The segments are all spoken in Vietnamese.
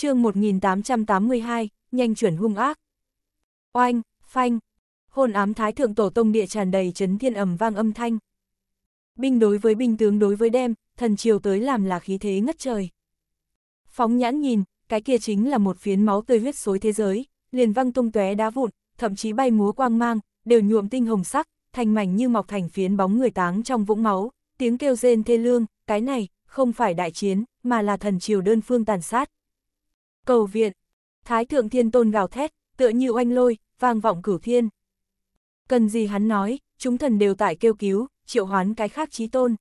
chương 1882, nhanh chuyển hung ác. Oanh, phanh, hồn ám thái thượng tổ tông địa tràn đầy chấn thiên ầm vang âm thanh. Binh đối với binh tướng đối với đem, thần chiều tới làm là khí thế ngất trời. Phóng nhãn nhìn, cái kia chính là một phiến máu tươi huyết xối thế giới, liền văng tung tóe đá vụn, thậm chí bay múa quang mang, đều nhuộm tinh hồng sắc, thành mảnh như mọc thành phiến bóng người táng trong vũng máu, tiếng kêu rên thê lương, cái này, không phải đại chiến, mà là thần triều đơn phương tàn sát. Cầu viện. Thái thượng thiên tôn gào thét, tựa như oanh lôi, vang vọng cửu thiên. Cần gì hắn nói, chúng thần đều tại kêu cứu, triệu hoán cái khác chí tôn.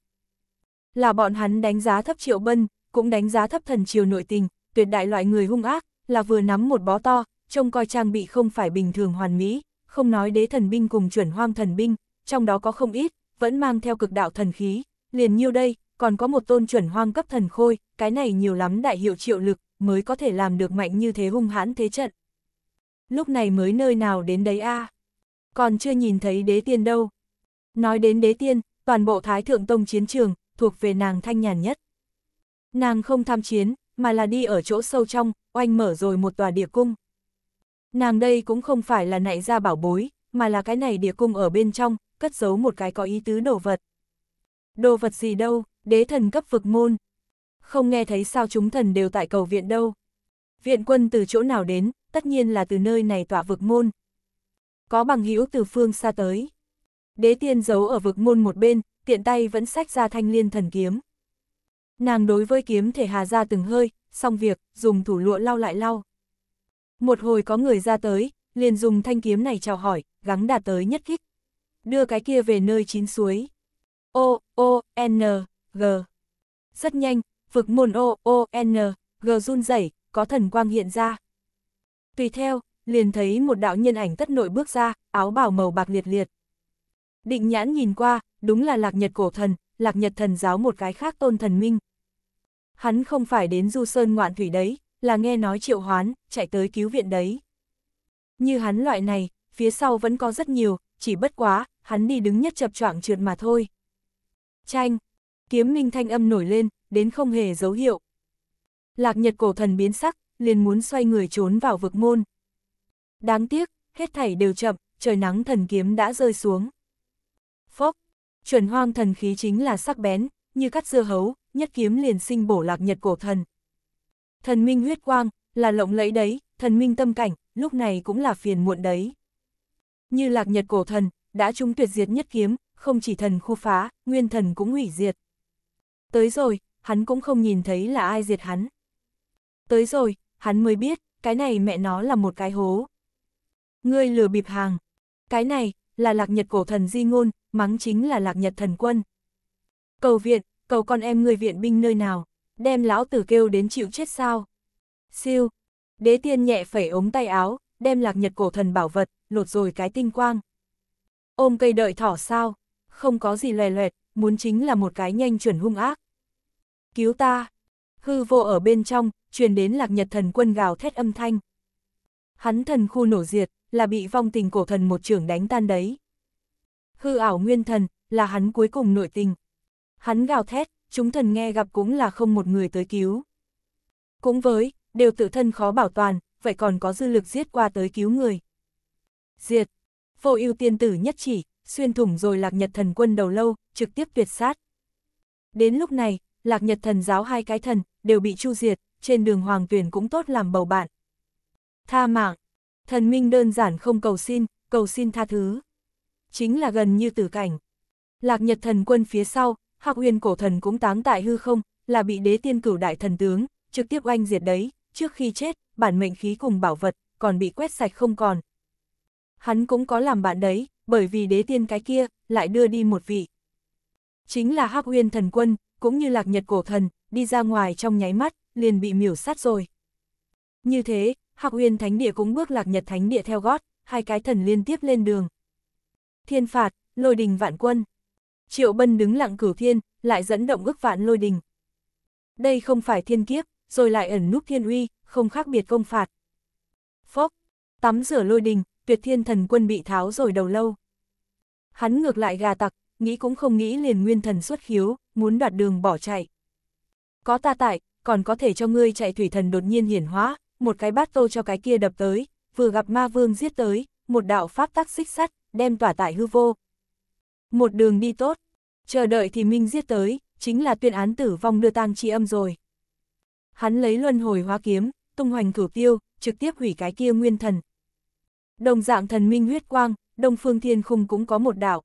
Là bọn hắn đánh giá thấp triệu bân, cũng đánh giá thấp thần triều nội tình, tuyệt đại loại người hung ác, là vừa nắm một bó to, trông coi trang bị không phải bình thường hoàn mỹ, không nói đế thần binh cùng chuẩn hoang thần binh, trong đó có không ít, vẫn mang theo cực đạo thần khí, liền nhiêu đây, còn có một tôn chuẩn hoang cấp thần khôi, cái này nhiều lắm đại hiệu triệu lực, mới có thể làm được mạnh như thế hung hãn thế trận. Lúc này mới nơi nào đến đấy a à? Còn chưa nhìn thấy đế tiên đâu. Nói đến đế tiên, toàn bộ Thái Thượng Tông chiến trường, thuộc về nàng thanh nhàn nhất. Nàng không tham chiến, mà là đi ở chỗ sâu trong, oanh mở rồi một tòa địa cung. Nàng đây cũng không phải là nại ra bảo bối, mà là cái này địa cung ở bên trong, cất giấu một cái có ý tứ đồ vật. Đồ vật gì đâu, đế thần cấp vực môn, không nghe thấy sao chúng thần đều tại cầu viện đâu. Viện quân từ chỗ nào đến, tất nhiên là từ nơi này tọa vực môn. Có bằng hữu từ phương xa tới. Đế tiên giấu ở vực môn một bên, tiện tay vẫn sách ra thanh liên thần kiếm. Nàng đối với kiếm thể hà ra từng hơi, xong việc, dùng thủ lụa lau lại lau. Một hồi có người ra tới, liền dùng thanh kiếm này chào hỏi, gắng đạt tới nhất kích. Đưa cái kia về nơi chín suối. O, O, N, G. Rất nhanh, vực môn O, O, N, G run rẩy, có thần quang hiện ra. Tùy theo, liền thấy một đạo nhân ảnh tất nội bước ra, áo bào màu bạc liệt liệt. Định nhãn nhìn qua, đúng là lạc nhật cổ thần, lạc nhật thần giáo một cái khác tôn thần minh. Hắn không phải đến du sơn ngoạn thủy đấy, là nghe nói triệu hoán, chạy tới cứu viện đấy. Như hắn loại này, phía sau vẫn có rất nhiều, chỉ bất quá, hắn đi đứng nhất chập choạng trượt mà thôi. Chanh, kiếm minh thanh âm nổi lên, đến không hề dấu hiệu. Lạc Nhật cổ thần biến sắc, liền muốn xoay người trốn vào vực môn. Đáng tiếc, hết thảy đều chậm, trời nắng thần kiếm đã rơi xuống. Phốc, chuẩn hoang thần khí chính là sắc bén, như cắt dưa hấu, nhất kiếm liền sinh bổ Lạc Nhật cổ thần. Thần minh huyết quang, là lộng lẫy đấy, thần minh tâm cảnh, lúc này cũng là phiền muộn đấy. Như Lạc Nhật cổ thần, đã chúng tuyệt diệt nhất kiếm, không chỉ thần khu phá, nguyên thần cũng hủy diệt. Tới rồi, hắn cũng không nhìn thấy là ai diệt hắn. Tới rồi, hắn mới biết, cái này mẹ nó là một cái hố. Ngươi lừa bịp hàng. Cái này, là lạc nhật cổ thần di ngôn, mắng chính là lạc nhật thần quân. Cầu viện, cầu con em người viện binh nơi nào, đem lão tử kêu đến chịu chết sao. Siêu, đế tiên nhẹ phẩy ống tay áo, đem lạc nhật cổ thần bảo vật, lột rồi cái tinh quang. Ôm cây đợi thỏ sao, không có gì lè loẹt, muốn chính là một cái nhanh chuẩn hung ác cứu ta. Hư vô ở bên trong, truyền đến lạc nhật thần quân gào thét âm thanh. Hắn thần khu nổ diệt, là bị vong tình cổ thần một trưởng đánh tan đấy. Hư ảo nguyên thần, là hắn cuối cùng nội tình. Hắn gào thét, chúng thần nghe gặp cũng là không một người tới cứu. Cũng với, đều tự thân khó bảo toàn, vậy còn có dư lực giết qua tới cứu người. Diệt, vô ưu tiên tử nhất chỉ, xuyên thủng rồi lạc nhật thần quân đầu lâu, trực tiếp tuyệt sát. Đến lúc này, lạc nhật thần giáo hai cái thần, đều bị chu diệt, trên đường hoàng tuyển cũng tốt làm bầu bạn. Tha mạng, thần minh đơn giản không cầu xin, cầu xin tha thứ. Chính là gần như tử cảnh. Lạc nhật thần quân phía sau, hạc huyền cổ thần cũng táng tại hư không, là bị đế tiên cửu đại thần tướng, trực tiếp oanh diệt đấy, trước khi chết, bản mệnh khí cùng bảo vật, còn bị quét sạch không còn. Hắn cũng có làm bạn đấy, bởi vì đế tiên cái kia, lại đưa đi một vị. Chính là hắc huyên thần quân, cũng như lạc nhật cổ thần, đi ra ngoài trong nháy mắt, liền bị miểu sát rồi. Như thế, học Uyên Thánh Địa cũng bước lạc nhật Thánh Địa theo gót, hai cái thần liên tiếp lên đường. Thiên phạt, lôi đình vạn quân. Triệu Bân đứng lặng cửu thiên, lại dẫn động ước vạn lôi đình. Đây không phải thiên kiếp, rồi lại ẩn núp thiên uy, không khác biệt công phạt. Phốc, tắm rửa lôi đình, tuyệt thiên thần quân bị tháo rồi đầu lâu. Hắn ngược lại gà tặc, nghĩ cũng không nghĩ liền nguyên thần xuất khiếu, muốn đoạt đường bỏ chạy. Có ta tại, còn có thể cho ngươi chạy thủy thần đột nhiên hiển hóa, một cái bát tô cho cái kia đập tới, vừa gặp ma vương giết tới, một đạo pháp tác xích sắt, đem tỏa tại hư vô. Một đường đi tốt, chờ đợi thì minh giết tới, chính là tuyên án tử vong đưa tang tri âm rồi. Hắn lấy luân hồi hóa kiếm, tung hoành cửu tiêu, trực tiếp hủy cái kia nguyên thần. Đồng dạng thần minh huyết quang, đông phương thiên khung cũng có một đạo,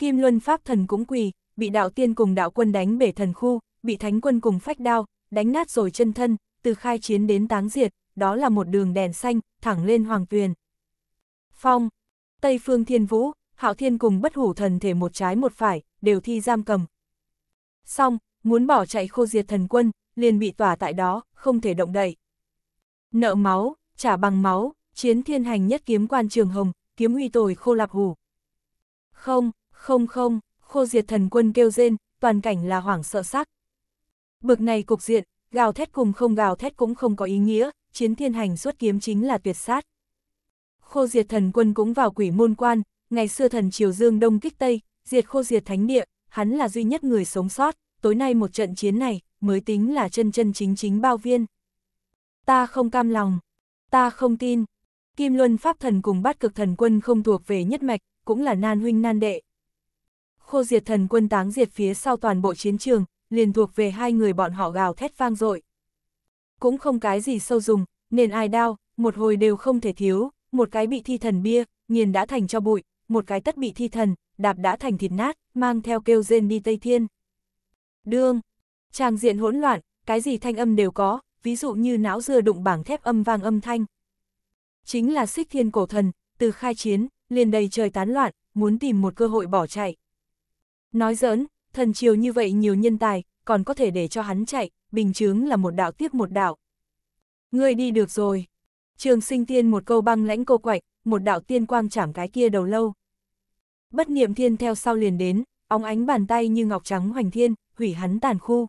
Kim Luân Pháp Thần cũng quỳ, bị đạo tiên cùng đạo quân đánh bể thần khu, bị thánh quân cùng phách đao, đánh nát rồi chân thân, từ khai chiến đến táng diệt, đó là một đường đèn xanh, thẳng lên hoàng tuyền. Phong, Tây Phương Thiên Vũ, Hạo Thiên cùng bất hủ thần thể một trái một phải, đều thi giam cầm. Xong, muốn bỏ chạy khô diệt thần quân, liền bị tỏa tại đó, không thể động đậy. Nợ máu, trả bằng máu, chiến thiên hành nhất kiếm quan trường hồng, kiếm uy tồi khô lạp hủ. Không, không không, khô diệt thần quân kêu rên, toàn cảnh là hoảng sợ sắc. Bực này cục diện, gào thét cùng không gào thét cũng không có ý nghĩa, chiến thiên hành xuất kiếm chính là tuyệt sát. Khô diệt thần quân cũng vào quỷ môn quan, ngày xưa thần triều dương đông kích tây, diệt khô diệt thánh địa, hắn là duy nhất người sống sót, tối nay một trận chiến này, mới tính là chân chân chính chính bao viên. Ta không cam lòng, ta không tin, Kim Luân Pháp Thần cùng bát cực thần quân không thuộc về nhất mạch, cũng là nan huynh nan đệ, khô diệt thần quân táng diệt phía sau toàn bộ chiến trường, liền thuộc về hai người bọn họ gào thét vang dội Cũng không cái gì sâu dùng, nên ai đao, một hồi đều không thể thiếu, một cái bị thi thần bia, nghiền đã thành cho bụi, một cái tất bị thi thần, đạp đã thành thịt nát, mang theo kêu rên đi Tây Thiên. Đương, tràng diện hỗn loạn, cái gì thanh âm đều có, ví dụ như não dưa đụng bảng thép âm vang âm thanh. Chính là xích thiên cổ thần, từ khai chiến, liền đầy trời tán loạn, muốn tìm một cơ hội bỏ chạy. Nói giỡn, thần triều như vậy nhiều nhân tài, còn có thể để cho hắn chạy, bình chướng là một đạo tiếp một đạo. Ngươi đi được rồi. Trường sinh tiên một câu băng lãnh cô quạch, một đạo tiên quang chảm cái kia đầu lâu. Bất niệm thiên theo sau liền đến, óng ánh bàn tay như ngọc trắng hoành thiên, hủy hắn tàn khu.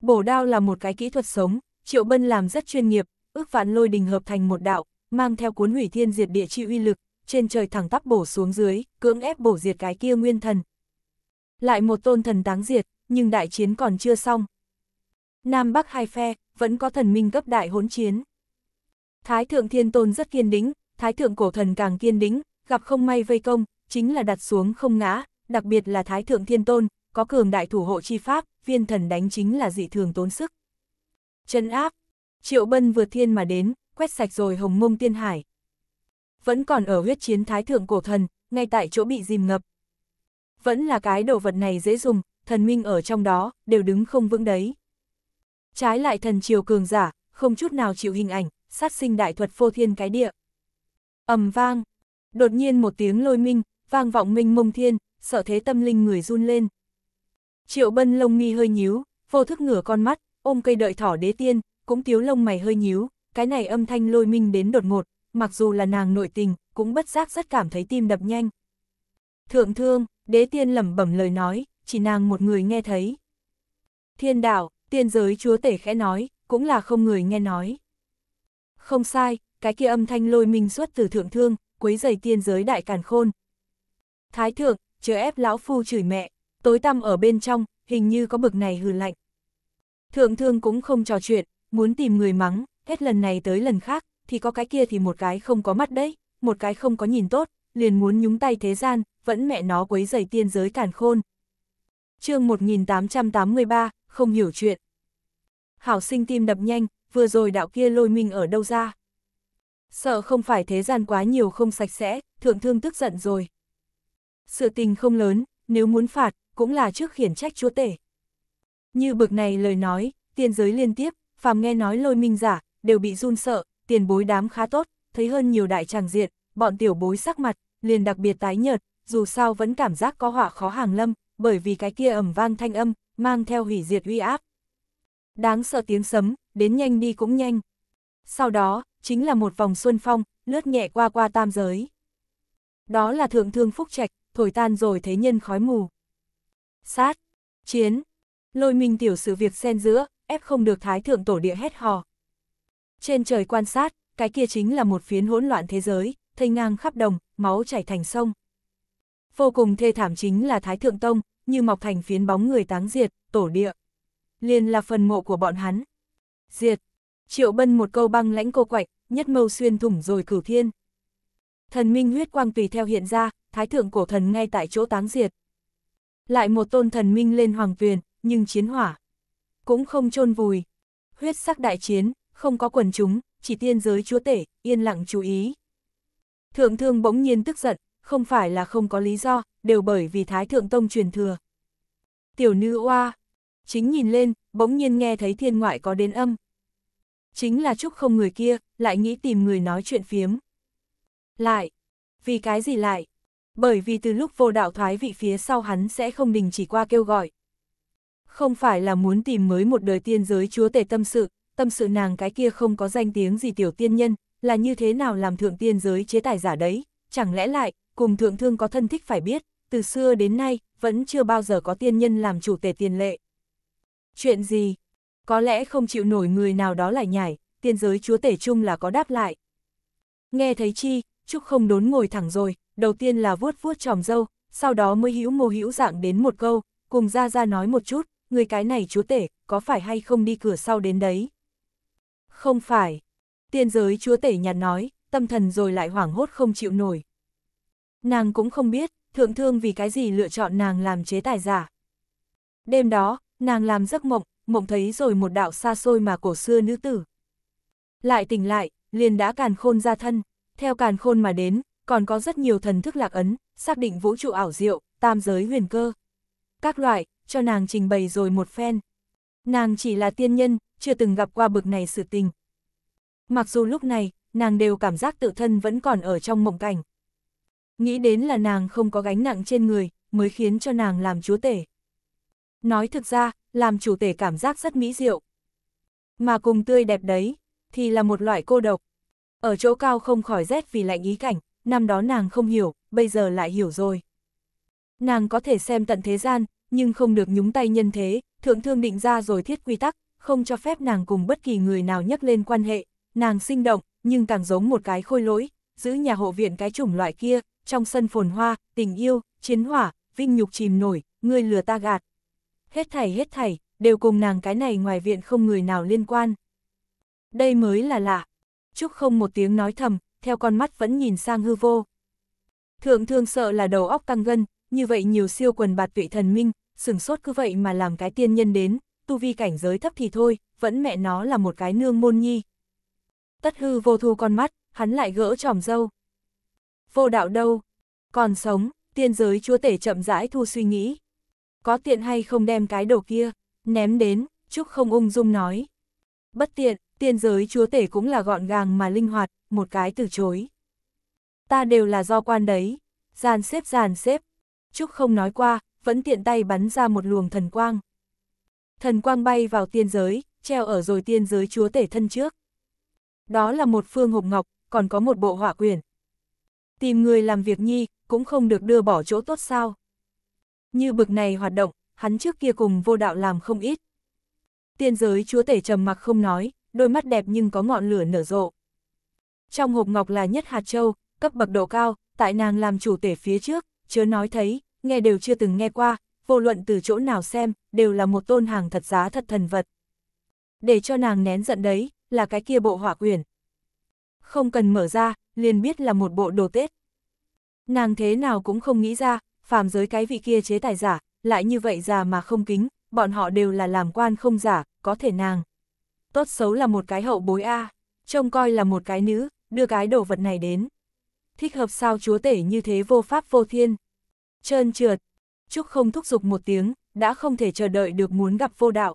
Bổ đao là một cái kỹ thuật sống, Triệu Bân làm rất chuyên nghiệp, ước vạn lôi đình hợp thành một đạo, mang theo cuốn hủy thiên diệt địa chi uy lực, trên trời thẳng tắp bổ xuống dưới, cưỡng ép bổ diệt cái kia nguyên thần, lại một tôn thần táng diệt, nhưng đại chiến còn chưa xong. Nam Bắc hai phe, vẫn có thần minh cấp đại hỗn chiến. Thái thượng thiên tôn rất kiên đính thái thượng cổ thần càng kiên đính gặp không may vây công, chính là đặt xuống không ngã, đặc biệt là thái thượng thiên tôn, có cường đại thủ hộ chi pháp, viên thần đánh chính là dị thường tốn sức. Chân áp, triệu bân vượt thiên mà đến, quét sạch rồi hồng mông tiên hải. Vẫn còn ở huyết chiến thái thượng cổ thần, ngay tại chỗ bị dìm ngập, vẫn là cái đồ vật này dễ dùng, thần minh ở trong đó, đều đứng không vững đấy. Trái lại thần triều cường giả, không chút nào chịu hình ảnh, sát sinh đại thuật phô thiên cái địa. ầm vang, đột nhiên một tiếng lôi minh, vang vọng minh mông thiên, sợ thế tâm linh người run lên. Triệu bân lông mi hơi nhíu, vô thức ngửa con mắt, ôm cây đợi thỏ đế tiên, cũng tiếu lông mày hơi nhíu, cái này âm thanh lôi minh đến đột ngột, mặc dù là nàng nội tình, cũng bất giác rất cảm thấy tim đập nhanh. Thượng thương, đế tiên lẩm bẩm lời nói, chỉ nàng một người nghe thấy. Thiên đạo, tiên giới chúa tể khẽ nói, cũng là không người nghe nói. Không sai, cái kia âm thanh lôi minh xuất từ thượng thương, quấy giày tiên giới đại càn khôn. Thái thượng, chớ ép lão phu chửi mẹ, tối tăm ở bên trong, hình như có bực này hừ lạnh. Thượng thương cũng không trò chuyện, muốn tìm người mắng, hết lần này tới lần khác, thì có cái kia thì một cái không có mắt đấy, một cái không có nhìn tốt, liền muốn nhúng tay thế gian, vẫn mẹ nó quấy dày tiên giới càn khôn. chương 1883, không hiểu chuyện. Hảo sinh tim đập nhanh, vừa rồi đạo kia lôi mình ở đâu ra. Sợ không phải thế gian quá nhiều không sạch sẽ, thượng thương tức giận rồi. Sự tình không lớn, nếu muốn phạt, cũng là trước khiển trách chúa tể. Như bực này lời nói, tiên giới liên tiếp, phàm nghe nói lôi minh giả, đều bị run sợ, tiền bối đám khá tốt, thấy hơn nhiều đại tràng diện, bọn tiểu bối sắc mặt, liền đặc biệt tái nhợt, dù sao vẫn cảm giác có họa khó hàng lâm, bởi vì cái kia ẩm vang thanh âm, mang theo hủy diệt uy áp. Đáng sợ tiếng sấm, đến nhanh đi cũng nhanh. Sau đó, chính là một vòng xuân phong, lướt nhẹ qua qua tam giới. Đó là thượng thương phúc trạch, thổi tan rồi thế nhân khói mù. Sát, chiến, lôi minh tiểu sự việc xen giữa, ép không được thái thượng tổ địa hét hò. Trên trời quan sát, cái kia chính là một phiến hỗn loạn thế giới, thây ngang khắp đồng, máu chảy thành sông vô cùng thê thảm chính là Thái Thượng Tông, như mọc thành phiến bóng người táng diệt, tổ địa. Liền là phần mộ của bọn hắn. Diệt. Triệu Bân một câu băng lãnh cô quạnh, nhất mâu xuyên thủng rồi cửu thiên. Thần minh huyết quang tùy theo hiện ra, thái thượng cổ thần ngay tại chỗ táng diệt. Lại một tôn thần minh lên hoàng tuyền, nhưng chiến hỏa cũng không chôn vùi. Huyết sắc đại chiến, không có quần chúng, chỉ tiên giới chúa tể, yên lặng chú ý. Thượng thương bỗng nhiên tức giận, không phải là không có lý do, đều bởi vì Thái Thượng Tông truyền thừa. Tiểu nữ oa, chính nhìn lên, bỗng nhiên nghe thấy thiên ngoại có đến âm. Chính là chúc không người kia, lại nghĩ tìm người nói chuyện phiếm. Lại, vì cái gì lại? Bởi vì từ lúc vô đạo thoái vị phía sau hắn sẽ không đình chỉ qua kêu gọi. Không phải là muốn tìm mới một đời tiên giới chúa tể tâm sự, tâm sự nàng cái kia không có danh tiếng gì tiểu tiên nhân, là như thế nào làm thượng tiên giới chế tài giả đấy, chẳng lẽ lại, cùng thượng thương có thân thích phải biết, từ xưa đến nay, vẫn chưa bao giờ có tiên nhân làm chủ tể tiền lệ. Chuyện gì? Có lẽ không chịu nổi người nào đó lại nhảy, tiên giới chúa tể chung là có đáp lại. Nghe thấy chi, Trúc không đốn ngồi thẳng rồi, đầu tiên là vuốt vuốt tròm dâu, sau đó mới hữu mô hữu dạng đến một câu, cùng ra ra nói một chút, người cái này chúa tể, có phải hay không đi cửa sau đến đấy? Không phải. Tiên giới chúa tể nhạt nói, tâm thần rồi lại hoảng hốt không chịu nổi, Nàng cũng không biết, thượng thương vì cái gì lựa chọn nàng làm chế tài giả. Đêm đó, nàng làm giấc mộng, mộng thấy rồi một đạo xa xôi mà cổ xưa nữ tử. Lại tỉnh lại, liền đã càn khôn ra thân, theo càn khôn mà đến, còn có rất nhiều thần thức lạc ấn, xác định vũ trụ ảo diệu, tam giới huyền cơ. Các loại, cho nàng trình bày rồi một phen. Nàng chỉ là tiên nhân, chưa từng gặp qua bực này sự tình. Mặc dù lúc này, nàng đều cảm giác tự thân vẫn còn ở trong mộng cảnh nghĩ đến là nàng không có gánh nặng trên người, mới khiến cho nàng làm chúa tể. Nói thực ra, làm chủ tể cảm giác rất mỹ diệu. Mà cùng tươi đẹp đấy, thì là một loại cô độc. Ở chỗ cao không khỏi rét vì lạnh ý cảnh, năm đó nàng không hiểu, bây giờ lại hiểu rồi. Nàng có thể xem tận thế gian, nhưng không được nhúng tay nhân thế, thượng thương định ra rồi thiết quy tắc, không cho phép nàng cùng bất kỳ người nào nhắc lên quan hệ. Nàng sinh động, nhưng càng giống một cái khôi lỗi, giữ nhà hộ viện cái chủng loại kia, trong sân phồn hoa, tình yêu, chiến hỏa, vinh nhục chìm nổi, ngươi lừa ta gạt. Hết thảy hết thảy, đều cùng nàng cái này ngoài viện không người nào liên quan. Đây mới là lạ. Trúc không một tiếng nói thầm, theo con mắt vẫn nhìn sang hư vô. Thượng thương sợ là đầu óc căng gân, như vậy nhiều siêu quần bạt tụy thần minh, sừng sốt cứ vậy mà làm cái tiên nhân đến, tu vi cảnh giới thấp thì thôi, vẫn mẹ nó là một cái nương môn nhi. Tất hư vô thu con mắt, hắn lại gỡ tròm dâu vô đạo đâu. Còn sống, tiên giới chúa tể chậm rãi thu suy nghĩ. Có tiện hay không đem cái đồ kia, ném đến, Trúc không ung dung nói. Bất tiện, tiên giới chúa tể cũng là gọn gàng mà linh hoạt, một cái từ chối. Ta đều là do quan đấy, giàn xếp giàn xếp. Trúc không nói qua, vẫn tiện tay bắn ra một luồng thần quang. Thần quang bay vào tiên giới, treo ở rồi tiên giới chúa tể thân trước. Đó là một phương hộp ngọc, còn có một bộ hỏa quyển, tìm người làm việc nhi, cũng không được đưa bỏ chỗ tốt sao. Như bực này hoạt động, hắn trước kia cùng vô đạo làm không ít. Tiên giới chúa tể trầm mặc không nói, đôi mắt đẹp nhưng có ngọn lửa nở rộ. Trong hộp ngọc là nhất hạt châu, cấp bậc độ cao, tại nàng làm chủ tể phía trước, chớ nói thấy, nghe đều chưa từng nghe qua, vô luận từ chỗ nào xem, đều là một tôn hàng thật giá thật thần vật. Để cho nàng nén giận đấy, là cái kia bộ hỏa quyển. Không cần mở ra, liền biết là một bộ đồ Tết. Nàng thế nào cũng không nghĩ ra, phàm giới cái vị kia chế tài giả, lại như vậy già mà không kính, bọn họ đều là làm quan không giả, có thể nàng. Tốt xấu là một cái hậu bối A, trông coi là một cái nữ, đưa cái đồ vật này đến. Thích hợp sao chúa tể như thế vô pháp vô thiên. Trơn trượt, Trúc không thúc giục một tiếng, đã không thể chờ đợi được muốn gặp vô đạo.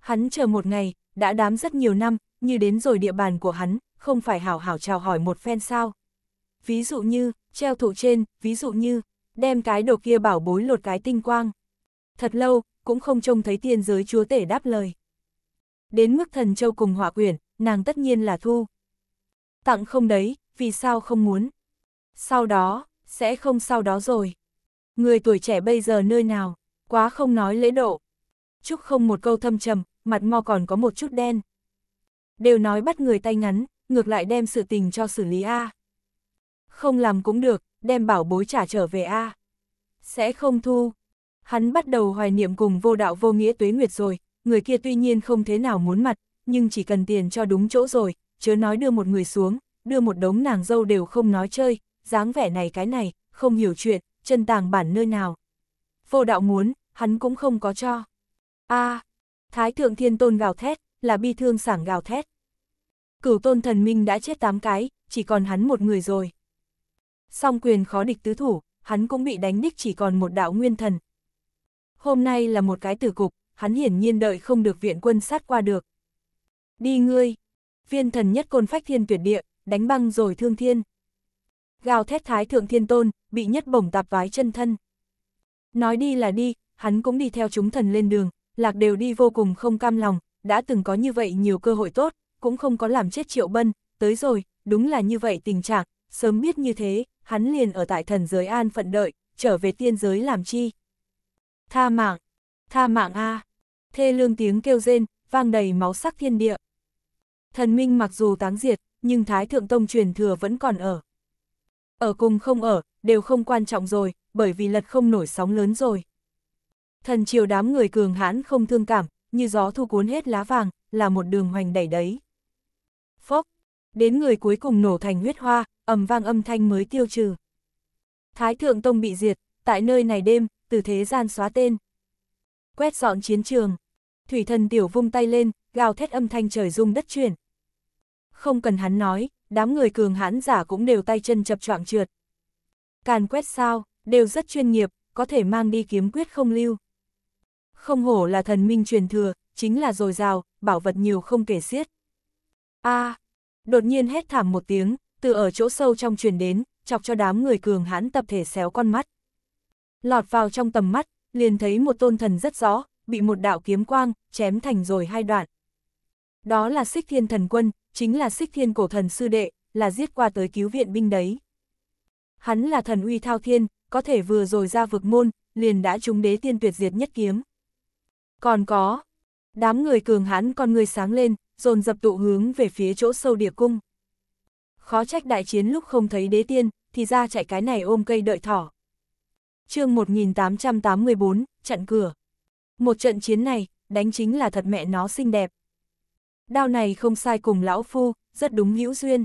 Hắn chờ một ngày, đã đám rất nhiều năm, như đến rồi địa bàn của hắn, không phải hào hào chào hỏi một phen sao. Ví dụ như, treo thủ trên, ví dụ như, đem cái đồ kia bảo bối lột cái tinh quang. Thật lâu, cũng không trông thấy tiên giới chúa tể đáp lời. Đến mức thần châu cùng hỏa quyển, nàng tất nhiên là thu. Tặng không đấy, vì sao không muốn. Sau đó, sẽ không sau đó rồi. Người tuổi trẻ bây giờ nơi nào, quá không nói lễ độ. Chúc không một câu thâm trầm, mặt mo còn có một chút đen. Đều nói bắt người tay ngắn, ngược lại đem sự tình cho xử lý A. Không làm cũng được, đem bảo bối trả trở về A. Sẽ không thu. Hắn bắt đầu hoài niệm cùng vô đạo vô nghĩa tuế nguyệt rồi, người kia tuy nhiên không thế nào muốn mặt, nhưng chỉ cần tiền cho đúng chỗ rồi, chớ nói đưa một người xuống, đưa một đống nàng dâu đều không nói chơi, dáng vẻ này cái này, không hiểu chuyện, chân tàng bản nơi nào. Vô đạo muốn, hắn cũng không có cho. a Thái thượng thiên tôn gào thét, là bi thương sảng gào thét, Cửu tôn thần minh đã chết tám cái, chỉ còn hắn một người rồi. Song quyền khó địch tứ thủ, hắn cũng bị đánh đích chỉ còn một đạo nguyên thần. Hôm nay là một cái tử cục, hắn hiển nhiên đợi không được viện quân sát qua được. Đi ngươi! Viên thần nhất côn phách thiên tuyệt địa, đánh băng rồi thương thiên. Gào thét thái thượng thiên tôn, bị nhất bổng tạp vái chân thân. Nói đi là đi, hắn cũng đi theo chúng thần lên đường, lạc đều đi vô cùng không cam lòng, đã từng có như vậy nhiều cơ hội tốt, cũng không có làm chết triệu bân, tới rồi, đúng là như vậy tình trạng, sớm biết như thế, hắn liền ở tại thần giới an phận đợi, trở về tiên giới làm chi. Tha mạng, tha mạng a thê lương tiếng kêu rên, vang đầy máu sắc thiên địa. Thần minh mặc dù táng diệt, nhưng Thái Thượng Tông truyền thừa vẫn còn ở. Ở cùng không ở, đều không quan trọng rồi, bởi vì lật không nổi sóng lớn rồi. Thần triều đám người cường hãn không thương cảm, như gió thu cuốn hết lá vàng, là một đường hoành đẩy đấy phốc, đến người cuối cùng nổ thành huyết hoa, ầm vang âm thanh mới tiêu trừ. Thái Thượng Tông bị diệt, tại nơi này đêm, từ thế gian xóa tên. Quét dọn chiến trường, thủy thần tiểu vung tay lên, gào thét âm thanh trời rung đất chuyển. Không cần hắn nói, đám người cường hãn giả cũng đều tay chân chập choạng trượt. Càn quét sao, đều rất chuyên nghiệp, có thể mang đi kiếm quyết không lưu. Không hổ là thần minh truyền thừa, chính là dồi dào, bảo vật nhiều không kể xiết a à, đột nhiên hét thảm một tiếng, từ ở chỗ sâu trong truyền đến, chọc cho đám người cường hãn tập thể xéo con mắt. Lọt vào trong tầm mắt, liền thấy một tôn thần rất rõ, bị một đạo kiếm quang, chém thành rồi hai đoạn. Đó là xích thiên thần quân, chính là xích thiên cổ thần sư đệ, là giết qua tới cứu viện binh đấy. Hắn là thần uy thao thiên, có thể vừa rồi ra vực môn, liền đã trúng đế tiên tuyệt diệt nhất kiếm. Còn có, đám người cường hãn con người sáng lên, dồn dập tụ hướng về phía chỗ sâu địa cung. Khó trách đại chiến lúc không thấy đế tiên, thì ra chạy cái này ôm cây đợi thỏ. chương 1884, chặn cửa. Một trận chiến này, đánh chính là thật mẹ nó xinh đẹp. Đao này không sai cùng lão phu, rất đúng hữu duyên.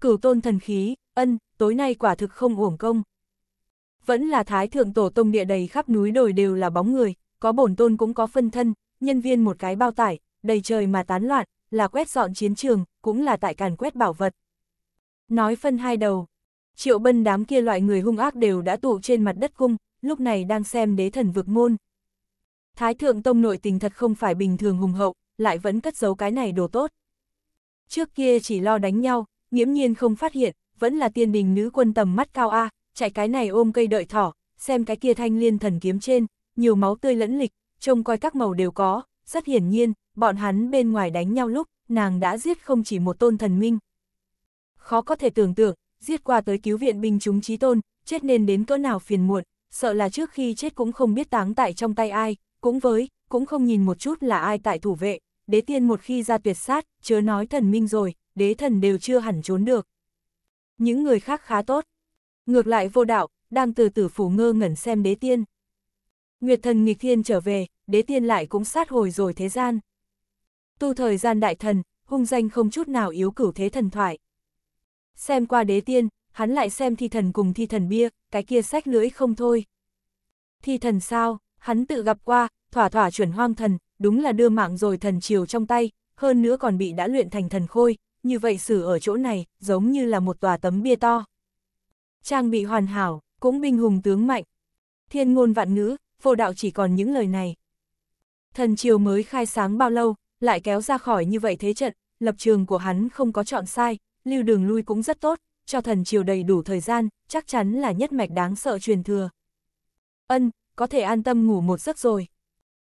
Cửu tôn thần khí, ân, tối nay quả thực không uổng công. Vẫn là thái thượng tổ tông địa đầy khắp núi đồi đều là bóng người, có bổn tôn cũng có phân thân, nhân viên một cái bao tải, đầy trời mà tán loạn, là quét dọn chiến trường, cũng là tại càn quét bảo vật. Nói phân hai đầu, triệu bân đám kia loại người hung ác đều đã tụ trên mặt đất cung, lúc này đang xem đế thần vực môn. Thái thượng tông nội tình thật không phải bình thường hùng hậu, lại vẫn cất giấu cái này đồ tốt. Trước kia chỉ lo đánh nhau, nghiễm nhiên không phát hiện, vẫn là tiên đình nữ quân tầm mắt cao A, chạy cái này ôm cây đợi thỏ, xem cái kia thanh liên thần kiếm trên, nhiều máu tươi lẫn lịch, trông coi các màu đều có, rất hiển nhiên, bọn hắn bên ngoài đánh nhau lúc, nàng đã giết không chỉ một tôn thần minh. Khó có thể tưởng tượng, giết qua tới cứu viện binh chúng trí tôn, chết nên đến cỡ nào phiền muộn, sợ là trước khi chết cũng không biết táng tại trong tay ai, cũng với, cũng không nhìn một chút là ai tại thủ vệ, đế tiên một khi ra tuyệt sát, chớ nói thần minh rồi, đế thần đều chưa hẳn trốn được. Những người khác khá tốt. Ngược lại vô đạo, đang từ tử phủ ngơ ngẩn xem đế tiên. Nguyệt thần nghịch thiên trở về, đế tiên lại cũng sát hồi rồi thế gian. Tu thời gian đại thần, hung danh không chút nào yếu cửu thế thần thoại. Xem qua đế tiên, hắn lại xem thi thần cùng thi thần bia, cái kia sách lưỡi không thôi. Thi thần sao, hắn tự gặp qua, thỏa thỏa chuyển hoang thần, đúng là đưa mạng rồi thần chiều trong tay, hơn nữa còn bị đã luyện thành thần khôi, như vậy xử ở chỗ này, giống như là một tòa tấm bia to. Trang bị hoàn hảo, cũng binh hùng tướng mạnh. Thiên ngôn vạn ngữ, vô đạo chỉ còn những lời này. Thần triều mới khai sáng bao lâu, lại kéo ra khỏi như vậy thế trận, lập trường của hắn không có chọn sai, lưu đường lui cũng rất tốt, cho thần triều đầy đủ thời gian, chắc chắn là nhất mạch đáng sợ truyền thừa. Ân, có thể an tâm ngủ một giấc rồi.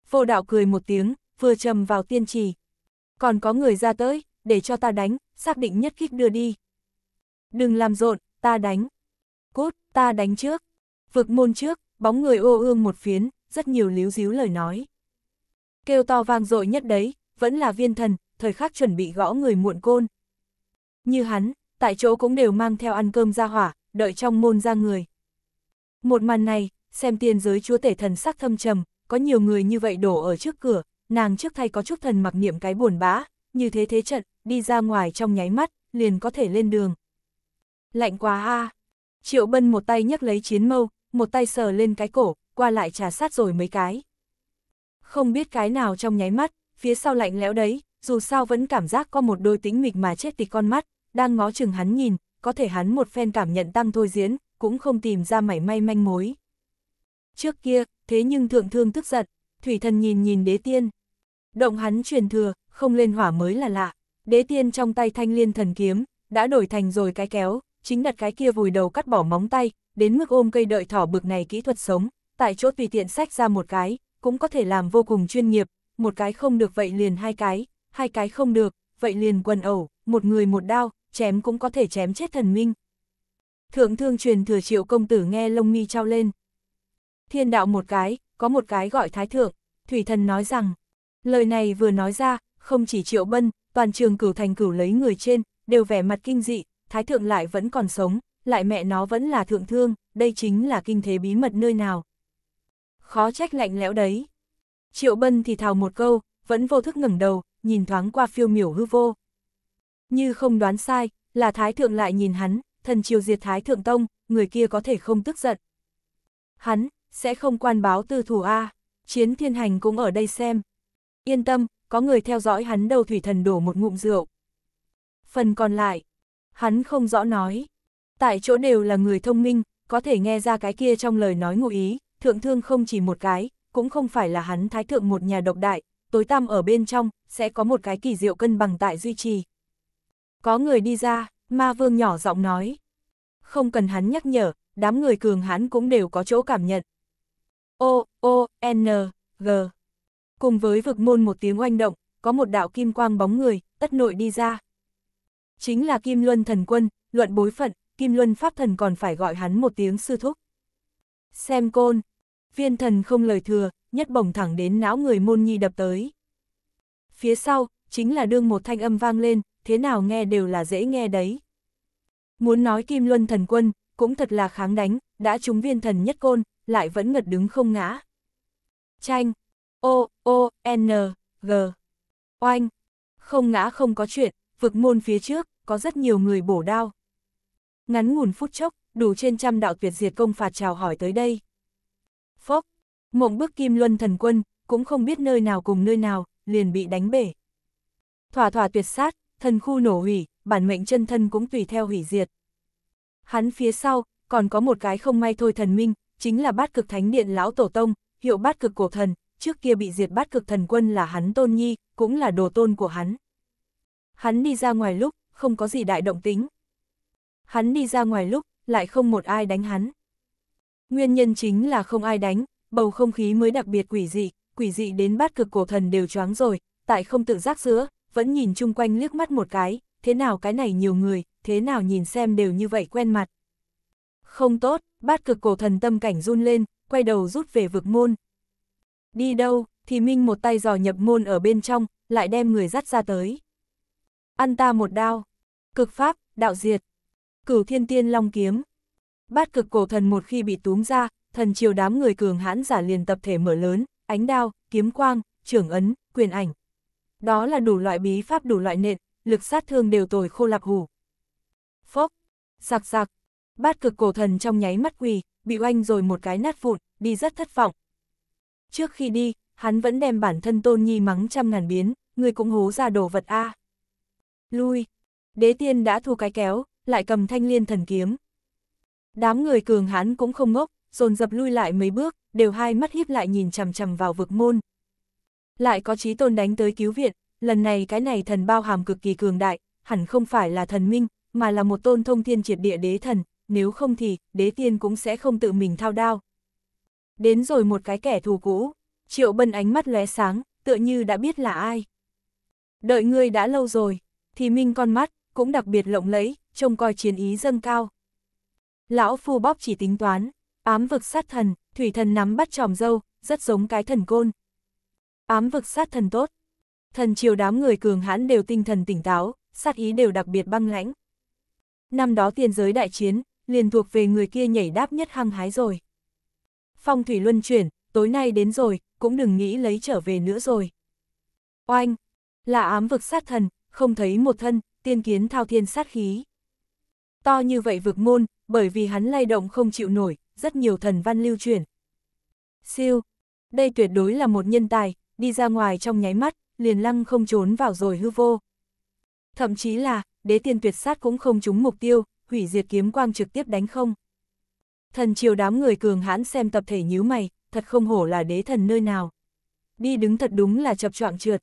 Vô đạo cười một tiếng, vừa trầm vào tiên trì. Còn có người ra tới, để cho ta đánh, xác định nhất kích đưa đi. Đừng làm rộn, ta đánh. Cút, ta đánh trước. Vực môn trước, bóng người ô ương một phiến, rất nhiều líu díu lời nói. Kêu to vang dội nhất đấy, vẫn là viên thần, thời khắc chuẩn bị gõ người muộn côn. Như hắn, tại chỗ cũng đều mang theo ăn cơm ra hỏa, đợi trong môn ra người. Một màn này, xem tiên giới chúa tể thần sắc thâm trầm, có nhiều người như vậy đổ ở trước cửa, nàng trước thay có chút thần mặc niệm cái buồn bã, như thế thế trận, đi ra ngoài trong nháy mắt, liền có thể lên đường. Lạnh quá ha Triệu Bân một tay nhấc lấy chiến mâu, một tay sờ lên cái cổ, qua lại trà sát rồi mấy cái. Không biết cái nào trong nháy mắt, phía sau lạnh lẽo đấy, dù sao vẫn cảm giác có một đôi tính mịch mà chết tịch con mắt, đang ngó chừng hắn nhìn, có thể hắn một phen cảm nhận tăng thôi diễn, cũng không tìm ra mảy may manh mối. Trước kia, thế nhưng thượng thương tức giận, thủy thần nhìn nhìn đế tiên. Động hắn truyền thừa, không lên hỏa mới là lạ, đế tiên trong tay thanh liên thần kiếm, đã đổi thành rồi cái kéo, chính đặt cái kia vùi đầu cắt bỏ móng tay, đến mức ôm cây đợi thỏ bực này kỹ thuật sống, tại chỗ tùy tiện sách ra một cái, cũng có thể làm vô cùng chuyên nghiệp, một cái không được vậy liền hai cái, hai cái không được, vậy liền quần ẩu, một người một đao, chém cũng có thể chém chết thần minh. Thượng thương truyền thừa triệu công tử nghe lông mi trao lên. Thiên đạo một cái, có một cái gọi thái thượng, thủy thần nói rằng, lời này vừa nói ra, không chỉ triệu bân, toàn trường cửu thành cửu lấy người trên, đều vẻ mặt kinh dị, thái thượng lại vẫn còn sống, lại mẹ nó vẫn là thượng thương, đây chính là kinh thế bí mật nơi nào. Khó trách lạnh lẽo đấy. Triệu Bân thì thào một câu, vẫn vô thức ngẩng đầu, nhìn thoáng qua phiêu miểu hư vô. Như không đoán sai, là thái thượng lại nhìn hắn, thần triều diệt thái thượng tông, người kia có thể không tức giận. Hắn, sẽ không quan báo tư thủ A, chiến thiên hành cũng ở đây xem. Yên tâm, có người theo dõi hắn đầu thủy thần đổ một ngụm rượu. Phần còn lại, hắn không rõ nói. Tại chỗ đều là người thông minh, có thể nghe ra cái kia trong lời nói ngụ ý, thượng thương không chỉ một cái, cũng không phải là hắn thái thượng một nhà độc đại, tối tăm ở bên trong, sẽ có một cái kỳ diệu cân bằng tại duy trì. Có người đi ra, ma vương nhỏ giọng nói. Không cần hắn nhắc nhở, đám người cường hãn cũng đều có chỗ cảm nhận. O, O, N, G. Cùng với vực môn một tiếng oanh động, có một đạo kim quang bóng người, tất nội đi ra, chính là Kim Luân thần quân, luận bối phận, Kim Luân pháp thần còn phải gọi hắn một tiếng sư thúc. Xem côn, viên thần không lời thừa, nhất bổng thẳng đến não người môn nhi đập tới. Phía sau, chính là đương một thanh âm vang lên, thế nào nghe đều là dễ nghe đấy. Muốn nói Kim Luân thần quân, cũng thật là kháng đánh, đã trúng viên thần nhất côn, lại vẫn ngật đứng không ngã. tranh O, O, N, G, oanh, không ngã không có chuyện, vực môn phía trước, có rất nhiều người bổ đao. Ngắn ngủn phút chốc, đủ trên trăm đạo tuyệt diệt công phạt chào hỏi tới đây. Phốc, mộng bước kim luân thần quân, cũng không biết nơi nào cùng nơi nào, liền bị đánh bể. Thỏa thỏa tuyệt sát, thần khu nổ hủy, bản mệnh chân thân cũng tùy theo hủy diệt. Hắn phía sau, còn có một cái không may thôi thần minh, chính là bát cực thánh điện lão tổ tông, hiệu bát cực cổ thần, trước kia bị diệt bát cực thần quân là hắn tôn nhi, cũng là đồ tôn của hắn hắn đi ra ngoài lúc, không có gì đại động tính. Hắn đi ra ngoài lúc, lại không một ai đánh hắn. Nguyên nhân chính là không ai đánh, bầu không khí mới đặc biệt quỷ dị, quỷ dị đến bát cực cổ thần đều choáng rồi, tại không tự giác giữa, vẫn nhìn chung quanh liếc mắt một cái, thế nào cái này nhiều người, thế nào nhìn xem đều như vậy quen mặt. Không tốt, bát cực cổ thần tâm cảnh run lên, quay đầu rút về vực môn. Đi đâu, thì Minh một tay dò nhập môn ở bên trong, lại đem người dắt ra tới. Ăn ta một đao. Cực pháp, đạo diệt. Cửu thiên tiên long kiếm. Bát cực cổ thần một khi bị túm ra, thần chiều đám người cường hãn giả liền tập thể mở lớn, ánh đao, kiếm quang, trưởng ấn, quyền ảnh. Đó là đủ loại bí pháp đủ loại nện, lực sát thương đều tồi khô lạc hủ. Phốc, sạc sạc bát cực cổ thần trong nháy mắt quỳ, bị oanh rồi một cái nát vụn, đi rất thất vọng. Trước khi đi, hắn vẫn đem bản thân tôn nhi mắng trăm ngàn biến, người cũng hố ra đồ vật A. À lui. Đế tiên đã thu cái kéo, lại cầm thanh liên thần kiếm. Đám người cường hán cũng không ngốc, dồn dập lui lại mấy bước, đều hai mắt híp lại nhìn chằm chằm vào vực môn. Lại có trí tôn đánh tới cứu viện, lần này cái này thần bao hàm cực kỳ cường đại, hẳn không phải là thần minh, mà là một tôn thông thiên triệt địa đế thần, nếu không thì, đế tiên cũng sẽ không tự mình thao đao. Đến rồi một cái kẻ thù cũ, triệu bân ánh mắt lóe sáng, tựa như đã biết là ai. Đợi ngươi đã lâu rồi thì minh con mắt, cũng đặc biệt lộng lẫy, trông coi chiến ý dâng cao. Lão phu bóp chỉ tính toán, ám vực sát thần, thủy thần nắm bắt tròm dâu, rất giống cái thần côn. Ám vực sát thần tốt. Thần triều đám người cường hãn đều tinh thần tỉnh táo, sát ý đều đặc biệt băng lãnh. Năm đó tiền giới đại chiến, liền thuộc về người kia nhảy đáp nhất hăng hái rồi. Phong thủy luân chuyển, tối nay đến rồi, cũng đừng nghĩ lấy trở về nữa rồi. Oanh, là ám vực sát thần, không thấy một thân, tiên kiến thao thiên sát khí. To như vậy vực môn, bởi vì hắn lay động không chịu nổi, rất nhiều thần văn lưu truyền. Siêu, đây tuyệt đối là một nhân tài, đi ra ngoài trong nháy mắt, liền lăng không trốn vào rồi hư vô. Thậm chí là, đế tiên tuyệt sát cũng không trúng mục tiêu, hủy diệt kiếm quang trực tiếp đánh không. Thần triều đám người cường hãn xem tập thể nhíu mày, thật không hổ là đế thần nơi nào. Đi đứng thật đúng là chập choạng trượt,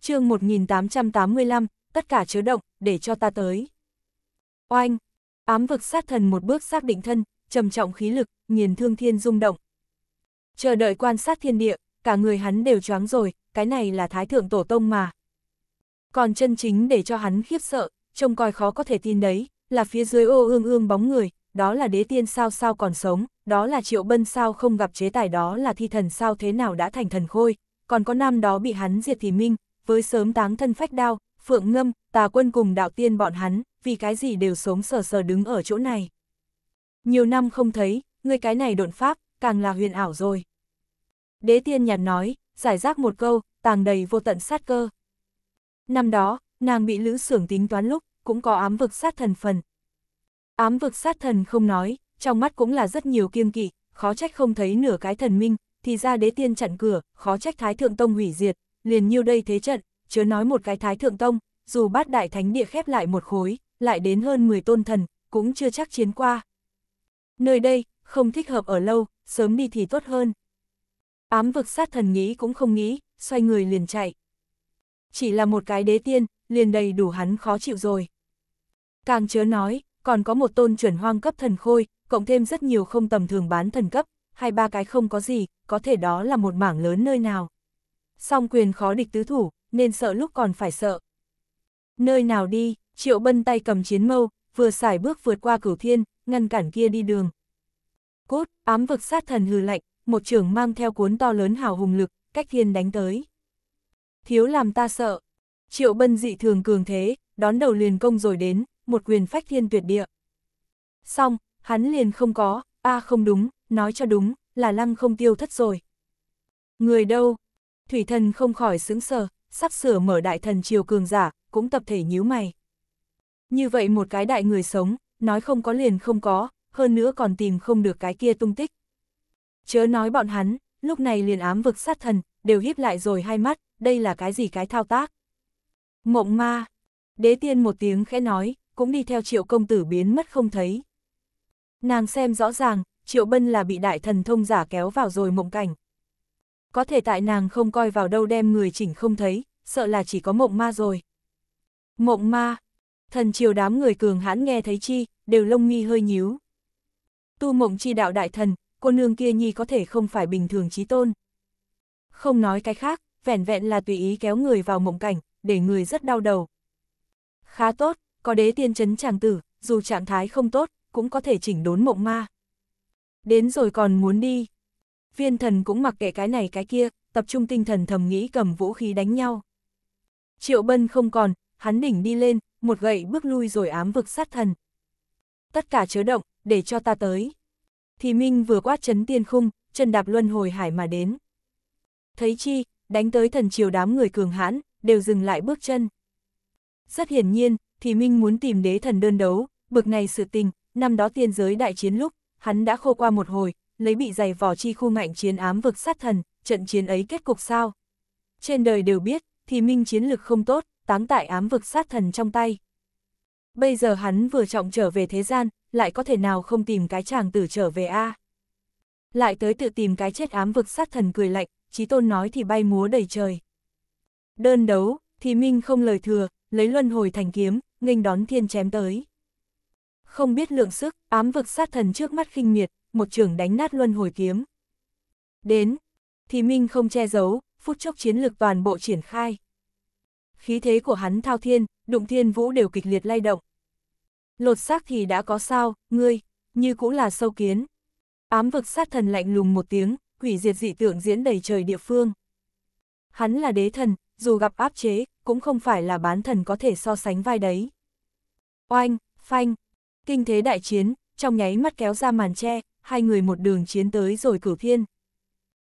chương 1885, tất cả chứa động, để cho ta tới. Oanh! Ám vực sát thần một bước xác định thân, trầm trọng khí lực, nghiền thương thiên rung động. Chờ đợi quan sát thiên địa, cả người hắn đều choáng rồi, cái này là thái thượng tổ tông mà. Còn chân chính để cho hắn khiếp sợ, trông coi khó có thể tin đấy, là phía dưới ô ương ương bóng người, đó là đế tiên sao sao còn sống, đó là triệu bân sao không gặp chế tài đó là thi thần sao thế nào đã thành thần khôi, còn có nam đó bị hắn diệt thì minh, với sớm táng thân phách đao, phượng ngâm, tà quân cùng đạo tiên bọn hắn, vì cái gì đều sống sờ sờ đứng ở chỗ này. Nhiều năm không thấy, người cái này độn pháp, càng là huyền ảo rồi. Đế tiên nhạt nói, giải rác một câu, tàng đầy vô tận sát cơ. Năm đó, nàng bị lữ sưởng tính toán lúc, cũng có ám vực sát thần phần. Ám vực sát thần không nói, trong mắt cũng là rất nhiều kiêng kỵ, khó trách không thấy nửa cái thần minh, thì ra đế tiên chặn cửa, khó trách thái thượng tông hủy diệt, liền nhiêu đây thế trận, chớ nói một cái thái thượng tông, dù bát đại thánh địa khép lại một khối, lại đến hơn 10 tôn thần, cũng chưa chắc chiến qua. Nơi đây, không thích hợp ở lâu, sớm đi thì tốt hơn. Ám vực sát thần nghĩ cũng không nghĩ, xoay người liền chạy. Chỉ là một cái đế tiên, liền đầy đủ hắn khó chịu rồi. Càng chớ nói, còn có một tôn chuẩn hoang cấp thần khôi, cộng thêm rất nhiều không tầm thường bán thần cấp, hai ba cái không có gì, có thể đó là một mảng lớn nơi nào song quyền khó địch tứ thủ, nên sợ lúc còn phải sợ. Nơi nào đi, Triệu Bân tay cầm chiến mâu, vừa xài bước vượt qua cửu thiên, ngăn cản kia đi đường. Cốt, ám vực sát thần hư lạnh, một trưởng mang theo cuốn to lớn hào hùng lực, cách thiên đánh tới. Thiếu làm ta sợ. Triệu Bân dị thường cường thế, đón đầu liền công rồi đến, một quyền phách thiên tuyệt địa. Xong, hắn liền không có, a không đúng, nói cho đúng, là lăng không tiêu thất rồi. Người đâu, Thủy thần không khỏi sững sờ, sắp sửa mở đại thần triều cường giả, cũng tập thể nhíu mày. Như vậy một cái đại người sống, nói không có liền không có, hơn nữa còn tìm không được cái kia tung tích. Chớ nói bọn hắn, lúc này liền ám vực sát thần, đều híp lại rồi hai mắt, đây là cái gì cái thao tác. Mộng ma, đế tiên một tiếng khẽ nói, cũng đi theo triệu công tử biến mất không thấy. Nàng xem rõ ràng, triệu bân là bị đại thần thông giả kéo vào rồi mộng cảnh có thể tại nàng không coi vào đâu đem người chỉnh không thấy, sợ là chỉ có mộng ma rồi. Mộng ma, thần triều đám người cường hãn nghe thấy chi, đều lông nghi hơi nhíu. Tu mộng chi đạo đại thần, cô nương kia nhi có thể không phải bình thường trí tôn. Không nói cái khác, vẻn vẹn là tùy ý kéo người vào mộng cảnh, để người rất đau đầu. Khá tốt, có đế tiên chấn chàng tử, dù trạng thái không tốt, cũng có thể chỉnh đốn mộng ma. Đến rồi còn muốn đi viên thần cũng mặc kệ cái này cái kia, tập trung tinh thần thầm nghĩ cầm vũ khí đánh nhau. Triệu bân không còn, hắn đỉnh đi lên, một gậy bước lui rồi ám vực sát thần. Tất cả chớ động, để cho ta tới. Thì Minh vừa quát chấn tiên khung, chân đạp luân hồi hải mà đến. Thấy chi, đánh tới thần triều đám người cường hãn, đều dừng lại bước chân. Rất hiển nhiên, thì Minh muốn tìm đế thần đơn đấu, bực này sự tình, năm đó tiên giới đại chiến lúc, hắn đã khô qua một hồi, lấy bị giày vò chi khu mạnh chiến ám vực sát thần, trận chiến ấy kết cục sao? Trên đời đều biết, thì minh chiến lực không tốt, táng tại ám vực sát thần trong tay. Bây giờ hắn vừa trọng trở về thế gian, lại có thể nào không tìm cái chàng tử trở về a Lại tới tự tìm cái chết ám vực sát thần cười lạnh, chí tôn nói thì bay múa đầy trời. Đơn đấu, thì minh không lời thừa, lấy luân hồi thành kiếm, nghênh đón thiên chém tới. Không biết lượng sức, ám vực sát thần trước mắt khinh miệt, một trường đánh nát luân hồi kiếm. Đến, thì Minh không che giấu, phút chốc chiến lược toàn bộ triển khai. Khí thế của hắn thao thiên, đụng thiên vũ đều kịch liệt lay động. Lột xác thì đã có sao, ngươi, như cũng là sâu kiến. Ám vực sát thần lạnh lùng một tiếng, hủy diệt dị tượng diễn đầy trời địa phương. Hắn là đế thần, dù gặp áp chế, cũng không phải là bán thần có thể so sánh vai đấy. Oanh, phanh, kinh thế đại chiến, trong nháy mắt kéo ra màn che, hai người một đường chiến tới rồi cửu thiên.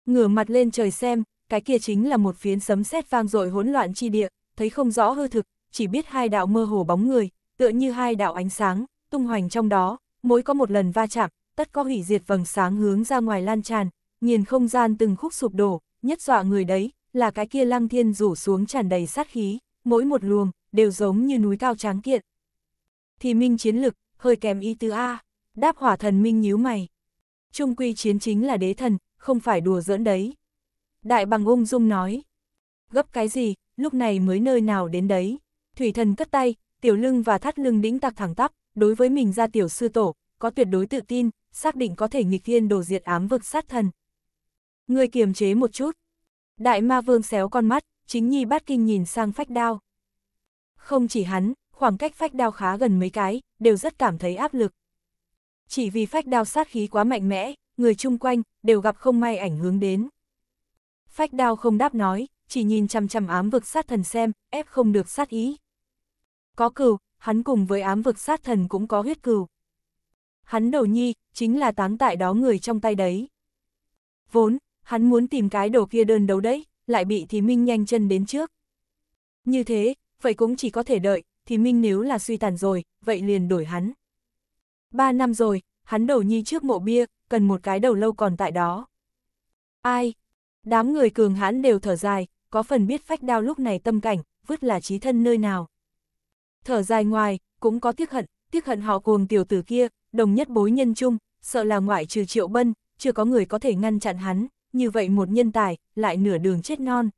Ngửa mặt lên trời xem, cái kia chính là một phiến sấm sét vang dội hỗn loạn chi địa, thấy không rõ hư thực, chỉ biết hai đạo mơ hồ bóng người, tựa như hai đạo ánh sáng, tung hoành trong đó, mỗi có một lần va chạm, tất có hủy diệt vầng sáng hướng ra ngoài lan tràn, nhìn không gian từng khúc sụp đổ, nhất dọa người đấy, là cái kia lăng thiên rủ xuống tràn đầy sát khí, mỗi một luồng, đều giống như núi cao tráng kiện. Thì minh chiến lực, hơi kém ý tứ A, đáp hỏa thần minh nhíu mày, trung quy chiến chính là đế thần, không phải đùa giỡn đấy. Đại bằng ung dung nói, gấp cái gì, lúc này mới nơi nào đến đấy. Thủy thần cất tay, tiểu lưng và thắt lưng đĩnh tạc thẳng tắp, đối với mình ra tiểu sư tổ, có tuyệt đối tự tin, xác định có thể nghịch thiên đồ diệt ám vực sát thần. Người kiềm chế một chút. Đại ma vương xéo con mắt, chính nhi bát kinh nhìn sang phách đao. Không chỉ hắn, khoảng cách phách đao khá gần mấy cái, đều rất cảm thấy áp lực chỉ vì phách đao sát khí quá mạnh mẽ, người chung quanh đều gặp không may ảnh hướng đến. Phách đao không đáp nói, chỉ nhìn chằm chằm ám vực sát thần xem, ép không được sát ý. Có cừu, hắn cùng với ám vực sát thần cũng có huyết cừu. Hắn đầu nhi, chính là táng tại đó người trong tay đấy. Vốn, hắn muốn tìm cái đồ kia đơn đấu đấy, lại bị thì Minh nhanh chân đến trước. Như thế, vậy cũng chỉ có thể đợi, thì Minh nếu là suy tàn rồi, vậy liền đổi hắn. Ba năm rồi, hắn đầu nhi trước mộ bia, cần một cái đầu lâu còn tại đó. Ai? Đám người cường hãn đều thở dài, có phần biết phách đao lúc này tâm cảnh, vứt là trí thân nơi nào. Thở dài ngoài, cũng có tiếc hận, tiếc hận họ cuồng tiểu tử kia, đồng nhất bối nhân chung, sợ là ngoại trừ triệu bân, chưa có người có thể ngăn chặn hắn, như vậy một nhân tài, lại nửa đường chết non.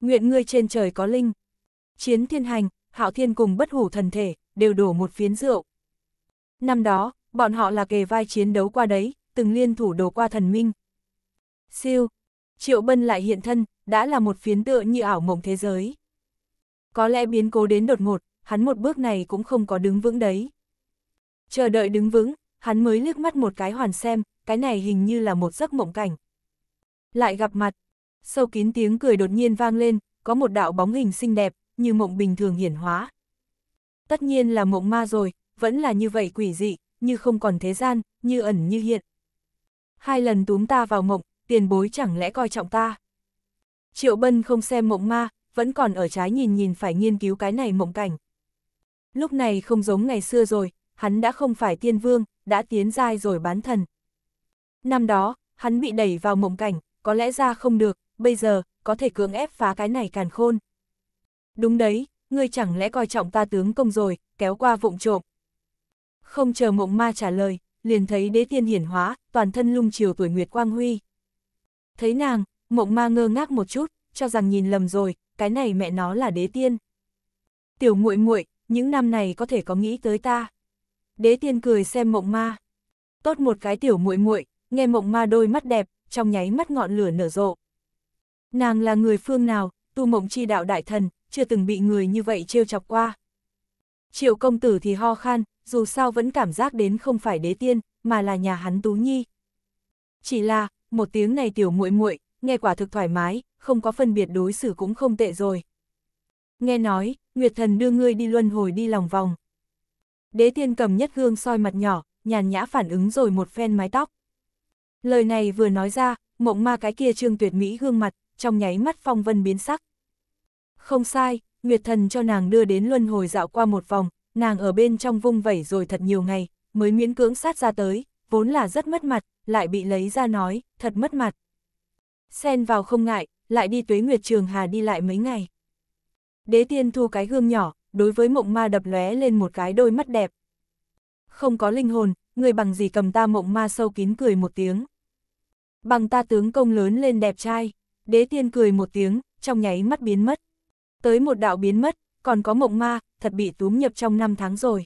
Nguyện ngươi trên trời có linh. Chiến thiên hành, hạo thiên cùng bất hủ thần thể, đều đổ một phiến rượu. Năm đó, bọn họ là kề vai chiến đấu qua đấy, từng liên thủ đổ qua thần minh. Siêu, Triệu Bân lại hiện thân, đã là một phiến tựa như ảo mộng thế giới. Có lẽ biến cố đến đột ngột, hắn một bước này cũng không có đứng vững đấy. Chờ đợi đứng vững, hắn mới liếc mắt một cái hoàn xem, cái này hình như là một giấc mộng cảnh. Lại gặp mặt, sâu kín tiếng cười đột nhiên vang lên, có một đạo bóng hình xinh đẹp, như mộng bình thường hiển hóa. Tất nhiên là mộng ma rồi, vẫn là như vậy quỷ dị, như không còn thế gian, như ẩn như hiện. Hai lần túm ta vào mộng, tiền bối chẳng lẽ coi trọng ta. Triệu Bân không xem mộng ma, vẫn còn ở trái nhìn nhìn phải nghiên cứu cái này mộng cảnh. Lúc này không giống ngày xưa rồi, hắn đã không phải tiên vương, đã tiến dai rồi bán thần. Năm đó, hắn bị đẩy vào mộng cảnh, có lẽ ra không được, bây giờ, có thể cưỡng ép phá cái này càn khôn. Đúng đấy, ngươi chẳng lẽ coi trọng ta tướng công rồi, kéo qua vụng trộm, không chờ mộng ma trả lời, liền thấy đế tiên hiển hóa, toàn thân lung chiều tuổi nguyệt quang huy. Thấy nàng, mộng ma ngơ ngác một chút, cho rằng nhìn lầm rồi, cái này mẹ nó là đế tiên. Tiểu muội muội, những năm này có thể có nghĩ tới ta. Đế tiên cười xem mộng ma. Tốt một cái tiểu muội muội, nghe mộng ma đôi mắt đẹp, trong nháy mắt ngọn lửa nở rộ. Nàng là người phương nào, tu mộng chi đạo đại thần, chưa từng bị người như vậy trêu chọc qua. Triệu công tử thì ho khan, dù sao vẫn cảm giác đến không phải đế tiên, mà là nhà hắn Tú Nhi. Chỉ là, một tiếng này tiểu muội muội nghe quả thực thoải mái, không có phân biệt đối xử cũng không tệ rồi. Nghe nói, Nguyệt Thần đưa ngươi đi luân hồi đi lòng vòng. Đế tiên cầm nhất gương soi mặt nhỏ, nhàn nhã phản ứng rồi một phen mái tóc. Lời này vừa nói ra, mộng ma cái kia trương tuyệt mỹ gương mặt, trong nháy mắt phong vân biến sắc. Không sai, Nguyệt Thần cho nàng đưa đến luân hồi dạo qua một vòng, nàng ở bên trong vung vẩy rồi thật nhiều ngày, mới miễn cưỡng sát ra tới, vốn là rất mất mặt, lại bị lấy ra nói, thật mất mặt. Xen vào không ngại, lại đi tuế nguyệt trường hà đi lại mấy ngày. Đế tiên thu cái gương nhỏ, đối với mộng ma đập lóe lên một cái đôi mắt đẹp. Không có linh hồn, người bằng gì cầm ta mộng ma sâu kín cười một tiếng. Bằng ta tướng công lớn lên đẹp trai, đế tiên cười một tiếng, trong nháy mắt biến mất. Tới một đạo biến mất, còn có mộng ma, thật bị túm nhập trong năm tháng rồi.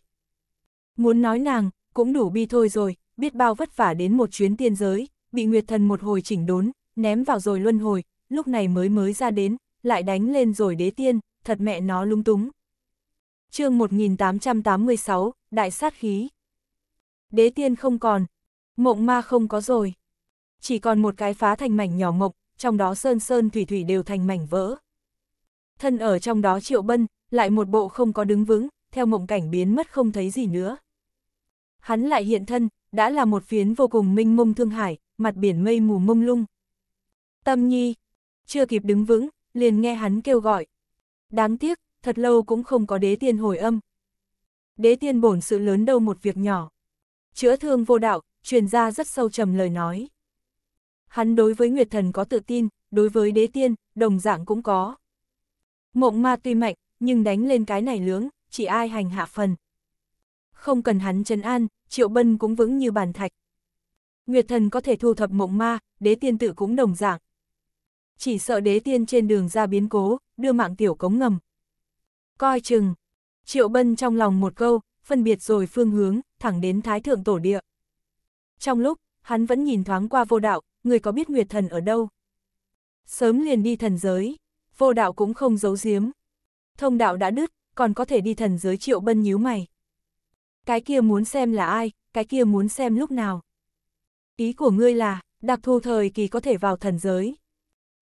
Muốn nói nàng, cũng đủ bi thôi rồi, biết bao vất vả đến một chuyến tiên giới, bị Nguyệt Thần một hồi chỉnh đốn, ném vào rồi luân hồi, lúc này mới mới ra đến, lại đánh lên rồi đế tiên, thật mẹ nó lung túng. chương 1886, Đại sát khí. Đế tiên không còn, mộng ma không có rồi. Chỉ còn một cái phá thành mảnh nhỏ mộc, trong đó sơn sơn thủy thủy đều thành mảnh vỡ. Thân ở trong đó triệu bân, lại một bộ không có đứng vững, theo mộng cảnh biến mất không thấy gì nữa. Hắn lại hiện thân, đã là một phiến vô cùng minh mông thương hải, mặt biển mây mù mông lung. Tâm nhi, chưa kịp đứng vững, liền nghe hắn kêu gọi. Đáng tiếc, thật lâu cũng không có đế tiên hồi âm. Đế tiên bổn sự lớn đâu một việc nhỏ. Chữa thương vô đạo, truyền ra rất sâu trầm lời nói. Hắn đối với Nguyệt Thần có tự tin, đối với đế tiên, đồng dạng cũng có. Mộng ma tuy mạnh, nhưng đánh lên cái này lưỡng, chỉ ai hành hạ phần. Không cần hắn trấn an, Triệu Bân cũng vững như bàn thạch. Nguyệt thần có thể thu thập mộng ma, đế tiên tự cũng đồng dạng. Chỉ sợ đế tiên trên đường ra biến cố, đưa mạng tiểu cống ngầm. Coi chừng, Triệu Bân trong lòng một câu, phân biệt rồi phương hướng, thẳng đến Thái Thượng Tổ Địa. Trong lúc, hắn vẫn nhìn thoáng qua vô đạo, người có biết Nguyệt Thần ở đâu. Sớm liền đi thần giới, vô đạo cũng không giấu giếm thông đạo đã đứt, còn có thể đi thần giới triệu bân nhíu mày. Cái kia muốn xem là ai, cái kia muốn xem lúc nào. Ý của ngươi là, đặc thù thời kỳ có thể vào thần giới.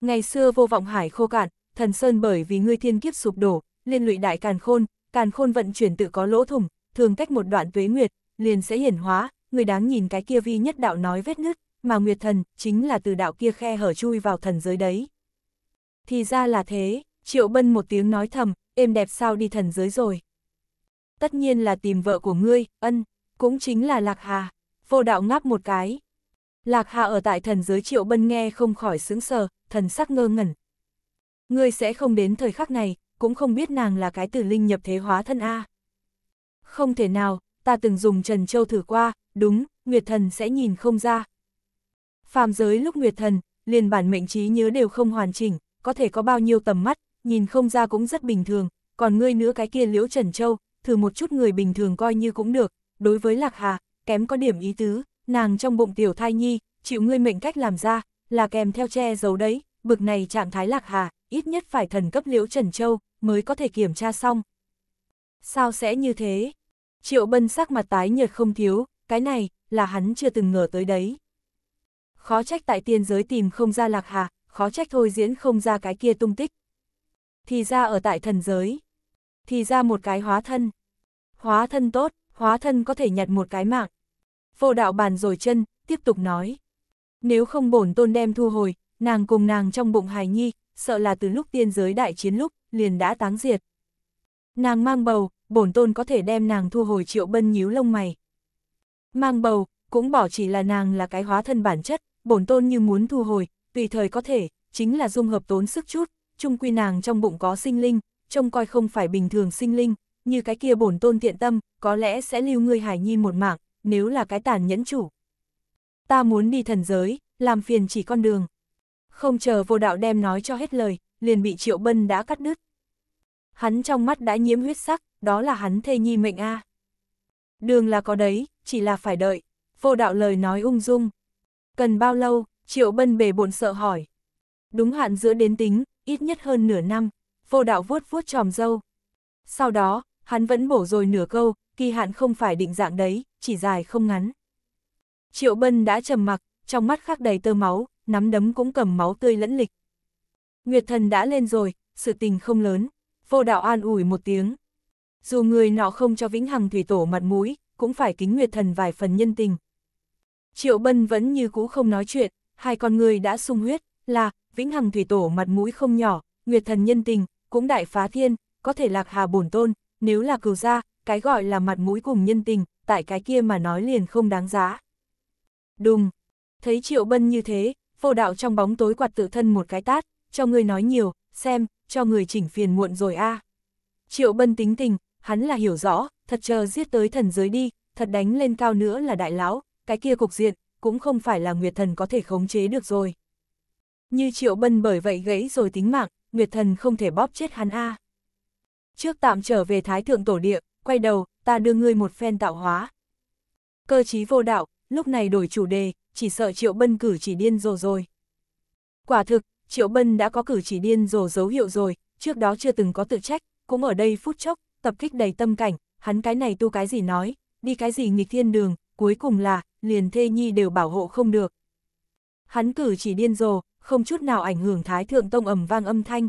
Ngày xưa vô vọng hải khô cạn, thần sơn bởi vì ngươi thiên kiếp sụp đổ, liên lụy đại càn khôn, càn khôn vận chuyển tự có lỗ thủng, thường cách một đoạn tuế nguyệt, liền sẽ hiển hóa, người đáng nhìn cái kia vi nhất đạo nói vết nứt, mà nguyệt thần chính là từ đạo kia khe hở chui vào thần giới đấy. Thì ra là thế, triệu bân một tiếng nói thầm, êm đẹp sao đi thần giới rồi. Tất nhiên là tìm vợ của ngươi, ân, cũng chính là Lạc Hà. Vô đạo ngáp một cái. Lạc Hà ở tại thần giới triệu bân nghe không khỏi sững sờ, thần sắc ngơ ngẩn. Ngươi sẽ không đến thời khắc này, cũng không biết nàng là cái tử linh nhập thế hóa thân A. Không thể nào, ta từng dùng Trần Châu thử qua, đúng, Nguyệt Thần sẽ nhìn không ra. Phàm giới lúc Nguyệt Thần, liền bản mệnh trí nhớ đều không hoàn chỉnh, có thể có bao nhiêu tầm mắt, nhìn không ra cũng rất bình thường, còn ngươi nữa cái kia Liễu Trần Châu, thử một chút người bình thường coi như cũng được, đối với Lạc Hà, kém có điểm ý tứ, nàng trong bụng tiểu thai nhi, chịu ngươi mệnh cách làm ra, là kèm theo che giấu đấy, bực này trạng thái Lạc Hà, ít nhất phải thần cấp Liễu Trần Châu mới có thể kiểm tra xong. Sao sẽ như thế? Triệu Bân sắc mặt tái nhợt không thiếu, cái này là hắn chưa từng ngờ tới đấy. Khó trách tại tiên giới tìm không ra Lạc Hà, khó trách thôi diễn không ra cái kia tung tích, thì ra ở tại thần giới. Thì ra một cái hóa thân. Hóa thân tốt, hóa thân có thể nhặt một cái mạng. Vô đạo bàn rồi chân, tiếp tục nói. Nếu không bổn tôn đem thu hồi, nàng cùng nàng trong bụng hài nhi, sợ là từ lúc tiên giới đại chiến lúc, liền đã táng diệt. Nàng mang bầu, bổn tôn có thể đem nàng thu hồi triệu bân nhíu lông mày. Mang bầu, cũng bỏ chỉ là nàng là cái hóa thân bản chất, bổn tôn như muốn thu hồi, tùy thời có thể, chính là dung hợp tốn sức chút, chung quy nàng trong bụng có sinh linh, trông coi không phải bình thường sinh linh, như cái kia bổn tôn thiện tâm, có lẽ sẽ lưu ngươi hải nhi một mạng, nếu là cái tàn nhẫn chủ. Ta muốn đi thần giới, làm phiền chỉ con đường. Không chờ vô đạo đem nói cho hết lời, liền bị triệu bân đã cắt đứt. Hắn trong mắt đã nhiễm huyết sắc, đó là hắn thê nhi mệnh a. Đường là có đấy, chỉ là phải đợi. Vô đạo lời nói ung dung. Cần bao lâu, triệu bân bề bộn sợ hỏi. Đúng hạn giữa đến tính, ít nhất hơn nửa năm, vô đạo vuốt vuốt tròm dâu. Sau đó, hắn vẫn bổ rồi nửa câu, kỳ hạn không phải định dạng đấy, chỉ dài không ngắn. Triệu Bân đã trầm mặc, trong mắt khắc đầy tơ máu, nắm đấm cũng cầm máu tươi lẫn lịch. Nguyệt thần đã lên rồi, sự tình không lớn, vô đạo an ủi một tiếng. Dù người nọ không cho vĩnh hằng thủy tổ mặt mũi, cũng phải kính Nguyệt thần vài phần nhân tình. Triệu Bân vẫn như cũ không nói chuyện, hai con người đã sung huyết, là, vĩnh hằng thủy tổ mặt mũi không nhỏ, nguyệt thần nhân tình, cũng đại phá thiên, có thể lạc hà bổn tôn, nếu là cửu gia, cái gọi là mặt mũi cùng nhân tình, tại cái kia mà nói liền không đáng giá. Đùng, thấy triệu bân như thế, vô đạo trong bóng tối quạt tự thân một cái tát, cho người nói nhiều, xem, cho người chỉnh phiền muộn rồi a. À. Triệu bân tính tình, hắn là hiểu rõ, thật chờ giết tới thần giới đi, thật đánh lên cao nữa là đại lão, cái kia cục diện, cũng không phải là nguyệt thần có thể khống chế được rồi. Như Triệu Bân bởi vậy gãy rồi tính mạng, Nguyệt Thần không thể bóp chết hắn a. Trước tạm trở về Thái Thượng Tổ Địa, quay đầu, ta đưa ngươi một phen tạo hóa. Cơ chí vô đạo, lúc này đổi chủ đề, chỉ sợ Triệu Bân cử chỉ điên rồ rồi. Quả thực, Triệu Bân đã có cử chỉ điên rồ dấu hiệu rồi, trước đó chưa từng có tự trách, cũng ở đây phút chốc, tập kích đầy tâm cảnh, hắn cái này tu cái gì nói, đi cái gì nghịch thiên đường, cuối cùng là, liền thê nhi đều bảo hộ không được. Hắn cử chỉ điên rồ, không chút nào ảnh hưởng thái thượng tông ầm vang âm thanh.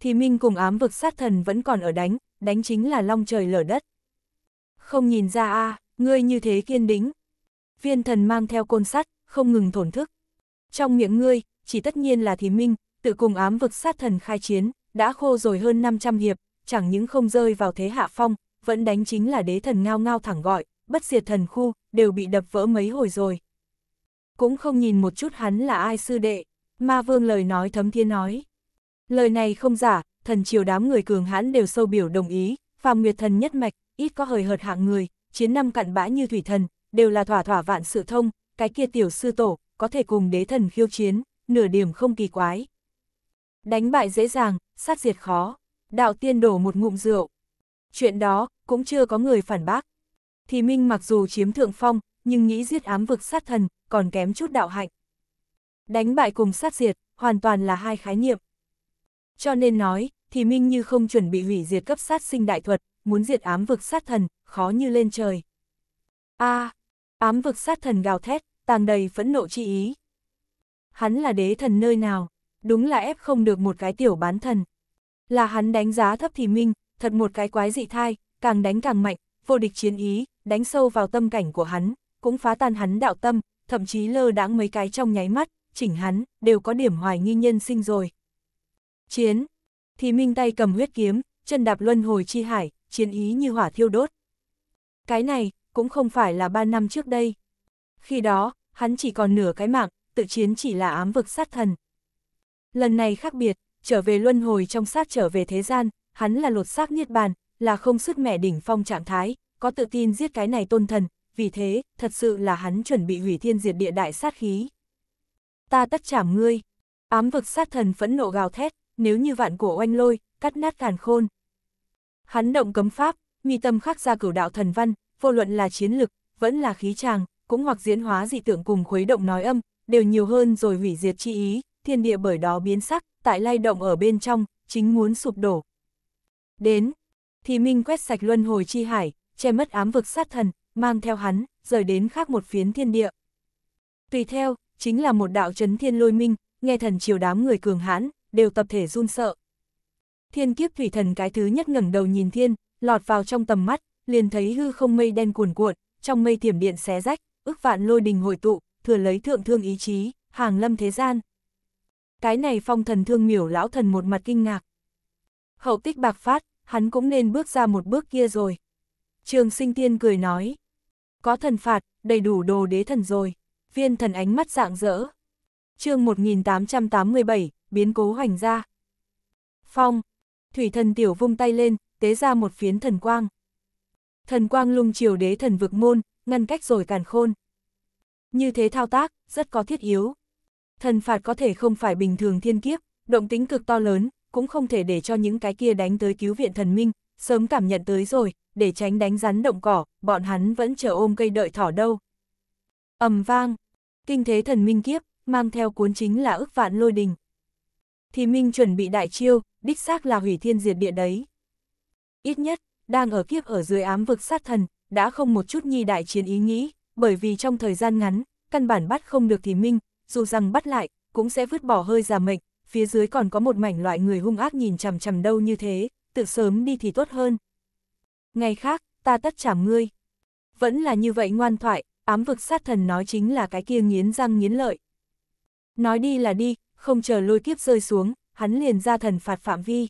Thì minh cùng ám vực sát thần vẫn còn ở đánh, đánh chính là long trời lở đất. Không nhìn ra a à, ngươi như thế kiên đính. Viên thần mang theo côn sắt, không ngừng thổn thức. Trong miệng ngươi, chỉ tất nhiên là thì minh, tự cùng ám vực sát thần khai chiến, đã khô rồi hơn 500 hiệp, chẳng những không rơi vào thế hạ phong, vẫn đánh chính là đế thần ngao ngao thẳng gọi, bất diệt thần khu, đều bị đập vỡ mấy hồi rồi. Cũng không nhìn một chút hắn là ai sư đệ. Ma vương lời nói thấm thiên nói. Lời này không giả, thần triều đám người cường hãn đều sâu biểu đồng ý, phàm nguyệt thần nhất mạch, ít có hời hợt hạng người, chiến năm cặn bã như thủy thần, đều là thỏa thỏa vạn sự thông, cái kia tiểu sư tổ, có thể cùng đế thần khiêu chiến, nửa điểm không kỳ quái. Đánh bại dễ dàng, sát diệt khó, đạo tiên đổ một ngụm rượu. Chuyện đó, cũng chưa có người phản bác. Thì Minh mặc dù chiếm thượng phong, nhưng nghĩ giết ám vực sát thần, còn kém chút đạo hạnh đánh bại cùng sát diệt, hoàn toàn là hai khái niệm. Cho nên nói, thì Minh Như không chuẩn bị hủy diệt cấp sát sinh đại thuật, muốn diệt ám vực sát thần, khó như lên trời. a à, ám vực sát thần gào thét, tàng đầy phẫn nộ chi ý. Hắn là đế thần nơi nào, đúng là ép không được một cái tiểu bán thần. Là hắn đánh giá thấp thì Minh, thật một cái quái dị thai, càng đánh càng mạnh, vô địch chiến ý, đánh sâu vào tâm cảnh của hắn, cũng phá tan hắn đạo tâm, thậm chí lơ đãng mấy cái trong nháy mắt, chỉnh hắn, đều có điểm hoài nghi nhân sinh rồi. Chiến, thì minh tay cầm huyết kiếm, chân đạp luân hồi chi hải, chiến ý như hỏa thiêu đốt. Cái này, cũng không phải là ba năm trước đây. Khi đó, hắn chỉ còn nửa cái mạng, tự chiến chỉ là ám vực sát thần. Lần này khác biệt, trở về luân hồi trong sát trở về thế gian, hắn là lột xác niết bàn, là không sức mẻ đỉnh phong trạng thái, có tự tin giết cái này tôn thần, vì thế, thật sự là hắn chuẩn bị hủy thiên diệt địa đại sát khí ta tất trảm ngươi. Ám vực sát thần phẫn nộ gào thét, nếu như vạn cổ oanh lôi, cắt nát càn khôn. Hắn động cấm pháp, mi tâm khắc ra cửu đạo thần văn, vô luận là chiến lực, vẫn là khí tràng, cũng hoặc diễn hóa dị tượng cùng khuấy động nói âm, đều nhiều hơn rồi hủy diệt chi ý, thiên địa bởi đó biến sắc, tại lay động ở bên trong, chính muốn sụp đổ. Đến, thì Minh quét sạch luân hồi chi hải, che mất ám vực sát thần, mang theo hắn, rời đến khác một phiến thiên địa. Tùy theo, chính là một đạo chấn thiên lôi minh, nghe thần chiều đám người cường hãn, đều tập thể run sợ. Thiên kiếp thủy thần cái thứ nhất ngẩng đầu nhìn thiên, lọt vào trong tầm mắt, liền thấy hư không mây đen cuồn cuộn, trong mây tiềm điện xé rách, ức vạn lôi đình hội tụ, thừa lấy thượng thương ý chí, hàng lâm thế gian. Cái này phong thần thương miểu lão thần một mặt kinh ngạc. Hậu tích bạc phát, hắn cũng nên bước ra một bước kia rồi. Trường sinh tiên cười nói, có thần phạt, đầy đủ đồ đế thần rồi viên thần ánh mắt dạng dỡ chương 1887, biến cố hoành ra. Phong, thủy thần tiểu vung tay lên, tế ra một phiến thần quang. Thần quang lung chiều đế thần vực môn, ngăn cách rồi càn khôn. Như thế thao tác, rất có thiết yếu. Thần phạt có thể không phải bình thường thiên kiếp, động tính cực to lớn, cũng không thể để cho những cái kia đánh tới cứu viện thần minh, sớm cảm nhận tới rồi, để tránh đánh rắn động cỏ, bọn hắn vẫn chờ ôm cây đợi thỏ đâu ầm vang, kinh thế thần minh kiếp, mang theo cuốn chính là ức vạn lôi đình. Thì minh chuẩn bị đại chiêu, đích xác là hủy thiên diệt địa đấy. Ít nhất, đang ở kiếp ở dưới ám vực sát thần, đã không một chút nhi đại chiến ý nghĩ, bởi vì trong thời gian ngắn, căn bản bắt không được thì minh, dù rằng bắt lại, cũng sẽ vứt bỏ hơi già mệnh, phía dưới còn có một mảnh loại người hung ác nhìn chằm chằm đâu như thế, tự sớm đi thì tốt hơn. Ngày khác, ta tất chảm ngươi. Vẫn là như vậy ngoan thoại, ám vực sát thần nói chính là cái kia nghiến răng nghiến lợi. Nói đi là đi, không chờ lôi kiếp rơi xuống, hắn liền ra thần phạt phạm vi.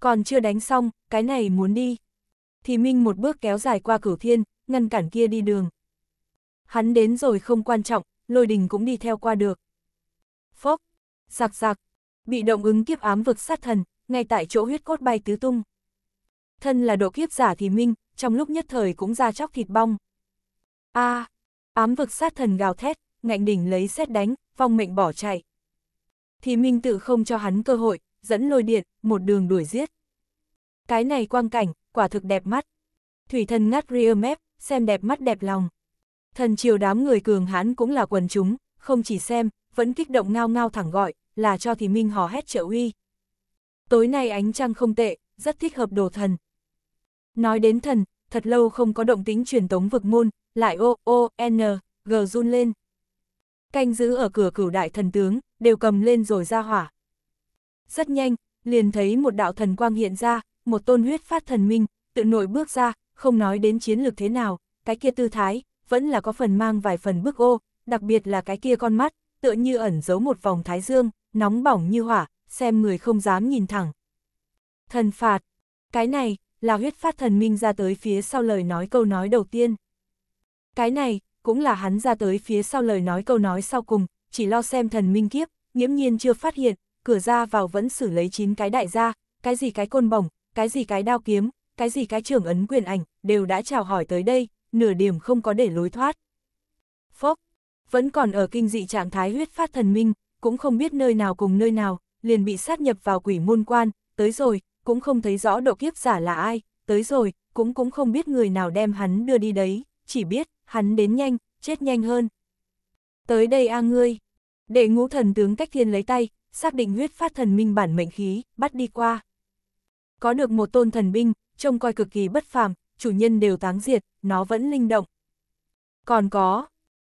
Còn chưa đánh xong, cái này muốn đi. Thì Minh một bước kéo dài qua cửu thiên, ngăn cản kia đi đường. Hắn đến rồi không quan trọng, lôi đình cũng đi theo qua được. Phốc, giặc giặc, bị động ứng kiếp ám vực sát thần, ngay tại chỗ huyết cốt bay tứ tung. Thân là độ kiếp giả thì Minh, trong lúc nhất thời cũng ra chóc thịt bong a à, ám vực sát thần gào thét, ngạnh đỉnh lấy xét đánh, phong mệnh bỏ chạy. Thì minh tự không cho hắn cơ hội, dẫn lôi điện, một đường đuổi giết. Cái này quang cảnh, quả thực đẹp mắt. Thủy thần ngắt rear ép, xem đẹp mắt đẹp lòng. Thần triều đám người cường hãn cũng là quần chúng, không chỉ xem, vẫn kích động ngao ngao thẳng gọi, là cho thì minh hò hét trợ uy. Tối nay ánh trăng không tệ, rất thích hợp đồ thần. Nói đến thần, thật lâu không có động tính truyền tống vực môn, lại ô ô n g run lên. Canh giữ ở cửa cửu đại thần tướng, đều cầm lên rồi ra hỏa. Rất nhanh, liền thấy một đạo thần quang hiện ra, một tôn huyết phát thần minh, tự nội bước ra, không nói đến chiến lược thế nào, cái kia tư thái, vẫn là có phần mang vài phần bức ô, đặc biệt là cái kia con mắt, tựa như ẩn giấu một vòng thái dương, nóng bỏng như hỏa, xem người không dám nhìn thẳng. Thần phạt, cái này, là huyết phát thần minh ra tới phía sau lời nói câu nói đầu tiên. Cái này, cũng là hắn ra tới phía sau lời nói câu nói sau cùng, chỉ lo xem thần minh kiếp, nghiễm nhiên chưa phát hiện, cửa ra vào vẫn xử lấy chín cái đại gia, cái gì cái côn bổng, cái gì cái đao kiếm, cái gì cái trưởng ấn quyền ảnh, đều đã chào hỏi tới đây, nửa điểm không có để lối thoát. Phốc, vẫn còn ở kinh dị trạng thái huyết phát thần minh, cũng không biết nơi nào cùng nơi nào, liền bị sát nhập vào quỷ môn quan, tới rồi, cũng không thấy rõ độ kiếp giả là ai, tới rồi, cũng cũng không biết người nào đem hắn đưa đi đấy, chỉ biết, hắn đến nhanh, chết nhanh hơn. Tới đây a ngươi. Đệ ngũ thần tướng cách thiên lấy tay, xác định huyết phát thần minh bản mệnh khí, bắt đi qua. Có được một tôn thần binh, trông coi cực kỳ bất phàm, chủ nhân đều táng diệt, nó vẫn linh động. Còn có,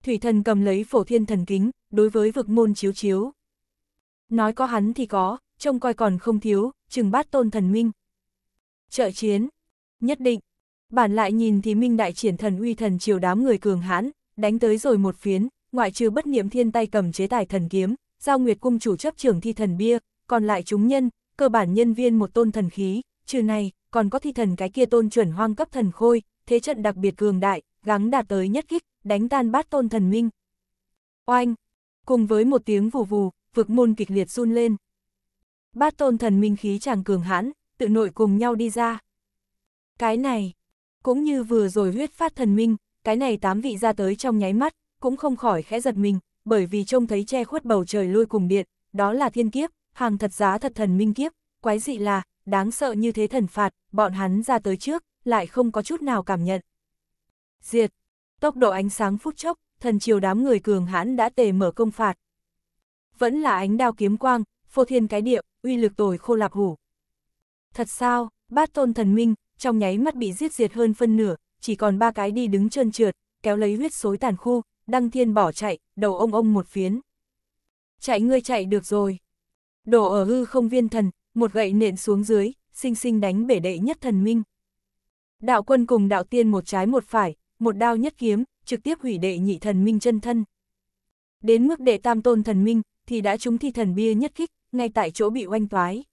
thủy thần cầm lấy phổ thiên thần kính, đối với vực môn chiếu chiếu. Nói có hắn thì có, trông coi còn không thiếu, chừng bát tôn thần minh. Trợ chiến, nhất định, Bản lại nhìn thì Minh Đại triển thần uy thần chiều đám người cường hãn, đánh tới rồi một phiến, ngoại trừ bất niệm thiên tay cầm chế tài thần kiếm, giao nguyệt cung chủ chấp trưởng thi thần bia, còn lại chúng nhân, cơ bản nhân viên một tôn thần khí, trừ này, còn có thi thần cái kia tôn chuẩn hoang cấp thần khôi, thế trận đặc biệt cường đại, gắng đạt tới nhất kích, đánh tan bát tôn thần minh. Oanh! Cùng với một tiếng vù vù, vực môn kịch liệt run lên. Bát tôn thần minh khí chàng cường hãn, tự nội cùng nhau đi ra. Cái này, cũng như vừa rồi huyết phát thần minh, cái này tám vị ra tới trong nháy mắt, cũng không khỏi khẽ giật mình, bởi vì trông thấy che khuất bầu trời lôi cùng điện, đó là thiên kiếp, hàng thật giá thật thần minh kiếp, quái dị là, đáng sợ như thế thần phạt, bọn hắn ra tới trước, lại không có chút nào cảm nhận. Diệt, tốc độ ánh sáng phút chốc, thần chiều đám người cường hãn đã tề mở công phạt. Vẫn là ánh đao kiếm quang, phô thiên cái địa, uy lực tồi khô lạp hủ. Thật sao, bát tôn thần minh, trong nháy mắt bị giết diệt hơn phân nửa, chỉ còn ba cái đi đứng trơn trượt, kéo lấy huyết xối tàn khu, Đăng Thiên bỏ chạy, đầu ông ông một phiến. Chạy ngươi chạy được rồi. Đổ ở hư không viên thần, một gậy nện xuống dưới, xinh xinh đánh bể đệ nhất thần minh. Đạo quân cùng đạo tiên một trái một phải, một đao nhất kiếm, trực tiếp hủy đệ nhị thần minh chân thân. Đến mức đệ tam tôn thần minh, thì đã trúng thi thần bia nhất kích, ngay tại chỗ bị oanh toái.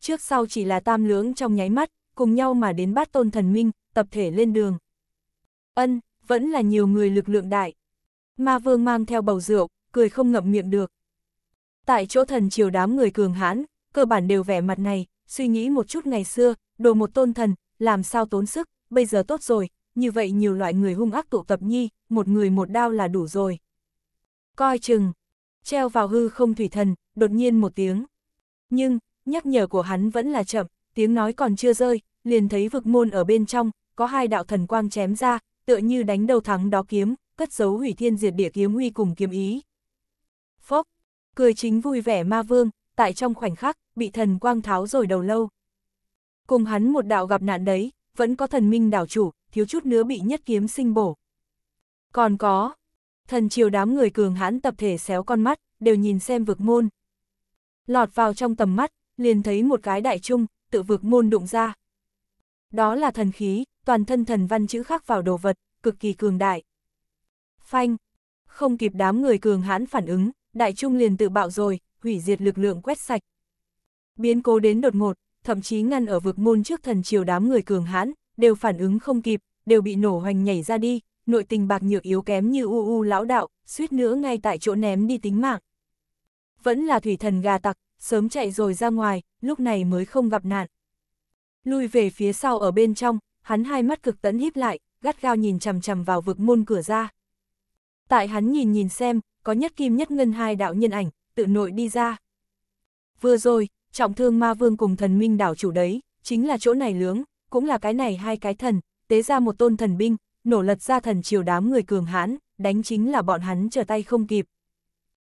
Trước sau chỉ là tam lưỡng trong nháy mắt, cùng nhau mà đến bát tôn thần minh, tập thể lên đường. Ân, vẫn là nhiều người lực lượng đại. Ma vương mang theo bầu rượu, cười không ngậm miệng được. Tại chỗ thần chiều đám người cường hãn, cơ bản đều vẻ mặt này, suy nghĩ một chút ngày xưa, đồ một tôn thần, làm sao tốn sức, bây giờ tốt rồi, như vậy nhiều loại người hung ác tụ tập nhi, một người một đao là đủ rồi. Coi chừng, treo vào hư không thủy thần, đột nhiên một tiếng. Nhưng, nhắc nhở của hắn vẫn là chậm, tiếng nói còn chưa rơi, liền thấy vực môn ở bên trong, có hai đạo thần quang chém ra, tựa như đánh đầu thắng đó kiếm, cất giấu hủy thiên diệt địa kiếm huy cùng kiếm ý. Phốc, cười chính vui vẻ ma vương, tại trong khoảnh khắc, bị thần quang tháo rồi đầu lâu. Cùng hắn một đạo gặp nạn đấy, vẫn có thần minh đảo chủ, thiếu chút nữa bị nhất kiếm sinh bổ. Còn có, thần triều đám người cường hãn tập thể xéo con mắt, đều nhìn xem vực môn. Lọt vào trong tầm mắt, liền thấy một cái đại trung, tự vực môn đụng ra. Đó là thần khí, toàn thân thần văn chữ khắc vào đồ vật, cực kỳ cường đại. Phanh, không kịp đám người cường hãn phản ứng, đại trung liền tự bạo rồi, hủy diệt lực lượng quét sạch. Biến cố đến đột ngột, thậm chí ngăn ở vực môn trước thần triều đám người cường hãn, đều phản ứng không kịp, đều bị nổ hoành nhảy ra đi, nội tình bạc nhược yếu kém như u u lão đạo, suýt nữa ngay tại chỗ ném đi tính mạng. Vẫn là thủy thần gà tặc, sớm chạy rồi ra ngoài, lúc này mới không gặp nạn. Lui về phía sau ở bên trong, hắn hai mắt cực tấn híp lại, gắt gao nhìn chằm chằm vào vực môn cửa ra. Tại hắn nhìn nhìn xem, có nhất kim nhất ngân hai đạo nhân ảnh, tự nội đi ra. Vừa rồi, trọng thương ma vương cùng thần minh đảo chủ đấy, chính là chỗ này lướng, cũng là cái này hai cái thần, tế ra một tôn thần binh, nổ lật ra thần chiều đám người cường hãn, đánh chính là bọn hắn trở tay không kịp.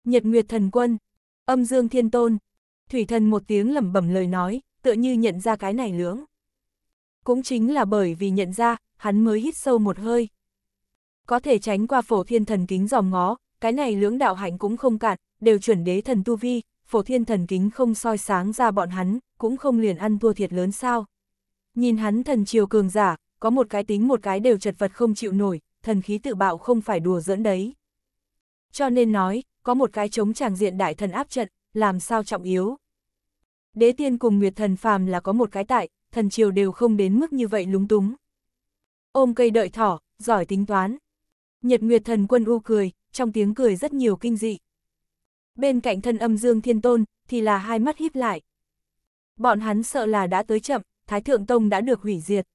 Nhật Nguyệt Thần Quân, Âm Dương Thiên Tôn, thủy thần một tiếng lẩm bẩm lời nói, tựa như nhận ra cái này lưỡng. Cũng chính là bởi vì nhận ra, hắn mới hít sâu một hơi. Có thể tránh qua phổ thiên thần kính dòm ngó, cái này lưỡng đạo hạnh cũng không cạn, đều chuẩn đế thần tu vi, phổ thiên thần kính không soi sáng ra bọn hắn, cũng không liền ăn thua thiệt lớn sao. Nhìn hắn thần chiều cường giả, có một cái tính một cái đều chật vật không chịu nổi, thần khí tự bạo không phải đùa dẫn đấy. Cho nên nói, có một cái chống tràng diện đại thần áp trận, làm sao trọng yếu. Đế tiên cùng Nguyệt thần phàm là có một cái tại, thần triều đều không đến mức như vậy lúng túng. Ôm cây đợi thỏ, giỏi tính toán. Nhật Nguyệt thần quân u cười, trong tiếng cười rất nhiều kinh dị. Bên cạnh thân âm Dương Thiên Tôn, thì là hai mắt híp lại. Bọn hắn sợ là đã tới chậm, Thái Thượng Tông đã được hủy diệt.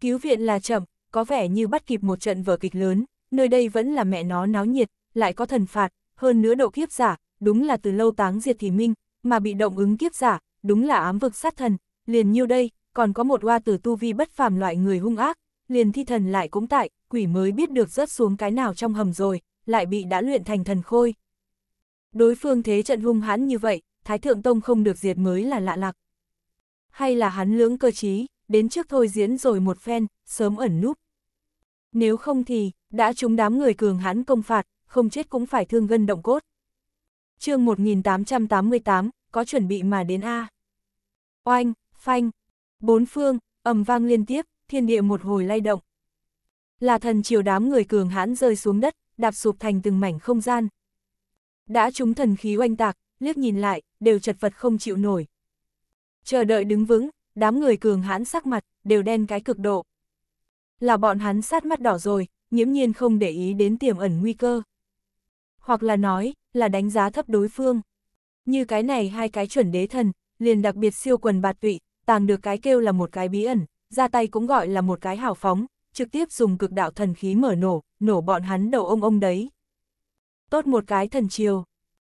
Cứu viện là chậm, có vẻ như bắt kịp một trận vở kịch lớn, nơi đây vẫn là mẹ nó náo nhiệt, lại có thần phạt, hơn nữa độ kiếp giả, đúng là từ lâu táng diệt thì minh, mà bị động ứng kiếp giả, đúng là ám vực sát thần, liền như đây, còn có một oa tử tu vi bất phàm loại người hung ác, liền thi thần lại cũng tại, quỷ mới biết được rớt xuống cái nào trong hầm rồi, lại bị đã luyện thành thần khôi. Đối phương thế trận hung hãn như vậy, Thái Thượng Tông không được diệt mới là lạ lạc. Hay là hắn lưỡng cơ trí, đến trước thôi diễn rồi một phen, sớm ẩn núp. Nếu không thì, đã chúng đám người cường hãn công phạt, không chết cũng phải thương gân động cốt chương 1888, có chuẩn bị mà đến A. Oanh, phanh, bốn phương, ầm vang liên tiếp, thiên địa một hồi lay động. Là thần chiều đám người cường hãn rơi xuống đất, đạp sụp thành từng mảnh không gian. Đã chúng thần khí oanh tạc, liếc nhìn lại, đều chật vật không chịu nổi. Chờ đợi đứng vững, đám người cường hãn sắc mặt, đều đen cái cực độ. Là bọn hắn sát mắt đỏ rồi, nhiễm nhiên không để ý đến tiềm ẩn nguy cơ. Hoặc là nói, là đánh giá thấp đối phương. Như cái này hai cái chuẩn đế thần, liền đặc biệt siêu quần bạt tụy, tàng được cái kêu là một cái bí ẩn, ra tay cũng gọi là một cái hào phóng, trực tiếp dùng cực đạo thần khí mở nổ, nổ bọn hắn đầu ông ông đấy. Tốt một cái thần chiều.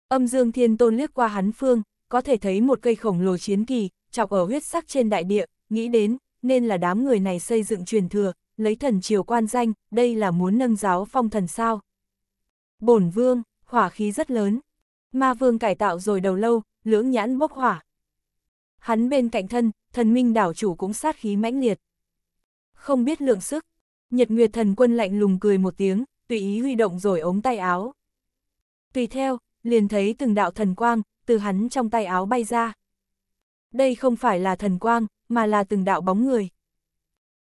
Âm Dương Thiên Tôn liếc qua hắn phương, có thể thấy một cây khổng lồ chiến kỳ, chọc ở huyết sắc trên đại địa, nghĩ đến, nên là đám người này xây dựng truyền thừa, lấy thần chiều quan danh, đây là muốn nâng giáo phong thần sao. Bổn Vương hỏa khí rất lớn. Ma vương cải tạo rồi đầu lâu, lưỡng nhãn bốc hỏa. Hắn bên cạnh thân, thần minh đảo chủ cũng sát khí mãnh liệt. Không biết lượng sức, nhật nguyệt thần quân lạnh lùng cười một tiếng, tùy ý huy động rồi ống tay áo. Tùy theo, liền thấy từng đạo thần quang, từ hắn trong tay áo bay ra. Đây không phải là thần quang, mà là từng đạo bóng người.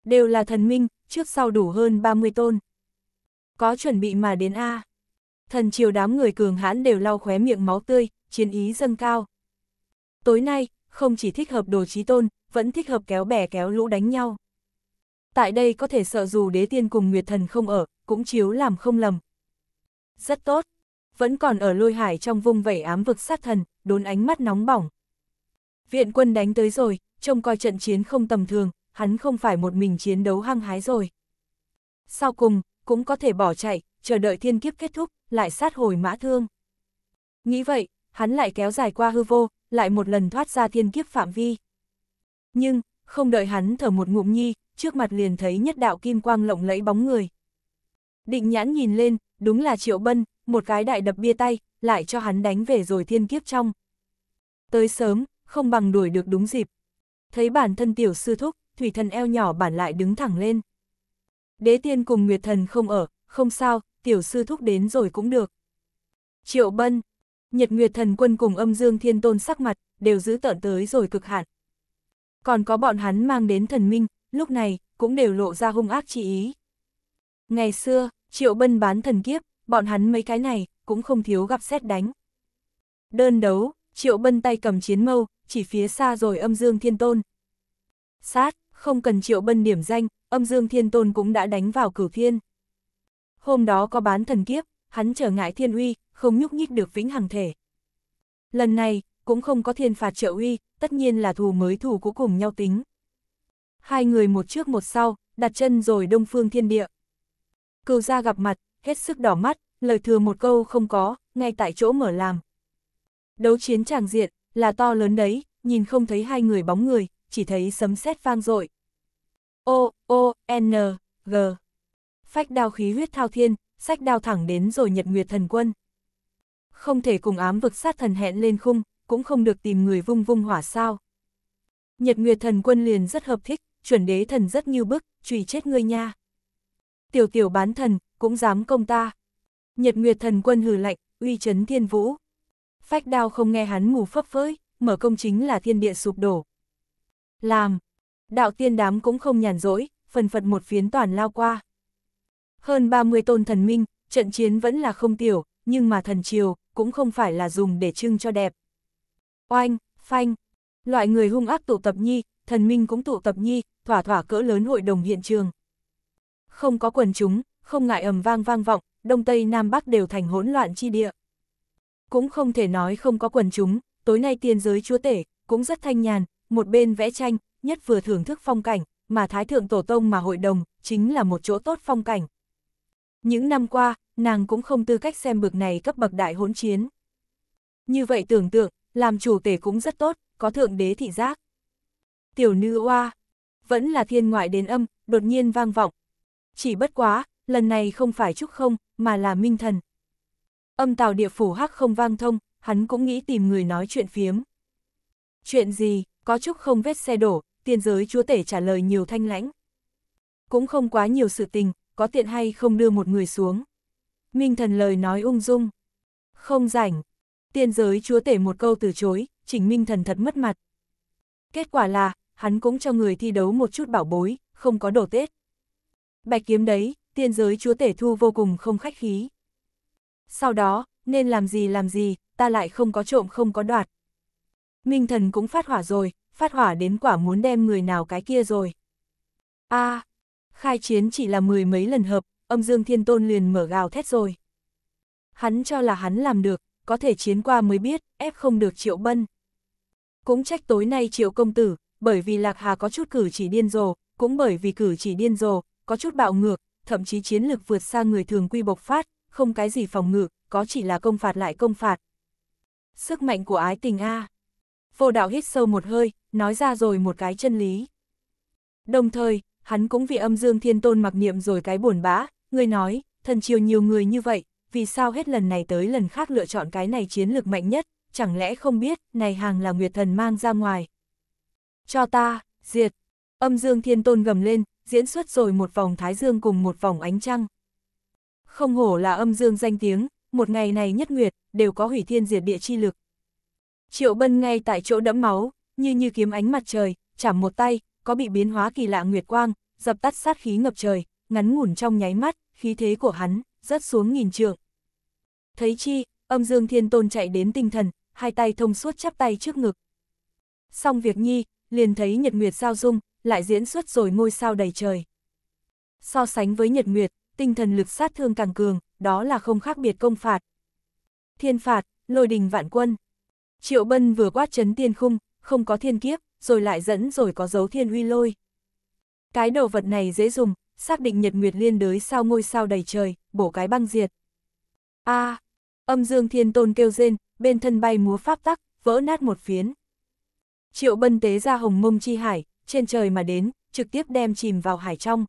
Đều là thần minh, trước sau đủ hơn 30 tôn. Có chuẩn bị mà đến A thần triều đám người cường hãn đều lau khóe miệng máu tươi, chiến ý dâng cao. Tối nay, không chỉ thích hợp đồ trí tôn, vẫn thích hợp kéo bè kéo lũ đánh nhau. Tại đây có thể sợ dù đế tiên cùng Nguyệt Thần không ở, cũng chiếu làm không lầm. Rất tốt, vẫn còn ở lôi hải trong vùng vẩy ám vực sát thần, đốn ánh mắt nóng bỏng. Viện quân đánh tới rồi, trông coi trận chiến không tầm thường, hắn không phải một mình chiến đấu hăng hái rồi. Sau cùng, cũng có thể bỏ chạy, chờ đợi thiên kiếp kết thúc, lại sát hồi mã thương. Nghĩ vậy, hắn lại kéo dài qua hư vô, lại một lần thoát ra thiên kiếp phạm vi. Nhưng, không đợi hắn thở một ngụm nhi, trước mặt liền thấy nhất đạo kim quang lộng lẫy bóng người. Định nhãn nhìn lên, đúng là Triệu Bân, một cái đại đập bia tay, lại cho hắn đánh về rồi thiên kiếp trong. Tới sớm, không bằng đuổi được đúng dịp. Thấy bản thân tiểu sư thúc, thủy thần eo nhỏ bản lại đứng thẳng lên. Đế tiên cùng Nguyệt thần không ở, không sao, tiểu sư thúc đến rồi cũng được. Triệu Bân, Nhật Nguyệt Thần Quân cùng âm dương thiên tôn sắc mặt, đều giữ tợn tới rồi cực hạn. Còn có bọn hắn mang đến thần minh, lúc này, cũng đều lộ ra hung ác chỉ ý. Ngày xưa, Triệu Bân bán thần kiếp, bọn hắn mấy cái này, cũng không thiếu gặp xét đánh. Đơn đấu, Triệu Bân tay cầm chiến mâu, chỉ phía xa rồi âm dương thiên tôn. Sát, không cần Triệu Bân điểm danh, âm dương thiên tôn cũng đã đánh vào cửu thiên hôm đó có bán thần kiếp, hắn trở ngại thiên uy, không nhúc nhích được vĩnh hằng thể. Lần này, cũng không có thiên phạt trợ uy, tất nhiên là thù mới thù cuối cùng nhau tính. Hai người một trước một sau, đặt chân rồi đông phương thiên địa. Cừu ra gặp mặt, hết sức đỏ mắt, lời thừa một câu không có, ngay tại chỗ mở làm. Đấu chiến tràng diện, là to lớn đấy, nhìn không thấy hai người bóng người, chỉ thấy sấm sét vang dội. O, O, N, G phách đao khí huyết thao thiên, sách đao thẳng đến rồi nhật nguyệt thần quân. Không thể cùng ám vực sát thần hẹn lên khung, cũng không được tìm người vung vung hỏa sao. Nhật nguyệt thần quân liền rất hợp thích, chuẩn đế thần rất như bức, trùy chết ngươi nha. Tiểu tiểu bán thần, cũng dám công ta. Nhật nguyệt thần quân hừ lạnh, uy chấn thiên vũ. Phách đao không nghe hắn ngủ phấp phới, mở công chính là thiên địa sụp đổ. Làm, đạo tiên đám cũng không nhàn rỗi, phần phật một phiến toàn lao qua. Hơn 30 tôn thần minh, trận chiến vẫn là không tiểu, nhưng mà thần triều cũng không phải là dùng để trưng cho đẹp. Oanh, phanh, loại người hung ác tụ tập nhi, thần minh cũng tụ tập nhi, thỏa thỏa cỡ lớn hội đồng hiện trường. Không có quần chúng, không ngại ầm vang vang vọng, đông tây nam bắc đều thành hỗn loạn chi địa. Cũng không thể nói không có quần chúng, tối nay tiên giới chúa tể, cũng rất thanh nhàn, một bên vẽ tranh, nhất vừa thưởng thức phong cảnh, mà Thái Thượng Tổ Tông mà hội đồng, chính là một chỗ tốt phong cảnh. Những năm qua, nàng cũng không tư cách xem bực này cấp bậc đại hỗn chiến. Như vậy tưởng tượng, làm chủ tể cũng rất tốt, có thượng đế thị giác. Tiểu nữ oa, vẫn là thiên ngoại đến âm, đột nhiên vang vọng. Chỉ bất quá, lần này không phải trúc không, mà là minh thần. Âm tào địa phủ hắc không vang thông, hắn cũng nghĩ tìm người nói chuyện phiếm. Chuyện gì, có trúc không vết xe đổ, tiên giới chúa tể trả lời nhiều thanh lãnh. Cũng không quá nhiều sự tình, có tiện hay không đưa một người xuống. Minh thần lời nói ung dung. Không rảnh. Tiên giới chúa tể một câu từ chối, chỉnh minh thần thật mất mặt. Kết quả là, hắn cũng cho người thi đấu một chút bảo bối, không có đồ tết. Bạch kiếm đấy, tiên giới chúa tể thu vô cùng không khách khí. Sau đó, nên làm gì làm gì, ta lại không có trộm không có đoạt. Minh thần cũng phát hỏa rồi, phát hỏa đến quả muốn đem người nào cái kia rồi. a à, khai chiến chỉ là mười mấy lần hợp, âm dương thiên tôn liền mở gào thét rồi. Hắn cho là hắn làm được, có thể chiến qua mới biết, ép không được triệu bân. Cũng trách tối nay triệu công tử, bởi vì Lạc Hà có chút cử chỉ điên rồ, cũng bởi vì cử chỉ điên rồ, có chút bạo ngược, thậm chí chiến lực vượt xa người thường quy bộc phát, không cái gì phòng ngự, có chỉ là công phạt lại công phạt. Sức mạnh của ái tình A. Vô đạo hít sâu một hơi, nói ra rồi một cái chân lý. Đồng thời, hắn cũng vì âm dương thiên tôn mặc niệm rồi cái buồn bã, người nói, thần chiều nhiều người như vậy, vì sao hết lần này tới lần khác lựa chọn cái này chiến lược mạnh nhất, chẳng lẽ không biết, này hàng là Nguyệt Thần mang ra ngoài. Cho ta, diệt, âm dương thiên tôn gầm lên, diễn xuất rồi một vòng thái dương cùng một vòng ánh trăng. Không hổ là âm dương danh tiếng, một ngày này nhất nguyệt, đều có hủy thiên diệt địa chi lực. Triệu bân ngay tại chỗ đẫm máu, như như kiếm ánh mặt trời, chảm một tay, có bị biến hóa kỳ lạ nguyệt quang, dập tắt sát khí ngập trời, ngắn ngủn trong nháy mắt, khí thế của hắn, rớt xuống nghìn trượng. Thấy chi, âm dương thiên tôn chạy đến tinh thần, hai tay thông suốt chắp tay trước ngực. Xong việc nhi, liền thấy nhật nguyệt sao dung, lại diễn xuất rồi ngôi sao đầy trời. So sánh với nhật nguyệt, tinh thần lực sát thương càng cường, đó là không khác biệt công phạt. Thiên phạt, lôi đình vạn quân. Triệu Bân vừa quát chấn tiên khung, không có thiên kiếp, rồi lại dẫn rồi có dấu thiên huy lôi. Cái đồ vật này dễ dùng, xác định nhật nguyệt liên đới sao ngôi sao đầy trời, bổ cái băng diệt. a à, âm dương thiên tôn kêu rên, bên thân bay múa pháp tắc, vỡ nát một phiến. Triệu bân tế ra hồng mông chi hải, trên trời mà đến, trực tiếp đem chìm vào hải trong.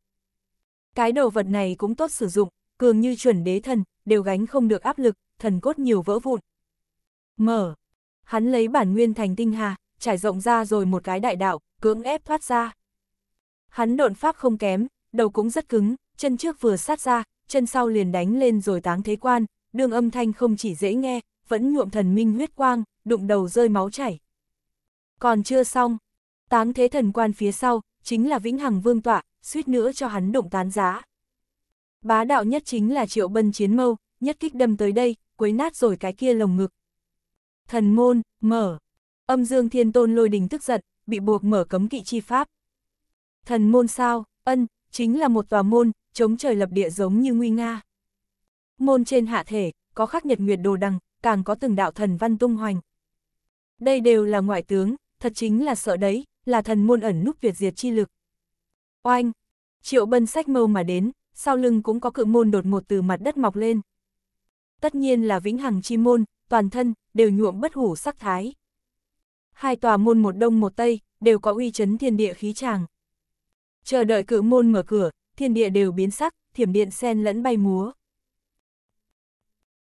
Cái đồ vật này cũng tốt sử dụng, cường như chuẩn đế thần, đều gánh không được áp lực, thần cốt nhiều vỡ vụn. Mở. Hắn lấy bản nguyên thành tinh hà, trải rộng ra rồi một cái đại đạo, cưỡng ép thoát ra. Hắn độn pháp không kém, đầu cũng rất cứng, chân trước vừa sát ra, chân sau liền đánh lên rồi táng thế quan, đường âm thanh không chỉ dễ nghe, vẫn nhuộm thần minh huyết quang, đụng đầu rơi máu chảy. Còn chưa xong, táng thế thần quan phía sau, chính là vĩnh hằng vương tọa, suýt nữa cho hắn động tán giá. Bá đạo nhất chính là triệu bân chiến mâu, nhất kích đâm tới đây, quấy nát rồi cái kia lồng ngực. Thần môn, mở. Âm dương thiên tôn lôi đình tức giận, bị buộc mở cấm kỵ chi pháp. Thần môn sao, ân, chính là một tòa môn, chống trời lập địa giống như nguy nga. Môn trên hạ thể, có khắc nhật nguyệt đồ đằng, càng có từng đạo thần văn tung hoành. Đây đều là ngoại tướng, thật chính là sợ đấy, là thần môn ẩn núp việt diệt chi lực. Oanh, triệu bân sách mâu mà đến, sau lưng cũng có cự môn đột ngột từ mặt đất mọc lên. Tất nhiên là vĩnh hằng chi môn, toàn thân, đều nhuộm bất hủ sắc thái hai tòa môn một đông một tây, đều có uy chấn thiên địa khí tràng. Chờ đợi cử môn mở cửa, thiên địa đều biến sắc, thiểm điện sen lẫn bay múa.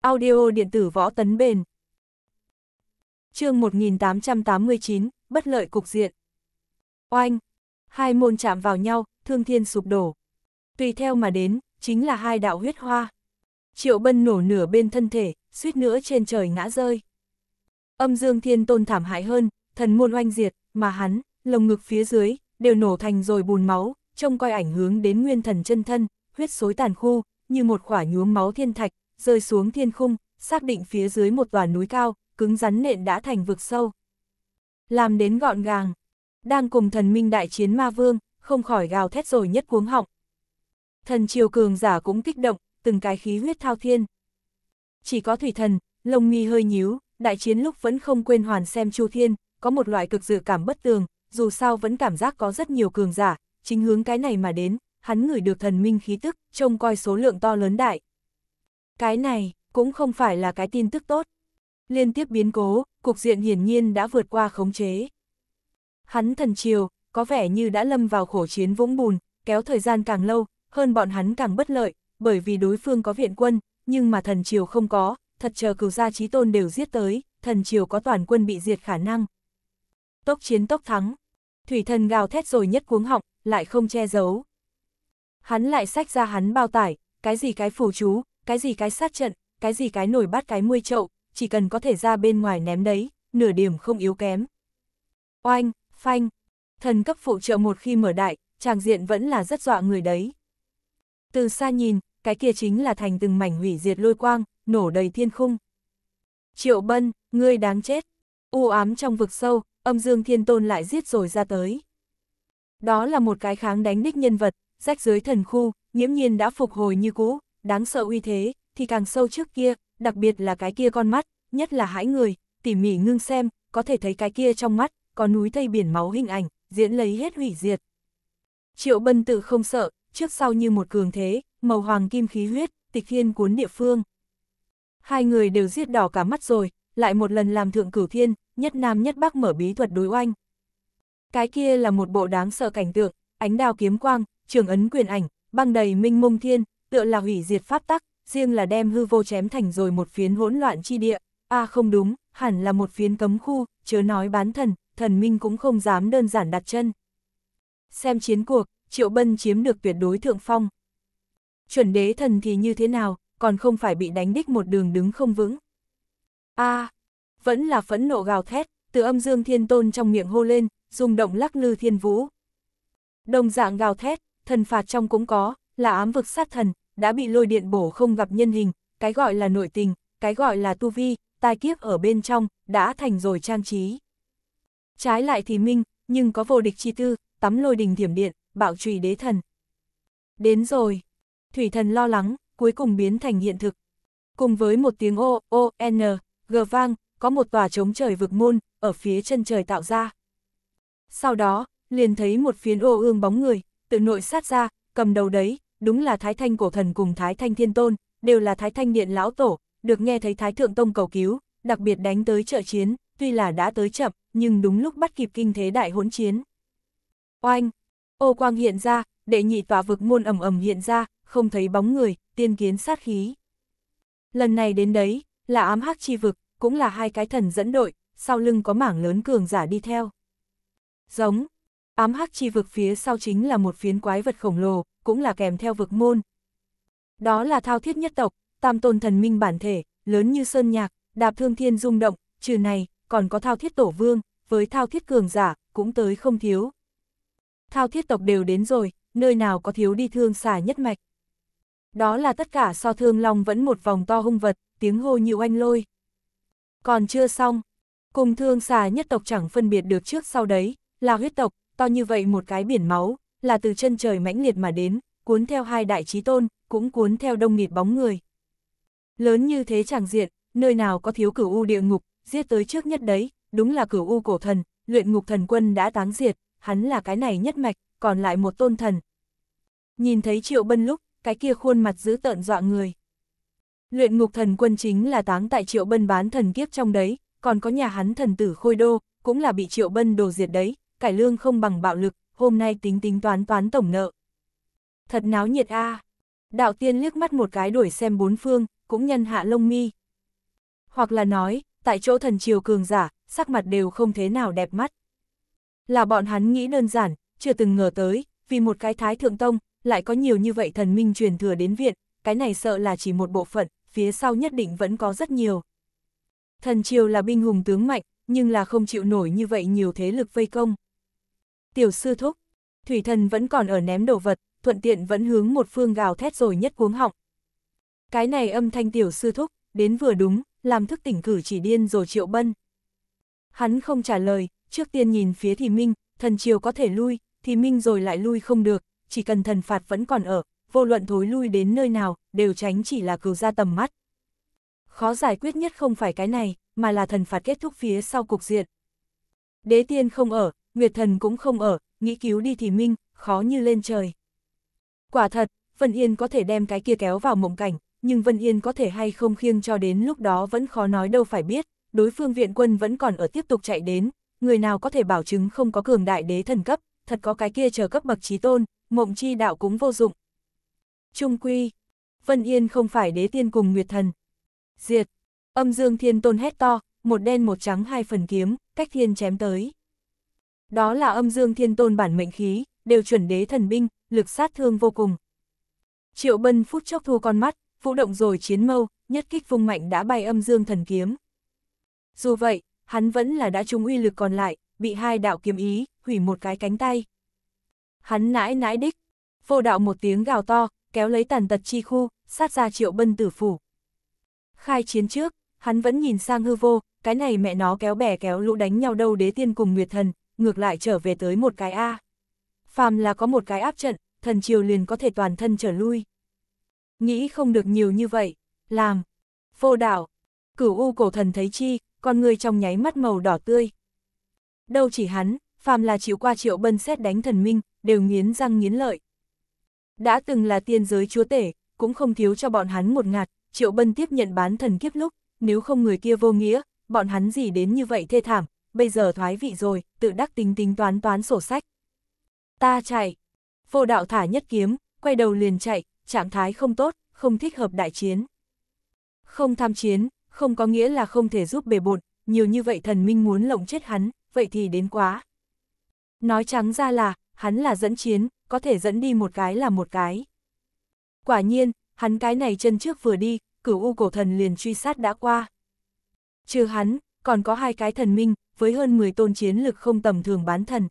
Audio điện tử võ tấn bền. Chương 1889, bất lợi cục diện. Oanh, hai môn chạm vào nhau, thương thiên sụp đổ. Tùy theo mà đến, chính là hai đạo huyết hoa. Triệu Bân nổ nửa bên thân thể, suýt nữa trên trời ngã rơi. Âm Dương Thiên Tôn thảm hại hơn, thần môn oanh diệt, mà hắn, lồng ngực phía dưới, đều nổ thành rồi bùn máu, trông coi ảnh hướng đến nguyên thần chân thân, huyết xối tàn khu, như một quả nhuốm máu thiên thạch, rơi xuống thiên khung, xác định phía dưới một tòa núi cao, cứng rắn nện đã thành vực sâu. Làm đến gọn gàng, đang cùng thần minh đại chiến ma vương, không khỏi gào thét rồi nhất cuống họng. Thần triều cường giả cũng kích động, từng cái khí huyết thao thiên. Chỉ có thủy thần, lông nghi hơi nhíu, đại chiến lúc vẫn không quên hoàn xem Chu Thiên, có một loại cực dự cảm bất tường, dù sao vẫn cảm giác có rất nhiều cường giả, chính hướng cái này mà đến, hắn ngửi được thần minh khí tức, trông coi số lượng to lớn đại. Cái này, cũng không phải là cái tin tức tốt. Liên tiếp biến cố, cục diện hiển nhiên đã vượt qua khống chế. Hắn thần chiều, có vẻ như đã lâm vào khổ chiến vũng bùn, kéo thời gian càng lâu, hơn bọn hắn càng bất lợi, bởi vì đối phương có viện quân, nhưng mà thần triều không có, thật chờ cửu gia trí tôn đều giết tới, thần triều có toàn quân bị diệt khả năng, tốc chiến tốc thắng. Thủy thần gào thét rồi nhất cuống họng, lại không che giấu. Hắn lại xách ra hắn bao tải, cái gì cái phù chú, cái gì cái sát trận, cái gì cái nổi bát cái muôi chậu, chỉ cần có thể ra bên ngoài ném đấy, nửa điểm không yếu kém. Oanh, phanh, thần cấp phụ trợ một khi mở đại, tràng diện vẫn là rất dọa người đấy. Từ xa nhìn, cái kia chính là thành từng mảnh hủy diệt lôi quang, nổ đầy thiên khung. Triệu Bân, ngươi đáng chết. U ám trong vực sâu, âm dương thiên tôn lại giết rồi ra tới. Đó là một cái kháng đánh đích nhân vật, rách dưới thần khu, nhiễm nhiên đã phục hồi như cũ, đáng sợ uy thế, thì càng sâu trước kia, đặc biệt là cái kia con mắt, nhất là hãi người, tỉ mỉ ngưng xem, có thể thấy cái kia trong mắt, có núi thây biển máu hình ảnh, diễn lấy hết hủy diệt. Triệu bân tự không sợ, trước sau như một cường thế, màu hoàng kim khí huyết, tịch thiên cuốn địa phương. Hai người đều giết đỏ cả mắt rồi, lại một lần làm thượng cửu thiên, nhất nam nhất bắc mở bí thuật đối oanh. Cái kia là một bộ đáng sợ cảnh tượng, ánh đao kiếm quang, trường ấn quyền ảnh, băng đầy minh mông thiên, tựa là hủy diệt pháp tắc, riêng là đem hư vô chém thành rồi một phiến hỗn loạn chi địa. a không đúng, hẳn là một phiến cấm khu, chớ nói bán thần, thần minh cũng không dám đơn giản đặt chân. Xem chiến cuộc, Triệu Bân chiếm được tuyệt đối thượng phong. Chuẩn đế thần thì như thế nào, còn không phải bị đánh đích một đường đứng không vững a à, vẫn là phẫn nộ gào thét, từ âm dương thiên tôn trong miệng hô lên, rung động lắc lư thiên vũ. Đồng dạng gào thét, thần phạt trong cũng có, là ám vực sát thần, đã bị lôi điện bổ không gặp nhân hình, cái gọi là nội tình, cái gọi là tu vi, tai kiếp ở bên trong, đã thành rồi trang trí. Trái lại thì minh, nhưng có vô địch chi tư, tắm lôi đình thiểm điện, bạo trùy đế thần. Đến rồi, thủy thần lo lắng, cuối cùng biến thành hiện thực. Cùng với một tiếng ô, ô, n, gờ vang, có một tòa trống trời vực môn, ở phía chân trời tạo ra. Sau đó, liền thấy một phiến ô ương bóng người, tự nội sát ra, cầm đầu đấy, đúng là Thái Thanh Cổ Thần cùng Thái Thanh Thiên Tôn, đều là Thái Thanh Điện Lão Tổ, được nghe thấy Thái Thượng Tông cầu cứu, đặc biệt đánh tới trợ chiến, tuy là đã tới chậm, nhưng đúng lúc bắt kịp kinh thế đại hỗn chiến. Oanh! Ô quang hiện ra, đệ nhị tòa vực môn ầm ầm hiện ra, không thấy bóng người, tiên kiến sát khí. Lần này đến đấy, là ám hắc chi vực, cũng là hai cái thần dẫn đội, sau lưng có mảng lớn cường giả đi theo. Giống, ám hắc chi vực phía sau chính là một phiến quái vật khổng lồ, cũng là kèm theo vực môn. Đó là thao thiết nhất tộc, tam tôn thần minh bản thể, lớn như sơn nhạc, đạp thương thiên rung động, trừ này, còn có thao thiết tổ vương, với thao thiết cường giả, cũng tới không thiếu. Thao thiết tộc đều đến rồi, nơi nào có thiếu đi thương xà nhất mạch. Đó là tất cả so thương long vẫn một vòng to hung vật, tiếng hô như oanh lôi. Còn chưa xong, cùng thương xà nhất tộc chẳng phân biệt được trước sau đấy, là huyết tộc, to như vậy một cái biển máu, là từ chân trời mãnh liệt mà đến, cuốn theo hai đại trí tôn, cũng cuốn theo đông nghịt bóng người. Lớn như thế chẳng diện, nơi nào có thiếu cửu u địa ngục, giết tới trước nhất đấy, đúng là cửu u cổ thần, luyện ngục thần quân đã táng diệt, hắn là cái này nhất mạch, còn lại một tôn thần. Nhìn thấy triệu bân lúc, cái kia khuôn mặt giữ tợn dọa người. Luyện ngục thần quân chính là táng tại triệu bân bán thần kiếp trong đấy, còn có nhà hắn thần tử khôi đô, cũng là bị triệu bân đồ diệt đấy, cải lương không bằng bạo lực, hôm nay tính tính toán toán tổng nợ. Thật náo nhiệt a Đạo tiên liếc mắt một cái đuổi xem bốn phương, cũng nhân hạ lông mi. Hoặc là nói, tại chỗ thần triều cường giả, sắc mặt đều không thế nào đẹp mắt. Là bọn hắn nghĩ đơn giản, chưa từng ngờ tới, vì một cái thái thượng tông, lại có nhiều như vậy thần minh truyền thừa đến viện, cái này sợ là chỉ một bộ phận, phía sau nhất định vẫn có rất nhiều. Thần Triều là binh hùng tướng mạnh, nhưng là không chịu nổi như vậy nhiều thế lực vây công. Tiểu sư thúc, thủy thần vẫn còn ở ném đồ vật, thuận tiện vẫn hướng một phương gào thét rồi nhất cuống họng. Cái này âm thanh tiểu sư thúc, đến vừa đúng, làm thức tỉnh cử chỉ điên rồi triệu bân. Hắn không trả lời, trước tiên nhìn phía thì minh, thần triều có thể lui, thì minh rồi lại lui không được, chỉ cần thần phạt vẫn còn ở, vô luận thối lui đến nơi nào, đều tránh chỉ là cừu ra tầm mắt. Khó giải quyết nhất không phải cái này, mà là thần phạt kết thúc phía sau cục diện. Đế tiên không ở, Nguyệt thần cũng không ở, nghĩ cứu đi thì minh, khó như lên trời. Quả thật, Vân Yên có thể đem cái kia kéo vào mộng cảnh, nhưng Vân Yên có thể hay không khiêng cho đến lúc đó vẫn khó nói đâu phải biết, đối phương viện quân vẫn còn ở tiếp tục chạy đến, người nào có thể bảo chứng không có cường đại đế thần cấp, thật có cái kia chờ cấp bậc trí tôn, mộng chi đạo cũng vô dụng. Trung quy, Vân Yên không phải đế tiên cùng Nguyệt Thần. Diệt, âm dương thiên tôn hét to, một đen một trắng hai phần kiếm, cách thiên chém tới. Đó là âm dương thiên tôn bản mệnh khí, đều chuẩn đế thần binh, lực sát thương vô cùng. Triệu bân phút chốc thu con mắt, vũ động rồi chiến mâu, nhất kích vung mạnh đã bay âm dương thần kiếm. Dù vậy, hắn vẫn là đã trung uy lực còn lại, bị hai đạo kiếm ý, hủy một cái cánh tay. Hắn nãi nãi đích, vô đạo một tiếng gào to, kéo lấy tàn tật chi khu, sát ra triệu bân tử phủ. Khai chiến trước, hắn vẫn nhìn sang hư vô, cái này mẹ nó kéo bẻ kéo lũ đánh nhau đâu đế tiên cùng nguyệt thần, ngược lại trở về tới một cái A. Phàm là có một cái áp trận, thần triều liền có thể toàn thân trở lui. Nghĩ không được nhiều như vậy, làm, vô đảo, cửu u cổ thần thấy chi, con người trong nháy mắt màu đỏ tươi. Đâu chỉ hắn, phàm là chịu qua triệu bân xét đánh thần minh, đều nghiến răng nghiến lợi đã từng là tiên giới chúa tể, cũng không thiếu cho bọn hắn một ngạt, Triệu Bân tiếp nhận bán thần kiếp lúc, nếu không người kia vô nghĩa, bọn hắn gì đến như vậy thê thảm, bây giờ thoái vị rồi, tự đắc tính tính toán toán sổ sách. Ta chạy, vô đạo thả nhất kiếm, quay đầu liền chạy, trạng thái không tốt, không thích hợp đại chiến. Không tham chiến, không có nghĩa là không thể giúp bề bột, nhiều như vậy thần minh muốn lộng chết hắn, vậy thì đến quá. Nói trắng ra là, hắn là dẫn chiến, có thể dẫn đi một cái là một cái. Quả nhiên, hắn cái này chân trước vừa đi, cửu u cổ thần liền truy sát đã qua. Trừ hắn, còn có hai cái thần minh, với hơn 10 tôn chiến lực không tầm thường bán thần.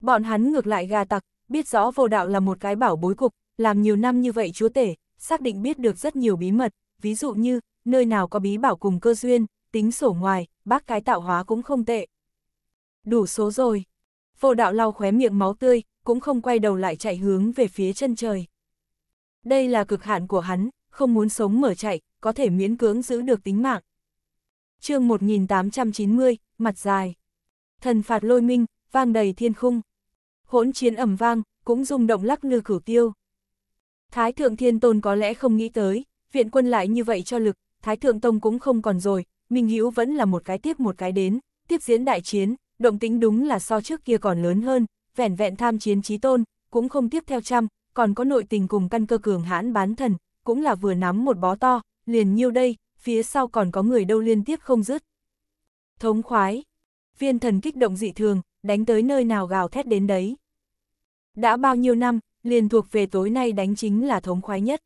Bọn hắn ngược lại gà tặc, biết rõ vô đạo là một cái bảo bối cục, làm nhiều năm như vậy chúa tể, xác định biết được rất nhiều bí mật, ví dụ như, nơi nào có bí bảo cùng cơ duyên, tính sổ ngoài, bác cái tạo hóa cũng không tệ. Đủ số rồi. Vô đạo lau khóe miệng máu tươi, cũng không quay đầu lại chạy hướng về phía chân trời. Đây là cực hạn của hắn, không muốn sống mở chạy, có thể miễn cưỡng giữ được tính mạng. chương 1890, mặt dài. Thần phạt lôi minh, vang đầy thiên khung. Hỗn chiến ẩm vang, cũng rung động lắc lư cửu tiêu. Thái thượng thiên tôn có lẽ không nghĩ tới, viện quân lại như vậy cho lực, thái thượng tông cũng không còn rồi, Minh Hữu vẫn là một cái tiếp một cái đến, tiếp diễn đại chiến, động tính đúng là so trước kia còn lớn hơn, vẻn vẹn tham chiến trí tôn, cũng không tiếp theo trăm, còn có nội tình cùng căn cơ cường hãn bán thần, cũng là vừa nắm một bó to, liền nhiêu đây, phía sau còn có người đâu liên tiếp không dứt. Thống khoái, viên thần kích động dị thường, đánh tới nơi nào gào thét đến đấy. Đã bao nhiêu năm, liền thuộc về tối nay đánh chính là thống khoái nhất.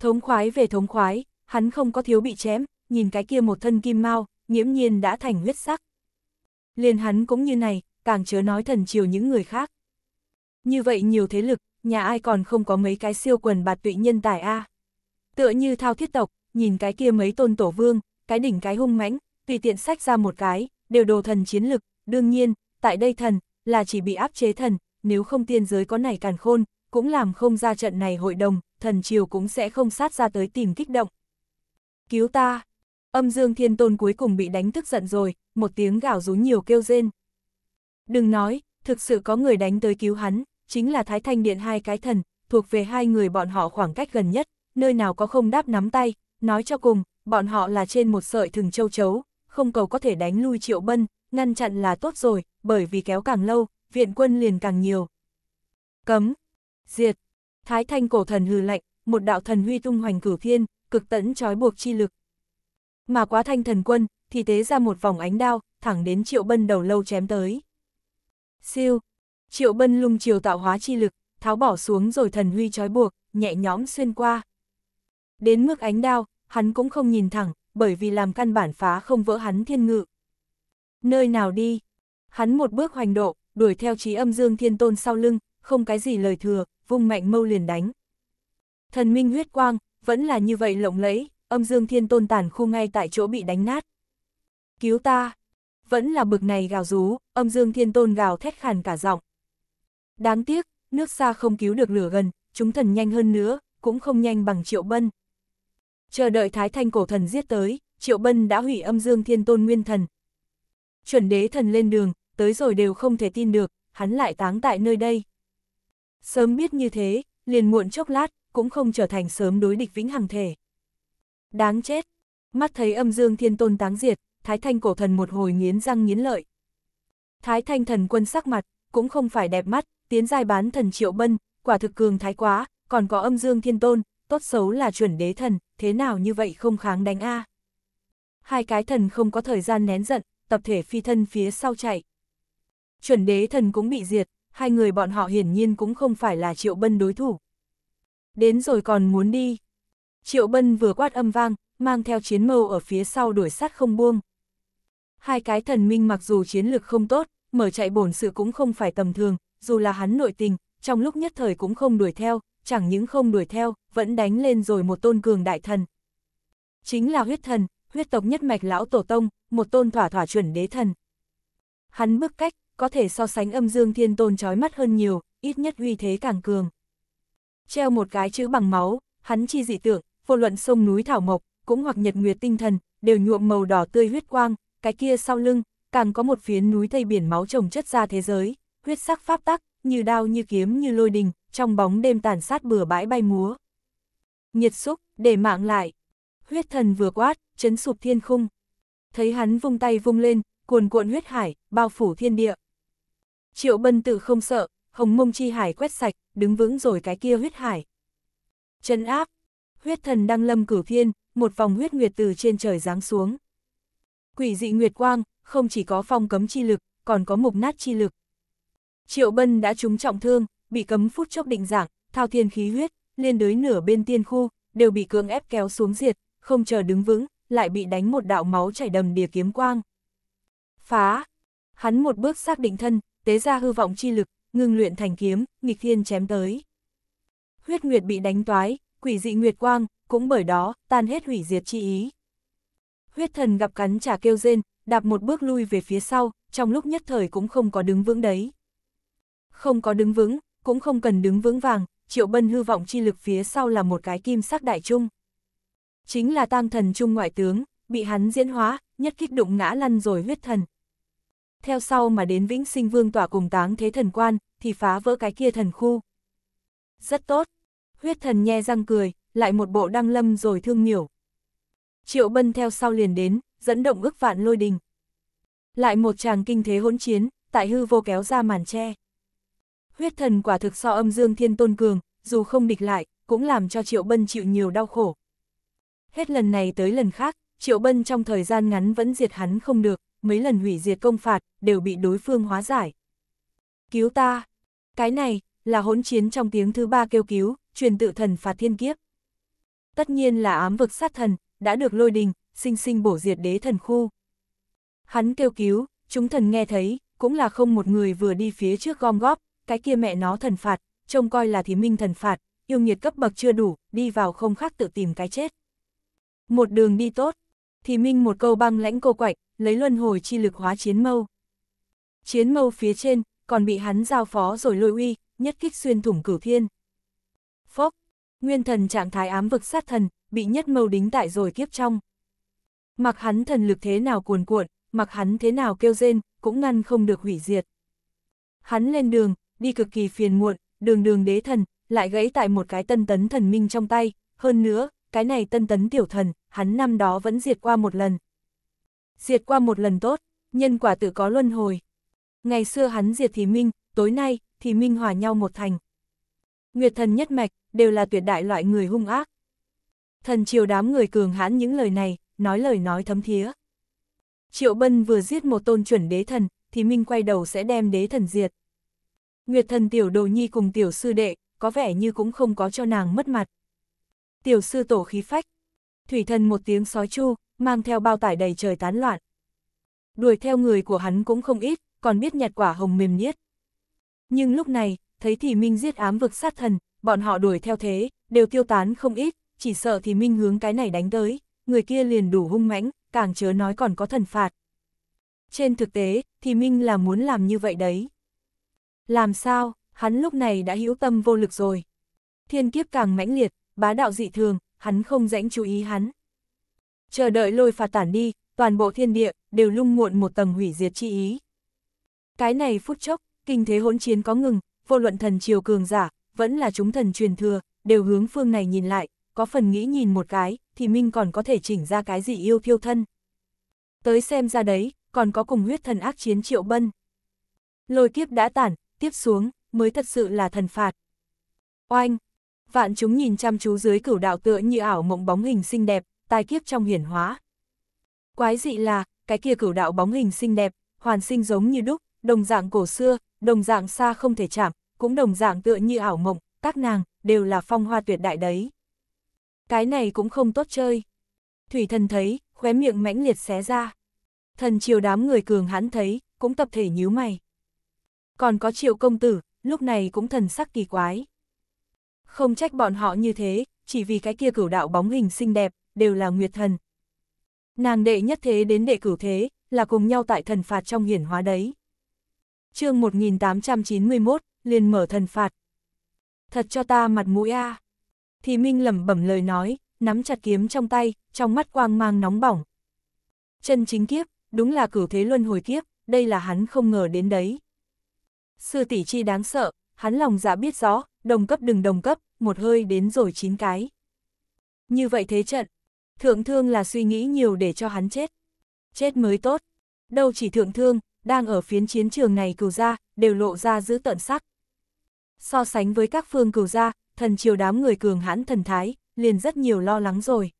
Thống khoái về thống khoái, hắn không có thiếu bị chém, nhìn cái kia một thân kim mau, nghiễm nhiên đã thành huyết sắc. Liền hắn cũng như này, càng chớ nói thần triều những người khác. Như vậy nhiều thế lực, nhà ai còn không có mấy cái siêu quần bạt tụy nhân tài a Tựa như thao thiết tộc, nhìn cái kia mấy tôn tổ vương, cái đỉnh cái hung mãnh, tùy tiện sách ra một cái, đều đồ thần chiến lực, đương nhiên, tại đây thần, là chỉ bị áp chế thần, nếu không tiên giới có này càn khôn, cũng làm không ra trận này hội đồng, thần triều cũng sẽ không sát ra tới tìm kích động. Cứu ta! Âm dương thiên tôn cuối cùng bị đánh tức giận rồi, một tiếng gào rú nhiều kêu rên, Đừng nói, thực sự có người đánh tới cứu hắn, chính là Thái Thanh Điện hai cái thần, thuộc về hai người bọn họ khoảng cách gần nhất, nơi nào có không đáp nắm tay, nói cho cùng, bọn họ là trên một sợi thừng châu chấu, không cầu có thể đánh lui triệu bân, ngăn chặn là tốt rồi, bởi vì kéo càng lâu, viện quân liền càng nhiều. Cấm, diệt, Thái Thanh cổ thần hừ lạnh, một đạo thần huy tung hoành cửu thiên, cực tẫn trói buộc chi lực. Mà quá thanh thần quân, thì tế ra một vòng ánh đao, thẳng đến triệu bân đầu lâu chém tới. Siêu, triệu bân lung chiều tạo hóa chi lực, tháo bỏ xuống rồi thần huy trói buộc, nhẹ nhõm xuyên qua. Đến mức ánh đao, hắn cũng không nhìn thẳng, bởi vì làm căn bản phá không vỡ hắn thiên ngự. Nơi nào đi? Hắn một bước hoành độ, đuổi theo trí âm dương thiên tôn sau lưng, không cái gì lời thừa, vung mạnh mâu liền đánh. Thần minh huyết quang, vẫn là như vậy lộng lẫy, âm dương thiên tôn tàn khu ngay tại chỗ bị đánh nát. Cứu ta! vẫn là bực này gào rú, âm dương thiên tôn gào thét khàn cả giọng. Đáng tiếc, nước xa không cứu được lửa gần, chúng thần nhanh hơn nữa, cũng không nhanh bằng triệu bân. Chờ đợi thái thanh cổ thần giết tới, triệu bân đã hủy âm dương thiên tôn nguyên thần. Chuẩn đế thần lên đường, tới rồi đều không thể tin được, hắn lại táng tại nơi đây. Sớm biết như thế, liền muộn chốc lát, cũng không trở thành sớm đối địch vĩnh hằng thể. Đáng chết, mắt thấy âm dương thiên tôn táng diệt, Thái Thanh cổ thần một hồi nghiến răng nghiến lợi. Thái Thanh thần quân sắc mặt, cũng không phải đẹp mắt, tiến giai bán thần triệu bân, quả thực cường thái quá, còn có âm dương thiên tôn, tốt xấu là chuẩn đế thần, thế nào như vậy không kháng đánh a Hai cái thần không có thời gian nén giận, tập thể phi thân phía sau chạy. Chuẩn đế thần cũng bị diệt, hai người bọn họ hiển nhiên cũng không phải là triệu bân đối thủ. Đến rồi còn muốn đi. Triệu bân vừa quát âm vang, mang theo chiến mâu ở phía sau đuổi sát không buông. Hai cái thần minh mặc dù chiến lược không tốt, mở chạy bổn sự cũng không phải tầm thường, dù là hắn nội tình, trong lúc nhất thời cũng không đuổi theo, chẳng những không đuổi theo, vẫn đánh lên rồi một tôn cường đại thần. Chính là huyết thần, huyết tộc nhất mạch lão tổ tông, một tôn thỏa thỏa chuẩn đế thần. Hắn bước cách, có thể so sánh âm dương thiên tôn chói mắt hơn nhiều, ít nhất uy thế càng cường. Treo một cái chữ bằng máu, hắn chi dị tượng, vô luận sông núi thảo mộc, cũng hoặc nhật nguyệt tinh thần, đều nhuộm màu đỏ tươi huyết quang, cái kia sau lưng, càng có một phiến núi thây biển máu trồng chất ra thế giới, huyết sắc pháp tắc, như đao như kiếm như lôi đình, trong bóng đêm tàn sát bừa bãi bay múa. Nhiệt xúc, để mạng lại. Huyết thần vừa quát, chấn sụp thiên khung. Thấy hắn vung tay vung lên, cuồn cuộn huyết hải, bao phủ thiên địa. Triệu bân tự không sợ, hồng mông chi hải quét sạch, đứng vững rồi cái kia huyết hải. Chân áp, huyết thần đang lâm cửu thiên, một vòng huyết nguyệt từ trên trời giáng xuống quỷ dị nguyệt quang, không chỉ có phong cấm chi lực, còn có mục nát chi lực. Triệu Bân đã trúng trọng thương, bị cấm phút chốc định dạng, thao thiên khí huyết, liên đới nửa bên tiên khu, đều bị cường ép kéo xuống diệt, không chờ đứng vững, lại bị đánh một đạo máu chảy đầm đìa kiếm quang. Phá! Hắn một bước xác định thân, tế ra hư vọng chi lực, ngưng luyện thành kiếm, nghịch thiên chém tới. Huyết Nguyệt bị đánh toái, quỷ dị Nguyệt Quang, cũng bởi đó, tan hết hủy diệt chi ý huyết thần gặp cắn trả kêu rên, đạp một bước lui về phía sau, trong lúc nhất thời cũng không có đứng vững đấy. Không có đứng vững, cũng không cần đứng vững vàng, triệu bân hư vọng chi lực phía sau là một cái kim sắc đại trung. Chính là tang thần trung ngoại tướng, bị hắn diễn hóa, nhất kích đụng ngã lăn rồi huyết thần. Theo sau mà đến vĩnh sinh vương tỏa cùng táng thế thần quan, thì phá vỡ cái kia thần khu. Rất tốt, huyết thần nhe răng cười, lại một bộ đăng lâm rồi thương miểu. Triệu Bân theo sau liền đến, dẫn động ước vạn lôi đình. Lại một tràng kinh thế hỗn chiến, tại hư vô kéo ra màn che. Huyết thần quả thực so âm dương thiên tôn cường, dù không địch lại, cũng làm cho Triệu Bân chịu nhiều đau khổ. Hết lần này tới lần khác, Triệu Bân trong thời gian ngắn vẫn diệt hắn không được, mấy lần hủy diệt công phạt, đều bị đối phương hóa giải. Cứu ta! Cái này, là hỗn chiến trong tiếng thứ ba kêu cứu, truyền tự thần phạt thiên kiếp. Tất nhiên là ám vực sát thần, đã được lôi đình, sinh sinh bổ diệt đế thần khu. Hắn kêu cứu, chúng thần nghe thấy, cũng là không một người vừa đi phía trước gom góp, cái kia mẹ nó thần phạt, trông coi là thì minh thần phạt, yêu nghiệt cấp bậc chưa đủ, đi vào không khác tự tìm cái chết. Một đường đi tốt, thì minh một câu băng lãnh cô quạch, lấy luân hồi chi lực hóa chiến mâu. Chiến mâu phía trên, còn bị hắn giao phó rồi lôi uy, nhất kích xuyên thủng cửu thiên. Phốc, nguyên thần trạng thái ám vực sát thần, bị nhất mâu đính tại rồi kiếp trong. Mặc hắn thần lực thế nào cuồn cuộn, mặc hắn thế nào kêu rên, cũng ngăn không được hủy diệt. Hắn lên đường, đi cực kỳ phiền muộn, đường đường đế thần, lại gãy tại một cái tân tấn thần minh trong tay, hơn nữa, cái này tân tấn tiểu thần, hắn năm đó vẫn diệt qua một lần. Diệt qua một lần tốt, nhân quả tự có luân hồi. Ngày xưa hắn diệt thì minh, tối nay, thì minh hòa nhau một thành. Nguyệt thần nhất mạch, đều là tuyệt đại loại người hung ác. Thần triều đám người cường hãn những lời này, nói lời nói thấm thía. Triệu Bân vừa giết một tôn chuẩn đế thần, thì Minh quay đầu sẽ đem đế thần diệt. Nguyệt thần tiểu đồ nhi cùng tiểu sư đệ, có vẻ như cũng không có cho nàng mất mặt. Tiểu sư tổ khí phách. Thủy thần một tiếng sói chu, mang theo bao tải đầy trời tán loạn. Đuổi theo người của hắn cũng không ít, còn biết nhặt quả hồng mềm niết. Nhưng lúc này, thấy thì Minh giết ám vực sát thần, bọn họ đuổi theo thế, đều tiêu tán không ít, chỉ sợ thì minh hướng cái này đánh tới, người kia liền đủ hung mãnh, càng chớ nói còn có thần phạt. Trên thực tế, thì minh là muốn làm như vậy đấy. Làm sao, hắn lúc này đã hữu tâm vô lực rồi. Thiên kiếp càng mãnh liệt, bá đạo dị thường, hắn không dãnh chú ý hắn. Chờ đợi lôi phạt tản đi, toàn bộ thiên địa, đều lung muộn một tầng hủy diệt chi ý. Cái này phút chốc, kinh thế hỗn chiến có ngừng, vô luận thần triều cường giả, vẫn là chúng thần truyền thừa, đều hướng phương này nhìn lại, có phần nghĩ nhìn một cái, thì Minh còn có thể chỉnh ra cái gì yêu thiêu thân. Tới xem ra đấy, còn có cùng huyết thần ác chiến triệu bân. Lôi kiếp đã tản, tiếp xuống, mới thật sự là thần phạt. Oanh! Vạn chúng nhìn chăm chú dưới cửu đạo tựa như ảo mộng bóng hình xinh đẹp, tai kiếp trong hiển hóa. Quái dị là, cái kia cửu đạo bóng hình xinh đẹp, hoàn sinh giống như đúc, đồng dạng cổ xưa, đồng dạng xa không thể chạm, cũng đồng dạng tựa như ảo mộng, các nàng, đều là phong hoa tuyệt đại đấy. Cái này cũng không tốt chơi. Thủy thần thấy, khóe miệng mãnh liệt xé ra. Thần chiều đám người cường hãn thấy, cũng tập thể nhíu mày. Còn có triệu công tử, lúc này cũng thần sắc kỳ quái. Không trách bọn họ như thế, chỉ vì cái kia cửu đạo bóng hình xinh đẹp, đều là nguyệt thần. Nàng đệ nhất thế đến đệ cửu thế, là cùng nhau tại thần phạt trong hiển hóa đấy. chương 1891, liền mở thần phạt. Thật cho ta mặt mũi a Thì Minh lẩm bẩm lời nói, nắm chặt kiếm trong tay, trong mắt quang mang nóng bỏng. Chân chính kiếp, đúng là cửu thế luân hồi kiếp, đây là hắn không ngờ đến đấy. Sư tỷ chi đáng sợ, hắn lòng dạ biết rõ, đồng cấp đừng đồng cấp, một hơi đến rồi chín cái. Như vậy thế trận, thượng thương là suy nghĩ nhiều để cho hắn chết. Chết mới tốt. Đâu chỉ thượng thương, đang ở phiến chiến trường này cừu ra, đều lộ ra giữ tận sắc. So sánh với các phương cửu gia, thần triều đám người cường hãn thần thái, liền rất nhiều lo lắng rồi.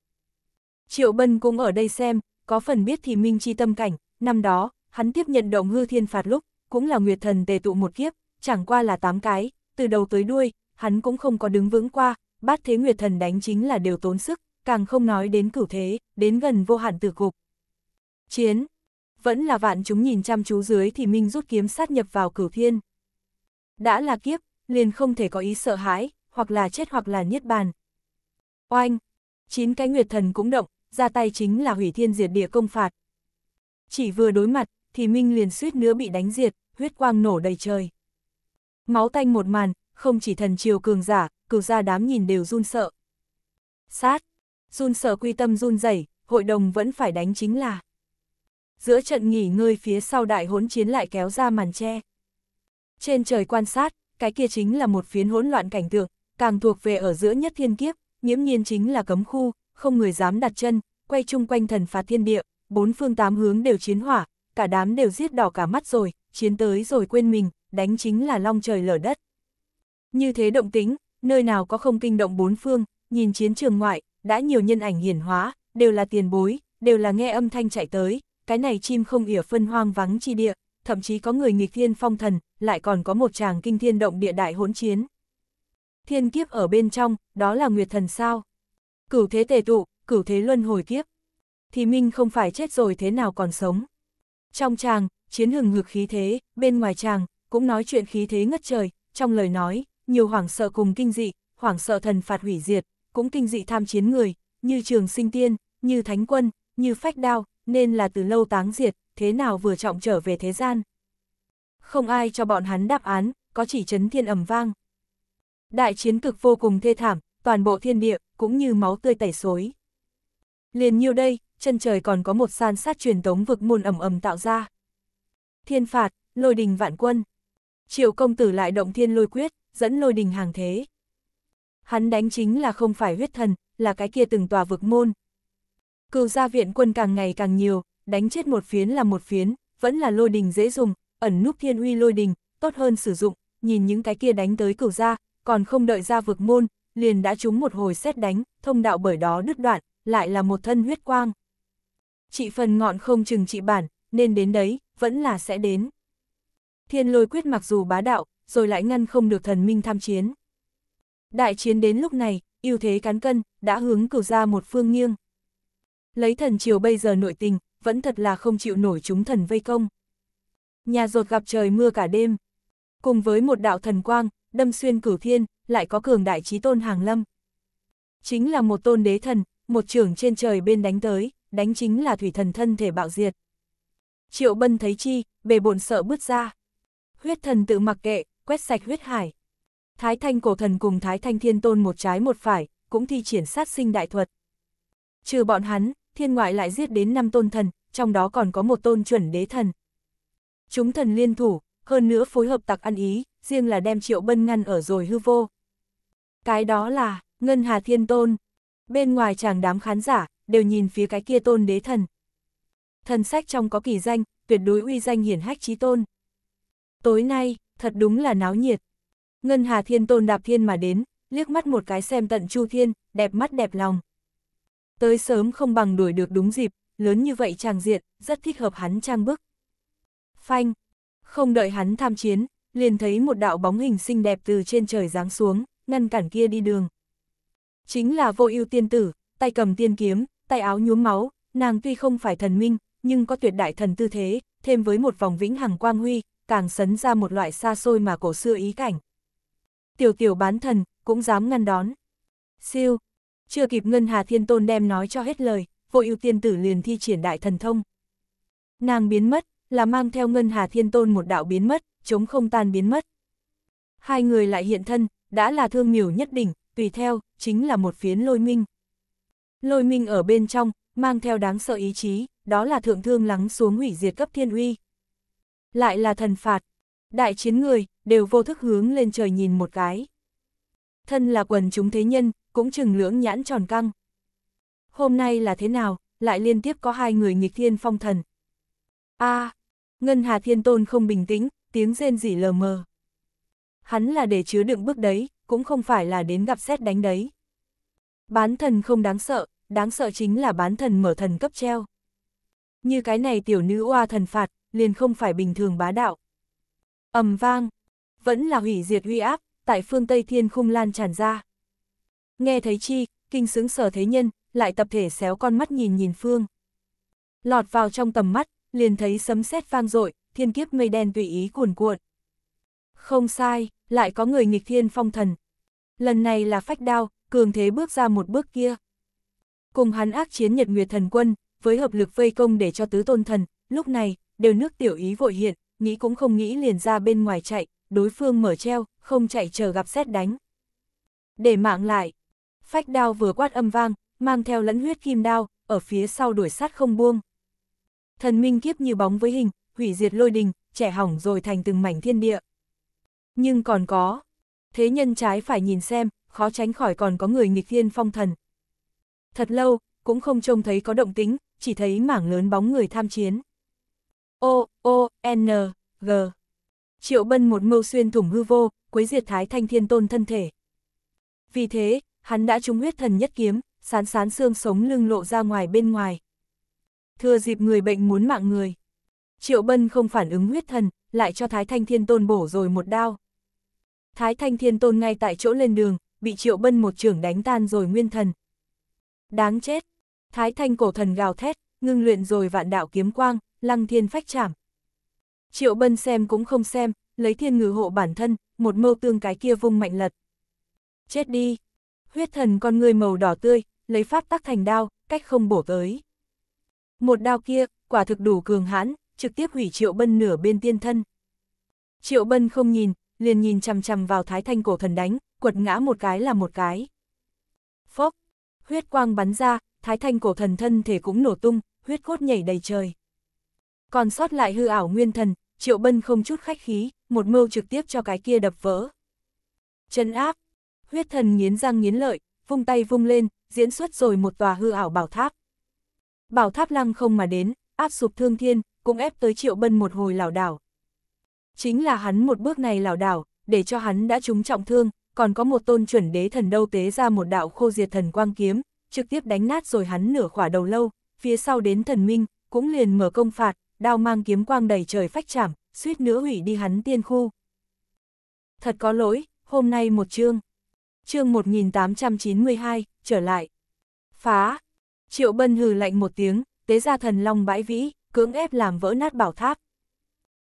Triệu Bân cũng ở đây xem, có phần biết thì minh chi tâm cảnh, năm đó, hắn tiếp nhận động hư thiên phạt lúc, cũng là nguyệt thần tề tụ một kiếp, chẳng qua là tám cái, từ đầu tới đuôi, hắn cũng không có đứng vững qua, bát thế nguyệt thần đánh chính là đều tốn sức, càng không nói đến cửu thế, đến gần vô hạn tử cục. Chiến Vẫn là vạn chúng nhìn chăm chú dưới thì Minh rút kiếm sát nhập vào cửu thiên. Đã là kiếp, liền không thể có ý sợ hãi, hoặc là chết hoặc là niết bàn. Oanh! Chín cái nguyệt thần cũng động, ra tay chính là hủy thiên diệt địa công phạt. Chỉ vừa đối mặt, thì Minh liền suýt nữa bị đánh diệt, huyết quang nổ đầy trời. Máu tanh một màn, không chỉ thần triều cường giả, cửu ra đám nhìn đều run sợ. Sát! Run sợ quy tâm run rẩy hội đồng vẫn phải đánh chính là. Giữa trận nghỉ ngơi phía sau đại hỗn chiến lại kéo ra màn che. Trên trời quan sát, cái kia chính là một phiến hỗn loạn cảnh tượng, càng thuộc về ở giữa nhất thiên kiếp, nhiễm nhiên chính là cấm khu, không người dám đặt chân, quay chung quanh thần phạt thiên địa, bốn phương tám hướng đều chiến hỏa, cả đám đều giết đỏ cả mắt rồi, chiến tới rồi quên mình, đánh chính là long trời lở đất. Như thế động tính, nơi nào có không kinh động bốn phương, nhìn chiến trường ngoại, đã nhiều nhân ảnh hiển hóa, đều là tiền bối, đều là nghe âm thanh chạy tới, cái này chim không ỉa phân hoang vắng chi địa, thậm chí có người nghịch thiên phong thần, lại còn có một chàng kinh thiên động địa đại hỗn chiến. Thiên kiếp ở bên trong, đó là nguyệt thần sao. Cửu thế tề tụ, cửu thế luân hồi kiếp. Thì Minh không phải chết rồi thế nào còn sống. Trong chàng, chiến hừng ngược khí thế, bên ngoài chàng, cũng nói chuyện khí thế ngất trời, trong lời nói, nhiều hoảng sợ cùng kinh dị, hoảng sợ thần phạt hủy diệt, cũng kinh dị tham chiến người, như trường sinh tiên, như thánh quân, như phách đao, nên là từ lâu táng diệt, thế nào vừa trọng trở về thế gian. Không ai cho bọn hắn đáp án, có chỉ chấn thiên ầm vang. Đại chiến cực vô cùng thê thảm, toàn bộ thiên địa, cũng như máu tươi tẩy xối. Liền nhiêu đây, chân trời còn có một san sát truyền tống vực môn ầm ầm tạo ra. Thiên phạt, lôi đình vạn quân. Triệu công tử lại động thiên lôi quyết, dẫn lôi đình hàng thế. Hắn đánh chính là không phải huyết thần, là cái kia từng tòa vực môn, Cừu gia viện quân càng ngày càng nhiều, đánh chết một phiến là một phiến, vẫn là lôi đình dễ dùng, ẩn núp thiên uy lôi đình, tốt hơn sử dụng, nhìn những cái kia đánh tới cửu gia, còn không đợi ra vực môn, liền đã trúng một hồi xét đánh, thông đạo bởi đó đứt đoạn, lại là một thân huyết quang. Chị phần ngọn không chừng chị bản, nên đến đấy, vẫn là sẽ đến. Thiên lôi quyết mặc dù bá đạo, rồi lại ngăn không được thần minh tham chiến. Đại chiến đến lúc này, ưu thế cán cân, đã hướng cửu ra một phương nghiêng lấy thần triều bây giờ nội tình, vẫn thật là không chịu nổi chúng thần vây công. Nhà ruột gặp trời mưa cả đêm, cùng với một đạo thần quang, đâm xuyên cửu thiên, lại có cường đại trí tôn hàng lâm. Chính là một tôn đế thần, một trưởng trên trời bên đánh tới, đánh chính là thủy thần thân thể bạo diệt. Triệu bân thấy chi, bề bộn sợ bước ra. Huyết thần tự mặc kệ, quét sạch huyết hải. Thái thanh cổ thần cùng thái thanh thiên tôn một trái một phải, cũng thi triển sát sinh đại thuật. Trừ bọn hắn, thiên ngoại lại giết đến năm tôn thần, trong đó còn có một tôn chuẩn đế thần. Chúng thần liên thủ, hơn nữa phối hợp tặc ăn ý, riêng là đem triệu bân ngăn ở rồi hư vô. Cái đó là, Ngân Hà Thiên Tôn. Bên ngoài chàng đám khán giả, đều nhìn phía cái kia tôn đế thần. Thần sách trong có kỳ danh, tuyệt đối uy danh hiển hách trí tôn. Tối nay, thật đúng là náo nhiệt. Ngân Hà Thiên Tôn đạp thiên mà đến, liếc mắt một cái xem tận chu thiên, đẹp mắt đẹp lòng. Tới sớm không bằng đuổi được đúng dịp, lớn như vậy chàng diện, rất thích hợp hắn trang bức. Phanh, không đợi hắn tham chiến, liền thấy một đạo bóng hình xinh đẹp từ trên trời giáng xuống, ngăn cản kia đi đường. Chính là vô ưu tiên tử, tay cầm tiên kiếm, tay áo nhuốm máu, nàng tuy không phải thần minh, nhưng có tuyệt đại thần tư thế, thêm với một vòng vĩnh hằng quang huy, càng sấn ra một loại xa xôi mà cổ xưa ý cảnh. Tiểu tiểu bán thần, cũng dám ngăn đón. Siêu, chưa kịp Ngân Hà Thiên Tôn đem nói cho hết lời, vội ưu tiên tử liền thi triển đại thần thông. Nàng biến mất, là mang theo Ngân Hà Thiên Tôn một đạo biến mất, chống không tan biến mất. Hai người lại hiện thân, đã là thương miểu nhất đỉnh, tùy theo, chính là một phiến lôi minh. Lôi minh ở bên trong, mang theo đáng sợ ý chí, đó là thượng thương lắng xuống hủy diệt cấp thiên uy. Lại là thần phạt. Đại chiến người, đều vô thức hướng lên trời nhìn một cái. Thân là quần chúng thế nhân, cũng chừng lưỡng nhãn tròn căng. Hôm nay là thế nào, lại liên tiếp có hai người nghịch thiên phong thần. a à, Ngân Hà Thiên Tôn không bình tĩnh, tiếng rên rỉ lờ mờ. Hắn là để chứa đựng bước đấy, cũng không phải là đến gặp xét đánh đấy. Bán thần không đáng sợ, đáng sợ chính là bán thần mở thần cấp treo. Như cái này tiểu nữ oa thần phạt, liền không phải bình thường bá đạo. ầm vang, vẫn là hủy diệt uy áp, tại phương Tây Thiên khung lan tràn ra. Nghe thấy chi, kinh sướng sở thế nhân, lại tập thể xéo con mắt nhìn nhìn phương. Lọt vào trong tầm mắt, liền thấy sấm sét vang dội thiên kiếp mây đen tùy ý cuồn cuộn. Không sai, lại có người nghịch thiên phong thần. Lần này là phách đao, cường thế bước ra một bước kia. Cùng hắn ác chiến nhật nguyệt thần quân, với hợp lực vây công để cho tứ tôn thần, lúc này, đều nước tiểu ý vội hiện, nghĩ cũng không nghĩ liền ra bên ngoài chạy, đối phương mở treo, không chạy chờ gặp xét đánh. Để mạng lại, Phách đao vừa quát âm vang, mang theo lẫn huyết kim đao, ở phía sau đuổi sát không buông. Thần minh kiếp như bóng với hình, hủy diệt lôi đình, trẻ hỏng rồi thành từng mảnh thiên địa. Nhưng còn có, thế nhân trái phải nhìn xem, khó tránh khỏi còn có người nghịch thiên phong thần. Thật lâu, cũng không trông thấy có động tính, chỉ thấy mảng lớn bóng người tham chiến. O, O, N, G. Triệu Bân một mâu xuyên thủng hư vô, quấy diệt Thái Thanh Thiên Tôn thân thể. Vì thế, hắn đã trúng huyết thần nhất kiếm, sán sán xương sống lưng lộ ra ngoài bên ngoài. Thừa dịp người bệnh muốn mạng người. Triệu Bân không phản ứng huyết thần, lại cho Thái Thanh Thiên Tôn bổ rồi một đao. Thái Thanh Thiên Tôn ngay tại chỗ lên đường, bị Triệu Bân một trưởng đánh tan rồi nguyên thần. Đáng chết! Thái Thanh cổ thần gào thét, ngưng luyện rồi vạn đạo kiếm quang, lăng thiên phách chảm. Triệu Bân xem cũng không xem, lấy thiên ngự hộ bản thân, một mâu tương cái kia vung mạnh lật. Chết đi! huyết thần con người màu đỏ tươi, lấy pháp tắc thành đao, cách không bổ tới. Một đao kia, quả thực đủ cường hãn, trực tiếp hủy Triệu Bân nửa bên tiên thân. Triệu Bân không nhìn, liền nhìn chằm chằm vào thái thanh cổ thần đánh, quật ngã một cái là một cái. Phốc, huyết quang bắn ra, thái thanh cổ thần thân thể cũng nổ tung, huyết cốt nhảy đầy trời. Còn sót lại hư ảo nguyên thần, Triệu Bân không chút khách khí, một mưu trực tiếp cho cái kia đập vỡ. Chân áp, huyết thần nghiến răng nghiến lợi, vung tay vung lên, diễn xuất rồi một tòa hư ảo bảo tháp. Bảo tháp lăng không mà đến, áp sụp thương thiên, cũng ép tới triệu bân một hồi lảo đảo. Chính là hắn một bước này lảo đảo, để cho hắn đã trúng trọng thương, còn có một tôn chuẩn đế thần đâu tế ra một đạo khô diệt thần quang kiếm, trực tiếp đánh nát rồi hắn nửa khỏa đầu lâu, phía sau đến thần minh, cũng liền mở công phạt, đao mang kiếm quang đầy trời phách chảm, suýt nữa hủy đi hắn tiên khu. Thật có lỗi, hôm nay một chương chương 1892, trở lại. Phá! Triệu Bân hừ lạnh một tiếng, tế ra thần long bãi vĩ, cưỡng ép làm vỡ nát bảo tháp.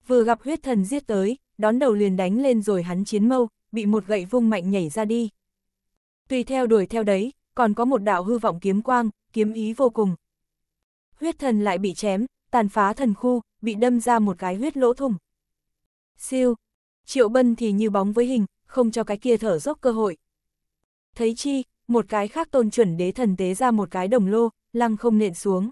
Vừa gặp huyết thần giết tới, đón đầu liền đánh lên rồi hắn chiến mâu, bị một gậy vung mạnh nhảy ra đi. Tùy theo đuổi theo đấy, còn có một đạo hư vọng kiếm quang, kiếm ý vô cùng. Huyết thần lại bị chém, tàn phá thần khu, bị đâm ra một cái huyết lỗ thủng. Siêu! Triệu Bân thì như bóng với hình, không cho cái kia thở dốc cơ hội thấy chi, một cái khác tôn chuẩn đế thần tế ra một cái đồng lô, lăng không nện xuống.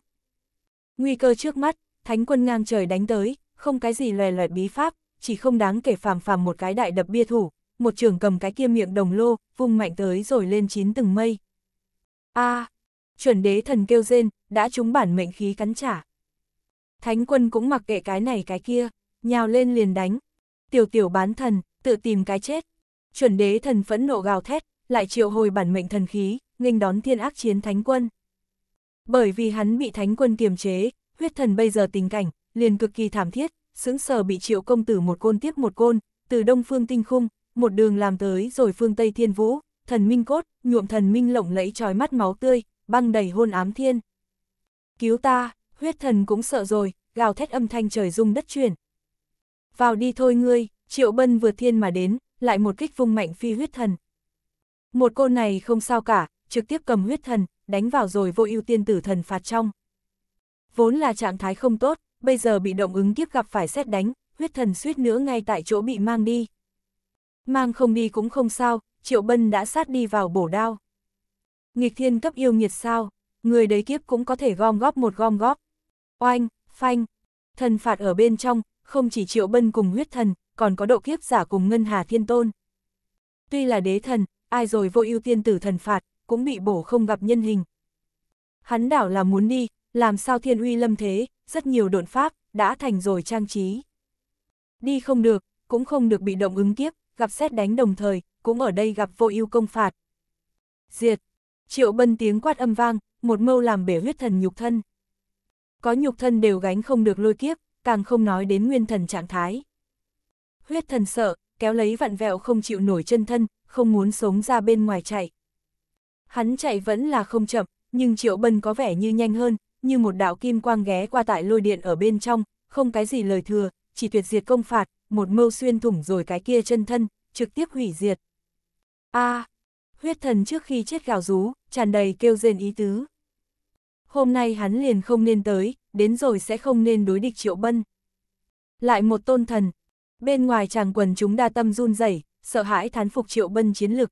Nguy cơ trước mắt, thánh quân ngang trời đánh tới, không cái gì lòe loẹt bí pháp, chỉ không đáng kể phàm phàm một cái đại đập bia thủ, một trường cầm cái kia miệng đồng lô, vung mạnh tới rồi lên chín từng mây. a chuẩn đế thần kêu rên, đã trúng bản mệnh khí cắn trả. Thánh quân cũng mặc kệ cái này cái kia, nhào lên liền đánh. Tiểu tiểu bán thần, tự tìm cái chết. Chuẩn đế thần phẫn nộ gào thét, lại triệu hồi bản mệnh thần khí, nghênh đón thiên ác chiến thánh quân. Bởi vì hắn bị thánh quân kiềm chế, huyết thần bây giờ tình cảnh, liền cực kỳ thảm thiết, sững sờ bị triệu công tử một côn tiếp một côn, từ đông phương tinh khung, một đường làm tới rồi phương Tây Thiên Vũ, thần minh cốt, nhuộm thần minh lộng lẫy trói mắt máu tươi, băng đầy hôn ám thiên. Cứu ta, huyết thần cũng sợ rồi, gào thét âm thanh trời rung đất chuyển. Vào đi thôi ngươi, triệu bân vượt thiên mà đến, lại một kích vung mạnh phi huyết thần, một cô này không sao cả, trực tiếp cầm huyết thần, đánh vào rồi vô ưu tiên tử thần phạt trong. Vốn là trạng thái không tốt, bây giờ bị động ứng kiếp gặp phải xét đánh, huyết thần suýt nữa ngay tại chỗ bị mang đi. Mang không đi cũng không sao, Triệu Bân đã sát đi vào bổ đao. Nghịch thiên cấp yêu nghiệt sao, người đấy kiếp cũng có thể gom góp một gom góp. Oanh, phanh, thần phạt ở bên trong, không chỉ Triệu Bân cùng huyết thần, còn có độ kiếp giả cùng Ngân Hà Thiên Tôn. Tuy là đế thần, ai rồi vô ưu tiên tử thần phạt, cũng bị bổ không gặp nhân hình. Hắn đảo là muốn đi, làm sao thiên uy lâm thế, rất nhiều độn pháp, đã thành rồi trang trí. Đi không được, cũng không được bị động ứng kiếp, gặp xét đánh đồng thời, cũng ở đây gặp vô ưu công phạt. Diệt, triệu bân tiếng quát âm vang, một mâu làm bể huyết thần nhục thân. Có nhục thân đều gánh không được lôi kiếp, càng không nói đến nguyên thần trạng thái. Huyết thần sợ, kéo lấy vặn vẹo không chịu nổi chân thân, không muốn sống ra bên ngoài chạy. Hắn chạy vẫn là không chậm, nhưng Triệu Bân có vẻ như nhanh hơn, như một đạo kim quang ghé qua tại lôi điện ở bên trong, không cái gì lời thừa, chỉ tuyệt diệt công phạt, một mâu xuyên thủng rồi cái kia chân thân, trực tiếp hủy diệt. A, huyết thần trước khi chết gào rú, tràn đầy kêu rên ý tứ. Hôm nay hắn liền không nên tới, đến rồi sẽ không nên đối địch Triệu Bân. Lại một tôn thần, Bên ngoài chàng quần chúng đa tâm run rẩy, sợ hãi thán phục triệu bân chiến lực.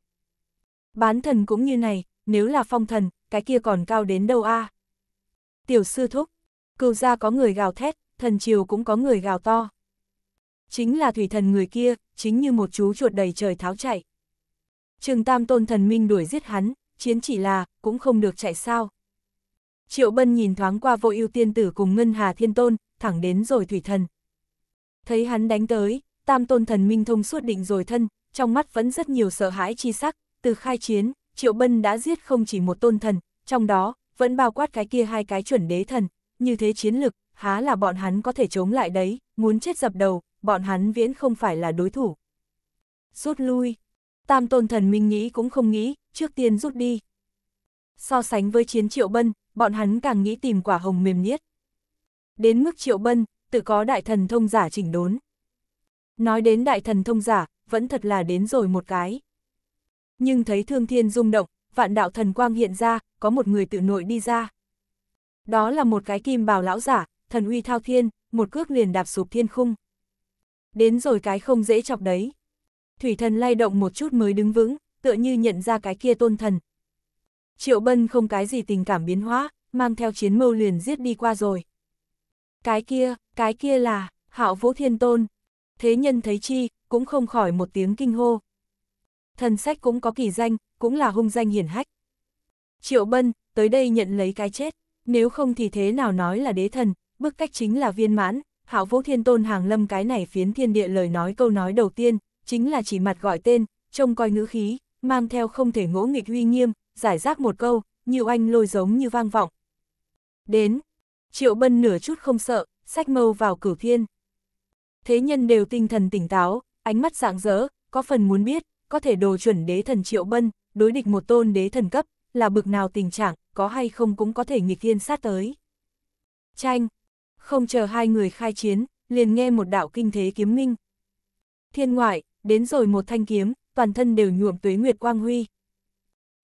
Bán thần cũng như này, nếu là phong thần, cái kia còn cao đến đâu a? À? Tiểu sư thúc, cừu gia có người gào thét, thần triều cũng có người gào to. Chính là thủy thần người kia, chính như một chú chuột đầy trời tháo chạy. Trường Tam Tôn thần minh đuổi giết hắn, chiến chỉ là, cũng không được chạy sao. Triệu Bân nhìn thoáng qua vội ưu tiên tử cùng Ngân Hà Thiên Tôn, thẳng đến rồi thủy thần. Thấy hắn đánh tới, tam tôn thần minh thông suốt định rồi thân, trong mắt vẫn rất nhiều sợ hãi chi sắc, từ khai chiến, Triệu Bân đã giết không chỉ một tôn thần, trong đó, vẫn bao quát cái kia hai cái chuẩn đế thần, như thế chiến lực, há là bọn hắn có thể chống lại đấy, muốn chết dập đầu, bọn hắn viễn không phải là đối thủ. Rút lui, tam tôn thần minh nghĩ cũng không nghĩ, trước tiên rút đi. So sánh với chiến Triệu Bân, bọn hắn càng nghĩ tìm quả hồng mềm nhất. Đến mức Triệu Bân, tự có đại thần thông giả chỉnh đốn. Nói đến đại thần thông giả, vẫn thật là đến rồi một cái. Nhưng thấy thương thiên rung động, vạn đạo thần quang hiện ra, có một người tự nội đi ra. Đó là một cái kim bào lão giả, thần uy thao thiên, một cước liền đạp sụp thiên khung. Đến rồi cái không dễ chọc đấy. Thủy thần lay động một chút mới đứng vững, tựa như nhận ra cái kia tôn thần. Triệu bân không cái gì tình cảm biến hóa, mang theo chiến mâu liền giết đi qua rồi. Cái kia, cái kia là, hạo vũ thiên tôn. Thế nhân thấy chi, cũng không khỏi một tiếng kinh hô. Thần sách cũng có kỳ danh, cũng là hung danh hiển hách. Triệu Bân, tới đây nhận lấy cái chết, nếu không thì thế nào nói là đế thần, bức cách chính là viên mãn, hạo vũ thiên tôn hàng lâm cái này phiến thiên địa lời nói câu nói đầu tiên, chính là chỉ mặt gọi tên, trông coi ngữ khí, mang theo không thể ngỗ nghịch uy nghiêm, giải rác một câu, như anh lôi giống như vang vọng. Đến, Triệu Bân nửa chút không sợ, sách mâu vào cửu thiên. Thế nhân đều tinh thần tỉnh táo, ánh mắt sáng rỡ, có phần muốn biết, có thể đồ chuẩn đế thần triệu bân, đối địch một tôn đế thần cấp, là bực nào tình trạng, có hay không cũng có thể nghịch thiên sát tới. Tranh, không chờ hai người khai chiến, liền nghe một đạo kinh thế kiếm minh. Thiên ngoại, đến rồi một thanh kiếm, toàn thân đều nhuộm tuế nguyệt quang huy.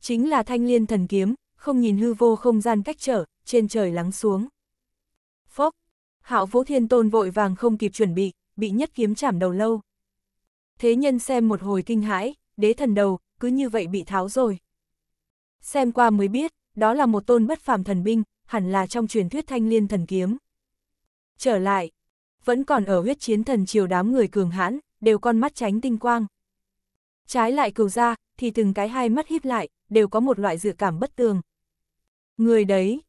Chính là thanh liên thần kiếm, không nhìn hư vô không gian cách trở, trên trời lắng xuống. Hạo Vũ Thiên Tôn vội vàng không kịp chuẩn bị, bị nhất kiếm chạm đầu lâu. Thế nhân xem một hồi kinh hãi, đế thần đầu, cứ như vậy bị tháo rồi. Xem qua mới biết, đó là một tôn bất phàm thần binh, hẳn là trong truyền thuyết thanh liên thần kiếm. Trở lại, vẫn còn ở huyết chiến thần chiều đám người cường hãn, đều con mắt tránh tinh quang. Trái lại cừu ra, thì từng cái hai mắt híp lại, đều có một loại dự cảm bất tường. Người đấy,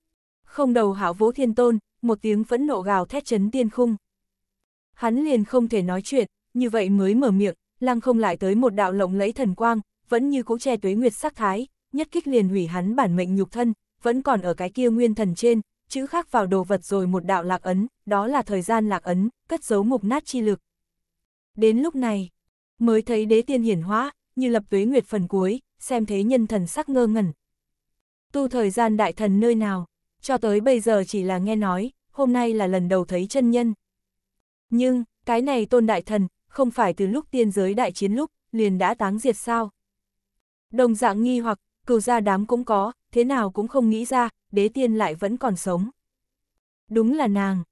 không đầu hảo vỗ thiên tôn, một tiếng phẫn nộ gào thét chấn tiên khung. Hắn liền không thể nói chuyện, như vậy mới mở miệng, lăng không lại tới một đạo lộng lẫy thần quang, vẫn như cũ che tuế nguyệt sắc thái, nhất kích liền hủy hắn bản mệnh nhục thân, vẫn còn ở cái kia nguyên thần trên, chữ khác vào đồ vật rồi một đạo lạc ấn, đó là thời gian lạc ấn, cất giấu mục nát chi lực. Đến lúc này, mới thấy đế tiên hiển hóa, như lập tuế nguyệt phần cuối, xem thế nhân thần sắc ngơ ngẩn. Tu thời gian đại thần nơi nào, cho tới bây giờ chỉ là nghe nói, hôm nay là lần đầu thấy chân nhân. Nhưng, cái này tôn đại thần, không phải từ lúc tiên giới đại chiến lúc, liền đã táng diệt sao. Đồng dạng nghi hoặc, cửu gia đám cũng có, thế nào cũng không nghĩ ra, đế tiên lại vẫn còn sống. Đúng là nàng.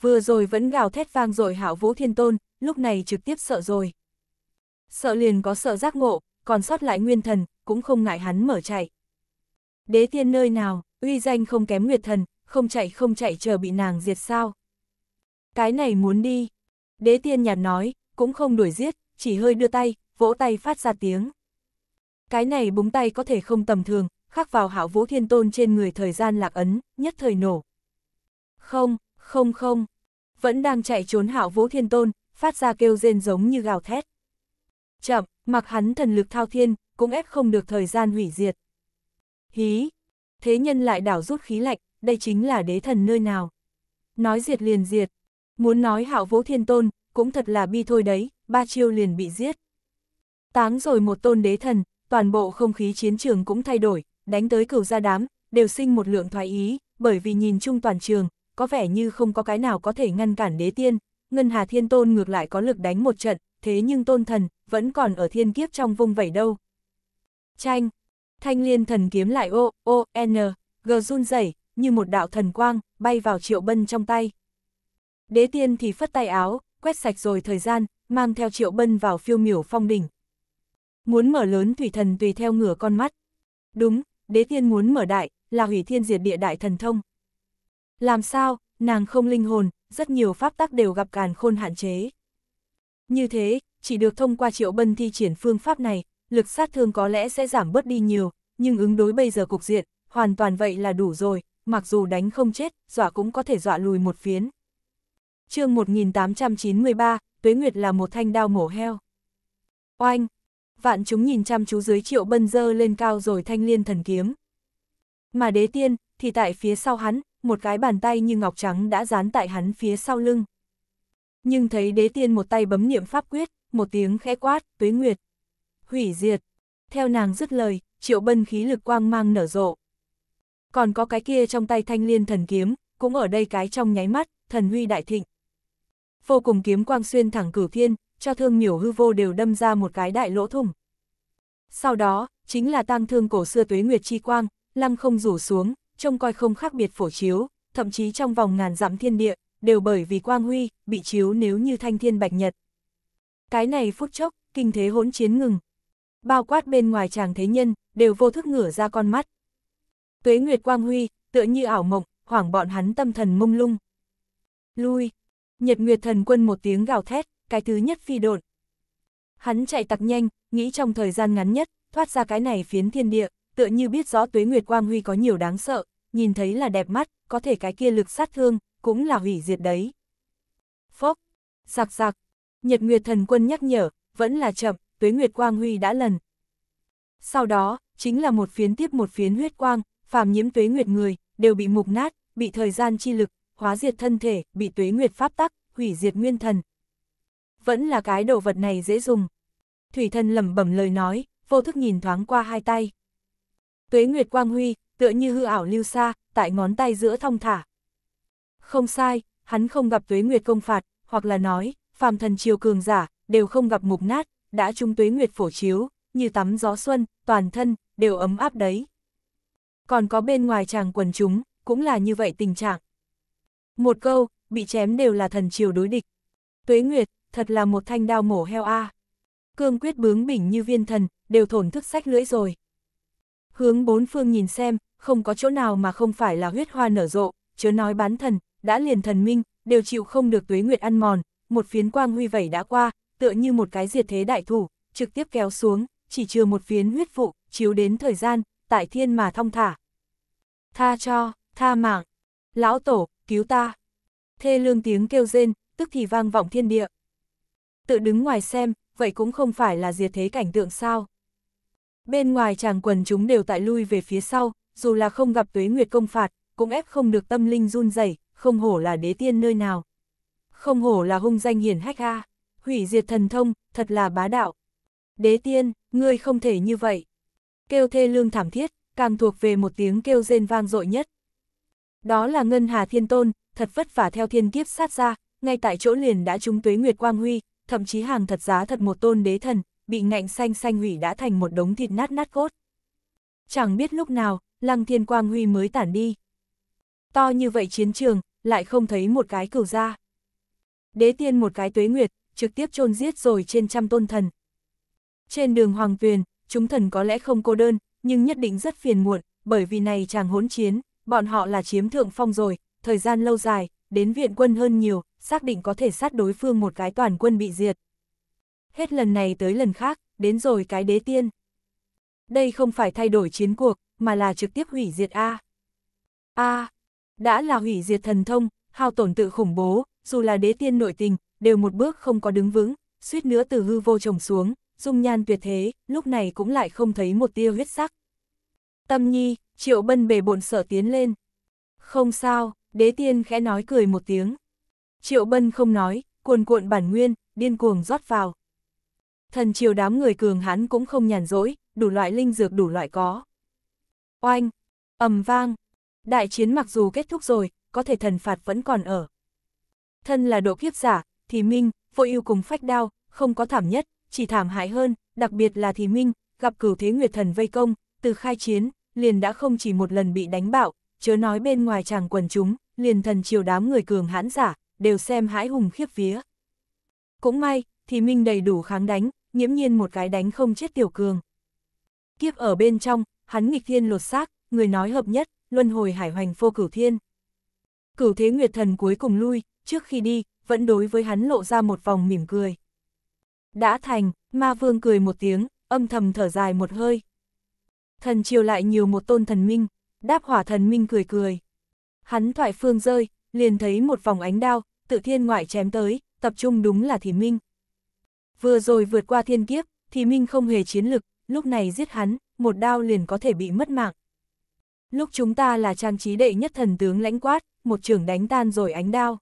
Vừa rồi vẫn gào thét vang rồi hảo vũ thiên tôn, lúc này trực tiếp sợ rồi. Sợ liền có sợ giác ngộ, còn sót lại nguyên thần, cũng không ngại hắn mở chạy. Đế tiên nơi nào, uy danh không kém nguyệt thần, không chạy không chạy chờ bị nàng diệt sao. Cái này muốn đi. Đế tiên nhạt nói, cũng không đuổi giết, chỉ hơi đưa tay, vỗ tay phát ra tiếng. Cái này búng tay có thể không tầm thường, khắc vào hảo vũ thiên tôn trên người thời gian lạc ấn, nhất thời nổ. Không, không không, vẫn đang chạy trốn hảo vũ thiên tôn, phát ra kêu rên giống như gào thét. Chậm, mặc hắn thần lực thao thiên, cũng ép không được thời gian hủy diệt. Hí, thế nhân lại đảo rút khí lạnh, đây chính là đế thần nơi nào. Nói diệt liền diệt, muốn nói hạo vũ thiên tôn, cũng thật là bi thôi đấy, ba chiêu liền bị giết. Táng rồi một tôn đế thần, toàn bộ không khí chiến trường cũng thay đổi, đánh tới cửu gia đám, đều sinh một lượng thoái ý, bởi vì nhìn chung toàn trường, có vẻ như không có cái nào có thể ngăn cản đế tiên, ngân hà thiên tôn ngược lại có lực đánh một trận, thế nhưng tôn thần, vẫn còn ở thiên kiếp trong vùng vẩy đâu. Tranh, thanh liên thần kiếm lại ô, ô, n, g run rẩy như một đạo thần quang, bay vào Triệu Bân trong tay. Đế tiên thì phất tay áo, quét sạch rồi thời gian, mang theo Triệu Bân vào phiêu miểu phong đỉnh. Muốn mở lớn thủy thần tùy theo ngửa con mắt. Đúng, đế tiên muốn mở đại, là hủy thiên diệt địa đại thần thông. Làm sao, nàng không linh hồn, rất nhiều pháp tắc đều gặp càn khôn hạn chế. Như thế, chỉ được thông qua triệu bân thi triển phương pháp này, lực sát thương có lẽ sẽ giảm bớt đi nhiều, nhưng ứng đối bây giờ cục diện, hoàn toàn vậy là đủ rồi, mặc dù đánh không chết, dọa cũng có thể dọa lùi một phiến. chương 1893, Tuế Nguyệt là một thanh đao mổ heo. Oanh! Vạn chúng nhìn chăm chú dưới triệu bân dơ lên cao rồi thanh liên thần kiếm. Mà đế tiên, thì tại phía sau hắn, một cái bàn tay như ngọc trắng đã dán tại hắn phía sau lưng. Nhưng thấy đế tiên một tay bấm niệm pháp quyết, một tiếng khẽ quát, tuế nguyệt. Hủy diệt. Theo nàng dứt lời, triệu bân khí lực quang mang nở rộ, còn có cái kia trong tay thanh liên thần kiếm, cũng ở đây cái trong nháy mắt, thần huy đại thịnh. Vô cùng kiếm quang xuyên thẳng cửu thiên, cho thương miểu hư vô đều đâm ra một cái đại lỗ thủng. Sau đó, chính là tang thương cổ xưa tuế nguyệt chi quang, lăng không rủ xuống, trông coi không khác biệt phổ chiếu, thậm chí trong vòng ngàn dặm thiên địa, đều bởi vì quang huy, bị chiếu nếu như thanh thiên bạch nhật. Cái này phút chốc, kinh thế hỗn chiến ngừng. Bao quát bên ngoài chàng thế nhân, đều vô thức ngửa ra con mắt. Tuế Nguyệt Quang Huy, tựa như ảo mộng, hoảng bọn hắn tâm thần mông lung. Lui! Nhật Nguyệt thần quân một tiếng gào thét, cái thứ nhất phi độn. Hắn chạy tặc nhanh, nghĩ trong thời gian ngắn nhất, thoát ra cái này phiến thiên địa, tựa như biết rõ Tuế Nguyệt Quang Huy có nhiều đáng sợ, nhìn thấy là đẹp mắt, có thể cái kia lực sát thương, cũng là hủy diệt đấy. Phốc! sạc sạc, Nhật Nguyệt thần quân nhắc nhở, vẫn là chậm, Tuế Nguyệt Quang Huy đã lần. Sau đó, chính là một phiến tiếp một phiến huyết quang, phàm nhiễm tuế nguyệt người, đều bị mục nát, bị thời gian chi lực, hóa diệt thân thể, bị tuế nguyệt pháp tắc, hủy diệt nguyên thần. Vẫn là cái đồ vật này dễ dùng. Thủy thần lẩm bẩm lời nói, vô thức nhìn thoáng qua hai tay. Tuế nguyệt quang huy, tựa như hư ảo lưu xa, tại ngón tay giữa thong thả. Không sai, hắn không gặp tuế nguyệt công phạt, hoặc là nói, phàm thần triều cường giả, đều không gặp mục nát, đã trung tuế nguyệt phổ chiếu, như tắm gió xuân, toàn thân, đều ấm áp đấy còn có bên ngoài chàng quần chúng, cũng là như vậy tình trạng. Một câu, bị chém đều là thần triều đối địch. Tuế Nguyệt, thật là một thanh đao mổ heo a. À. Cương quyết bướng bỉnh như viên thần, đều thổn thức sách lưỡi rồi. Hướng bốn phương nhìn xem, không có chỗ nào mà không phải là huyết hoa nở rộ, chớ nói bán thần, đã liền thần minh, đều chịu không được Tuế Nguyệt ăn mòn, một phiến quang huy vẩy đã qua, tựa như một cái diệt thế đại thủ, trực tiếp kéo xuống, chỉ trừ một phiến huyết vụ, chiếu đến thời gian, tại thiên mà thong thả. Tha cho, tha mạng, lão tổ, cứu ta. Thê lương tiếng kêu rên, tức thì vang vọng thiên địa. Tự đứng ngoài xem, vậy cũng không phải là diệt thế cảnh tượng sao. Bên ngoài chàng quần chúng đều tại lui về phía sau, dù là không gặp tuế nguyệt công phạt, cũng ép không được tâm linh run rẩy không hổ là đế tiên nơi nào. Không hổ là hung danh hiển hách a hủy diệt thần thông, thật là bá đạo. Đế tiên, ngươi không thể như vậy kêu thê lương thảm thiết, càng thuộc về một tiếng kêu rên vang dội nhất. Đó là Ngân Hà Thiên Tôn, thật vất vả theo thiên kiếp sát ra, ngay tại chỗ liền đã trúng tuế nguyệt quang huy, thậm chí hàng thật giá thật một tôn đế thần, bị ngạnh xanh xanh hủy đã thành một đống thịt nát nát cốt. Chẳng biết lúc nào, lăng thiên quang huy mới tản đi. To như vậy chiến trường, lại không thấy một cái cửu ra. Đế tiên một cái tuế nguyệt, trực tiếp chôn giết rồi trên trăm tôn thần. Trên đường Hoàng Tuyền, chúng thần có lẽ không cô đơn, nhưng nhất định rất phiền muộn, bởi vì này chàng hỗn chiến, bọn họ là chiếm thượng phong rồi, thời gian lâu dài, đến viện quân hơn nhiều, xác định có thể sát đối phương một cái toàn quân bị diệt. Hết lần này tới lần khác, đến rồi cái đế tiên. Đây không phải thay đổi chiến cuộc, mà là trực tiếp hủy diệt A. A, đã là hủy diệt thần thông, hao tổn tự khủng bố, dù là đế tiên nội tình, đều một bước không có đứng vững, suýt nữa từ hư vô trồng xuống, dung nhan tuyệt thế, lúc này cũng lại không thấy một tia huyết sắc. Tâm nhi, triệu bân bề bộn sở tiến lên. Không sao, đế tiên khẽ nói cười một tiếng. Triệu bân không nói, cuồn cuộn bản nguyên, điên cuồng rót vào. Thần triều đám người cường hắn cũng không nhàn rỗi, đủ loại linh dược đủ loại có. Oanh, ầm vang, đại chiến mặc dù kết thúc rồi, có thể thần phạt vẫn còn ở. Thân là độ kiếp giả, thì minh, vội yêu cùng phách đao, không có thảm nhất, chỉ thảm hại hơn, đặc biệt là thì Minh, gặp cửu thế nguyệt thần vây công, từ khai chiến, liền đã không chỉ một lần bị đánh bạo, chớ nói bên ngoài chàng quần chúng, liền thần chiều đám người cường hãn giả, đều xem hãi hùng khiếp vía. Cũng may, thì Minh đầy đủ kháng đánh, nghiễm nhiên một cái đánh không chết tiểu cường. Kiếp ở bên trong, hắn nghịch thiên lột xác, người nói hợp nhất, luân hồi hải hoành phô cửu thiên. Cửu thế nguyệt thần cuối cùng lui, trước khi đi, vẫn đối với hắn lộ ra một vòng mỉm cười. Đã thành, ma vương cười một tiếng, âm thầm thở dài một hơi. Thần triều lại nhiều một tôn thần minh, đáp hỏa thần minh cười cười. Hắn thoại phương rơi, liền thấy một vòng ánh đao, tự thiên ngoại chém tới, tập trung đúng là thì minh. Vừa rồi vượt qua thiên kiếp, thì minh không hề chiến lực, lúc này giết hắn, một đao liền có thể bị mất mạng. Lúc chúng ta là trang trí đệ nhất thần tướng lãnh quát, một trường đánh tan rồi ánh đao.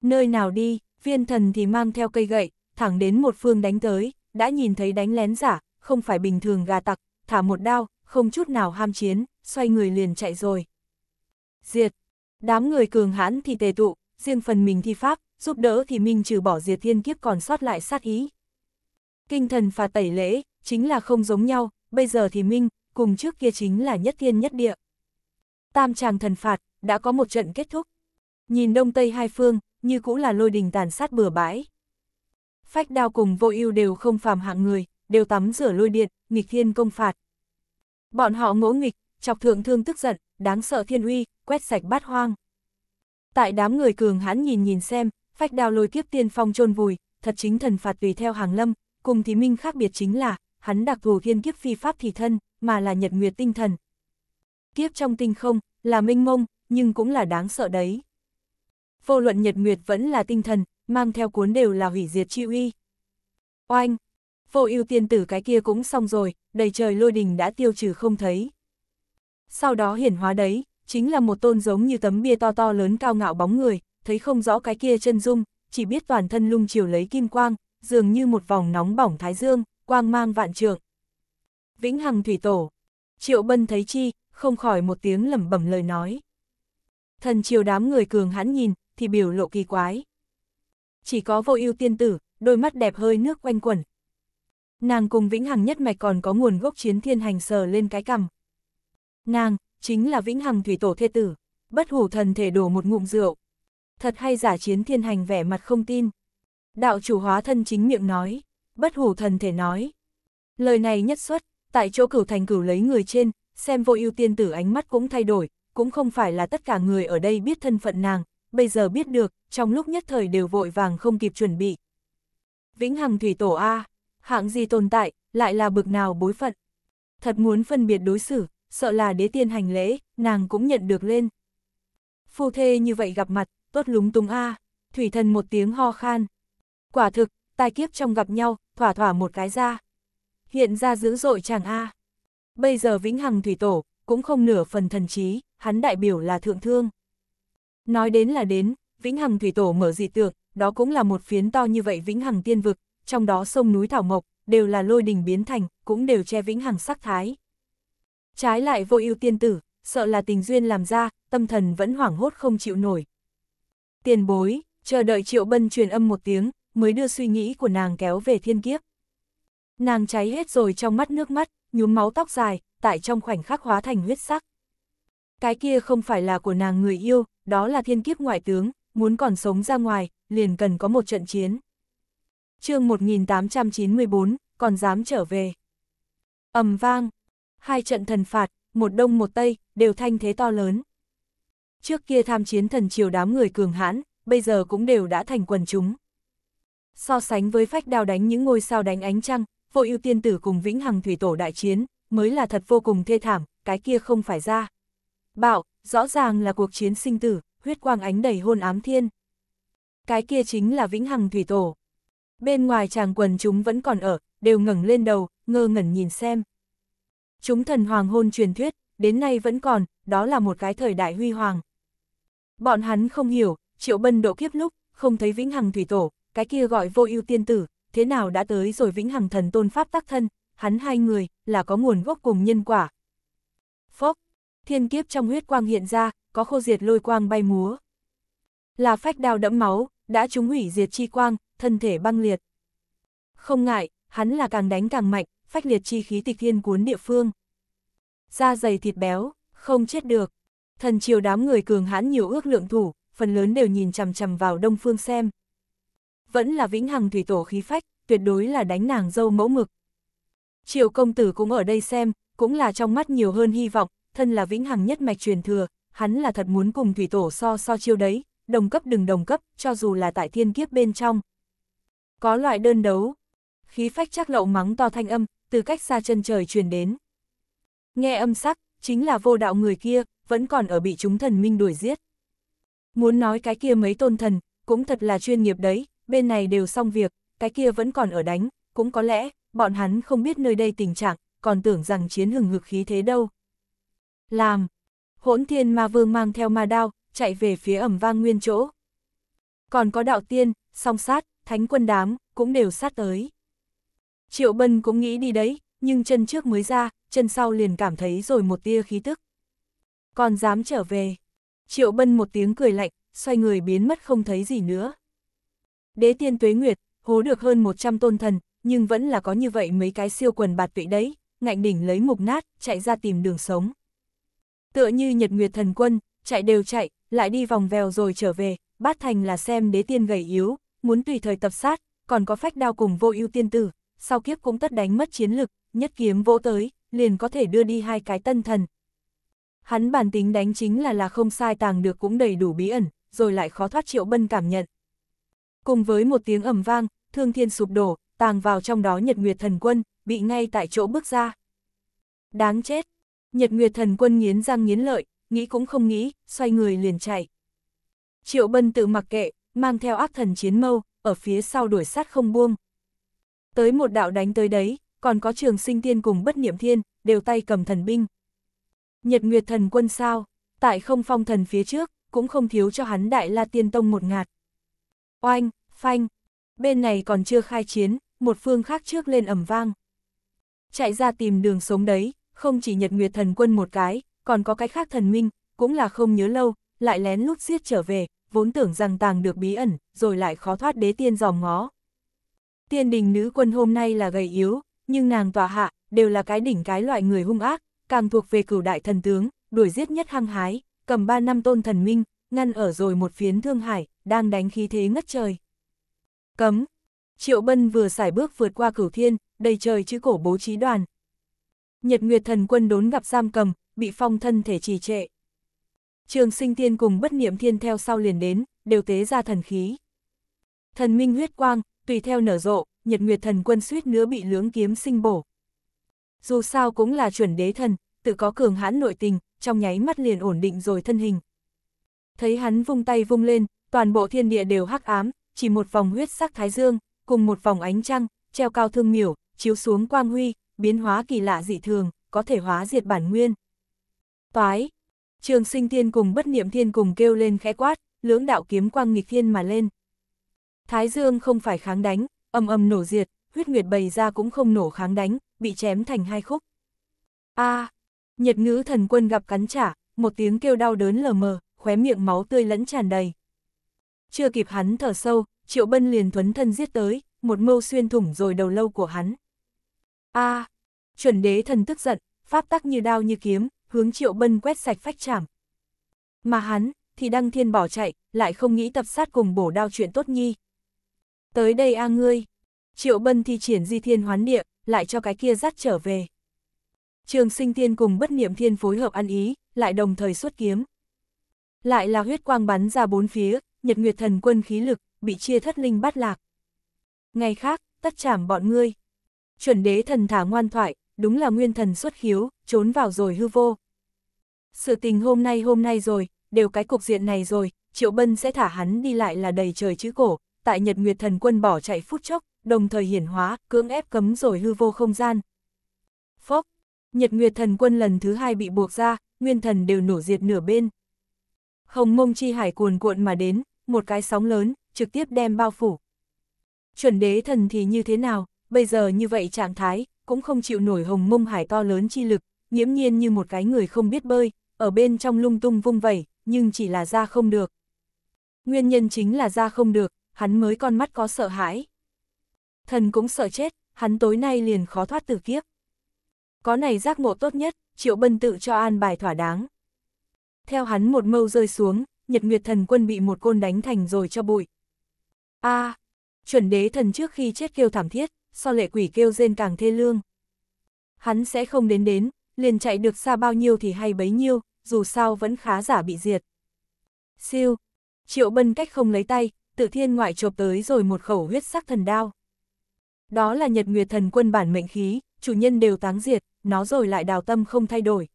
Nơi nào đi, viên thần thì mang theo cây gậy, thẳng đến một phương đánh tới, đã nhìn thấy đánh lén giả, không phải bình thường gà tặc, thả một đao, không chút nào ham chiến, xoay người liền chạy rồi. Diệt. Đám người cường hãn thì tề tụ, riêng phần mình thi pháp, giúp đỡ thì minh trừ bỏ diệt thiên kiếp còn sót lại sát ý. Kinh thần và tẩy lễ, chính là không giống nhau, bây giờ thì minh, cùng trước kia chính là nhất thiên nhất địa. Tam tràng thần phạt, đã có một trận kết thúc. Nhìn đông tây hai phương, như cũ là lôi đình tàn sát bừa bãi. Phách đao cùng vô ưu đều không phàm hạng người, đều tắm rửa lôi điện, nghịch thiên công phạt. Bọn họ ngỗ nghịch, chọc thượng thương tức giận, đáng sợ thiên uy, quét sạch bát hoang. Tại đám người cường hãn nhìn nhìn xem, phách đao lôi kiếp tiên phong chôn vùi, thật chính thần phạt tùy theo hàng lâm, cùng thì minh khác biệt chính là, hắn đặc thù thiên kiếp phi pháp thì thân, mà là nhật nguyệt tinh thần. Kiếp trong tinh không, là minh mông, nhưng cũng là đáng sợ đấy. Vô luận nhật nguyệt vẫn là tinh thần, mang theo cuốn đều là hủy diệt chi uy. Oanh! Vô ưu tiên tử cái kia cũng xong rồi, đầy trời lôi đình đã tiêu trừ không thấy. Sau đó hiển hóa đấy, chính là một tôn giống như tấm bia to to lớn cao ngạo bóng người, thấy không rõ cái kia chân dung, chỉ biết toàn thân lung chiều lấy kim quang, dường như một vòng nóng bỏng thái dương, quang mang vạn trượng. Vĩnh Hằng Thủy Tổ. Triệu Bân thấy chi, không khỏi một tiếng lẩm bẩm lời nói. Thần triều đám người cường hãn nhìn, thì biểu lộ kỳ quái chỉ có vô ưu tiên tử, đôi mắt đẹp hơi nước quanh quẩn. Nàng cùng Vĩnh Hằng nhất mạch còn có nguồn gốc chiến thiên hành sờ lên cái cằm. Nàng, chính là Vĩnh Hằng thủy tổ thê tử, bất hủ thần thể đổ một ngụm rượu. Thật hay giả chiến thiên hành vẻ mặt không tin. Đạo chủ hóa thân chính miệng nói, bất hủ thần thể nói. Lời này nhất xuất, tại chỗ cửu thành cửu lấy người trên, xem vô ưu tiên tử ánh mắt cũng thay đổi, cũng không phải là tất cả người ở đây biết thân phận nàng, bây giờ biết được, trong lúc nhất thời đều vội vàng không kịp chuẩn bị. Vĩnh Hằng Thủy Tổ A, hạng gì tồn tại, lại là bực nào bối phận. Thật muốn phân biệt đối xử, sợ là đế tiên hành lễ, nàng cũng nhận được lên. Phu thê như vậy gặp mặt, tốt lúng tung A, thủy thần một tiếng ho khan. Quả thực, tai kiếp trong gặp nhau, thỏa thỏa một cái ra. Hiện ra dữ dội chàng A. Bây giờ Vĩnh Hằng Thủy Tổ, cũng không nửa phần thần trí, hắn đại biểu là thượng thương. Nói đến là đến, Vĩnh Hằng Thủy Tổ mở dị tượng, đó cũng là một phiến to như vậy Vĩnh Hằng Tiên Vực, trong đó sông núi Thảo Mộc, đều là lôi đình biến thành, cũng đều che Vĩnh Hằng sắc thái. Trái lại vô ưu tiên tử, sợ là tình duyên làm ra, tâm thần vẫn hoảng hốt không chịu nổi. Tiền bối, chờ đợi Triệu Bân truyền âm một tiếng, mới đưa suy nghĩ của nàng kéo về thiên kiếp. Nàng cháy hết rồi trong mắt nước mắt, nhuốm máu tóc dài, tại trong khoảnh khắc hóa thành huyết sắc. Cái kia không phải là của nàng người yêu, đó là thiên kiếp ngoại tướng, muốn còn sống ra ngoài, liền cần có một trận chiến. chương 1894, còn dám trở về. ầm vang, hai trận thần phạt, một đông một tây, đều thanh thế to lớn. Trước kia tham chiến thần triều đám người cường hãn, bây giờ cũng đều đã thành quần chúng. So sánh với phách đao đánh những ngôi sao đánh ánh trăng, vô ưu tiên tử cùng vĩnh hằng thủy tổ đại chiến, mới là thật vô cùng thê thảm, cái kia không phải ra. Bạo, Rõ ràng là cuộc chiến sinh tử, huyết quang ánh đầy hôn ám thiên. Cái kia chính là vĩnh hằng thủy tổ. Bên ngoài chàng quần chúng vẫn còn ở, đều ngẩng lên đầu, ngơ ngẩn nhìn xem. Chúng thần hoàng hôn truyền thuyết, đến nay vẫn còn, đó là một cái thời đại huy hoàng. Bọn hắn không hiểu, triệu bân độ kiếp lúc, không thấy vĩnh hằng thủy tổ, cái kia gọi vô ưu tiên tử, thế nào đã tới rồi vĩnh hằng thần tôn pháp tác thân, hắn hai người, là có nguồn gốc cùng nhân quả. Phốc, thiên kiếp trong huyết quang hiện ra, có khô diệt lôi quang bay múa. Là phách đao đẫm máu, đã trúng hủy diệt chi quang, thân thể băng liệt. Không ngại, hắn là càng đánh càng mạnh, phách liệt chi khí tịch thiên cuốn địa phương. Da dày thịt béo, không chết được. Thần triều đám người cường hãn nhiều ước lượng thủ, phần lớn đều nhìn chằm chằm vào đông phương xem. Vẫn là vĩnh hằng thủy tổ khí phách, tuyệt đối là đánh nàng dâu mẫu mực. Triều công tử cũng ở đây xem, cũng là trong mắt nhiều hơn hy vọng, thân là vĩnh hằng nhất mạch truyền thừa, hắn là thật muốn cùng thủy tổ so so chiêu đấy, đồng cấp đừng đồng cấp, cho dù là tại thiên kiếp bên trong. Có loại đơn đấu, khí phách chắc lậu mắng to thanh âm, từ cách xa chân trời truyền đến. Nghe âm sắc, chính là vô đạo người kia, vẫn còn ở bị chúng thần minh đuổi giết. Muốn nói cái kia mấy tôn thần, cũng thật là chuyên nghiệp đấy, bên này đều xong việc, cái kia vẫn còn ở đánh, cũng có lẽ, bọn hắn không biết nơi đây tình trạng, còn tưởng rằng chiến hừng hực khí thế đâu. Làm! Hỗn thiên ma vương mang theo ma đao, chạy về phía ẩm vang nguyên chỗ. Còn có đạo tiên, song sát, thánh quân đám, cũng đều sát tới. Triệu Bân cũng nghĩ đi đấy, nhưng chân trước mới ra, chân sau liền cảm thấy rồi một tia khí tức. Còn dám trở về. Triệu Bân một tiếng cười lạnh, xoay người biến mất không thấy gì nữa. Đế tiên tuế nguyệt, hố được hơn 100 tôn thần, nhưng vẫn là có như vậy mấy cái siêu quần bạt tụy đấy, ngạnh đỉnh lấy mục nát, chạy ra tìm đường sống tựa như nhật nguyệt thần quân, chạy đều chạy, lại đi vòng vèo rồi trở về, bát thành là xem đế tiên gầy yếu, muốn tùy thời tập sát, còn có phách đao cùng vô ưu tiên tử, sau kiếp cũng tất đánh mất chiến lực, nhất kiếm vỗ tới, liền có thể đưa đi hai cái tân thần. Hắn bản tính đánh chính là là không sai tàng được cũng đầy đủ bí ẩn, rồi lại khó thoát triệu bân cảm nhận. Cùng với một tiếng ầm vang, thương thiên sụp đổ, tàng vào trong đó nhật nguyệt thần quân, bị ngay tại chỗ bước ra. Đáng chết, Nhật Nguyệt thần quân nghiến răng nghiến lợi, nghĩ cũng không nghĩ, xoay người liền chạy. Triệu Bân tự mặc kệ, mang theo ác thần chiến mâu, ở phía sau đuổi sát không buông. Tới một đạo đánh tới đấy, còn có trường sinh tiên cùng bất niệm thiên, đều tay cầm thần binh. Nhật Nguyệt thần quân sao, tại không phong thần phía trước, cũng không thiếu cho hắn đại la tiên tông một ngạt. Oanh, phanh, bên này còn chưa khai chiến, một phương khác trước lên ẩm vang. Chạy ra tìm đường sống đấy, không chỉ Nhật Nguyệt thần quân một cái, còn có cái khác thần minh, cũng là không nhớ lâu, lại lén lút giết trở về, vốn tưởng rằng tàng được bí ẩn, rồi lại khó thoát đế tiên dòm ngó. Tiên đình nữ quân hôm nay là gầy yếu, nhưng nàng tòa hạ, đều là cái đỉnh cái loại người hung ác, càng thuộc về cửu đại thần tướng, đuổi giết nhất hăng hái, cầm ba năm tôn thần minh, ngăn ở rồi một phiến thương hải, đang đánh khí thế ngất trời. Cấm! Triệu Bân vừa xài bước vượt qua cửu thiên, đầy trời chữ cổ bố trí đoàn, Nhật Nguyệt Thần Quân đốn gặp giam cầm, bị phong thân thể trì trệ. Trường sinh tiên cùng bất niệm thiên theo sau liền đến, đều tế ra thần khí. Thần minh huyết quang, tùy theo nở rộ, Nhật Nguyệt Thần Quân suýt nữa bị lưỡng kiếm sinh bổ. Dù sao cũng là chuẩn đế thần, tự có cường hãn nội tình, trong nháy mắt liền ổn định rồi thân hình. Thấy hắn vung tay vung lên, toàn bộ thiên địa đều hắc ám, chỉ một vòng huyết sắc thái dương, cùng một vòng ánh trăng, treo cao thương miểu, chiếu xuống quang huy, biến hóa kỳ lạ dị thường, có thể hóa diệt bản nguyên. Toái, trường sinh thiên cùng bất niệm thiên cùng kêu lên khẽ quát, lưỡng đạo kiếm quang nghịch thiên mà lên. Thái dương không phải kháng đánh, âm âm nổ diệt, huyết nguyệt bày ra cũng không nổ kháng đánh, bị chém thành hai khúc. A, à, nhật ngữ thần quân gặp cắn trả, một tiếng kêu đau đớn lờ mờ, khóe miệng máu tươi lẫn tràn đầy. Chưa kịp hắn thở sâu, triệu bân liền thuấn thân giết tới, một mâu xuyên thủng rồi đầu lâu của hắn a à, chuẩn đế thần tức giận, pháp tắc như đao như kiếm, hướng triệu bân quét sạch phách chảm. Mà hắn, thì đăng thiên bỏ chạy, lại không nghĩ tập sát cùng bổ đao chuyện tốt nhi. Tới đây a à ngươi, triệu bân thi triển di thiên hoán địa, lại cho cái kia dắt trở về. Trường sinh thiên cùng bất niệm thiên phối hợp ăn ý, lại đồng thời xuất kiếm. Lại là huyết quang bắn ra bốn phía, nhật nguyệt thần quân khí lực, bị chia thất linh bắt lạc. Ngày khác, tất trảm bọn ngươi, Chuẩn đế thần thả ngoan thoại, đúng là nguyên thần xuất khiếu, trốn vào rồi hư vô. Sự tình hôm nay hôm nay rồi, đều cái cục diện này rồi, Triệu Bân sẽ thả hắn đi lại là đầy trời chữ cổ, tại Nhật Nguyệt thần quân bỏ chạy phút chốc, đồng thời hiển hóa, cưỡng ép cấm rồi hư vô không gian. Phốc, Nhật Nguyệt thần quân lần thứ hai bị buộc ra, nguyên thần đều nổ diệt nửa bên. Hồng mông chi hải cuồn cuộn mà đến, một cái sóng lớn, trực tiếp đem bao phủ. Chuẩn đế thần thì như thế nào, bây giờ như vậy trạng thái, cũng không chịu nổi hồng mông hải to lớn chi lực, nhiễm nhiên như một cái người không biết bơi, ở bên trong lung tung vung vẩy, nhưng chỉ là ra không được. Nguyên nhân chính là ra không được, hắn mới con mắt có sợ hãi. Thần cũng sợ chết, hắn tối nay liền khó thoát tử kiếp. Có này giác ngộ tốt nhất, triệu bân tự cho an bài thỏa đáng. Theo hắn một mâu rơi xuống, nhật nguyệt thần quân bị một côn đánh thành rồi cho bụi. a à, chuẩn đế thần trước khi chết kêu thảm thiết, so lệ quỷ kêu rên càng thê lương. Hắn sẽ không đến đến, liền chạy được xa bao nhiêu thì hay bấy nhiêu, dù sao vẫn khá giả bị diệt. Siêu, triệu bân cách không lấy tay, tự thiên ngoại chộp tới rồi một khẩu huyết sắc thần đao. Đó là nhật nguyệt thần quân bản mệnh khí, chủ nhân đều táng diệt, nó rồi lại đào tâm không thay đổi.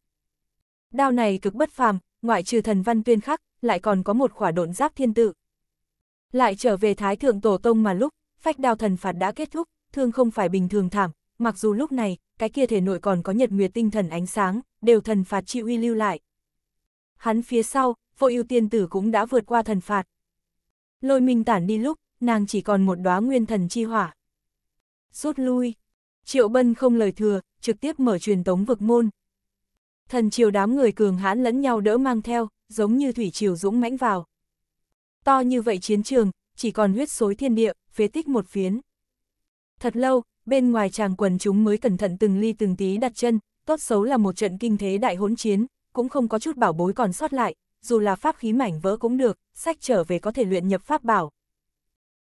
Đao này cực bất phàm, ngoại trừ thần văn tuyên khắc, lại còn có một khỏa độn giáp thiên tự. Lại trở về Thái Thượng Tổ Tông mà lúc, phách đao thần phạt đã kết thúc, thương không phải bình thường thảm, mặc dù lúc này, cái kia thể nội còn có nhật nguyệt tinh thần ánh sáng, đều thần phạt chịu uy lưu lại. Hắn phía sau, vô ưu tiên tử cũng đã vượt qua thần phạt. Lôi minh tản đi lúc, nàng chỉ còn một đóa nguyên thần chi hỏa. Rút lui, triệu bân không lời thừa, trực tiếp mở truyền tống vực môn. Thần triều đám người cường hãn lẫn nhau đỡ mang theo, giống như thủy triều dũng mãnh vào. To như vậy chiến trường, chỉ còn huyết xối thiên địa, phế tích một phiến. Thật lâu, bên ngoài chàng quần chúng mới cẩn thận từng ly từng tí đặt chân, tốt xấu là một trận kinh thế đại hỗn chiến, cũng không có chút bảo bối còn sót lại, dù là pháp khí mảnh vỡ cũng được, sách trở về có thể luyện nhập pháp bảo.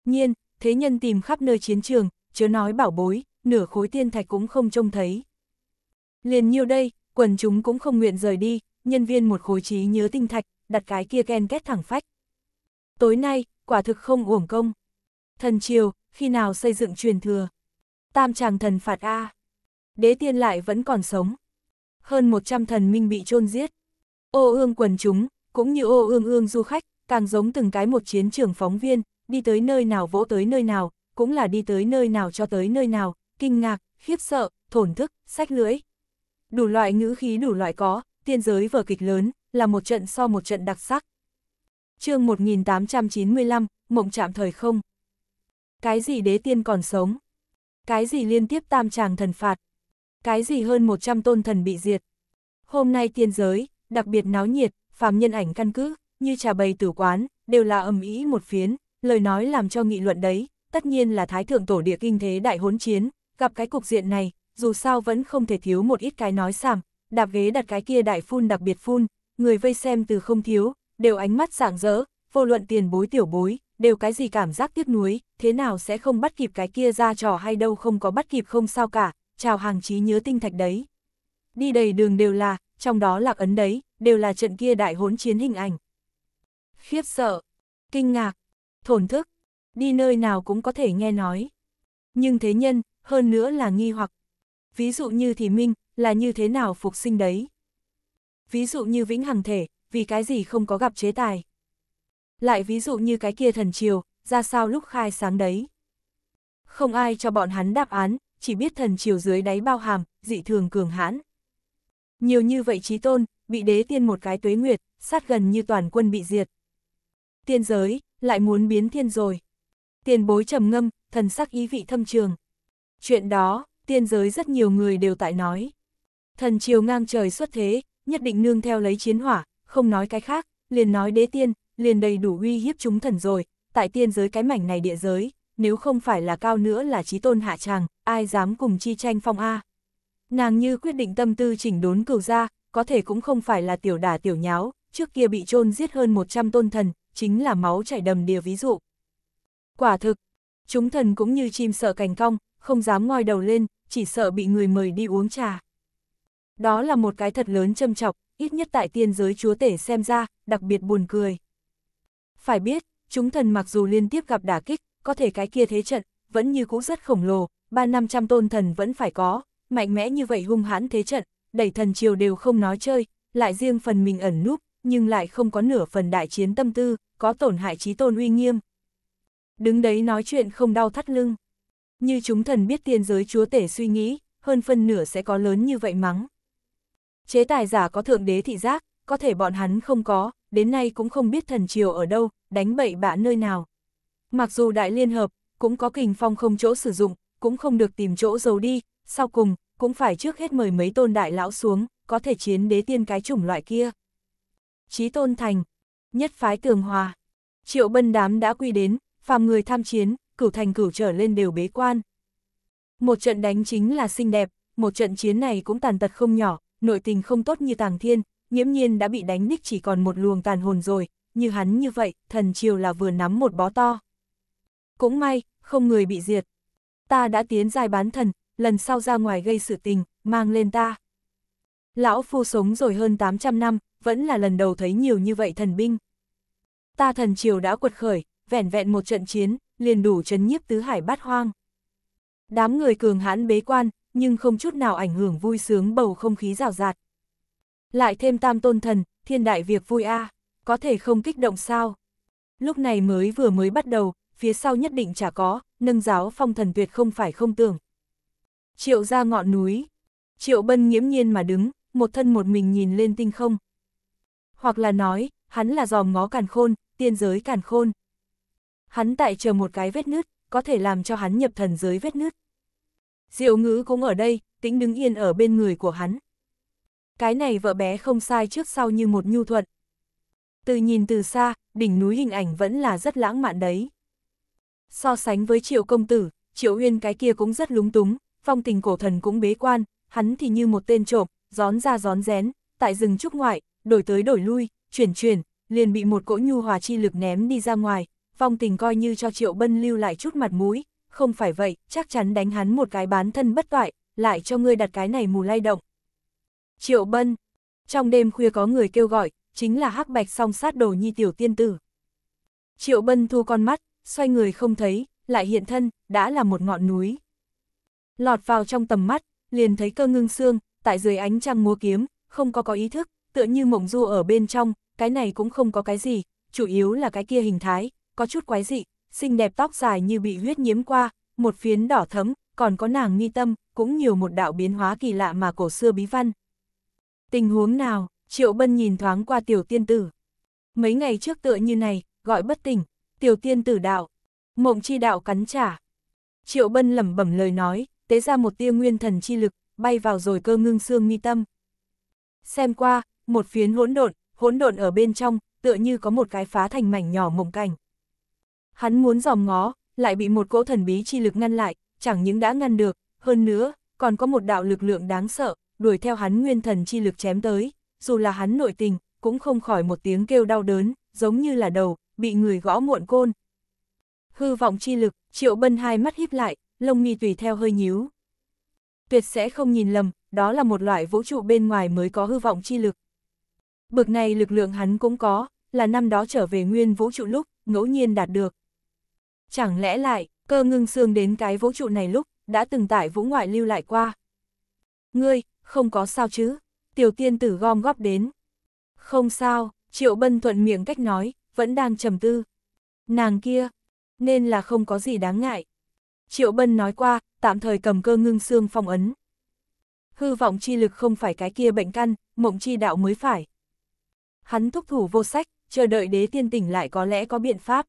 Nhiên, thế nhân tìm khắp nơi chiến trường, chớ nói bảo bối, nửa khối tiên thạch cũng không trông thấy. Liền nhiêu đây, quần chúng cũng không nguyện rời đi, nhân viên một khối trí nhớ tinh thạch, đặt cái kia ghen kết thẳng phách. Tối nay, quả thực không uổng công. Thần triều, khi nào xây dựng truyền thừa. Tam chàng thần phạt A. Đế tiên lại vẫn còn sống. Hơn 100 thần minh bị chôn giết. Ô ương quần chúng, cũng như ô ương ương du khách, càng giống từng cái một chiến trường phóng viên, đi tới nơi nào vỗ tới nơi nào, cũng là đi tới nơi nào cho tới nơi nào, kinh ngạc, khiếp sợ, thổn thức, sách lưỡi. Đủ loại ngữ khí đủ loại có, tiên giới vở kịch lớn, là một trận so một trận đặc sắc. chương 1895, Mộng chạm thời không. Cái gì đế tiên còn sống? Cái gì liên tiếp tam tràng thần phạt? Cái gì hơn 100 tôn thần bị diệt? Hôm nay tiên giới, đặc biệt náo nhiệt, phàm nhân ảnh căn cứ, như trà bày tử quán, đều là ầm ý một phiến, lời nói làm cho nghị luận đấy, tất nhiên là thái thượng tổ địa kinh thế đại hỗn chiến, gặp cái cục diện này, dù sao vẫn không thể thiếu một ít cái nói sảm, đạp ghế đặt cái kia đại phun đặc biệt phun, người vây xem từ không thiếu, đều ánh mắt sảng rỡ, vô luận tiền bối tiểu bối, đều cái gì cảm giác tiếc nuối, thế nào sẽ không bắt kịp cái kia ra trò hay đâu không có bắt kịp không sao cả, chào hàng trí nhớ tinh thạch đấy. Đi đầy đường đều là, trong đó lạc ấn đấy, đều là trận kia đại hỗn chiến hình ảnh. Khiếp sợ, kinh ngạc, thổn thức, đi nơi nào cũng có thể nghe nói. Nhưng thế nhân, hơn nữa là nghi hoặc. Ví dụ như thì minh, là như thế nào phục sinh đấy. Ví dụ như vĩnh hằng thể, vì cái gì không có gặp chế tài. Lại ví dụ như cái kia thần triều, ra sao lúc khai sáng đấy. Không ai cho bọn hắn đáp án, chỉ biết thần triều dưới đáy bao hàm, dị thường cường hãn. Nhiều như vậy trí tôn, bị đế tiên một cái tuế nguyệt, sát gần như toàn quân bị diệt. Tiên giới, lại muốn biến thiên rồi. Tiền bối trầm ngâm, thần sắc ý vị thâm trường. Chuyện đó, tiên giới rất nhiều người đều tại nói. Thần triều ngang trời xuất thế, nhất định nương theo lấy chiến hỏa, không nói cái khác, liền nói đế tiên, liền đầy đủ uy hiếp chúng thần rồi, tại tiên giới cái mảnh này địa giới, nếu không phải là cao nữa là trí tôn hạ tràng, ai dám cùng chi tranh phong A. Nàng như quyết định tâm tư chỉnh đốn cửu ra, có thể cũng không phải là tiểu đà tiểu nháo, trước kia bị chôn giết hơn 100 tôn thần, chính là máu chảy đầm đìa ví dụ. Quả thực, chúng thần cũng như chim sợ cành cong, không dám ngoi đầu lên, chỉ sợ bị người mời đi uống trà. Đó là một cái thật lớn châm chọc, ít nhất tại tiên giới chúa tể xem ra, đặc biệt buồn cười. Phải biết, chúng thần mặc dù liên tiếp gặp đả kích, có thể cái kia thế trận, vẫn như cũ rất khổng lồ, ba năm trăm tôn thần vẫn phải có, mạnh mẽ như vậy hung hãn thế trận, đẩy thần triều đều không nói chơi, lại riêng phần mình ẩn núp, nhưng lại không có nửa phần đại chiến tâm tư, có tổn hại trí tôn uy nghiêm. Đứng đấy nói chuyện không đau thắt lưng. Như chúng thần biết tiên giới chúa tể suy nghĩ, hơn phân nửa sẽ có lớn như vậy mắng. Chế tài giả có thượng đế thị giác, có thể bọn hắn không có, đến nay cũng không biết thần triều ở đâu, đánh bậy bạ nơi nào. Mặc dù đại liên hợp, cũng có kình phong không chỗ sử dụng, cũng không được tìm chỗ giấu đi, sau cùng, cũng phải trước hết mời mấy tôn đại lão xuống, có thể chiến đế tiên cái chủng loại kia. Chí tôn thành, nhất phái tường hòa, triệu bân đám đã quy đến, phàm người tham chiến, cửu thành cửu trở lên đều bế quan. Một trận đánh chính là xinh đẹp, một trận chiến này cũng tàn tật không nhỏ, nội tình không tốt như tàng thiên, nghiễm nhiên đã bị đánh đích chỉ còn một luồng tàn hồn rồi, như hắn như vậy, thần triều là vừa nắm một bó to. Cũng may, không người bị diệt. Ta đã tiến dài bán thần, lần sau ra ngoài gây sự tình, mang lên ta. Lão phu sống rồi hơn 800 năm, vẫn là lần đầu thấy nhiều như vậy thần binh. Ta thần triều đã quật khởi, vẻn vẹn một trận chiến, liền đủ chấn nhiếp tứ hải bát hoang. Đám người cường hãn bế quan, nhưng không chút nào ảnh hưởng vui sướng bầu không khí rào rạt. Lại thêm tam tôn thần, thiên đại việc vui a à, có thể không kích động sao? Lúc này mới vừa mới bắt đầu, phía sau nhất định chả có, nâng giáo phong thần tuyệt không phải không tưởng. Triệu ra ngọn núi, triệu bân nghiễm nhiên mà đứng, một thân một mình nhìn lên tinh không. Hoặc là nói, hắn là dòm ngó càn khôn, tiên giới càn khôn. Hắn tại chờ một cái vết nứt, có thể làm cho hắn nhập thần giới vết nứt. Diệu ngữ cũng ở đây, tĩnh đứng yên ở bên người của hắn cái này vợ bé không sai trước sau như một nhu thuận. Từ nhìn từ xa, đỉnh núi hình ảnh vẫn là rất lãng mạn đấy. So sánh với triệu công tử, triệu uyên cái kia cũng rất lúng túng, phong tình cổ thần cũng bế quan, hắn thì như một tên trộm, gión ra gión rén, tại rừng trúc ngoại, đổi tới đổi lui, chuyển chuyển, liền bị một cỗ nhu hòa chi lực ném đi ra ngoài, phong tình coi như cho triệu bân lưu lại chút mặt mũi, không phải vậy, chắc chắn đánh hắn một cái bán thân bất toại, lại cho ngươi đặt cái này mù lay động. Triệu Bân. Trong đêm khuya có người kêu gọi, chính là hắc bạch song sát đồ nhi tiểu tiên tử. Triệu Bân thu con mắt, xoay người không thấy, lại hiện thân, đã là một ngọn núi. Lọt vào trong tầm mắt, liền thấy cơ ngưng xương, tại dưới ánh trăng múa kiếm, không có có ý thức, tựa như mộng du ở bên trong, cái này cũng không có cái gì, chủ yếu là cái kia hình thái, có chút quái dị, xinh đẹp tóc dài như bị huyết nhiễm qua, một phiến đỏ thấm, còn có nàng nghi tâm, cũng nhiều một đạo biến hóa kỳ lạ mà cổ xưa bí văn. Tình huống nào, Triệu Bân nhìn thoáng qua tiểu tiên tử. Mấy ngày trước tựa như này, gọi bất tỉnh, tiểu tiên tử đạo. Mộng chi đạo cắn trả. Triệu Bân lẩm bẩm lời nói, tế ra một tia nguyên thần chi lực, bay vào rồi cơ ngưng xương mi tâm. Xem qua, một phiến hỗn độn, hỗn độn ở bên trong, tựa như có một cái phá thành mảnh nhỏ mộng cảnh. Hắn muốn dòm ngó, lại bị một cỗ thần bí chi lực ngăn lại, chẳng những đã ngăn được, hơn nữa, còn có một đạo lực lượng đáng sợ, đuổi theo hắn nguyên thần chi lực chém tới, dù là hắn nội tình, cũng không khỏi một tiếng kêu đau đớn, giống như là đầu, bị người gõ muộn côn. Hư vọng chi lực, triệu bân hai mắt híp lại, lông mi tùy theo hơi nhíu. Tuyệt sẽ không nhìn lầm, đó là một loại vũ trụ bên ngoài mới có hư vọng chi lực. Bực này lực lượng hắn cũng có, là năm đó trở về nguyên vũ trụ lúc, ngẫu nhiên đạt được. Chẳng lẽ lại, cơ ngưng xương đến cái vũ trụ này lúc, đã từng tại vũ ngoại lưu lại qua. Ngươi, không có sao chứ, tiểu tiên tử gom góp đến. Không sao, triệu bân thuận miệng cách nói, vẫn đang trầm tư. Nàng kia, nên là không có gì đáng ngại. Triệu bân nói qua, tạm thời cầm cơ ngưng xương phong ấn. Hư vọng chi lực không phải cái kia bệnh căn, mộng chi đạo mới phải. Hắn thúc thủ vô sách, chờ đợi đế tiên tỉnh lại có lẽ có biện pháp.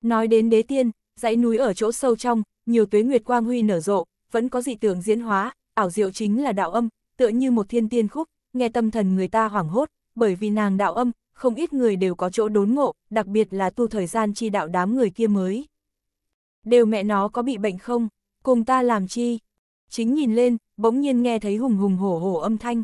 Nói đến đế tiên, dãy núi ở chỗ sâu trong, nhiều tuế nguyệt quang huy nở rộ, vẫn có dị tưởng diễn hóa, ảo diệu chính là đạo âm, tựa như một thiên tiên khúc, nghe tâm thần người ta hoảng hốt, bởi vì nàng đạo âm, không ít người đều có chỗ đốn ngộ, đặc biệt là tu thời gian chi đạo đám người kia mới. Đều mẹ nó có bị bệnh không, cùng ta làm chi? Chính nhìn lên, bỗng nhiên nghe thấy hùng hùng hổ hổ âm thanh.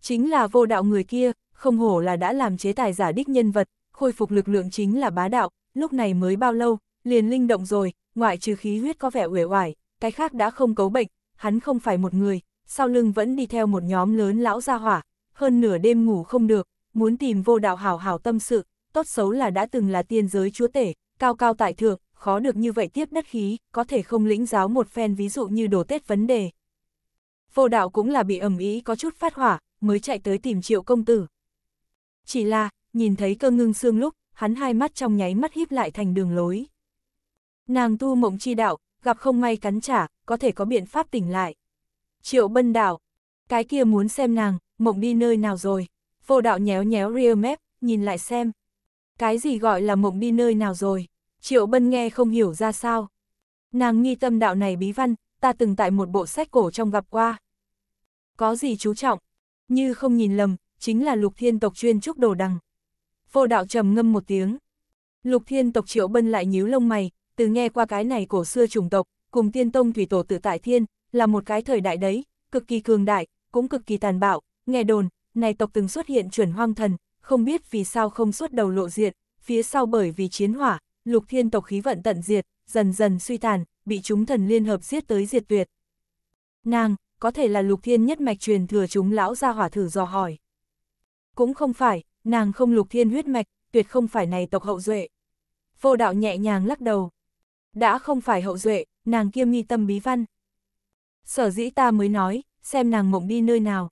Chính là vô đạo người kia, không hổ là đã làm chế tài giả đích nhân vật, khôi phục lực lượng chính là bá đạo, lúc này mới bao lâu, liền linh động rồi, ngoại trừ khí huyết có vẻ uể oải, cái khác đã không cấu bệnh, hắn không phải một người, sau lưng vẫn đi theo một nhóm lớn lão gia hỏa, hơn nửa đêm ngủ không được, muốn tìm vô đạo hảo hảo tâm sự, tốt xấu là đã từng là tiên giới chúa tể, cao cao tại thượng, khó được như vậy tiếp đất khí, có thể không lĩnh giáo một phen ví dụ như đổ tết vấn đề. Vô đạo cũng là bị ẩm ý có chút phát hỏa, mới chạy tới tìm triệu công tử. Chỉ là, nhìn thấy cơ ngưng xương lúc, hắn hai mắt trong nháy mắt híp lại thành đường lối. Nàng tu mộng chi đạo, gặp không may cắn trả, có thể có biện pháp tỉnh lại. Triệu bân đảo, cái kia muốn xem nàng, mộng đi nơi nào rồi. Vô đạo nhéo nhéo rear map, nhìn lại xem. Cái gì gọi là mộng đi nơi nào rồi? Triệu bân nghe không hiểu ra sao. Nàng nghi tâm đạo này bí văn, ta từng tại một bộ sách cổ trong gặp qua. Có gì chú trọng? Như không nhìn lầm, chính là lục thiên tộc chuyên trúc đồ đằng. Vô đạo trầm ngâm một tiếng. Lục thiên tộc triệu bân lại nhíu lông mày, từ nghe qua cái này cổ xưa chủng tộc, cùng tiên tông thủy tổ tự tại thiên, là một cái thời đại đấy, cực kỳ cường đại, cũng cực kỳ tàn bạo, nghe đồn, này tộc từng xuất hiện chuẩn hoang thần, không biết vì sao không xuất đầu lộ diện, phía sau bởi vì chiến hỏa, lục thiên tộc khí vận tận diệt, dần dần suy tàn, bị chúng thần liên hợp giết tới diệt tuyệt. Nàng, có thể là lục thiên nhất mạch truyền thừa chúng lão ra hỏa thử dò hỏi. Cũng không phải, nàng không lục thiên huyết mạch, tuyệt không phải này tộc hậu duệ. Vô đạo nhẹ nhàng lắc đầu. Đã không phải hậu duệ, nàng kiêm nghi tâm bí văn. Sở dĩ ta mới nói, xem nàng mộng đi nơi nào.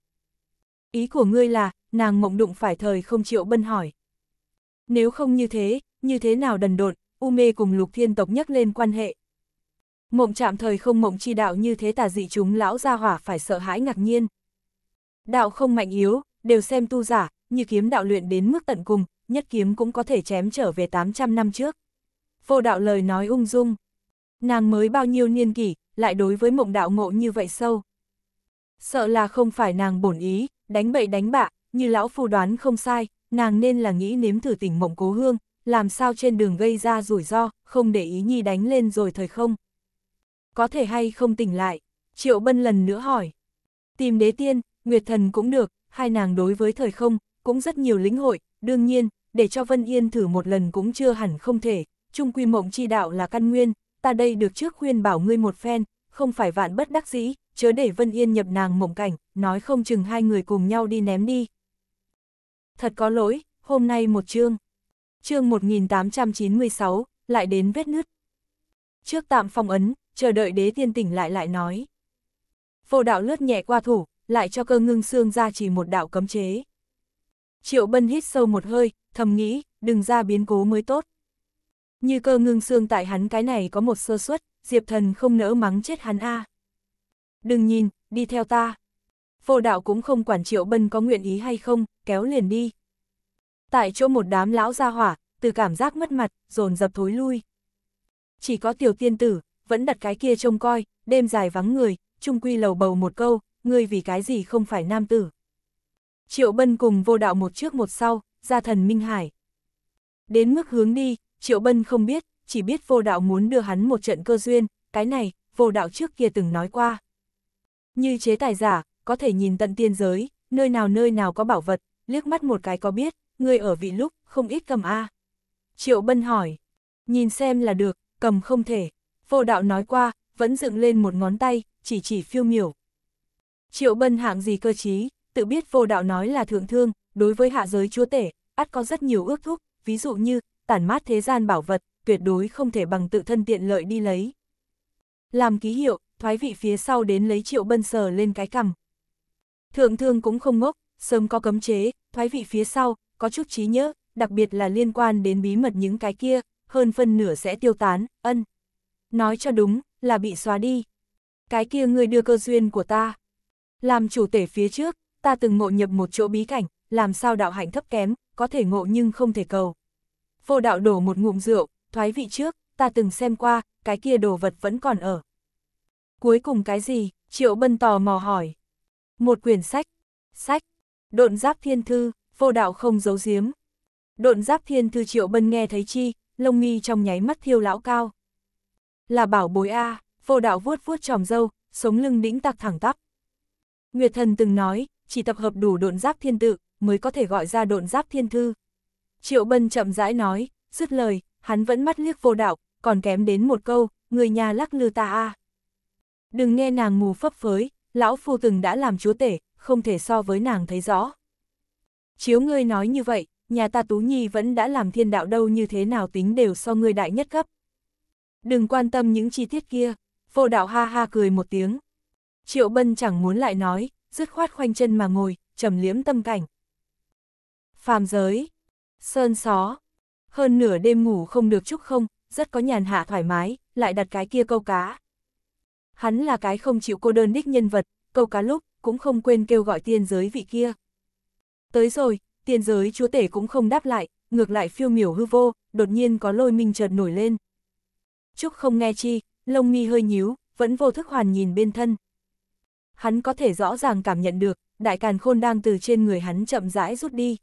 Ý của ngươi là, nàng mộng đụng phải thời không chịu bân hỏi. Nếu không như thế, như thế nào đần độn, U mê cùng lục thiên tộc nhắc lên quan hệ. Mộng chạm thời không mộng chi đạo như thế tà dị chúng lão gia hỏa phải sợ hãi ngạc nhiên. Đạo không mạnh yếu, đều xem tu giả, như kiếm đạo luyện đến mức tận cùng, nhất kiếm cũng có thể chém trở về 800 năm trước. Vô đạo lời nói ung dung. Nàng mới bao nhiêu niên kỷ, lại đối với mộng đạo ngộ như vậy sâu. Sợ là không phải nàng bổn ý, đánh bậy đánh bạ, như lão phu đoán không sai, nàng nên là nghĩ nếm thử tỉnh mộng cố hương, làm sao trên đường gây ra rủi ro, không để ý nhi đánh lên rồi thời không. Có thể hay không tỉnh lại, triệu bân lần nữa hỏi. Tìm đế tiên, nguyệt thần cũng được, hai nàng đối với thời không, cũng rất nhiều lĩnh hội, đương nhiên, để cho Vân Yên thử một lần cũng chưa hẳn không thể, trung quy mộng chi đạo là căn nguyên, ta đây được trước khuyên bảo ngươi một phen, không phải vạn bất đắc dĩ, chớ để Vân Yên nhập nàng mộng cảnh, nói không chừng hai người cùng nhau đi ném đi. Thật có lỗi, hôm nay một chương. Chương 1896, lại đến vết nứt. Trước tạm phong ấn, chờ đợi đế tiên tỉnh lại lại nói. Vô đạo lướt nhẹ qua thủ, lại cho cơ ngưng xương ra chỉ một đạo cấm chế. Triệu bân hít sâu một hơi, thầm nghĩ, đừng ra biến cố mới tốt. Như cơ ngưng xương tại hắn cái này có một sơ suất, Diệp Thần không nỡ mắng chết hắn a. Đừng nhìn, đi theo ta. Vô đạo cũng không quản triệu bân có nguyện ý hay không, kéo liền đi. Tại chỗ một đám lão ra hỏa, từ cảm giác mất mặt, dồn dập thối lui. Chỉ có tiểu tiên tử, vẫn đặt cái kia trông coi, đêm dài vắng người, trung quy lầu bầu một câu, ngươi vì cái gì không phải nam tử. Triệu bân cùng vô đạo một trước một sau, ra thần Minh Hải. Đến mức hướng đi, Triệu Bân không biết, chỉ biết vô đạo muốn đưa hắn một trận cơ duyên, cái này, vô đạo trước kia từng nói qua. Như chế tài giả, có thể nhìn tận tiên giới, nơi nào nơi nào có bảo vật, liếc mắt một cái có biết, người ở vị lúc, không ít cầm A. Triệu Bân hỏi, nhìn xem là được, cầm không thể. Vô đạo nói qua, vẫn dựng lên một ngón tay, chỉ chỉ phiêu miểu. Triệu Bân hạng gì cơ chí, tự biết vô đạo nói là thượng thương, đối với hạ giới chúa tể, ắt có rất nhiều ước thúc, ví dụ như, tản mát thế gian bảo vật, tuyệt đối không thể bằng tự thân tiện lợi đi lấy. Làm ký hiệu, thoái vị phía sau đến lấy triệu bân sờ lên cái cằm. Thượng thương cũng không ngốc, sớm có cấm chế, thoái vị phía sau, có chút trí nhớ, đặc biệt là liên quan đến bí mật những cái kia, hơn phân nửa sẽ tiêu tán, ân. Nói cho đúng, là bị xóa đi. Cái kia ngươi đưa cơ duyên của ta. Làm chủ tể phía trước, ta từng ngộ nhập một chỗ bí cảnh, làm sao đạo hạnh thấp kém, có thể ngộ nhưng không thể cầu vô đạo đổ một ngụm rượu, thoái vị trước, ta từng xem qua, cái kia đồ vật vẫn còn ở. Cuối cùng cái gì? Triệu Bân tò mò hỏi. Một quyển sách. Sách. Độn giáp thiên thư, vô đạo không giấu giếm. Độn giáp thiên thư Triệu Bân nghe thấy chi, lông nghi trong nháy mắt thiêu lão cao. Là bảo bối A, vô đạo vuốt vuốt tròm dâu, sống lưng đĩnh tạc thẳng tắp. Nguyệt thần từng nói, chỉ tập hợp đủ độn giáp thiên tự, mới có thể gọi ra độn giáp thiên thư. Triệu Bân chậm rãi nói, dứt lời, hắn vẫn mắt liếc vô đạo, còn kém đến một câu, người nhà lắc lư ta a. Đừng nghe nàng mù phấp phới, lão phu từng đã làm chúa tể, không thể so với nàng thấy rõ. Chiếu ngươi nói như vậy, nhà ta Tú Nhi vẫn đã làm thiên đạo đâu như thế nào tính đều so ngươi đại nhất cấp. Đừng quan tâm những chi tiết kia, vô đạo ha ha cười một tiếng. Triệu Bân chẳng muốn lại nói, dứt khoát khoanh chân mà ngồi, trầm liếm tâm cảnh. Phàm giới Sơn só. Hơn nửa đêm ngủ không được chút không, rất có nhàn hạ thoải mái, lại đặt cái kia câu cá. Hắn là cái không chịu cô đơn đích nhân vật, câu cá lúc, cũng không quên kêu gọi tiên giới vị kia. Tới rồi, tiên giới chúa tể cũng không đáp lại, ngược lại phiêu miểu hư vô, đột nhiên có lôi minh chợt nổi lên. Trúc không nghe chi, lông mi hơi nhíu, vẫn vô thức hoàn nhìn bên thân. Hắn có thể rõ ràng cảm nhận được, đại càn khôn đang từ trên người hắn chậm rãi rút đi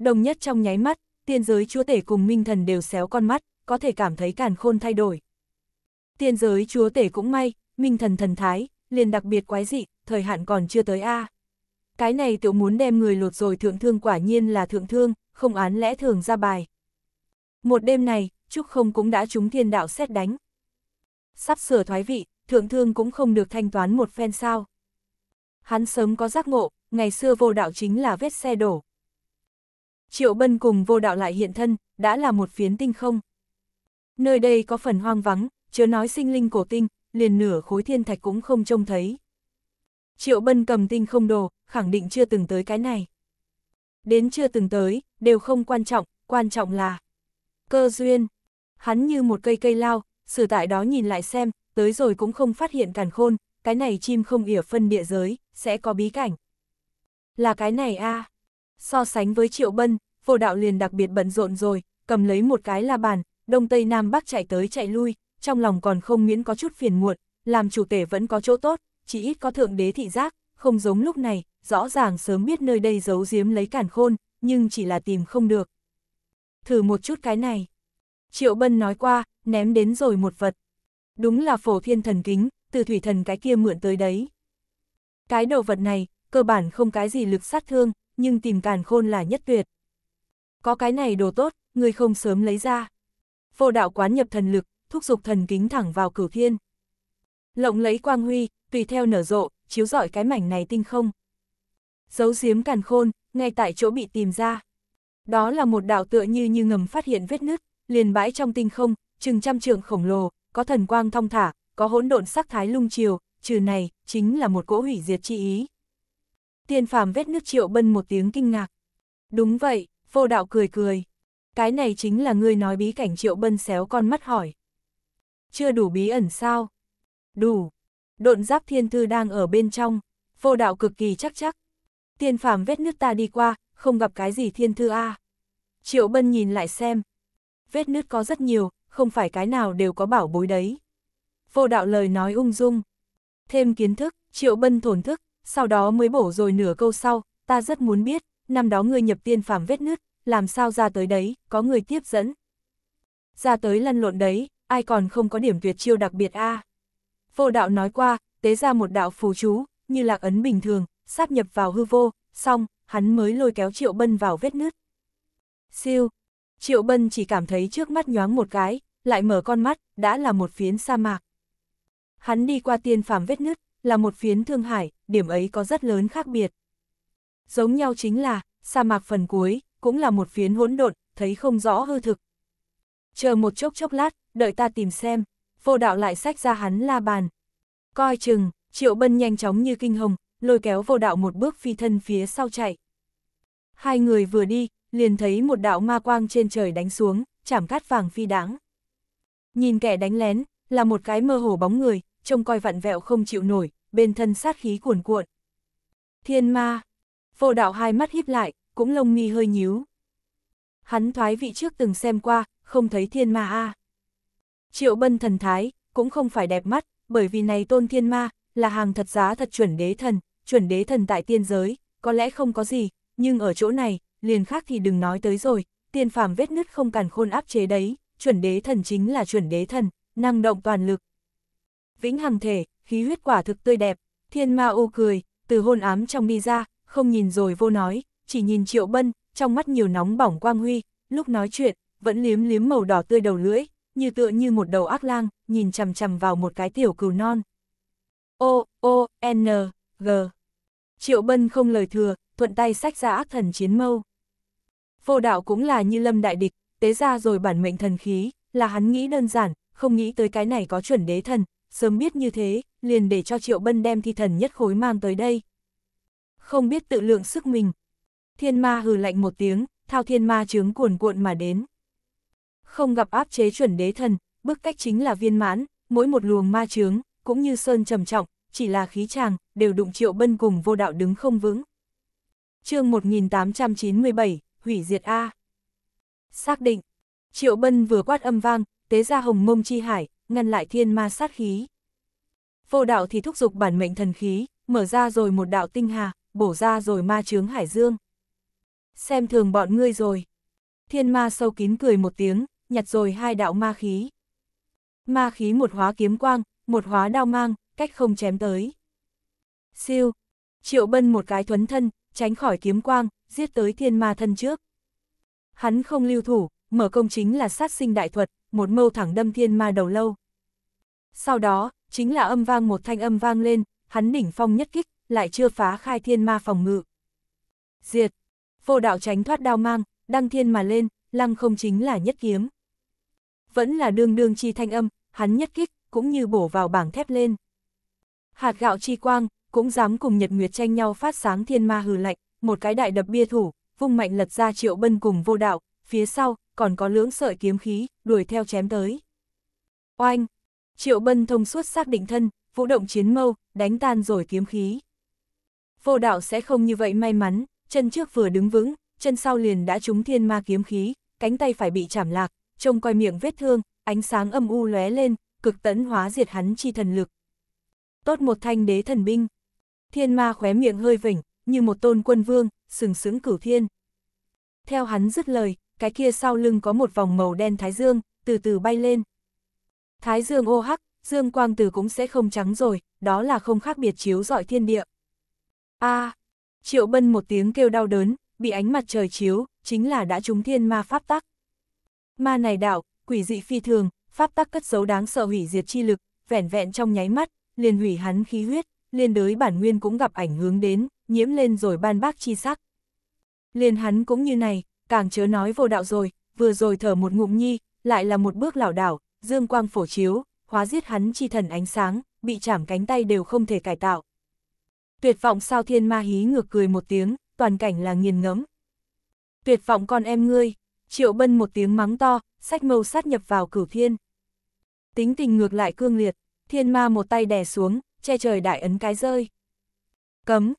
đồng nhất trong nháy mắt, tiên giới chúa tể cùng minh thần đều xéo con mắt, có thể cảm thấy càn khôn thay đổi. Tiên giới chúa tể cũng may, minh thần thần thái, liền đặc biệt quái dị, thời hạn còn chưa tới a. Cái này tiểu muốn đem người lột rồi thượng thương quả nhiên là thượng thương, không án lẽ thường ra bài. Một đêm này, Trúc không cũng đã trúng thiên đạo xét đánh. Sắp sửa thoái vị, thượng thương cũng không được thanh toán một phen sao. Hắn sớm có giác ngộ, ngày xưa vô đạo chính là vết xe đổ, Triệu Bân cùng vô đạo lại hiện thân, đã là một phiến tinh không. Nơi đây có phần hoang vắng, chớ nói sinh linh cổ tinh, liền nửa khối thiên thạch cũng không trông thấy. Triệu Bân cầm tinh không đồ, khẳng định chưa từng tới cái này. Đến chưa từng tới, đều không quan trọng, quan trọng là cơ duyên. Hắn như một cây cây lao, sử tại đó nhìn lại xem, tới rồi cũng không phát hiện càn khôn, cái này chim không ỉa phân địa giới, sẽ có bí cảnh. Là cái này a à. So sánh với Triệu Bân, vô đạo liền đặc biệt bận rộn rồi, cầm lấy một cái la bàn, đông tây nam bắc chạy tới chạy lui, trong lòng còn không miễn có chút phiền muộn, làm chủ tể vẫn có chỗ tốt, chỉ ít có thượng đế thị giác, không giống lúc này, rõ ràng sớm biết nơi đây giấu giếm lấy cản khôn, nhưng chỉ là tìm không được. Thử một chút cái này. Triệu Bân nói qua, ném đến rồi một vật. Đúng là phổ thiên thần kính, từ thủy thần cái kia mượn tới đấy. Cái đồ vật này, cơ bản không cái gì lực sát thương, nhưng tìm càn khôn là nhất tuyệt. Có cái này đồ tốt, người không sớm lấy ra. Vô đạo quán nhập thần lực, thúc giục thần kính thẳng vào cửu thiên. Lộng lấy quang huy, tùy theo nở rộ, chiếu rọi cái mảnh này tinh không. Giấu giếm càn khôn, ngay tại chỗ bị tìm ra. Đó là một đạo tựa như như ngầm phát hiện vết nứt, liền bãi trong tinh không, chừng trăm trượng khổng lồ, có thần quang thong thả, có hỗn độn sắc thái lung chiều, trừ này, chính là một cỗ hủy diệt chi ý. Tiên phàm vết nước triệu bân một tiếng kinh ngạc. Đúng vậy, vô đạo cười cười. Cái này chính là ngươi nói bí cảnh triệu bân xéo con mắt hỏi. Chưa đủ bí ẩn sao? Đủ. Độn giáp thiên thư đang ở bên trong, vô đạo cực kỳ chắc chắc. Tiên phàm vết nước ta đi qua, không gặp cái gì thiên thư a Triệu bân nhìn lại xem. Vết nước có rất nhiều, không phải cái nào đều có bảo bối đấy. Vô đạo lời nói ung dung. Thêm kiến thức, triệu bân thổn thức, sau đó mới bổ rồi nửa câu sau, ta rất muốn biết, năm đó ngươi nhập tiên phàm vết nứt, làm sao ra tới đấy, có người tiếp dẫn. Ra tới lăn lộn đấy, ai còn không có điểm tuyệt chiêu đặc biệt a Vô đạo nói qua, tế ra một đạo phù chú, như lạc ấn bình thường, sáp nhập vào hư vô, xong, hắn mới lôi kéo Triệu Bân vào vết nứt. Siêu, Triệu Bân chỉ cảm thấy trước mắt nhoáng một cái, lại mở con mắt, đã là một phiến sa mạc. Hắn đi qua tiên phàm vết nứt, là một phiến Thương Hải, điểm ấy có rất lớn khác biệt. Giống nhau chính là, sa mạc phần cuối, cũng là một phiến hỗn độn, thấy không rõ hư thực. Chờ một chốc chốc lát, đợi ta tìm xem, vô đạo lại sách ra hắn la bàn. Coi chừng, triệu bân nhanh chóng như kinh hồng, lôi kéo vô đạo một bước phi thân phía sau chạy. Hai người vừa đi, liền thấy một đạo ma quang trên trời đánh xuống, chảm cát vàng phi đáng. Nhìn kẻ đánh lén, là một cái mơ hồ bóng người, trông coi vặn vẹo không chịu nổi, bên thân sát khí cuồn cuộn. Thiên ma, vô đạo hai mắt híp lại, cũng lông mi hơi nhíu. Hắn thoái vị trước từng xem qua, không thấy thiên ma a. Triệu bân thần thái, cũng không phải đẹp mắt, bởi vì này tôn thiên ma, là hàng thật giá thật chuẩn đế thần, chuẩn đế thần tại tiên giới, có lẽ không có gì, nhưng ở chỗ này, liền khác thì đừng nói tới rồi, tiên phàm vết nứt không càn khôn áp chế đấy, chuẩn đế thần chính là chuẩn đế thần, năng động toàn lực, vĩnh hằng thể, khí huyết quả thực tươi đẹp, thiên ma ô cười, từ hôn ám trong đi ra, không nhìn rồi vô nói, chỉ nhìn triệu bân, trong mắt nhiều nóng bỏng quang huy, lúc nói chuyện, vẫn liếm liếm màu đỏ tươi đầu lưỡi, như tựa như một đầu ác lang, nhìn chằm chằm vào một cái tiểu cừu non. O, O, N, G. Triệu Bân không lời thừa, thuận tay sách ra ác thần chiến mâu. Vô đạo cũng là như lâm đại địch, tế ra rồi bản mệnh thần khí, là hắn nghĩ đơn giản, không nghĩ tới cái này có chuẩn đế thần, sớm biết như thế, liền để cho Triệu Bân đem thi thần nhất khối mang tới đây. Không biết tự lượng sức mình. Thiên ma hừ lạnh một tiếng, thao thiên ma trướng cuồn cuộn mà đến. Không gặp áp chế chuẩn đế thần, bước cách chính là viên mãn, mỗi một luồng ma trướng, cũng như sơn trầm trọng, chỉ là khí tràng, đều đụng Triệu Bân cùng vô đạo đứng không vững. chương 1897, hủy diệt A. Xác định, Triệu Bân vừa quát âm vang, tế ra hồng mông chi hải, ngăn lại thiên ma sát khí. Vô đạo thì thúc giục bản mệnh thần khí, mở ra rồi một đạo tinh hà, bổ ra rồi ma chướng hải dương. Xem thường bọn ngươi rồi. Thiên ma sâu kín cười một tiếng, nhặt rồi hai đạo ma khí. Ma khí một hóa kiếm quang, một hóa đao mang, cách không chém tới. Siêu, triệu bân một cái thuấn thân, tránh khỏi kiếm quang, giết tới thiên ma thân trước. Hắn không lưu thủ, mở công chính là sát sinh đại thuật, một mâu thẳng đâm thiên ma đầu lâu. Sau đó, chính là âm vang một thanh âm vang lên, hắn đỉnh phong nhất kích, lại chưa phá khai thiên ma phòng ngự. Diệt! Vô đạo tránh thoát đao mang, đăng thiên mà lên, lăng không chính là nhất kiếm. Vẫn là đương đương chi thanh âm, hắn nhất kích, cũng như bổ vào bảng thép lên. Hạt gạo chi quang, cũng dám cùng nhật nguyệt tranh nhau phát sáng thiên ma hừ lạnh, một cái đại đập bia thủ, vung mạnh lật ra triệu bân cùng vô đạo, phía sau, còn có lưỡng sợi kiếm khí, đuổi theo chém tới. Oanh! Triệu Bân thông suốt xác định thân, vũ động chiến mâu, đánh tan rồi kiếm khí. Vô đạo sẽ không như vậy may mắn, chân trước vừa đứng vững, chân sau liền đã trúng thiên ma kiếm khí, cánh tay phải bị chảm lạc, trông coi miệng vết thương, ánh sáng âm u lóe lên, cực tấn hóa diệt hắn chi thần lực. Tốt một thanh đế thần binh. Thiên ma khóe miệng hơi vỉnh, như một tôn quân vương, sừng sững cửu thiên. Theo hắn dứt lời, cái kia sau lưng có một vòng màu đen thái dương, từ từ bay lên. Thái dương ô hắc, dương quang từ cũng sẽ không trắng rồi, đó là không khác biệt chiếu dọi thiên địa. a à, Triệu Bân một tiếng kêu đau đớn, bị ánh mặt trời chiếu, chính là đã trúng thiên ma pháp tắc. Ma này đạo, quỷ dị phi thường, pháp tắc cất giấu đáng sợ hủy diệt chi lực, vẻn vẹn trong nháy mắt, liền hủy hắn khí huyết, liên đới bản nguyên cũng gặp ảnh hướng đến, nhiễm lên rồi ban bác chi sắc. Liền hắn cũng như này, càng chớ nói vô đạo rồi, vừa rồi thở một ngụm nhi, lại là một bước lảo đảo, dương quang phổ chiếu, hóa giết hắn chi thần ánh sáng, bị chảm cánh tay đều không thể cải tạo. Tuyệt vọng sao thiên ma hí ngược cười một tiếng, toàn cảnh là nghiền ngẫm. Tuyệt vọng con em ngươi, triệu bân một tiếng mắng to, sách mâu sát nhập vào cửu thiên. Tính tình ngược lại cương liệt, thiên ma một tay đè xuống, che trời đại ấn cái rơi. Cấm,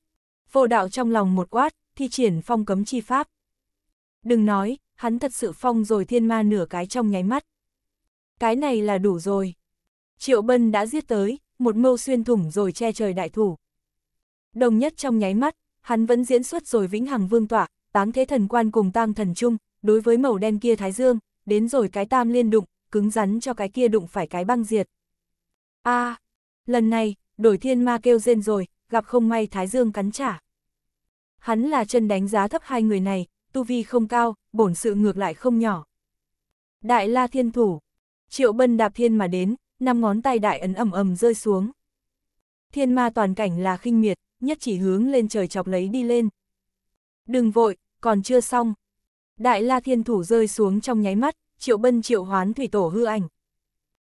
vô đạo trong lòng một quát, thi triển phong cấm chi pháp. Đừng nói, hắn thật sự phong rồi thiên ma nửa cái trong nháy mắt. Cái này là đủ rồi. Triệu Bân đã giết tới, một mâu xuyên thủng rồi che trời đại thủ. Đồng nhất trong nháy mắt, hắn vẫn diễn xuất rồi vĩnh hằng vương tỏa, táng thế thần quan cùng tang thần chung, đối với màu đen kia thái dương, đến rồi cái tam liên đụng, cứng rắn cho cái kia đụng phải cái băng diệt. a lần này, đổi thiên ma kêu rên rồi, gặp không may thái dương cắn trả. Hắn là chân đánh giá thấp hai người này, tu vi không cao, bổn sự ngược lại không nhỏ. Đại la thiên thủ, triệu bân đạp thiên mà đến, năm ngón tay đại ấn ầm ầm rơi xuống. Thiên ma toàn cảnh là khinh miệt, nhất chỉ hướng lên trời chọc lấy đi lên. Đừng vội, còn chưa xong. Đại la thiên thủ rơi xuống trong nháy mắt, triệu bân triệu hoán thủy tổ hư ảnh.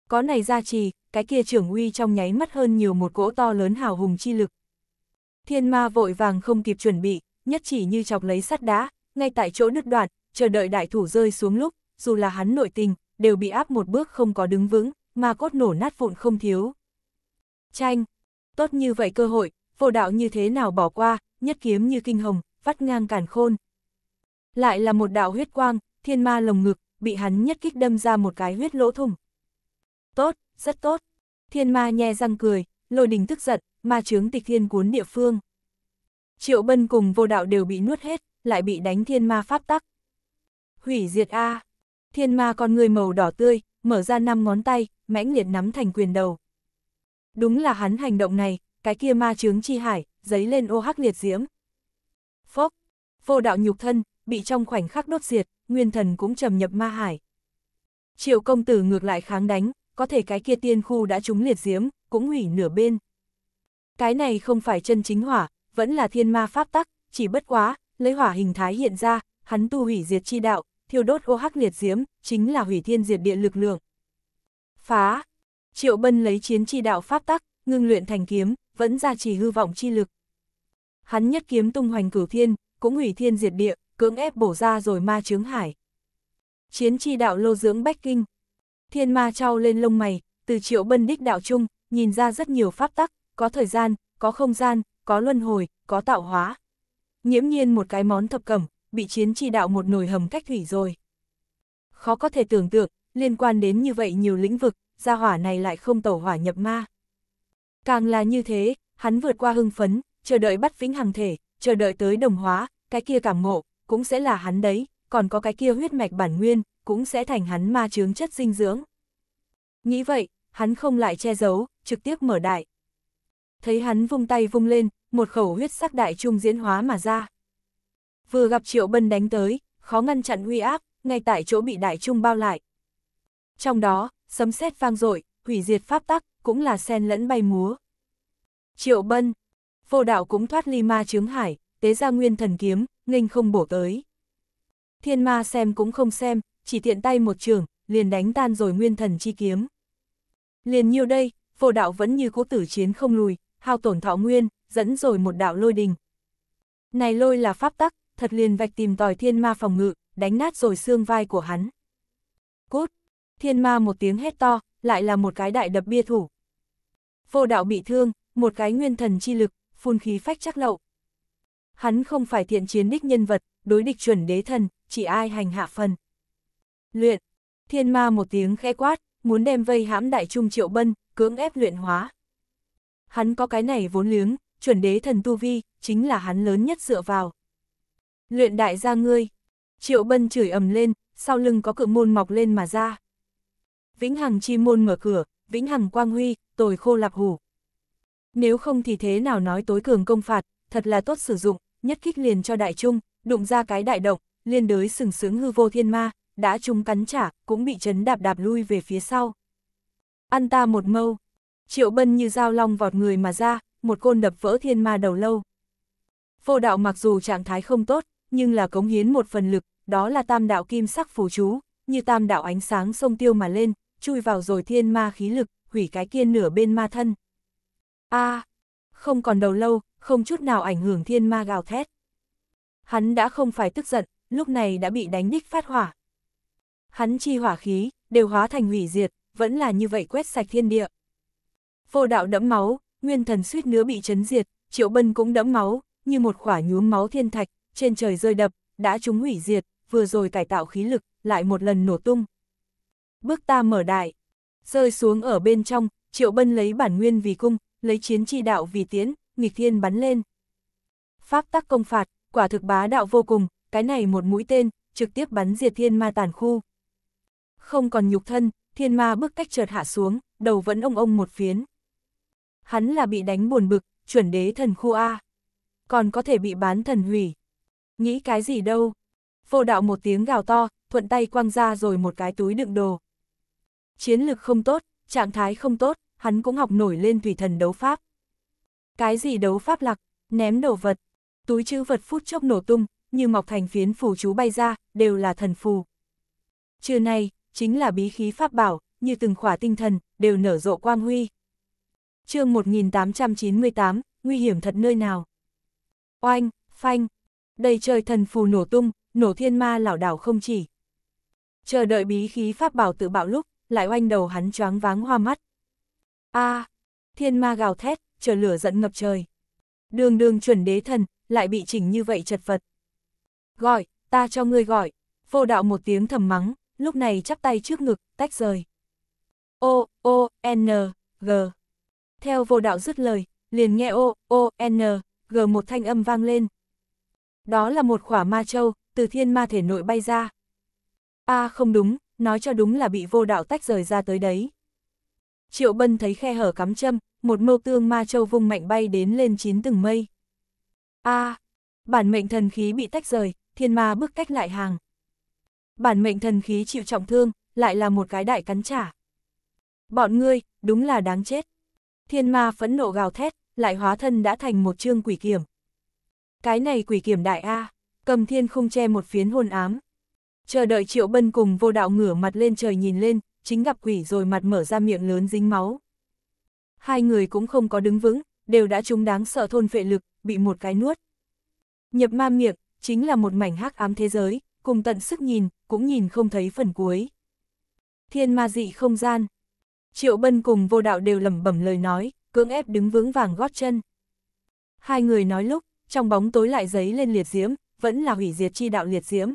Có này gia trì, cái kia trưởng uy trong nháy mắt hơn nhiều một cỗ to lớn hào hùng chi lực. Thiên ma vội vàng không kịp chuẩn bị, nhất chỉ như chọc lấy sắt đá, ngay tại chỗ nứt đoạn, chờ đợi đại thủ rơi xuống lúc, dù là hắn nội tình, đều bị áp một bước không có đứng vững, mà cốt nổ nát vụn không thiếu. Tranh, tốt như vậy cơ hội, vô đạo như thế nào bỏ qua, nhất kiếm như kinh hồng, vắt ngang cản khôn. Lại là một đạo huyết quang, thiên ma lồng ngực, bị hắn nhất kích đâm ra một cái huyết lỗ thủng. Tốt, rất tốt. Thiên ma nhe răng cười, lôi đình tức giận, ma chướng tịch thiên cuốn địa phương. Triệu bân cùng vô đạo đều bị nuốt hết, lại bị đánh thiên ma pháp tắc. Hủy diệt A. Thiên ma con người màu đỏ tươi, mở ra năm ngón tay, mãnh liệt nắm thành quyền đầu. Đúng là hắn hành động này, cái kia ma chướng chi hải, giấy lên ô hắc liệt diễm. Phốc, vô đạo nhục thân, bị trong khoảnh khắc đốt diệt, nguyên thần cũng trầm nhập ma hải. Triệu công tử ngược lại kháng đánh, có thể cái kia tiên khu đã trúng liệt diễm, cũng hủy nửa bên. Cái này không phải chân chính hỏa, vẫn là thiên ma pháp tắc, chỉ bất quá, lấy hỏa hình thái hiện ra, hắn tu hủy diệt chi đạo, thiêu đốt ô hắc liệt diễm, chính là hủy thiên diệt địa lực lượng. Phá! Triệu Bân lấy chiến chi đạo pháp tắc, ngưng luyện thành kiếm, vẫn ra chỉ hư vọng chi lực. Hắn nhất kiếm tung hoành cửu thiên, cũng hủy thiên diệt địa, cưỡng ép bổ ra rồi ma chướng hải. Chiến chi đạo lô dưỡng bách kinh. Thiên ma trao lên lông mày, từ triệu bân đích đạo chung, nhìn ra rất nhiều pháp tắc, có thời gian, có không gian, có luân hồi, có tạo hóa nhiễm nhiên một cái món thập cẩm, bị chiến chi đạo một nồi hầm cách thủy rồi. Khó có thể tưởng tượng, liên quan đến như vậy nhiều lĩnh vực, gia hỏa này lại không tẩu hỏa nhập ma. Càng là như thế, hắn vượt qua hưng phấn, chờ đợi bắt vĩnh hằng thể, chờ đợi tới đồng hóa, cái kia cảm ngộ, cũng sẽ là hắn đấy, còn có cái kia huyết mạch bản nguyên, cũng sẽ thành hắn ma chướng chất dinh dưỡng. Nghĩ vậy, hắn không lại che giấu, trực tiếp mở đại. Thấy hắn vung tay vung lên, một khẩu huyết sắc đại trung diễn hóa mà ra. Vừa gặp Triệu Bân đánh tới, khó ngăn chặn uy áp, ngay tại chỗ bị đại trung bao lại. Trong đó, sấm sét vang dội, hủy diệt pháp tắc, cũng là sen lẫn bay múa. Triệu Bân, vô đạo cũng thoát ly ma chướng hải, tế ra nguyên thần kiếm, nghênh không bổ tới. Thiên ma xem cũng không xem, chỉ tiện tay một trường, liền đánh tan rồi nguyên thần chi kiếm. Liền nhiêu đây, vô đạo vẫn như cố tử chiến không lùi, hao tổn thọ nguyên, dẫn rồi một đạo lôi đình. Này lôi là pháp tắc, thật liền vạch tìm tòi thiên ma phòng ngự, đánh nát rồi xương vai của hắn. cút Thiên ma một tiếng hét to, lại là một cái đại đập bia thủ. Vô đạo bị thương, một cái nguyên thần chi lực, phun khí phách chắc lậu. Hắn không phải thiện chiến đích nhân vật, đối địch chuẩn đế thần, chỉ ai hành hạ phần. Luyện! Thiên ma một tiếng khẽ quát, muốn đem vây hãm đại trung triệu bân, cưỡng ép luyện hóa. Hắn có cái này vốn liếng, chuẩn đế thần tu vi, chính là hắn lớn nhất dựa vào. Luyện đại gia ngươi, triệu bân chửi ầm lên, sau lưng có cự môn mọc lên mà ra. Vĩnh hằng chi môn mở cửa, vĩnh hằng quang huy, tồi khô lạp hủ. Nếu không thì thế nào nói tối cường công phạt, thật là tốt sử dụng, nhất kích liền cho đại trung, đụng ra cái đại động, liên đới sừng sướng hư vô thiên ma, đã trúng cắn trả, cũng bị chấn đạp đạp lui về phía sau. Ăn ta một mâu, triệu bân như dao long vọt người mà ra, một côn đập vỡ thiên ma đầu lâu. Vô đạo mặc dù trạng thái không tốt, nhưng là cống hiến một phần lực, đó là tam đạo kim sắc phù chú, như tam đạo ánh sáng sông tiêu mà lên, chui vào rồi thiên ma khí lực, hủy cái kia nửa bên ma thân. a à, không còn đầu lâu, không chút nào ảnh hưởng thiên ma gào thét. Hắn đã không phải tức giận, lúc này đã bị đánh đích phát hỏa. Hắn chi hỏa khí, đều hóa thành hủy diệt, vẫn là như vậy quét sạch thiên địa. Vô đạo đẫm máu, nguyên thần suýt nữa bị chấn diệt, triệu bân cũng đẫm máu, như một khỏa nhuốm máu thiên thạch, trên trời rơi đập, đã chúng hủy diệt, vừa rồi cải tạo khí lực, lại một lần nổ tung. Bước ta mở đại, rơi xuống ở bên trong, triệu bân lấy bản nguyên vì cung, lấy chiến chi đạo vì tiến, nghịch thiên bắn lên. Pháp tắc công phạt, quả thực bá đạo vô cùng, cái này một mũi tên, trực tiếp bắn diệt thiên ma tàn khu. Không còn nhục thân, thiên ma bước cách chợt hạ xuống, đầu vẫn ông ông một phiến hắn là bị đánh buồn bực, chuẩn đế thần khu A. Còn có thể bị bán thần hủy. Nghĩ cái gì đâu. Vô đạo một tiếng gào to, thuận tay quăng ra rồi một cái túi đựng đồ. Chiến lực không tốt, trạng thái không tốt, hắn cũng học nổi lên thủy thần đấu pháp. Cái gì đấu pháp lạc, ném đồ vật, túi chữ vật phút chốc nổ tung, như mọc thành phiến phù chú bay ra, đều là thần phù. Trưa nay, chính là bí khí pháp bảo, như từng khỏa tinh thần, đều nở rộ quang huy chương 1898, nguy hiểm thật nơi nào. Oanh, phanh, đầy trời thần phù nổ tung, nổ thiên ma lảo đảo không chỉ. Chờ đợi bí khí pháp bảo tự bạo lúc, lại oanh đầu hắn choáng váng hoa mắt. a à, thiên ma gào thét, chờ lửa giận ngập trời. Đường đường chuẩn đế thần, lại bị chỉnh như vậy chật vật. Gọi, ta cho ngươi gọi, vô đạo một tiếng thầm mắng, lúc này chắp tay trước ngực, tách rời. O, O, N, G. Theo vô đạo dứt lời, liền nghe ô, ô, n, g một thanh âm vang lên. Đó là một khỏa ma châu, từ thiên ma thể nội bay ra. a à, không đúng, nói cho đúng là bị vô đạo tách rời ra tới đấy. Triệu Bân thấy khe hở cắm châm, một mâu tương ma châu vung mạnh bay đến lên chín từng mây. a à, bản mệnh thần khí bị tách rời, thiên ma bước cách lại hàng. Bản mệnh thần khí chịu trọng thương, lại là một cái đại cắn trả. Bọn ngươi, đúng là đáng chết. Thiên ma phẫn nộ gào thét, lại hóa thân đã thành một chương quỷ kiểm. Cái này quỷ kiểm đại A, cầm thiên không che một phiến hồn ám. Chờ đợi triệu bân cùng vô đạo ngửa mặt lên trời nhìn lên, chính gặp quỷ rồi mặt mở ra miệng lớn dính máu. Hai người cũng không có đứng vững, đều đã chúng đáng sợ thôn vệ lực, bị một cái nuốt. Nhập ma miệng, chính là một mảnh hắc ám thế giới, cùng tận sức nhìn, cũng nhìn không thấy phần cuối. Thiên ma dị không gian, Triệu Bân cùng vô đạo đều lẩm bẩm lời nói, cưỡng ép đứng vững vàng gót chân. Hai người nói lúc, trong bóng tối lại giấy lên liệt diễm, vẫn là hủy diệt chi đạo liệt diễm.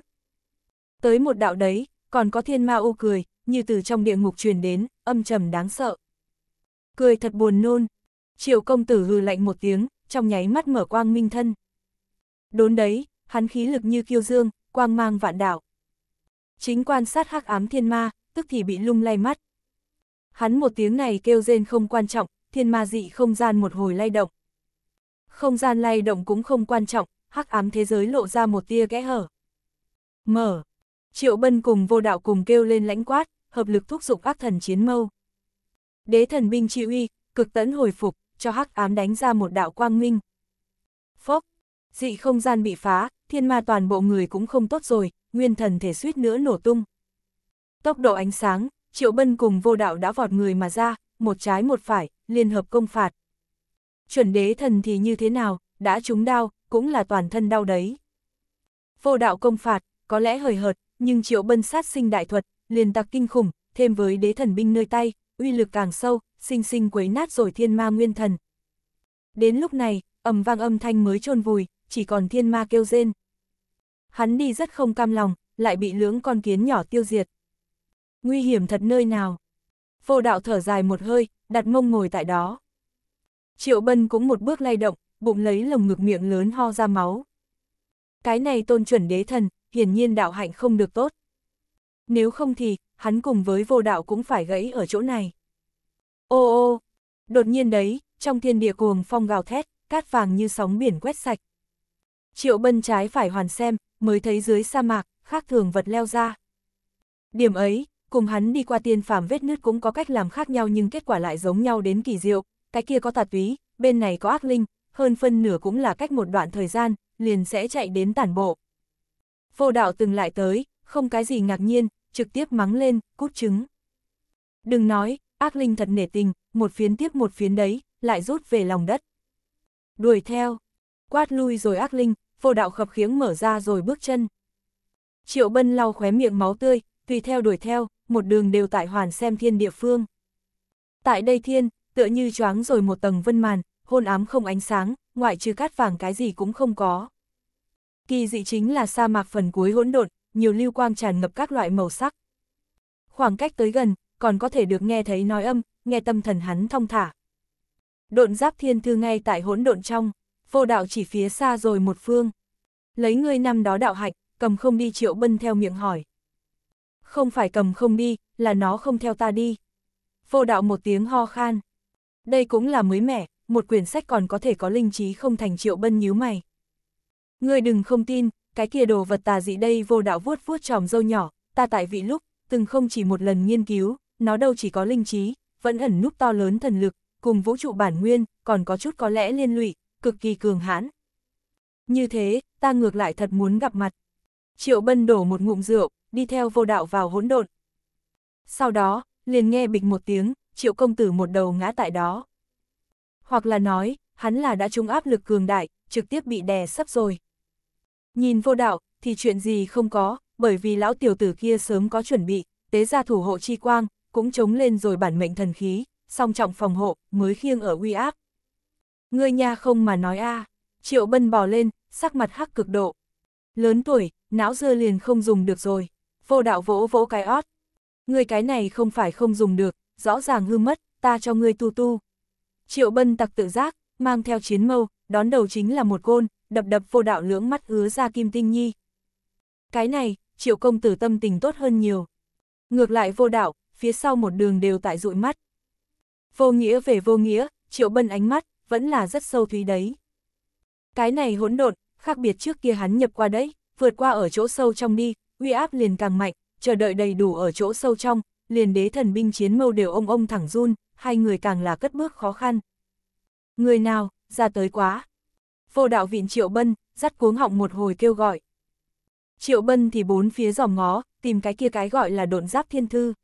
Tới một đạo đấy, còn có thiên ma u cười, như từ trong địa ngục truyền đến, âm trầm đáng sợ. Cười thật buồn nôn. Triệu công tử hừ lạnh một tiếng, trong nháy mắt mở quang minh thân. Đốn đấy, hắn khí lực như kiêu dương, quang mang vạn đạo. Chính quan sát hắc ám thiên ma, tức thì bị lung lay mắt, Hắn một tiếng này kêu rên không quan trọng, thiên ma dị không gian một hồi lay động. Không gian lay động cũng không quan trọng, hắc ám thế giới lộ ra một tia kẽ hở. Mở. Triệu Bân cùng vô đạo cùng kêu lên lãnh quát, hợp lực thúc giục ác thần chiến mâu. Đế thần binh chi uy, cực tấn hồi phục, cho hắc ám đánh ra một đạo quang minh. Phốc. Dị không gian bị phá, thiên ma toàn bộ người cũng không tốt rồi, nguyên thần thể suýt nữa nổ tung. Tốc độ ánh sáng, Triệu Bân cùng vô đạo đã vọt người mà ra, một trái một phải, liên hợp công phạt. Chuẩn đế thần thì như thế nào, đã trúng đau, cũng là toàn thân đau đấy. Vô đạo công phạt, có lẽ hời hợt, nhưng Triệu Bân sát sinh đại thuật, liền tặc kinh khủng, thêm với đế thần binh nơi tay, uy lực càng sâu, sinh sinh quấy nát rồi thiên ma nguyên thần. Đến lúc này, ầm vang âm thanh mới chôn vùi, chỉ còn thiên ma kêu rên. Hắn đi rất không cam lòng, lại bị lưỡng con kiến nhỏ tiêu diệt. Nguy hiểm thật nơi nào. Vô đạo thở dài một hơi, đặt mông ngồi tại đó. Triệu Bân cũng một bước lay động, bụng lấy lồng ngực miệng lớn ho ra máu. Cái này tôn chuẩn đế thần, hiển nhiên đạo hạnh không được tốt. Nếu không thì, hắn cùng với vô đạo cũng phải gãy ở chỗ này. Ô ô, đột nhiên đấy, trong thiên địa cuồng phong gào thét, cát vàng như sóng biển quét sạch. Triệu bân trái phải hoàn xem, mới thấy dưới sa mạc, khác thường vật leo ra. Điểm ấy, cùng hắn đi qua tiên phàm vết nứt cũng có cách làm khác nhau nhưng kết quả lại giống nhau đến kỳ diệu, cái kia có tà túy, bên này có ác linh, hơn phân nửa cũng là cách một đoạn thời gian, liền sẽ chạy đến tản bộ. Vô đạo từng lại tới, không cái gì ngạc nhiên, trực tiếp mắng lên, cút trứng. Đừng nói, ác linh thật nể tình, một phiến tiếp một phiến đấy, lại rút về lòng đất. Đuổi theo, quát lui rồi ác linh, vô đạo khập khiếng mở ra rồi bước chân. Triệu Bân lau khóe miệng máu tươi, tùy theo đuổi theo, một đường đều tại hoàn xem thiên địa phương. Tại đây thiên, tựa như choáng rồi một tầng vân màn, hôn ám không ánh sáng, ngoại trừ cát vàng cái gì cũng không có. Kỳ dị chính là sa mạc phần cuối hỗn độn, nhiều lưu quang tràn ngập các loại màu sắc. Khoảng cách tới gần, còn có thể được nghe thấy nói âm, nghe tâm thần hắn thông thả. Độn giáp thiên thư ngay tại hỗn độn trong, vô đạo chỉ phía xa rồi một phương. Lấy người năm đó đạo hạch, cầm không đi triệu bân theo miệng hỏi không phải cầm không đi, là nó không theo ta đi. Vô đạo một tiếng ho khan. Đây cũng là mới mẻ, một quyển sách còn có thể có linh trí không thành triệu bân nhíu mày. Ngươi đừng không tin, cái kia đồ vật tà dị đây vô đạo vuốt vuốt tròm dâu nhỏ, ta tại vị lúc, từng không chỉ một lần nghiên cứu, nó đâu chỉ có linh trí, vẫn ẩn núp to lớn thần lực, cùng vũ trụ bản nguyên, còn có chút có lẽ liên lụy, cực kỳ cường hãn. Như thế, ta ngược lại thật muốn gặp mặt. Triệu Bân đổ một ngụm rượu, đi theo vô đạo vào hỗn độn. Sau đó, liền nghe bịch một tiếng, triệu công tử một đầu ngã tại đó. Hoặc là nói, hắn là đã trúng áp lực cường đại, trực tiếp bị đè sắp rồi. Nhìn vô đạo, thì chuyện gì không có, bởi vì lão tiểu tử kia sớm có chuẩn bị, tế gia thủ hộ chi quang, cũng chống lên rồi bản mệnh thần khí, song trọng phòng hộ, mới khiêng ở uy áp. Ngươi nha không mà nói a triệu bân bò lên, sắc mặt hắc cực độ. Lớn tuổi, não dơ liền không dùng được rồi vô đạo vỗ vỗ cái ót. ngươi cái này không phải không dùng được, rõ ràng hư mất, ta cho ngươi tu tu. Triệu bân tặc tự giác, mang theo chiến mâu, đón đầu chính là một côn, đập đập vô đạo lưỡng mắt hứa ra kim tinh nhi. Cái này, triệu công tử tâm tình tốt hơn nhiều. Ngược lại vô đạo, phía sau một đường đều tại rụi mắt. Vô nghĩa về vô nghĩa, triệu bân ánh mắt, vẫn là rất sâu thúy đấy. Cái này hỗn độn, khác biệt trước kia hắn nhập qua đấy, vượt qua ở chỗ sâu trong đi, uy áp liền càng mạnh, chờ đợi đầy đủ ở chỗ sâu trong, liền đế thần binh chiến mâu đều ông ông thẳng run, hai người càng là cất bước khó khăn. Người nào, ra tới quá. Vô đạo vịn Triệu Bân, dắt cuống họng một hồi kêu gọi. Triệu Bân thì bốn phía giòm ngó, tìm cái kia cái gọi là độn giáp thiên thư.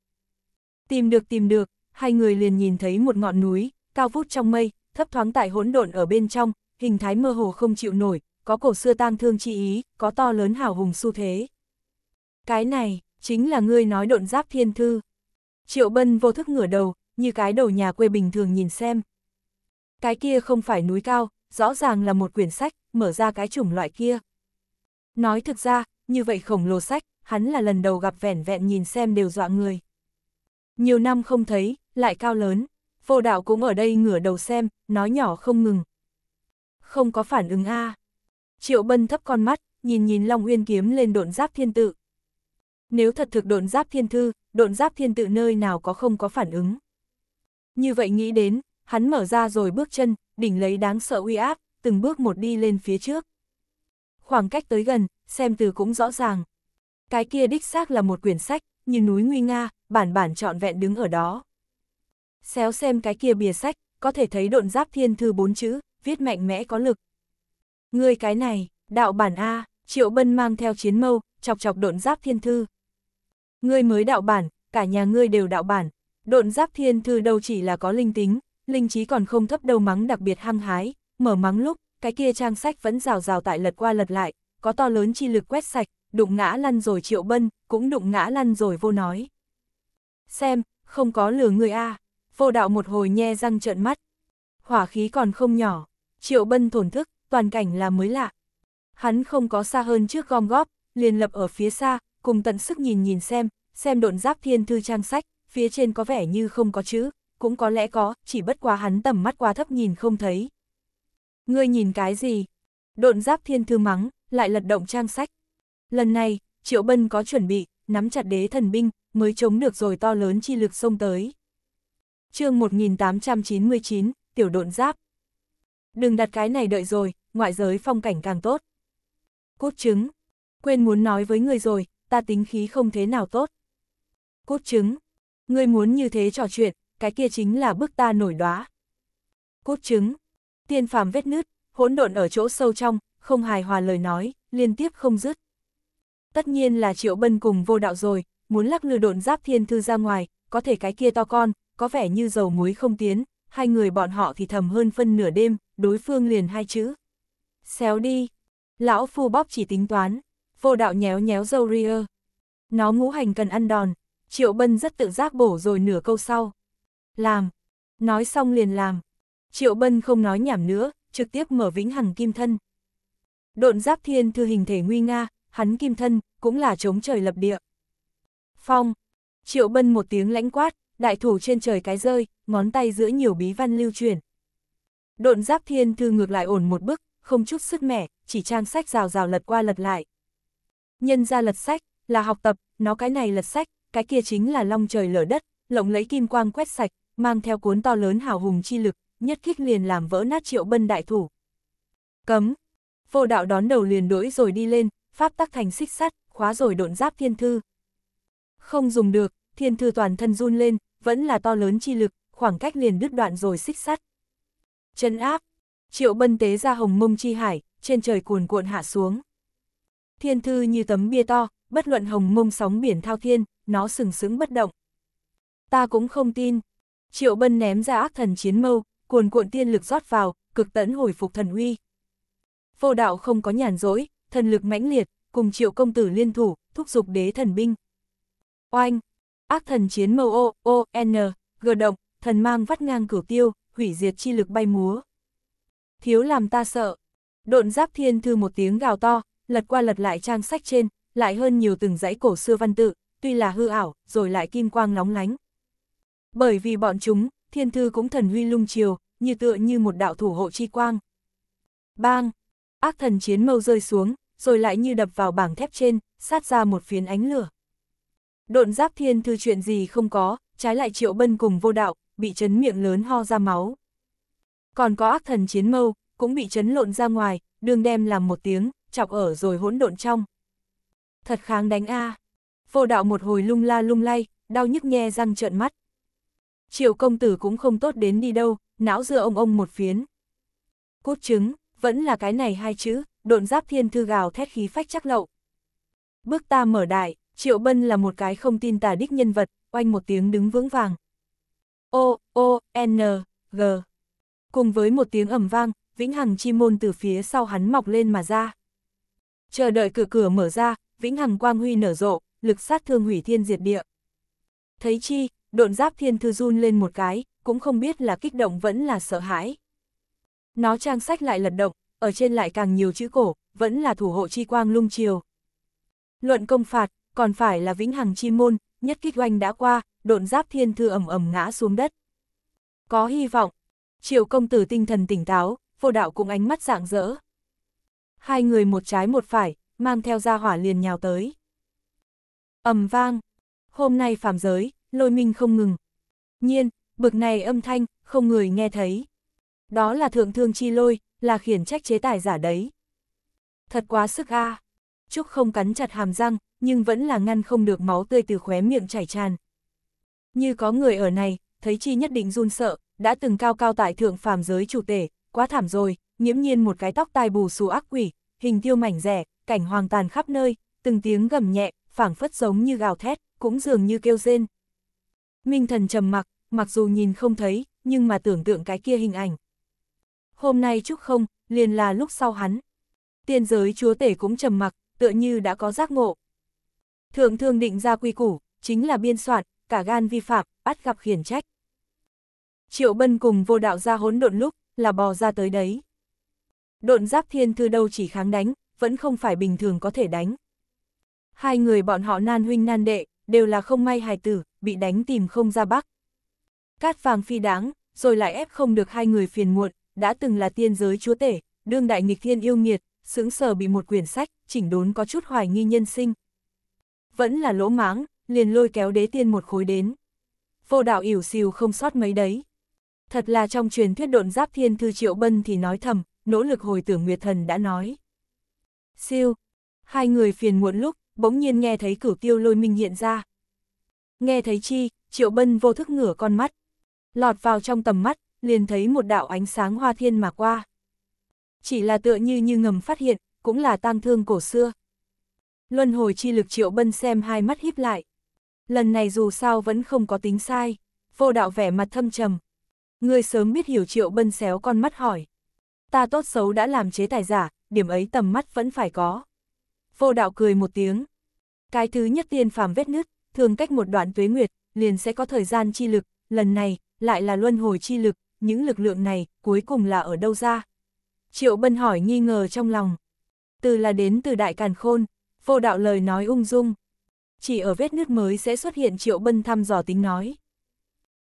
Tìm được tìm được, hai người liền nhìn thấy một ngọn núi, cao vút trong mây, thấp thoáng tại hỗn độn ở bên trong, hình thái mơ hồ không chịu nổi, có cổ xưa tang thương chi ý, có to lớn hào hùng xu thế. Cái này, chính là ngươi nói độn giáp thiên thư. Triệu Bân vô thức ngửa đầu, như cái đầu nhà quê bình thường nhìn xem. Cái kia không phải núi cao, rõ ràng là một quyển sách, mở ra cái chủng loại kia. Nói thực ra, như vậy khổng lồ sách, hắn là lần đầu gặp vẻn vẹn nhìn xem đều dọa người. Nhiều năm không thấy, lại cao lớn, vô đạo cũng ở đây ngửa đầu xem, nói nhỏ không ngừng. Không có phản ứng a Triệu Bân thấp con mắt, nhìn nhìn Long Uyên kiếm lên độn giáp thiên tự. Nếu thật thực độn giáp thiên thư, độn giáp thiên tự nơi nào có không có phản ứng. Như vậy nghĩ đến, hắn mở ra rồi bước chân, đỉnh lấy đáng sợ uy áp, từng bước một đi lên phía trước. Khoảng cách tới gần, xem từ cũng rõ ràng. Cái kia đích xác là một quyển sách, như núi nguy nga, bản bản trọn vẹn đứng ở đó. Xéo xem cái kia bìa sách, có thể thấy độn giáp thiên thư bốn chữ, viết mạnh mẽ có lực. Ngươi cái này, đạo bản A, triệu bân mang theo chiến mâu, chọc chọc độn giáp thiên thư. Ngươi mới đạo bản, cả nhà ngươi đều đạo bản. Độn giáp thiên thư đâu chỉ là có linh tính, linh trí còn không thấp đâu mắng đặc biệt hăng hái, mở mắng lúc, cái kia trang sách vẫn rào rào tại lật qua lật lại, có to lớn chi lực quét sạch, đụng ngã lăn rồi triệu bân, cũng đụng ngã lăn rồi vô nói. Xem, không có lừa người a vô đạo một hồi nhe răng trợn mắt. Hỏa khí còn không nhỏ, triệu bân thổn thức, toàn cảnh là mới lạ. Hắn không có xa hơn trước gom góp, liền lập ở phía xa, cùng tận sức nhìn nhìn xem, xem độn giáp thiên thư trang sách, phía trên có vẻ như không có chữ, cũng có lẽ có, chỉ bất quá hắn tầm mắt quá thấp nhìn không thấy. Ngươi nhìn cái gì? Độn giáp thiên thư mắng, lại lật động trang sách. Lần này, Triệu Bân có chuẩn bị, nắm chặt đế thần binh, mới chống được rồi to lớn chi lực xông tới. chương 1899, tiểu độn giáp. Đừng đặt cái này đợi rồi, ngoại giới phong cảnh càng tốt. Cốt chứng. Quên muốn nói với người rồi, ta tính khí không thế nào tốt. cốt chứng, ngươi muốn như thế trò chuyện, cái kia chính là bức ta nổi đóa. cốt chứng, tiên phàm vết nứt, hỗn độn ở chỗ sâu trong, không hài hòa lời nói, liên tiếp không dứt. Tất nhiên là triệu bân cùng vô đạo rồi, muốn lắc lư độn giáp thiên thư ra ngoài, có thể cái kia to con, có vẻ như dầu muối không tiến, hai người bọn họ thì thầm hơn phân nửa đêm, đối phương liền hai chữ. Xéo đi, lão phu bóp chỉ tính toán, vô đạo nhéo nhéo dâu ria. Nó ngũ hành cần ăn đòn, Triệu Bân rất tự giác bổ rồi nửa câu sau. Làm. Nói xong liền làm. Triệu Bân không nói nhảm nữa, trực tiếp mở vĩnh hằng kim thân. Độn giáp thiên thư hình thể nguy nga, hắn kim thân, cũng là chống trời lập địa. Phong. Triệu Bân một tiếng lãnh quát, đại thủ trên trời cái rơi, ngón tay giữa nhiều bí văn lưu truyền. Độn giáp thiên thư ngược lại ổn một bước, không chút sức mẻ, chỉ trang sách rào rào lật qua lật lại. Nhân ra lật sách, là học tập, nó cái này lật sách, cái kia chính là long trời lở đất, lộng lấy kim quang quét sạch, mang theo cuốn to lớn hào hùng chi lực, nhất kích liền làm vỡ nát triệu bân đại thủ. Cấm. Vô đạo đón đầu liền đuổi rồi đi lên, pháp tắc thành xích sắt, khóa rồi độn giáp thiên thư. Không dùng được, thiên thư toàn thân run lên, vẫn là to lớn chi lực, khoảng cách liền đứt đoạn rồi xích sắt. Chân áp. Triệu bân tế ra hồng mông chi hải, trên trời cuồn cuộn hạ xuống. Thiên thư như tấm bia to, bất luận hồng mông sóng biển thao thiên, nó sừng sững bất động. Ta cũng không tin. Triệu Bân ném ra ác thần chiến mâu, cuồn cuộn tiên lực rót vào, cực tẫn hồi phục thần uy. Vô đạo không có nhàn rỗi, thần lực mãnh liệt, cùng triệu công tử liên thủ, thúc giục đế thần binh. Oanh! Ác thần chiến mâu O, O, N, G động, thần mang vắt ngang cửu tiêu, hủy diệt chi lực bay múa. Thiếu làm ta sợ. Độn giáp thiên thư một tiếng gào to, lật qua lật lại trang sách trên, lại hơn nhiều từng dãy cổ xưa văn tự, tuy là hư ảo, rồi lại kim quang nóng lánh. Bởi vì bọn chúng, thiên thư cũng thần huy lung chiều, như tựa như một đạo thủ hộ chi quang. Bang! Ác thần chiến mâu rơi xuống, rồi lại như đập vào bảng thép trên, sát ra một phiến ánh lửa. Độn giáp thiên thư chuyện gì không có, trái lại triệu bân cùng vô đạo, bị chấn miệng lớn ho ra máu. Còn có ác thần chiến mâu, cũng bị chấn lộn ra ngoài, đường đem làm một tiếng, chọc ở rồi hỗn độn trong. Thật kháng đánh a Vô đạo một hồi lung la lung lay, đau nhức nhe răng trợn mắt. Triệu công tử cũng không tốt đến đi đâu, não dưa ông ông một phiến. Cốt chứng, vẫn là cái này hai chữ, độn giáp thiên thư gào thét khí phách chắc lậu. Bước ta mở đại, Triệu Bân là một cái không tin tà đích nhân vật, oanh một tiếng đứng vững vàng. O, O, N, G. Cùng với một tiếng ẩm vang, vĩnh hằng chi môn từ phía sau hắn mọc lên mà ra. Chờ đợi cửa cửa mở ra, vĩnh hằng quang huy nở rộ, lực sát thương hủy thiên diệt địa. Thấy chi, độn giáp thiên thư run lên một cái, cũng không biết là kích động vẫn là sợ hãi. Nó trang sách lại lật động, ở trên lại càng nhiều chữ cổ, vẫn là thủ hộ chi quang lung chiều. Luận công phạt, còn phải là vĩnh hằng chi môn, nhất kích oanh đã qua, độn giáp thiên thư ẩm ẩm ngã xuống đất. Có hy vọng, triệu công tử tinh thần tỉnh táo, vô đạo cũng ánh mắt dạng dỡ hai người một trái một phải, mang theo ra hỏa liền nhào tới. ầm vang, hôm nay phàm giới, lôi minh không ngừng. Nhiên, bực này âm thanh, không người nghe thấy. Đó là thượng thương chi lôi, là khiển trách chế tài giả đấy. Thật quá sức a à. Trúc không cắn chặt hàm răng, nhưng vẫn là ngăn không được máu tươi từ khóe miệng chảy tràn. Như có người ở này, thấy chi nhất định run sợ, đã từng cao cao tại thượng phàm giới chủ tể, quá thảm rồi, nghiễm nhiên một cái tóc tai bù xù ác quỷ, hình tiêu mảnh rẻ, cảnh hoàng tàn khắp nơi, từng tiếng gầm nhẹ, phảng phất giống như gào thét, cũng dường như kêu rên. Minh thần trầm mặc, mặc dù nhìn không thấy, nhưng mà tưởng tượng cái kia hình ảnh. Hôm nay chúc không, liền là lúc sau hắn. Tiên giới chúa tể cũng trầm mặc, tựa như đã có giác ngộ. Thượng thương định ra quy củ, chính là biên soạn, cả gan vi phạm, bắt gặp khiển trách. Triệu Bân cùng vô đạo ra hỗn độn lúc, là bò ra tới đấy độn giáp thiên thư đâu chỉ kháng đánh, vẫn không phải bình thường có thể đánh. Hai người bọn họ nan huynh nan đệ, đều là không may hài tử, bị đánh tìm không ra bắc. Cát vàng phi đáng, rồi lại ép không được hai người phiền muộn, đã từng là tiên giới chúa tể, đương đại nghịch thiên yêu nghiệt, sững sờ bị một quyển sách, chỉnh đốn có chút hoài nghi nhân sinh. Vẫn là lỗ máng, liền lôi kéo đế tiên một khối đến. Vô đạo ỉu xìu không sót mấy đấy. Thật là trong truyền thuyết độn giáp thiên thư triệu bân thì nói thầm, nỗ lực hồi tưởng Nguyệt Thần đã nói. Siêu, hai người phiền muộn lúc, bỗng nhiên nghe thấy cửu tiêu lôi minh hiện ra. Nghe thấy chi, triệu bân vô thức ngửa con mắt. Lọt vào trong tầm mắt, liền thấy một đạo ánh sáng hoa thiên mà qua. Chỉ là tựa như như ngầm phát hiện, cũng là tang thương cổ xưa. Luân hồi chi lực triệu bân xem hai mắt híp lại. Lần này dù sao vẫn không có tính sai, vô đạo vẻ mặt thâm trầm. Người sớm biết hiểu triệu bân xéo con mắt hỏi ta tốt xấu đã làm chế tài giả, điểm ấy tầm mắt vẫn phải có. Vô đạo cười một tiếng. Cái thứ nhất tiên phàm vết nứt, thường cách một đoạn tuế nguyệt, liền sẽ có thời gian chi lực, lần này, lại là luân hồi chi lực, những lực lượng này, cuối cùng là ở đâu ra? Triệu Bân hỏi nghi ngờ trong lòng. Từ là đến từ đại càn khôn, vô đạo lời nói ung dung. Chỉ ở vết nứt mới sẽ xuất hiện Triệu Bân thăm dò tính nói.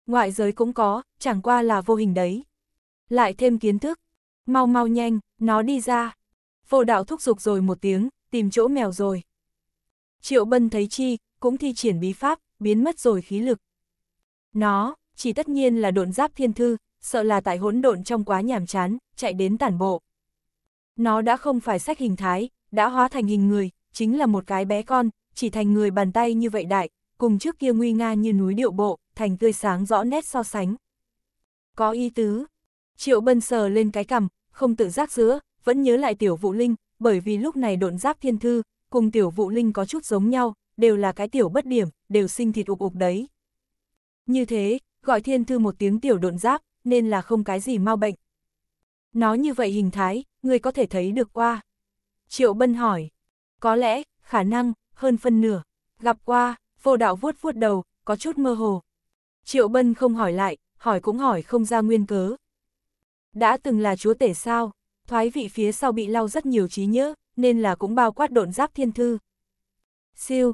Ngoại giới cũng có, chẳng qua là vô hình đấy. Lại thêm kiến thức, Mau mau nhanh, nó đi ra. Vô đạo thúc giục rồi một tiếng, tìm chỗ mèo rồi. Triệu bân thấy chi, cũng thi triển bí pháp, biến mất rồi khí lực. Nó, chỉ tất nhiên là độn giáp thiên thư, sợ là tại hỗn độn trong quá nhàm chán, chạy đến tản bộ. Nó đã không phải sách hình thái, đã hóa thành hình người, chính là một cái bé con, chỉ thành người bàn tay như vậy đại, cùng trước kia nguy nga như núi điệu bộ, thành tươi sáng rõ nét so sánh. Có ý tứ, Triệu Bân sờ lên cái cằm, không tự giác giữa, vẫn nhớ lại Tiểu Vũ Linh, bởi vì lúc này độn giáp thiên thư, cùng Tiểu Vũ Linh có chút giống nhau, đều là cái tiểu bất điểm, đều sinh thịt ục ục đấy. Như thế, gọi thiên thư một tiếng tiểu độn giáp, nên là không cái gì mau bệnh. Nó như vậy hình thái, người có thể thấy được qua. Triệu Bân hỏi, có lẽ, khả năng, hơn phân nửa, gặp qua, vô đạo vuốt vuốt đầu, có chút mơ hồ. Triệu Bân không hỏi lại, hỏi cũng hỏi không ra nguyên cớ, đã từng là chúa tể sao, thoái vị phía sau bị lau rất nhiều trí nhớ, nên là cũng bao quát độn giáp thiên thư. Siêu,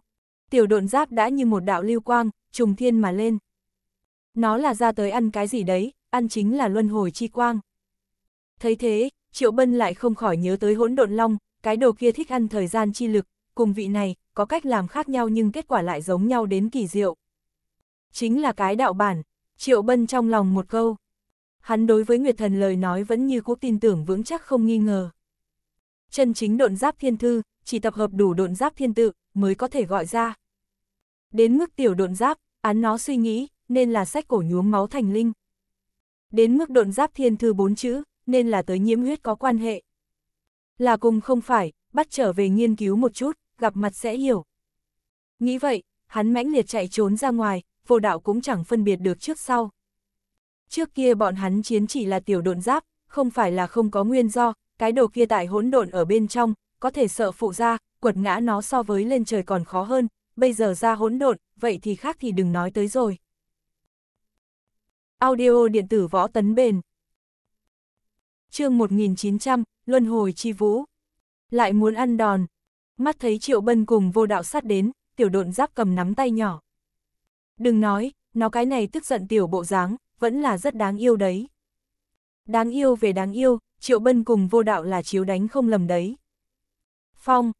tiểu độn giáp đã như một đạo lưu quang, trùng thiên mà lên. Nó là ra tới ăn cái gì đấy, ăn chính là luân hồi chi quang. Thấy thế, Triệu Bân lại không khỏi nhớ tới hỗn độn long, cái đồ kia thích ăn thời gian chi lực, cùng vị này, có cách làm khác nhau nhưng kết quả lại giống nhau đến kỳ diệu. Chính là cái đạo bản, Triệu Bân trong lòng một câu hắn đối với Nguyệt Thần lời nói vẫn như cũ tin tưởng vững chắc không nghi ngờ. Chân chính độn giáp thiên thư, chỉ tập hợp đủ độn giáp thiên tự, mới có thể gọi ra. Đến mức tiểu độn giáp, án nó suy nghĩ, nên là sách cổ nhuốm máu thành linh. Đến mức độn giáp thiên thư bốn chữ, nên là tới nhiễm huyết có quan hệ. Là cùng không phải, bắt trở về nghiên cứu một chút, gặp mặt sẽ hiểu. Nghĩ vậy, hắn mãnh liệt chạy trốn ra ngoài, vô đạo cũng chẳng phân biệt được trước sau. Trước kia bọn hắn chiến chỉ là tiểu độn giáp, không phải là không có nguyên do, cái đồ kia tại hỗn độn ở bên trong, có thể sợ phụ ra, quật ngã nó so với lên trời còn khó hơn, bây giờ ra hỗn độn, vậy thì khác thì đừng nói tới rồi. Audio điện tử võ tấn bền chương 1900, Luân hồi chi vũ. Lại muốn ăn đòn. Mắt thấy Triệu Bân cùng vô đạo sát đến, tiểu độn giáp cầm nắm tay nhỏ. Đừng nói, nó cái này tức giận tiểu bộ dáng, vẫn là rất đáng yêu đấy. Đáng yêu về đáng yêu, Triệu Bân cùng vô đạo là chiếu đánh không lầm đấy. Phong,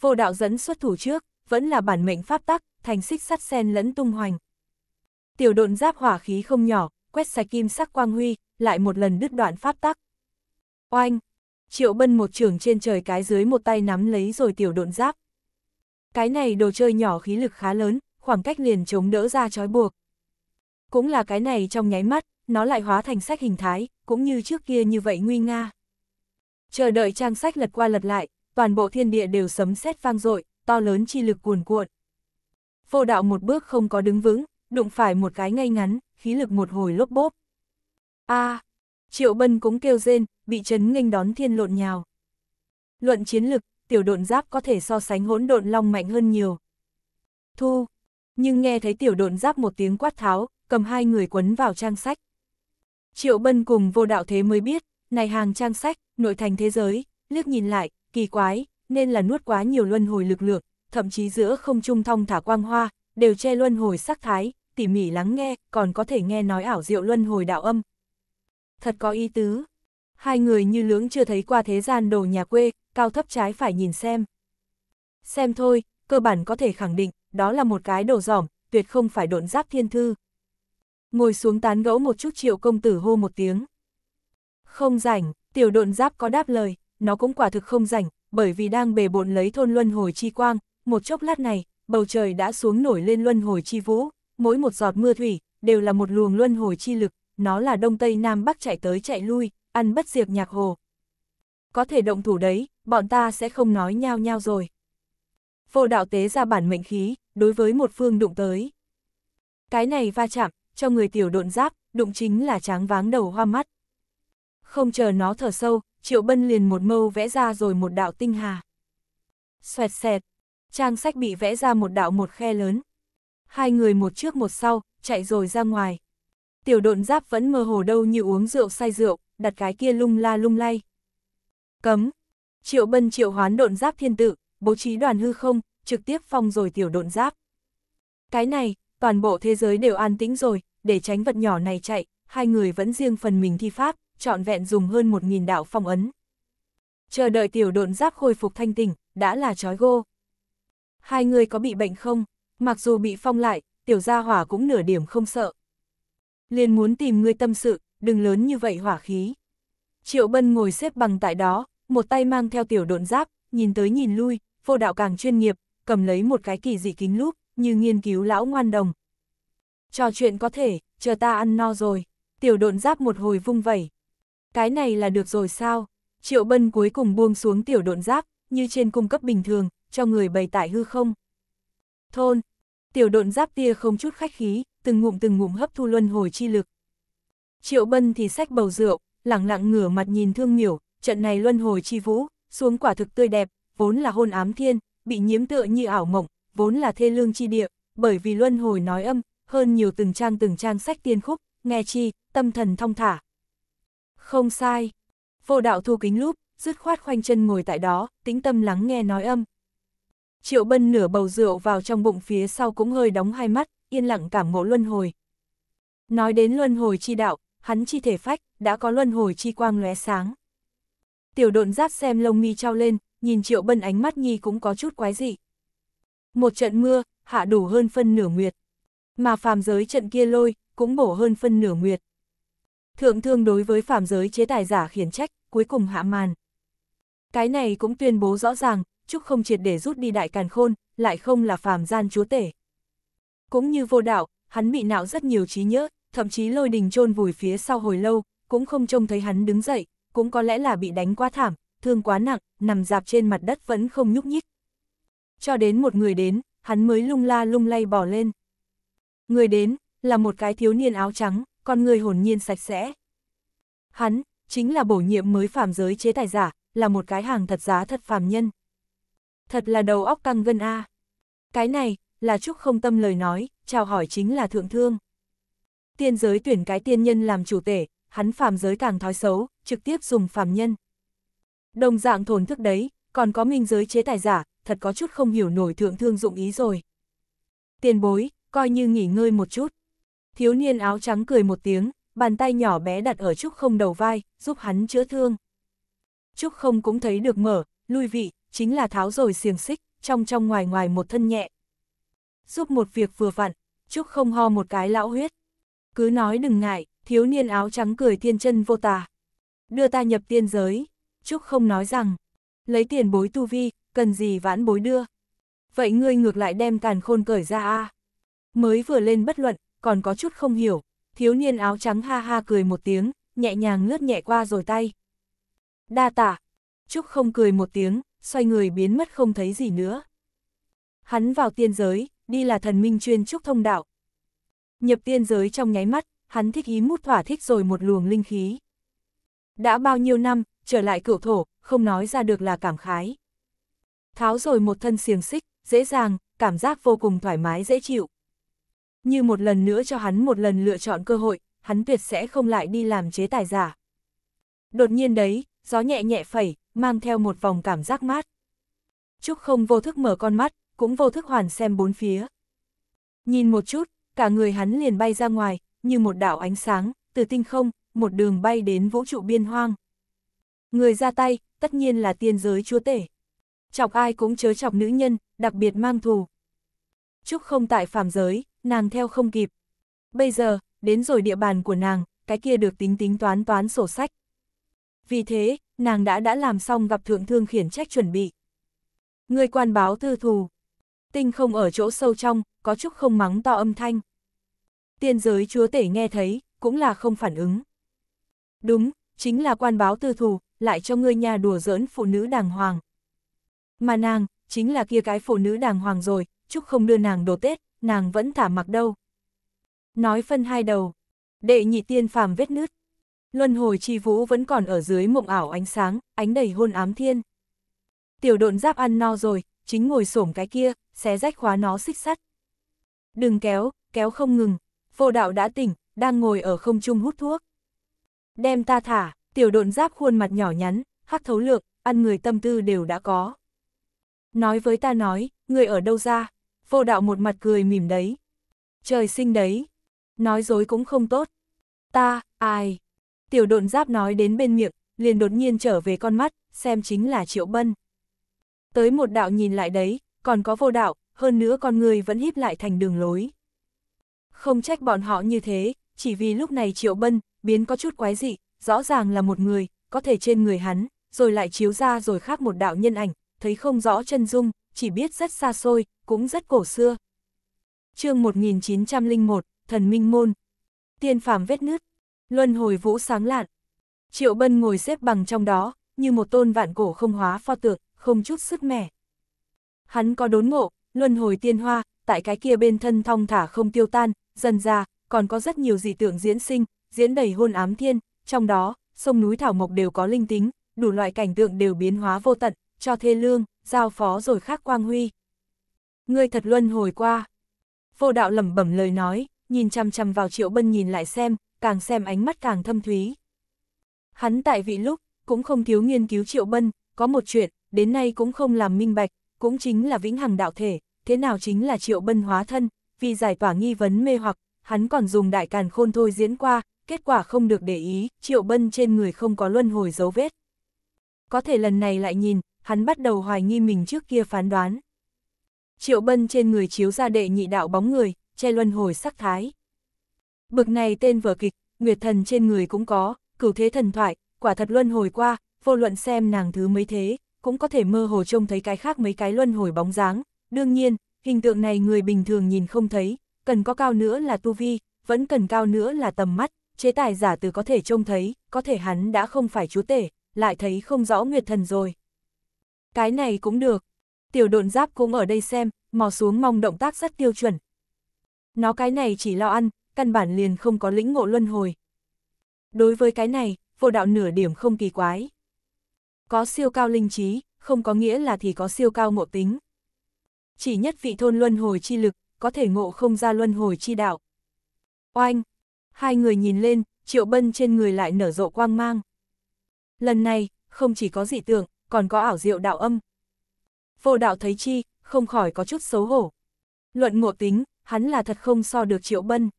vô đạo dẫn xuất thủ trước, vẫn là bản mệnh pháp tắc, thành xích sắt sen lẫn tung hoành. Tiểu độn giáp hỏa khí không nhỏ, quét sạch kim sắc quang huy, lại một lần đứt đoạn pháp tắc. Oanh, Triệu Bân một trường trên trời cái dưới một tay nắm lấy rồi tiểu độn giáp. Cái này đồ chơi nhỏ khí lực khá lớn, khoảng cách liền chống đỡ ra trói buộc cũng là cái này trong nháy mắt, nó lại hóa thành sách hình thái, cũng như trước kia như vậy nguy nga. Chờ đợi trang sách lật qua lật lại, toàn bộ thiên địa đều sấm sét vang dội, to lớn chi lực cuồn cuộn. Vô đạo một bước không có đứng vững, đụng phải một cái ngay ngắn, khí lực một hồi lốp bốp. A, à, Triệu Bân cũng kêu rên, bị chấn nghênh đón thiên lộn nhào. Luận chiến lực, tiểu độn giáp có thể so sánh hỗn độn long mạnh hơn nhiều. Thu, nhưng nghe thấy tiểu độn giáp một tiếng quát tháo, cầm hai người quấn vào trang sách. Triệu Bân cùng vô đạo thế mới biết, này hàng trang sách, nội thành thế giới, liếc nhìn lại, kỳ quái, nên là nuốt quá nhiều luân hồi lực lượng, thậm chí giữa không trung thông thả quang hoa, đều che luân hồi sắc thái, tỉ mỉ lắng nghe, còn có thể nghe nói ảo diệu luân hồi đạo âm. Thật có ý tứ. Hai người như lưỡng chưa thấy qua thế gian đồ nhà quê, cao thấp trái phải nhìn xem. Xem thôi, cơ bản có thể khẳng định, đó là một cái đồ giỏm, tuyệt không phải độn giáp thiên thư ngồi xuống tán gẫu một chút triệu công tử hô một tiếng. Không rảnh, tiểu độn giáp có đáp lời, nó cũng quả thực không rảnh, bởi vì đang bề bộn lấy thôn luân hồi chi quang, một chốc lát này, bầu trời đã xuống nổi lên luân hồi chi vũ, mỗi một giọt mưa thủy, đều là một luồng luân hồi chi lực, nó là đông tây nam bắc chạy tới chạy lui, ăn bất diệt nhạc hồ. Có thể động thủ đấy, bọn ta sẽ không nói nhao nhao rồi. Vô đạo tế ra bản mệnh khí, đối với một phương đụng tới. Cái này va chạm, cho người tiểu độn giáp, đụng chính là tráng váng đầu hoa mắt. Không chờ nó thở sâu, Triệu Bân liền một mâu vẽ ra rồi một đạo tinh hà. Xoẹt xẹt, trang sách bị vẽ ra một đạo một khe lớn. Hai người một trước một sau, chạy rồi ra ngoài. Tiểu độn giáp vẫn mơ hồ đâu như uống rượu say rượu, đặt cái kia lung la lung lay. Cấm. Triệu Bân triệu hoán độn giáp thiên tự, bố trí đoàn hư không, trực tiếp phong rồi tiểu độn giáp. Cái này, toàn bộ thế giới đều an tĩnh rồi, để tránh vật nhỏ này chạy, hai người vẫn riêng phần mình thi pháp, trọn vẹn dùng hơn một nghìn đạo phong ấn. Chờ đợi tiểu độn giáp khôi phục thanh tỉnh, đã là trói gô. Hai người có bị bệnh không? Mặc dù bị phong lại, tiểu gia hỏa cũng nửa điểm không sợ. Liền muốn tìm ngươi tâm sự, đừng lớn như vậy hỏa khí. Triệu Bân ngồi xếp bằng tại đó, một tay mang theo tiểu độn giáp, nhìn tới nhìn lui, vô đạo càng chuyên nghiệp, cầm lấy một cái kỳ dị kính lúp như nghiên cứu lão ngoan đồng. Trò chuyện có thể, chờ ta ăn no rồi. Tiểu độn giáp một hồi vung vẩy. Cái này là được rồi sao? Triệu bân cuối cùng buông xuống tiểu độn giáp, như trên cung cấp bình thường, cho người bày tại hư không. Thôn, tiểu độn giáp tia không chút khách khí, từng ngụm từng ngụm hấp thu luân hồi chi lực. Triệu bân thì sách bầu rượu, lẳng lặng ngửa mặt nhìn thương miểu, trận này luân hồi chi vũ, xuống quả thực tươi đẹp, vốn là hôn ám thiên, bị nhiễm tựa như ảo mộng, vốn là thê lương chi địa, bởi vì luân hồi nói âm, hơn nhiều từng trang từng trang sách tiên khúc, nghe chi, tâm thần thông thả. Không sai. Vô đạo thu kính lúp, dứt khoát khoanh chân ngồi tại đó, tĩnh tâm lắng nghe nói âm. Triệu bân nửa bầu rượu vào trong bụng phía sau cũng hơi đóng hai mắt, yên lặng cảm ngộ luân hồi. Nói đến luân hồi chi đạo, hắn chi thể phách, đã có luân hồi chi quang lóe sáng. Tiểu độn giáp xem lông mi trao lên, nhìn triệu bân ánh mắt nhi cũng có chút quái dị. Một trận mưa, hạ đủ hơn phân nửa nguyệt. Mà phàm giới trận kia lôi, cũng bổ hơn phân nửa nguyệt. Thượng thương đối với phàm giới chế tài giả khiển trách, cuối cùng hạ màn. Cái này cũng tuyên bố rõ ràng, chúc không triệt để rút đi đại càn khôn, lại không là phàm gian chúa tể. Cũng như vô đạo, hắn bị não rất nhiều trí nhớ, thậm chí lôi đình chôn vùi phía sau hồi lâu, cũng không trông thấy hắn đứng dậy, cũng có lẽ là bị đánh quá thảm, thương quá nặng, nằm dạp trên mặt đất vẫn không nhúc nhích, cho đến một người đến, hắn mới lung la lung lay bỏ lên. Người đến, là một cái thiếu niên áo trắng, con người hồn nhiên sạch sẽ. Hắn, chính là bổ nhiệm mới phạm giới chế tài giả, là một cái hàng thật giá thật phàm nhân. Thật là đầu óc căng gân A. Cái này, là Trúc không tâm lời nói, chào hỏi chính là thượng thương. Tiên giới tuyển cái tiên nhân làm chủ tể, hắn phàm giới càng thói xấu, trực tiếp dùng phàm nhân. Đồng dạng thổn thức đấy, còn có minh giới chế tài giả, thật có chút không hiểu nổi thượng thương dụng ý rồi. Tiền bối, coi như nghỉ ngơi một chút. Thiếu niên áo trắng cười một tiếng, bàn tay nhỏ bé đặt ở Trúc không đầu vai, giúp hắn chữa thương. Trúc không cũng thấy được mở, lui vị, chính là tháo rồi xiềng xích, trong trong ngoài ngoài một thân nhẹ. Giúp một việc vừa vặn, Trúc không ho một cái lão huyết. Cứ nói đừng ngại, thiếu niên áo trắng cười thiên chân vô tà. Đưa ta nhập tiên giới, Trúc không nói rằng, lấy tiền bối tu vi, cần gì vãn bối đưa. Vậy ngươi ngược lại đem càn khôn cởi ra a à? Mới vừa lên bất luận, còn có chút không hiểu, thiếu niên áo trắng ha ha cười một tiếng, nhẹ nhàng lướt nhẹ qua rồi tay. Đa tả, Trúc không cười một tiếng, xoay người biến mất không thấy gì nữa. Hắn vào tiên giới, đi là thần minh chuyên Trúc thông đạo. Nhập tiên giới trong nháy mắt, hắn thích ý mút thỏa thích rồi một luồng linh khí. Đã bao nhiêu năm, trở lại cựu thổ, không nói ra được là cảm khái tháo rồi một thân xiềng xích, dễ dàng, cảm giác vô cùng thoải mái dễ chịu. Như một lần nữa cho hắn một lần lựa chọn cơ hội, hắn tuyệt sẽ không lại đi làm chế tài giả. Đột nhiên đấy, gió nhẹ nhẹ phẩy, mang theo một vòng cảm giác mát. Trúc không vô thức mở con mắt, cũng vô thức hoàn xem bốn phía. Nhìn một chút, cả người hắn liền bay ra ngoài, như một đảo ánh sáng, từ tinh không, một đường bay đến vũ trụ biên hoang. Người ra tay, tất nhiên là tiên giới chúa tể chọc ai cũng chớ chọc nữ nhân, đặc biệt mang thù. Trúc không tại phàm giới, nàng theo không kịp. Bây giờ, đến rồi địa bàn của nàng, cái kia được tính tính toán toán sổ sách. Vì thế, nàng đã đã làm xong gặp thượng thương khiển trách chuẩn bị. Người quan báo thư thù. Tinh không ở chỗ sâu trong, có Trúc không mắng to âm thanh. Tiên giới chúa tể nghe thấy, cũng là không phản ứng. Đúng, chính là quan báo tư thù, lại cho ngươi nhà đùa giỡn phụ nữ đàng hoàng. Mà nàng, chính là kia cái phụ nữ đàng hoàng rồi, chúc không đưa nàng đồ Tết, nàng vẫn thả mặc đâu. Nói phân hai đầu, đệ nhị tiên phàm vết nứt. Luân hồi chi vũ vẫn còn ở dưới mộng ảo ánh sáng, ánh đầy hôn ám thiên. Tiểu độn giáp ăn no rồi, chính ngồi xổm cái kia, xé rách khóa nó xích sắt. Đừng kéo, kéo không ngừng, vô đạo đã tỉnh, đang ngồi ở không trung hút thuốc. Đem ta thả, tiểu độn giáp khuôn mặt nhỏ nhắn, hắc thấu lược, ăn người tâm tư đều đã có nói với ta nói, người ở đâu ra, vô đạo một mặt cười mỉm đấy. Trời sinh đấy, nói dối cũng không tốt. Ta, ai? Tiểu độn giáp nói đến bên miệng, liền đột nhiên trở về con mắt, xem chính là triệu bân. Tới một đạo nhìn lại đấy, còn có vô đạo, hơn nữa con người vẫn híp lại thành đường lối. Không trách bọn họ như thế, chỉ vì lúc này triệu bân, biến có chút quái dị, rõ ràng là một người, có thể trên người hắn, rồi lại chiếu ra rồi khác một đạo nhân ảnh, thấy không rõ chân dung, chỉ biết rất xa xôi, cũng rất cổ xưa. chương 1901, Thần Minh Môn Tiên phàm vết nứt, luân hồi vũ sáng lạn. Triệu Bân ngồi xếp bằng trong đó, như một tôn vạn cổ không hóa pho tượng, không chút sức mẻ. Hắn có đốn ngộ, luân hồi tiên hoa, tại cái kia bên thân thong thả không tiêu tan, dần ra, còn có rất nhiều dị tượng diễn sinh, diễn đầy hôn ám thiên, trong đó, sông núi thảo mộc đều có linh tính, đủ loại cảnh tượng đều biến hóa vô tận, cho thê lương, giao phó rồi khắc quang huy. Ngươi thật luân hồi qua. Vô đạo lẩm bẩm lời nói, nhìn chăm chăm vào triệu bân nhìn lại xem, càng xem ánh mắt càng thâm thúy. Hắn tại vị lúc, cũng không thiếu nghiên cứu triệu bân, có một chuyện, đến nay cũng không làm minh bạch, cũng chính là vĩnh hằng đạo thể, thế nào chính là triệu bân hóa thân, vì giải tỏa nghi vấn mê hoặc, hắn còn dùng đại càn khôn thôi diễn qua, kết quả không được để ý, triệu bân trên người không có luân hồi dấu vết. Có thể lần này lại nhìn, hắn bắt đầu hoài nghi mình trước kia phán đoán. Triệu Bân trên người chiếu ra đệ nhị đạo bóng người, che luân hồi sắc thái. Bực này tên vở kịch, Nguyệt Thần trên người cũng có, cửu thế thần thoại, quả thật luân hồi qua, vô luận xem nàng thứ mấy thế, cũng có thể mơ hồ trông thấy cái khác mấy cái luân hồi bóng dáng. Đương nhiên, hình tượng này người bình thường nhìn không thấy, cần có cao nữa là tu vi, vẫn cần cao nữa là tầm mắt, chế tài giả từ có thể trông thấy, có thể hắn đã không phải chúa tể, lại thấy không rõ Nguyệt Thần rồi. Cái này cũng được. Tiểu độn giáp cũng ở đây xem, mò xuống mong động tác rất tiêu chuẩn. Nó cái này chỉ lo ăn, căn bản liền không có lĩnh ngộ luân hồi. Đối với cái này, vô đạo nửa điểm không kỳ quái. Có siêu cao linh trí, không có nghĩa là thì có siêu cao ngộ tính. Chỉ nhất vị thôn luân hồi chi lực, có thể ngộ không ra luân hồi chi đạo. Oanh! Hai người nhìn lên, triệu bân trên người lại nở rộ quang mang. Lần này, không chỉ có dị tượng, còn có ảo diệu đạo âm. Vô đạo thấy chi, không khỏi có chút xấu hổ. Luận ngộ tính, hắn là thật không so được triệu bân.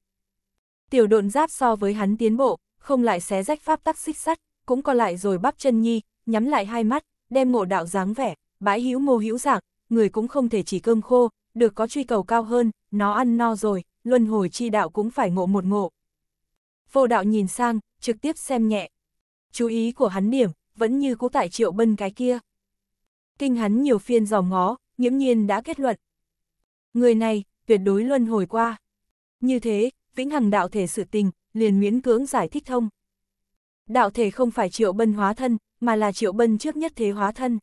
Tiểu độn giáp so với hắn tiến bộ, không lại xé rách pháp tắc xích sắt, cũng còn lại rồi bắp chân nhi, nhắm lại hai mắt, đem ngộ đạo dáng vẻ, bãi hữu mô hữu giảng, người cũng không thể chỉ cơm khô, được có truy cầu cao hơn, nó ăn no rồi, luân hồi chi đạo cũng phải ngộ một ngộ. Vô đạo nhìn sang, trực tiếp xem nhẹ. Chú ý của hắn điểm, vẫn như cũ tại triệu bân cái kia. Kinh hắn nhiều phiên dò ngó, nhiễm nhiên đã kết luận. Người này, tuyệt đối luân hồi qua. Như thế, vĩnh hằng đạo thể sự tình, liền miễn cưỡng giải thích thông. Đạo thể không phải triệu bân hóa thân, mà là triệu bân trước nhất thế hóa thân.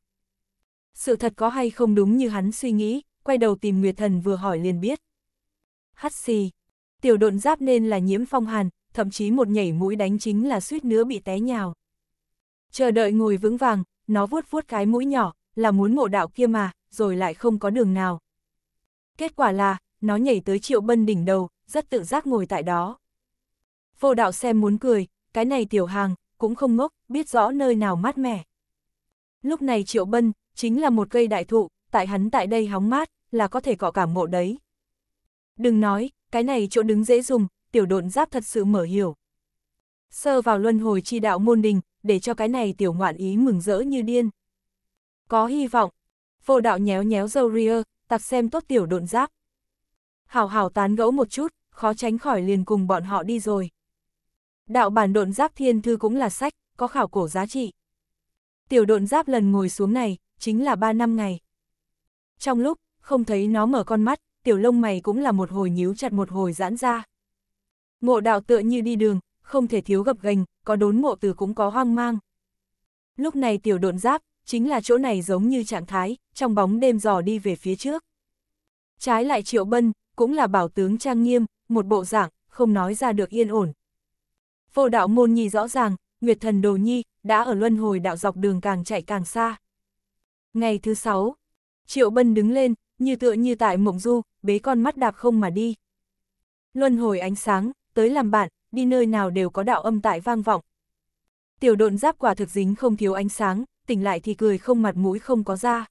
Sự thật có hay không đúng như hắn suy nghĩ, quay đầu tìm Nguyệt Thần vừa hỏi liền biết. Hắt xì, tiểu độn giáp nên là nhiễm phong hàn, thậm chí một nhảy mũi đánh chính là suýt nữa bị té nhào. Chờ đợi ngồi vững vàng, nó vuốt vuốt cái mũi nhỏ, là muốn ngộ đạo kia mà, rồi lại không có đường nào. Kết quả là, nó nhảy tới triệu bân đỉnh đầu, rất tự giác ngồi tại đó. Vô đạo xem muốn cười, cái này tiểu hàng, cũng không ngốc, biết rõ nơi nào mát mẻ. Lúc này triệu bân, chính là một cây đại thụ, tại hắn tại đây hóng mát, là có thể cọ cảm ngộ đấy. Đừng nói, cái này chỗ đứng dễ dùng, tiểu độn giáp thật sự mở hiểu. Sơ vào luân hồi chi đạo môn đình, để cho cái này tiểu ngoạn ý mừng rỡ như điên. Có hy vọng. Vô đạo nhéo nhéo dâu ria, tặc xem tốt tiểu độn giáp. Hảo hảo tán gẫu một chút, khó tránh khỏi liền cùng bọn họ đi rồi. Đạo bản độn giáp thiên thư cũng là sách, có khảo cổ giá trị. Tiểu độn giáp lần ngồi xuống này, chính là ba năm ngày. Trong lúc, không thấy nó mở con mắt, tiểu lông mày cũng là một hồi nhíu chặt một hồi giãn ra. Ngộ đạo tựa như đi đường, không thể thiếu gập gành, có đốn ngộ từ cũng có hoang mang. Lúc này tiểu độn giáp, chính là chỗ này giống như trạng thái, trong bóng đêm dò đi về phía trước. Trái lại Triệu Bân, cũng là bảo tướng trang nghiêm, một bộ dạng, không nói ra được yên ổn. Vô đạo môn nhi rõ ràng, Nguyệt thần đồ nhi, đã ở luân hồi đạo dọc đường càng chạy càng xa. Ngày thứ sáu, Triệu Bân đứng lên, như tựa như tại mộng du, bế con mắt đạp không mà đi. Luân hồi ánh sáng, tới làm bạn, đi nơi nào đều có đạo âm tại vang vọng. Tiểu độn giáp quả thực dính không thiếu ánh sáng, tỉnh lại thì cười không mặt mũi không có ra.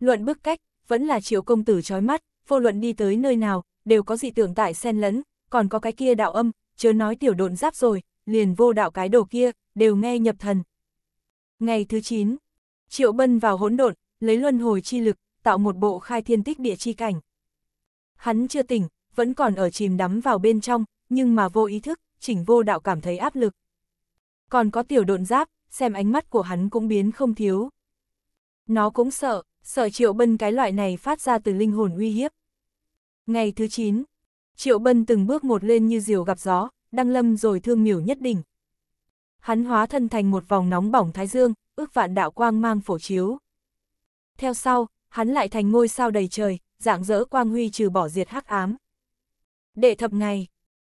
Luận bức cách, vẫn là triệu công tử trói mắt, vô luận đi tới nơi nào, đều có dị tưởng tại xen lẫn, còn có cái kia đạo âm, chớ nói tiểu độn giáp rồi, liền vô đạo cái đồ kia, đều nghe nhập thần. Ngày thứ 9, Triệu Bân vào hỗn độn, lấy luân hồi chi lực, tạo một bộ khai thiên tích địa chi cảnh. Hắn chưa tỉnh, vẫn còn ở chìm đắm vào bên trong, nhưng mà vô ý thức, chỉnh vô đạo cảm thấy áp lực. Còn có tiểu độn giáp, xem ánh mắt của hắn cũng biến không thiếu. Nó cũng sợ, sợ Triệu Bân cái loại này phát ra từ linh hồn uy hiếp. Ngày thứ 9, Triệu Bân từng bước một lên như diều gặp gió, đăng lâm rồi thương miểu nhất đỉnh. Hắn hóa thân thành một vòng nóng bỏng thái dương, ước vạn đạo quang mang phổ chiếu. Theo sau, hắn lại thành ngôi sao đầy trời, dạng dỡ quang huy trừ bỏ diệt hắc ám. Đệ thập ngày,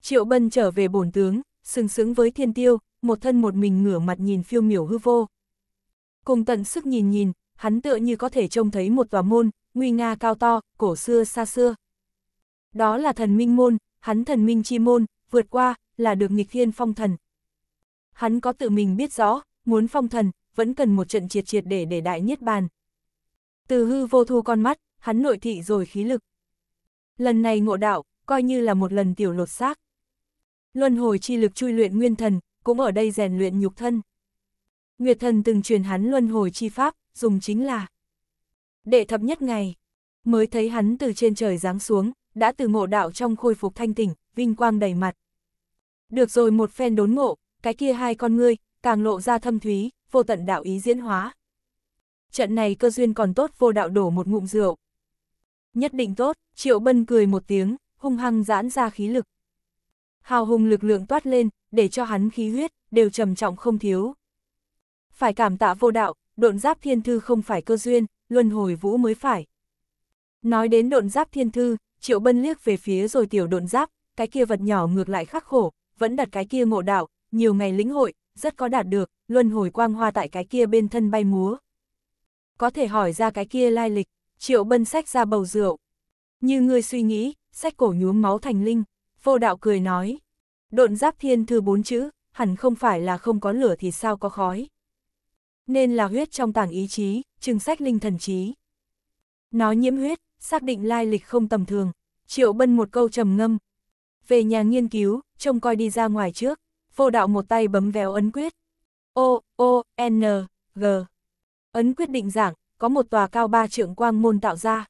Triệu Bân trở về bổn tướng, sừng sững với thiên tiêu, một thân một mình ngửa mặt nhìn phiêu miểu hư vô. Cùng tận sức nhìn nhìn, hắn tựa như có thể trông thấy một tòa môn, nguy nga cao to, cổ xưa xa xưa. Đó là thần minh môn, hắn thần minh chi môn, vượt qua, là được nghịch thiên phong thần. Hắn có tự mình biết rõ, muốn phong thần, vẫn cần một trận triệt triệt để để đại nhất bàn. Từ hư vô thu con mắt, hắn nội thị rồi khí lực. Lần này ngộ đạo, coi như là một lần tiểu lột xác. Luân hồi chi lực chui luyện nguyên thần, cũng ở đây rèn luyện nhục thân. Nguyệt thần từng truyền hắn luân hồi chi pháp, dùng chính là đệ thập nhất ngày. Mới thấy hắn từ trên trời giáng xuống, đã từ ngộ đạo trong khôi phục thanh tỉnh, vinh quang đầy mặt. Được rồi một phen đốn ngộ, cái kia hai con ngươi, càng lộ ra thâm thúy, vô tận đạo ý diễn hóa. Trận này cơ duyên còn tốt vô đạo đổ một ngụm rượu. Nhất định tốt, Triệu Bân cười một tiếng, hung hăng giãn ra khí lực, hào hùng lực lượng toát lên, để cho hắn khí huyết, đều trầm trọng không thiếu. Phải cảm tạ vô đạo, độn giáp thiên thư không phải cơ duyên, luân hồi vũ mới phải. Nói đến độn giáp thiên thư, triệu bân liếc về phía rồi tiểu độn giáp, cái kia vật nhỏ ngược lại khắc khổ, vẫn đặt cái kia ngộ đạo, nhiều ngày lĩnh hội, rất có đạt được, luân hồi quang hoa tại cái kia bên thân bay múa. Có thể hỏi ra cái kia lai lịch, triệu bân sách ra bầu rượu. Như ngươi suy nghĩ, sách cổ nhuốm máu thành linh. Vô đạo cười nói, độn giáp thiên thư bốn chữ, hẳn không phải là không có lửa thì sao có khói. Nên là huyết trong tảng ý chí, trừng sách linh thần trí. Nó nhiễm huyết, xác định lai lịch không tầm thường, triệu bân một câu trầm ngâm. Về nhà nghiên cứu, trông coi đi ra ngoài trước, vô đạo một tay bấm véo ấn quyết. O, O, N, G. Ấn quyết định giảng, có một tòa cao ba trượng quang môn tạo ra.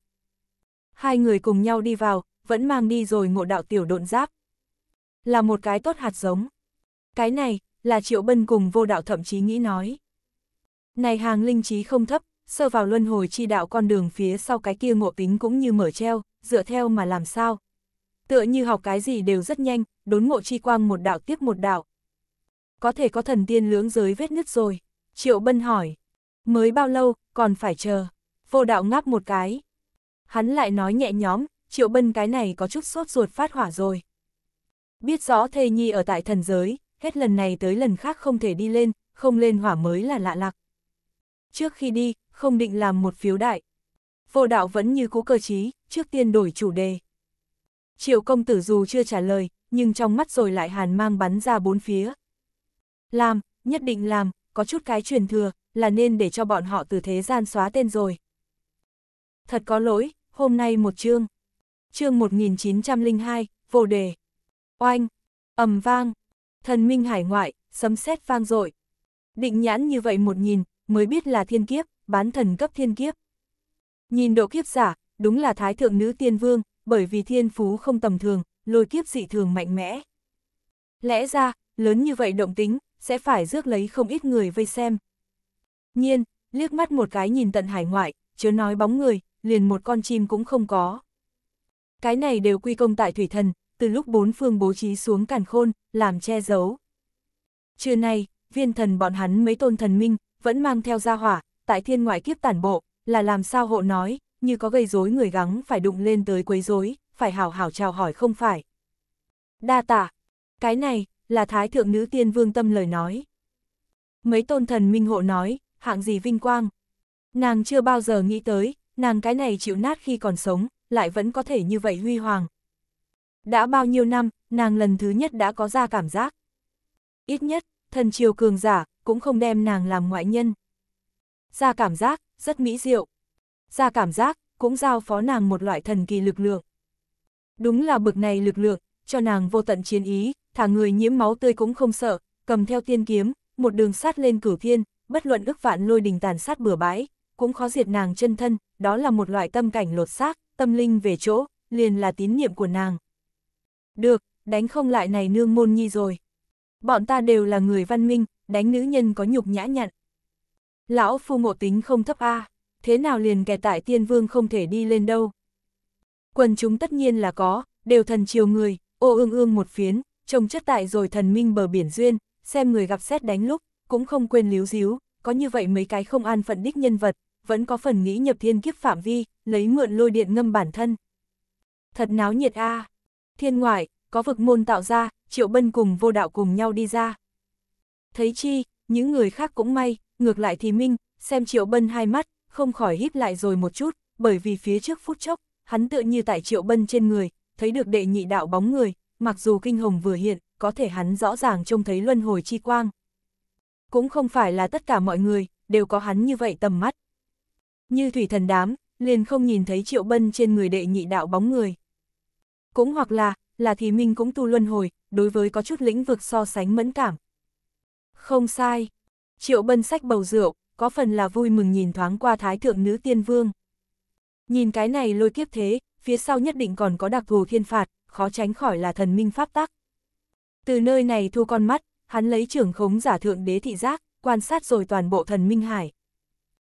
Hai người cùng nhau đi vào, vẫn mang đi rồi ngộ đạo tiểu độn giáp. Là một cái tốt hạt giống. Cái này, là triệu bân cùng vô đạo thậm chí nghĩ nói. Này hàng linh trí không thấp, sơ vào luân hồi chi đạo con đường phía sau cái kia ngộ tính cũng như mở treo, dựa theo mà làm sao. Tựa như học cái gì đều rất nhanh, đốn ngộ chi quang một đạo tiếp một đạo. Có thể có thần tiên lưỡng giới vết nứt rồi, triệu bân hỏi. Mới bao lâu, còn phải chờ. Vô đạo ngáp một cái. Hắn lại nói nhẹ nhóm, Triệu Bân cái này có chút sốt ruột phát hỏa rồi. Biết rõ thê nhi ở tại thần giới, hết lần này tới lần khác không thể đi lên, không lên hỏa mới là lạ lạc. Trước khi đi, không định làm một phiếu đại. Vô đạo vẫn như cũ cơ chí, trước tiên đổi chủ đề. Triệu công tử dù chưa trả lời, nhưng trong mắt rồi lại hàn mang bắn ra bốn phía. Làm, nhất định làm, có chút cái truyền thừa, là nên để cho bọn họ từ thế gian xóa tên rồi. Thật có lỗi, hôm nay một chương chương 1902, vô đề. Oanh, ầm vang, thần minh hải ngoại, sấm sét vang dội Định nhãn như vậy một nhìn, mới biết là thiên kiếp, bán thần cấp thiên kiếp. Nhìn độ kiếp giả, đúng là thái thượng nữ tiên vương, bởi vì thiên phú không tầm thường, lôi kiếp dị thường mạnh mẽ. Lẽ ra, lớn như vậy động tính, sẽ phải rước lấy không ít người vây xem. Nhiên, liếc mắt một cái nhìn tận hải ngoại, chớ nói bóng người, liền một con chim cũng không có cái này đều quy công tại thủy thần, từ lúc bốn phương bố trí xuống càn khôn, làm che giấu. Trưa nay, viên thần bọn hắn mấy tôn thần minh, vẫn mang theo gia hỏa, tại thiên ngoại kiếp tản bộ, là làm sao hộ nói, như có gây rối người gắng phải đụng lên tới quấy rối, phải hảo hảo chào hỏi không phải. Đa tạ, cái này, là thái thượng nữ tiên vương tâm lời nói. Mấy tôn thần minh hộ nói, hạng gì vinh quang. Nàng chưa bao giờ nghĩ tới, nàng cái này chịu nát khi còn sống, lại vẫn có thể như vậy huy hoàng. Đã bao nhiêu năm, nàng lần thứ nhất đã có ra cảm giác. Ít nhất, thần triều cường giả, cũng không đem nàng làm ngoại nhân. Ra cảm giác, rất mỹ diệu. Ra cảm giác, cũng giao phó nàng một loại thần kỳ lực lượng. Đúng là bực này lực lượng, cho nàng vô tận chiến ý, thả người nhiễm máu tươi cũng không sợ, cầm theo tiên kiếm, một đường sát lên cửu thiên, bất luận ức vạn lôi đình tàn sát bừa bãi, cũng khó diệt nàng chân thân, đó là một loại tâm cảnh lột xác tâm linh về chỗ, liền là tín nhiệm của nàng. Được, đánh không lại này nương môn nhi rồi. Bọn ta đều là người văn minh, đánh nữ nhân có nhục nhã nhặn. Lão phu ngộ tính không thấp A, thế nào liền kẻ tại tiên vương không thể đi lên đâu. Quần chúng tất nhiên là có, đều thần chiều người, ô ương ương một phiến, trông chất tại rồi thần minh bờ biển duyên, xem người gặp xét đánh lúc, cũng không quên líu díu, có như vậy mấy cái không an phận đích nhân vật, vẫn có phần nghĩ nhập thiên kiếp phạm vi, lấy mượn lôi điện ngâm bản thân. Thật náo nhiệt a à. Thiên ngoại, có vực môn tạo ra, triệu bân cùng vô đạo cùng nhau đi ra. Thấy chi, những người khác cũng may, ngược lại thì Minh, xem triệu bân hai mắt, không khỏi híp lại rồi một chút, bởi vì phía trước phút chốc, hắn tựa như tại triệu bân trên người, thấy được đệ nhị đạo bóng người, mặc dù kinh hồng vừa hiện, có thể hắn rõ ràng trông thấy luân hồi chi quang. Cũng không phải là tất cả mọi người, đều có hắn như vậy tầm mắt, như thủy thần đám, liền không nhìn thấy triệu bân trên người đệ nhị đạo bóng người. Cũng hoặc là, là thì minh cũng tu luân hồi, đối với có chút lĩnh vực so sánh mẫn cảm. Không sai, triệu bân sách bầu rượu, có phần là vui mừng nhìn thoáng qua thái thượng nữ tiên vương. Nhìn cái này lôi kiếp thế, phía sau nhất định còn có đặc thù thiên phạt, khó tránh khỏi là thần minh pháp tắc. Từ nơi này thu con mắt, hắn lấy trưởng khống giả thượng đế thị giác, quan sát rồi toàn bộ thần minh hải.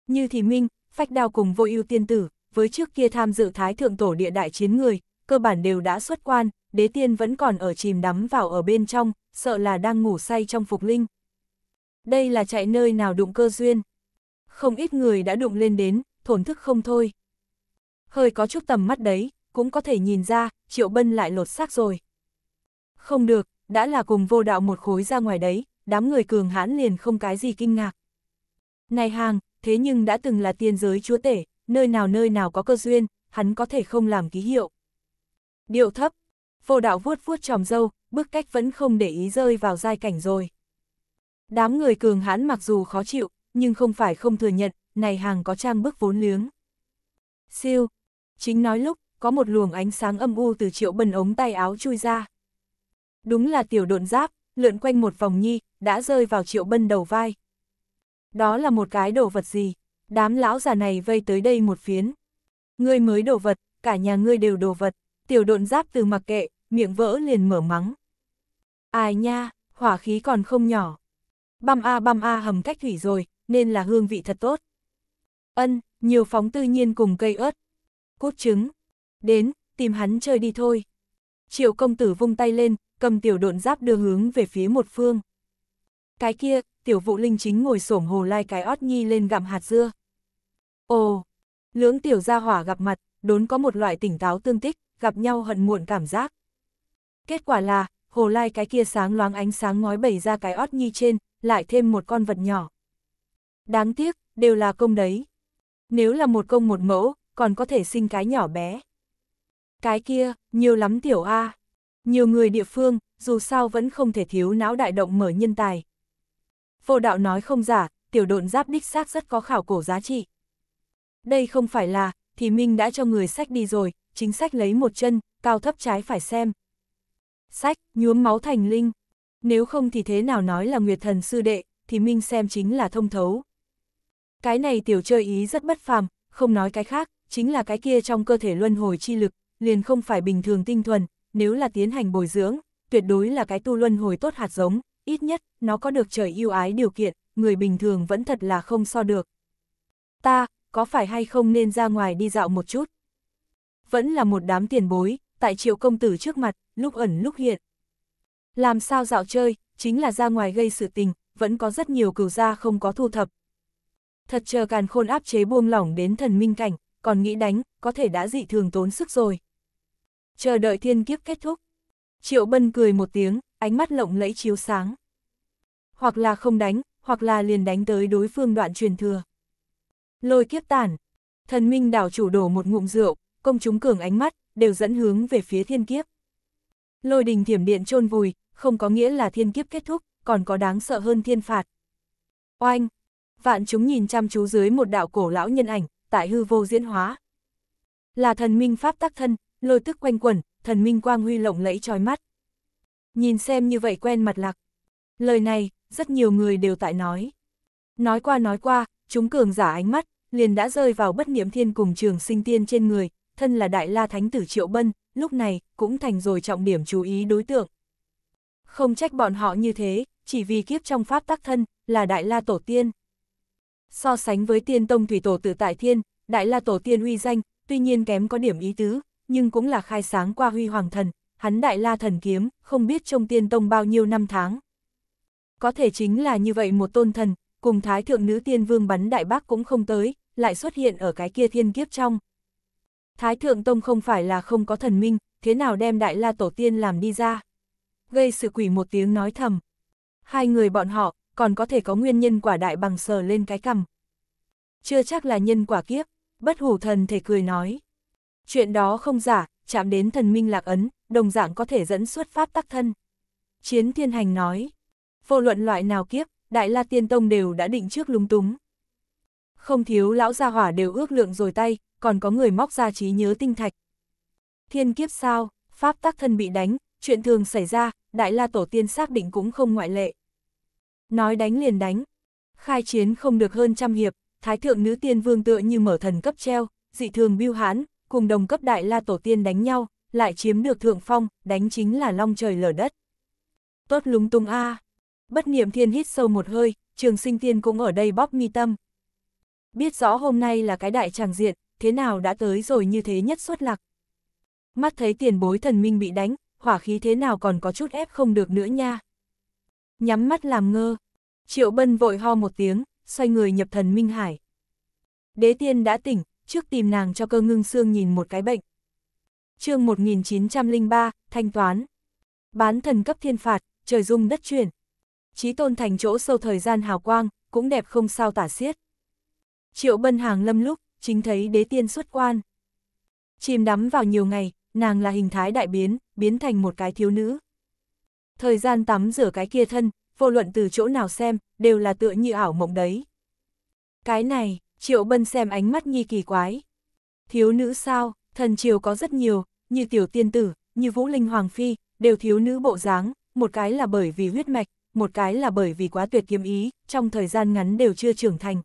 Như thì minh, Phách đao cùng vô ưu tiên tử, với trước kia tham dự thái thượng tổ địa đại chiến người, cơ bản đều đã xuất quan, đế tiên vẫn còn ở chìm đắm vào ở bên trong, sợ là đang ngủ say trong phục linh. Đây là chạy nơi nào đụng cơ duyên. Không ít người đã đụng lên đến, thổn thức không thôi. Hơi có chút tầm mắt đấy, cũng có thể nhìn ra, triệu bân lại lột xác rồi. Không được, đã là cùng vô đạo một khối ra ngoài đấy, đám người cường hãn liền không cái gì kinh ngạc. Này hàng, thế nhưng đã từng là tiên giới chúa tể, nơi nào nơi nào có cơ duyên, hắn có thể không làm ký hiệu. Điệu thấp, vô đạo vuốt vuốt tròm dâu, bước cách vẫn không để ý rơi vào giai cảnh rồi. Đám người cường hãn mặc dù khó chịu, nhưng không phải không thừa nhận, này hàng có trang bức vốn liếng. Siêu, chính nói lúc, có một luồng ánh sáng âm u từ triệu bần ống tay áo chui ra. Đúng là tiểu độn giáp, lượn quanh một vòng nhi, đã rơi vào triệu bân đầu vai, đó là một cái đồ vật gì? Đám lão già này vây tới đây một phiến. Ngươi mới đồ vật, cả nhà ngươi đều đồ vật. Tiểu độn giáp từ mặc kệ, miệng vỡ liền mở mắng. Ai nha, hỏa khí còn không nhỏ. Băm a băm a hầm cách thủy rồi, nên là hương vị thật tốt. Ân, nhiều phóng tư nhiên cùng cây ớt. cút trứng. Đến, tìm hắn chơi đi thôi. Triệu công tử vung tay lên, cầm tiểu độn giáp đưa hướng về phía một phương. Cái kia, tiểu vụ linh chính ngồi xổm hồ lai cái ót nhi lên gặm hạt dưa. Ồ, lưỡng tiểu gia hỏa gặp mặt, đốn có một loại tỉnh táo tương tích, gặp nhau hận muộn cảm giác. Kết quả là, hồ lai cái kia sáng loáng ánh sáng ngói bẩy ra cái ót nhi trên, lại thêm một con vật nhỏ. Đáng tiếc, đều là công đấy. Nếu là một công một mẫu, còn có thể sinh cái nhỏ bé. Cái kia, nhiều lắm tiểu A. Nhiều người địa phương, dù sao vẫn không thể thiếu não đại động mở nhân tài, Vô đạo nói không giả, tiểu độn giáp đích xác rất có khảo cổ giá trị. Đây không phải là, thì Minh đã cho người sách đi rồi, chính sách lấy một chân, cao thấp trái phải xem. Sách, nhuốm máu thành linh. Nếu không thì thế nào nói là Nguyệt Thần Sư Đệ, thì Minh xem chính là thông thấu. Cái này tiểu chơi ý rất bất phàm, không nói cái khác, chính là cái kia trong cơ thể luân hồi chi lực, liền không phải bình thường tinh thuần, nếu là tiến hành bồi dưỡng, tuyệt đối là cái tu luân hồi tốt hạt giống, ít nhất, nó có được trời ưu ái điều kiện, người bình thường vẫn thật là không so được. Ta, có phải hay không nên ra ngoài đi dạo một chút? Vẫn là một đám tiền bối, tại triệu công tử trước mặt, lúc ẩn lúc hiện. Làm sao dạo chơi, chính là ra ngoài gây sự tình, vẫn có rất nhiều cửu gia không có thu thập. Thật chờ càn khôn áp chế buông lỏng đến thần minh cảnh, còn nghĩ đánh, có thể đã dị thường tốn sức rồi. Chờ đợi thiên kiếp kết thúc. Triệu Bân cười một tiếng, ánh mắt lộng lẫy chiếu sáng. Hoặc là không đánh, hoặc là liền đánh tới đối phương đoạn truyền thừa. Lôi kiếp tản, thần minh đảo chủ đổ một ngụm rượu, công chúng cường ánh mắt, đều dẫn hướng về phía thiên kiếp. Lôi đình thiểm điện chôn vùi, không có nghĩa là thiên kiếp kết thúc, còn có đáng sợ hơn thiên phạt. Oanh! Vạn chúng nhìn chăm chú dưới một đạo cổ lão nhân ảnh, tại hư vô diễn hóa. Là thần minh pháp tác thân, lôi tức quanh quẩn, thần minh quang huy lộng lẫy trói mắt. Nhìn xem như vậy quen mặt lạc. Lời này, rất nhiều người đều tại nói. Nói qua nói qua, chúng cường giả ánh mắt, liền đã rơi vào bất niệm thiên cùng trường sinh tiên trên người, thân là đại la thánh tử Triệu Bân, lúc này, cũng thành rồi trọng điểm chú ý đối tượng. Không trách bọn họ như thế, chỉ vì kiếp trong pháp tác thân, là đại la tổ tiên. So sánh với tiên tông thủy tổ tự tại thiên, đại la tổ tiên uy danh, tuy nhiên kém có điểm ý tứ, nhưng cũng là khai sáng qua huy hoàng thần, hắn đại la thần kiếm, không biết trong tiên tông bao nhiêu năm tháng. Có thể chính là như vậy một tôn thần, cùng thái thượng nữ tiên vương bắn đại bác cũng không tới, lại xuất hiện ở cái kia thiên kiếp trong. Thái thượng tông không phải là không có thần minh, thế nào đem đại la tổ tiên làm đi ra. Gây sự quỷ một tiếng nói thầm. Hai người bọn họ, còn có thể có nguyên nhân quả đại bằng sờ lên cái cầm Chưa chắc là nhân quả kiếp, bất hủ thần thể cười nói. Chuyện đó không giả, chạm đến thần minh lạc ấn, đồng dạng có thể dẫn xuất pháp tắc thân. Chiến thiên hành nói, vô luận loại nào kiếp, Đại La Tiên Tông đều đã định trước lúng túng. Không thiếu lão gia hỏa đều ước lượng rồi tay, còn có người móc ra trí nhớ tinh thạch. Thiên kiếp sao, pháp tắc thân bị đánh, chuyện thường xảy ra, Đại La Tổ Tiên xác định cũng không ngoại lệ. Nói đánh liền đánh, khai chiến không được hơn trăm hiệp, Thái Thượng Nữ Tiên Vương tựa như mở thần cấp treo, dị thường biêu hãn, cùng đồng cấp Đại La Tổ Tiên đánh nhau, lại chiếm được thượng phong, đánh chính là long trời lở đất. Tốt lúng tung a. À. Bất niệm thiên hít sâu một hơi, trường sinh tiên cũng ở đây bóp mi tâm. Biết rõ hôm nay là cái đại tràng diện, thế nào đã tới rồi như thế nhất xuất lạc. Mắt thấy tiền bối thần minh bị đánh, hỏa khí thế nào còn có chút ép không được nữa nha. Nhắm mắt làm ngơ, triệu bân vội ho một tiếng, xoay người nhập thần minh hải. Đế tiên đã tỉnh, trước tìm nàng cho cơ ngưng xương nhìn một cái bệnh chương 1903, thanh toán. Bán thần cấp thiên phạt, trời dung đất chuyển. Chí tôn thành chỗ sâu thời gian hào quang, cũng đẹp không sao tả xiết. Triệu bân hàng lâm lúc, chính thấy đế tiên xuất quan. Chìm đắm vào nhiều ngày, nàng là hình thái đại biến, biến thành một cái thiếu nữ. Thời gian tắm rửa cái kia thân, vô luận từ chỗ nào xem, đều là tựa như ảo mộng đấy. Cái này, triệu bân xem ánh mắt nghi kỳ quái. Thiếu nữ sao, thần triều có rất nhiều, như tiểu tiên tử, như vũ linh hoàng phi, đều thiếu nữ bộ dáng, một cái là bởi vì huyết mạch, một cái là bởi vì quá tuyệt kiếm ý, trong thời gian ngắn đều chưa trưởng thành.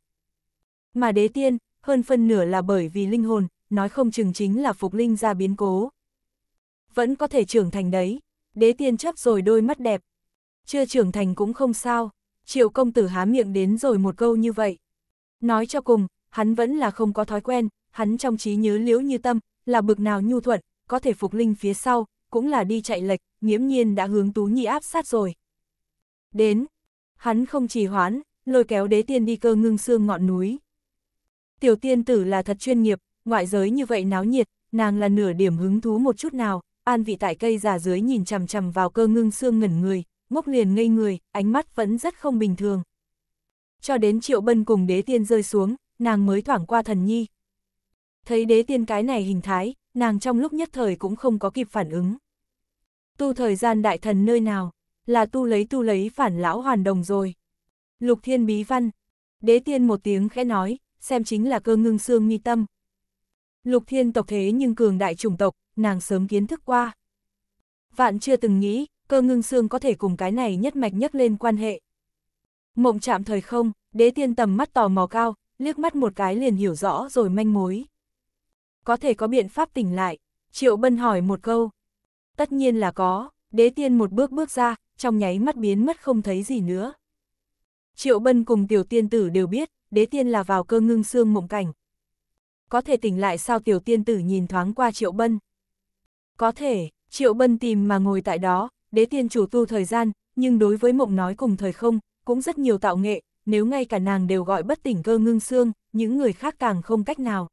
Mà đế tiên, hơn phân nửa là bởi vì linh hồn, nói không chừng chính là phục linh ra biến cố. Vẫn có thể trưởng thành đấy, đế tiên chấp rồi đôi mắt đẹp. Chưa trưởng thành cũng không sao, triệu công tử há miệng đến rồi một câu như vậy. Nói cho cùng, hắn vẫn là không có thói quen, hắn trong trí nhớ liễu như tâm, là bực nào nhu thuận, có thể phục linh phía sau, cũng là đi chạy lệch, nghiễm nhiên đã hướng Tú Nhi áp sát rồi. Đến, hắn không trì hoãn, lôi kéo đế tiên đi cơ ngưng xương ngọn núi. Tiểu tiên tử là thật chuyên nghiệp, ngoại giới như vậy náo nhiệt, nàng là nửa điểm hứng thú một chút nào, an vị tại cây già dưới nhìn chằm chằm vào cơ ngưng xương ngẩn người, ngốc liền ngây người, ánh mắt vẫn rất không bình thường. Cho đến triệu bân cùng đế tiên rơi xuống, nàng mới thoảng qua thần nhi. Thấy đế tiên cái này hình thái, nàng trong lúc nhất thời cũng không có kịp phản ứng. Tu thời gian đại thần nơi nào, là tu lấy tu lấy phản lão hoàn đồng rồi. Lục thiên bí văn, đế tiên một tiếng khẽ nói, xem chính là cơ ngưng xương nghi tâm. Lục thiên tộc thế nhưng cường đại chủng tộc, nàng sớm kiến thức qua. Vạn chưa từng nghĩ, cơ ngưng xương có thể cùng cái này nhất mạch nhất lên quan hệ. Mộng chạm thời không, đế tiên tầm mắt tò mò cao, liếc mắt một cái liền hiểu rõ rồi manh mối có thể có biện pháp tỉnh lại? Triệu Bân hỏi một câu. Tất nhiên là có, đế tiên một bước bước ra, trong nháy mắt biến mất không thấy gì nữa. Triệu Bân cùng tiểu tiên tử đều biết, đế tiên là vào cơ ngưng xương mộng cảnh. Có thể tỉnh lại sao tiểu tiên tử nhìn thoáng qua Triệu Bân. Có thể, Triệu Bân tìm mà ngồi tại đó, đế tiên chủ tu thời gian, nhưng đối với mộng nói cùng thời không, cũng rất nhiều tạo nghệ, nếu ngay cả nàng đều gọi bất tỉnh cơ ngưng xương, những người khác càng không cách nào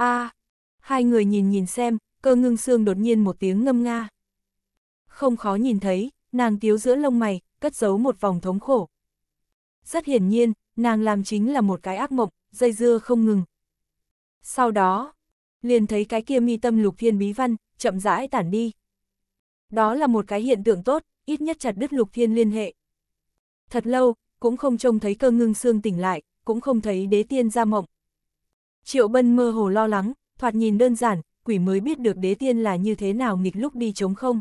a à, hai người nhìn nhìn xem, cơ ngưng xương đột nhiên một tiếng ngâm nga. Không khó nhìn thấy, nàng tiếu giữa lông mày, cất giấu một vòng thống khổ. Rất hiển nhiên, nàng làm chính là một cái ác mộng, dây dưa không ngừng. Sau đó, liền thấy cái kia mi tâm lục thiên bí văn, chậm rãi tản đi. Đó là một cái hiện tượng tốt, ít nhất chặt đứt lục thiên liên hệ. Thật lâu, cũng không trông thấy cơ ngưng xương tỉnh lại, cũng không thấy đế tiên ra mộng, Triệu Bân mơ hồ lo lắng, thoạt nhìn đơn giản, quỷ mới biết được đế tiên là như thế nào nghịch lúc đi chống không.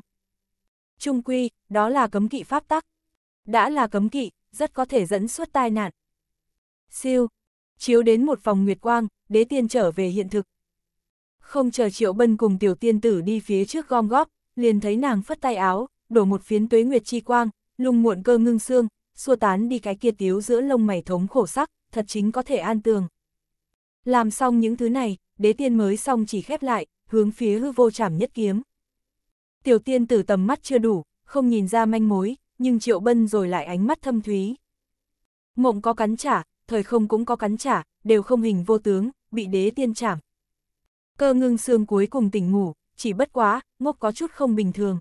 Trung quy, đó là cấm kỵ pháp tắc. Đã là cấm kỵ, rất có thể dẫn xuất tai nạn. Siêu, chiếu đến một phòng nguyệt quang, đế tiên trở về hiện thực. Không chờ Triệu Bân cùng tiểu tiên tử đi phía trước gom góp, liền thấy nàng phất tay áo, đổ một phiến tuế nguyệt chi quang, lung muộn cơ ngưng xương, xua tán đi cái kia tiếu giữa lông mày thống khổ sắc, thật chính có thể an tường. Làm xong những thứ này, đế tiên mới xong chỉ khép lại, hướng phía hư vô chảm nhất kiếm. Tiểu tiên tử tầm mắt chưa đủ, không nhìn ra manh mối, nhưng triệu bân rồi lại ánh mắt thâm thúy. Mộng có cắn trả, thời không cũng có cắn trả, đều không hình vô tướng, bị đế tiên chảm. Cơ ngưng xương cuối cùng tỉnh ngủ, chỉ bất quá, ngốc có chút không bình thường.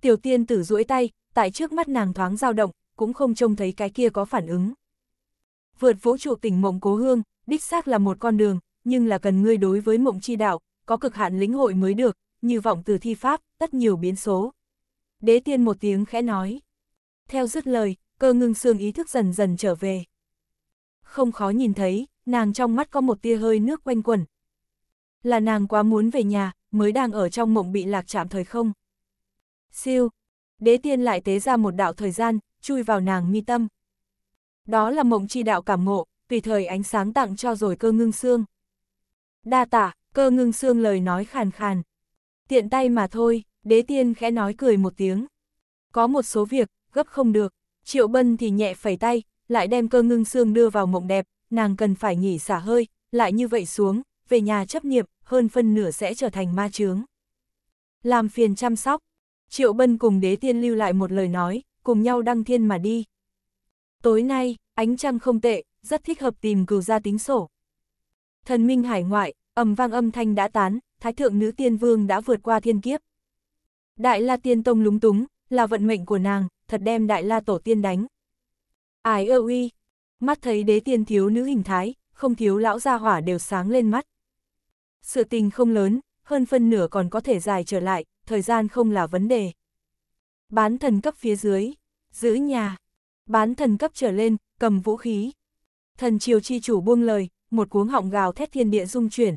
Tiểu tiên tử duỗi tay, tại trước mắt nàng thoáng dao động, cũng không trông thấy cái kia có phản ứng. Vượt vũ trụ tỉnh mộng cố hương, đích xác là một con đường, nhưng là cần ngươi đối với mộng chi đạo, có cực hạn lĩnh hội mới được, như vọng từ thi pháp, tất nhiều biến số. Đế tiên một tiếng khẽ nói. Theo dứt lời, cơ ngưng xương ý thức dần dần trở về. Không khó nhìn thấy, nàng trong mắt có một tia hơi nước quanh quẩn. Là nàng quá muốn về nhà, mới đang ở trong mộng bị lạc chạm thời không. Siêu, đế tiên lại tế ra một đạo thời gian, chui vào nàng mi tâm. Đó là mộng chi đạo cảm ngộ, tùy thời ánh sáng tặng cho rồi cơ ngưng xương. Đa tạ cơ ngưng xương lời nói khàn khàn. Tiện tay mà thôi, đế tiên khẽ nói cười một tiếng. Có một số việc, gấp không được, triệu bân thì nhẹ phẩy tay, lại đem cơ ngưng xương đưa vào mộng đẹp, nàng cần phải nghỉ xả hơi, lại như vậy xuống, về nhà chấp niệm, hơn phân nửa sẽ trở thành ma chướng. Làm phiền chăm sóc, triệu bân cùng đế tiên lưu lại một lời nói, cùng nhau đăng thiên mà đi. Tối nay, ánh trăng không tệ, rất thích hợp tìm cừu gia tính sổ. Thần minh hải ngoại, ầm vang âm thanh đã tán, thái thượng nữ tiên vương đã vượt qua thiên kiếp. Đại la tiên tông lúng túng, là vận mệnh của nàng, thật đem đại la tổ tiên đánh. ai ơ uy, mắt thấy đế tiên thiếu nữ hình thái, không thiếu lão gia hỏa đều sáng lên mắt. Sự tình không lớn, hơn phân nửa còn có thể dài trở lại, thời gian không là vấn đề. Bán thần cấp phía dưới, giữ nhà, bán thần cấp trở lên, cầm vũ khí, Thần triều chi chủ buông lời, một cuống họng gào thét thiên địa rung chuyển.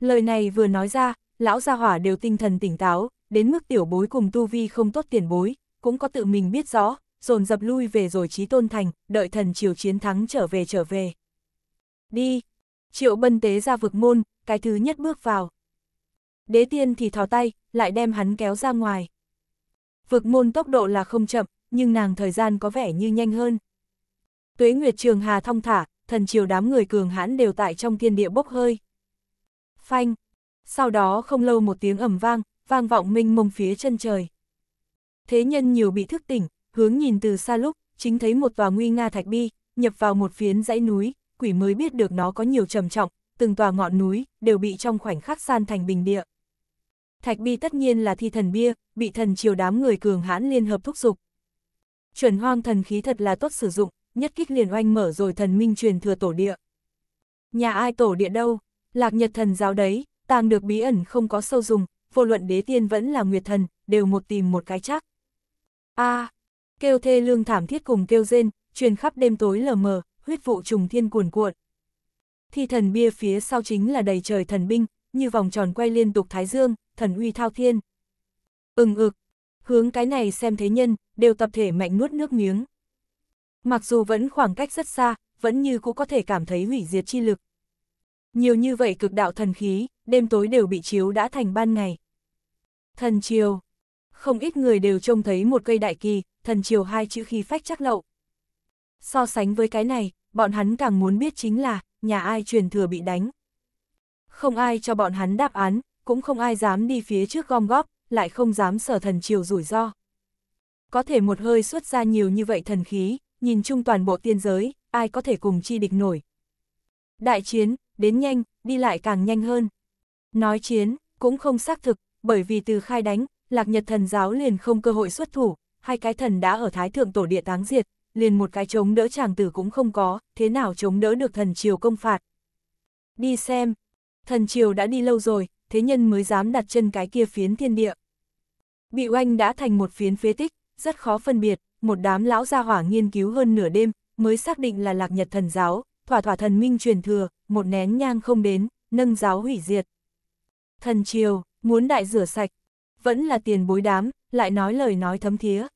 Lời này vừa nói ra, lão gia hỏa đều tinh thần tỉnh táo, đến mức tiểu bối cùng tu vi không tốt tiền bối, cũng có tự mình biết rõ, dồn dập lui về rồi trí tôn thành, đợi thần triều chiến thắng trở về trở về. Đi! Triệu bân tế ra vực môn, cái thứ nhất bước vào. Đế tiên thì thò tay, lại đem hắn kéo ra ngoài. Vực môn tốc độ là không chậm, nhưng nàng thời gian có vẻ như nhanh hơn tuế nguyệt trường hà thong thả, thần chiều đám người cường hãn đều tại trong thiên địa bốc hơi. Phanh! Sau đó không lâu một tiếng ẩm vang, vang vọng minh mông phía chân trời. Thế nhân nhiều bị thức tỉnh, hướng nhìn từ xa lúc, chính thấy một tòa nguy nga thạch bi, nhập vào một phiến dãy núi, quỷ mới biết được nó có nhiều trầm trọng, từng tòa ngọn núi đều bị trong khoảnh khắc san thành bình địa. Thạch bi tất nhiên là thi thần bia, bị thần chiều đám người cường hãn liên hợp thúc giục, Chuẩn hoang thần khí thật là tốt sử dụng, nhất kích liền oanh mở rồi thần minh truyền thừa tổ địa. Nhà ai tổ địa đâu, lạc nhật thần giáo đấy, tàng được bí ẩn không có sâu dùng, vô luận đế tiên vẫn là nguyệt thần, đều một tìm một cái chắc. a à, kêu thê lương thảm thiết cùng kêu rên, truyền khắp đêm tối lờ mờ, huyết vụ trùng thiên cuồn cuộn. Thi thần bia phía sau chính là đầy trời thần binh, như vòng tròn quay liên tục thái dương, thần uy thao thiên. Ừng ực, hướng cái này xem thế nhân, đều tập thể mạnh nuốt nước miếng. Mặc dù vẫn khoảng cách rất xa, vẫn như cũng có thể cảm thấy hủy diệt chi lực. Nhiều như vậy cực đạo thần khí, đêm tối đều bị chiếu đã thành ban ngày. Thần chiều. Không ít người đều trông thấy một cây đại kỳ, thần chiều hai chữ khí phách chắc lậu. So sánh với cái này, bọn hắn càng muốn biết chính là, nhà ai truyền thừa bị đánh. Không ai cho bọn hắn đáp án, cũng không ai dám đi phía trước gom góp, lại không dám sở thần chiều rủi ro. Có thể một hơi xuất ra nhiều như vậy thần khí, nhìn chung toàn bộ tiên giới, ai có thể cùng chi địch nổi. Đại chiến, đến nhanh, đi lại càng nhanh hơn. Nói chiến, cũng không xác thực, bởi vì từ khai đánh, lạc nhật thần giáo liền không cơ hội xuất thủ, hai cái thần đã ở thái thượng tổ địa táng diệt, liền một cái chống đỡ chàng tử cũng không có, thế nào chống đỡ được thần triều công phạt. Đi xem, thần triều đã đi lâu rồi, thế nhân mới dám đặt chân cái kia phiến thiên địa. Bị oanh đã thành một phiến phế tích, rất khó phân biệt, một đám lão gia hỏa nghiên cứu hơn nửa đêm, mới xác định là lạc nhật thần giáo, thỏa thỏa thần minh truyền thừa, một nén nhang không đến, nâng giáo hủy diệt. Thần triều, muốn đại rửa sạch, vẫn là tiền bối đám, lại nói lời nói thấm thía.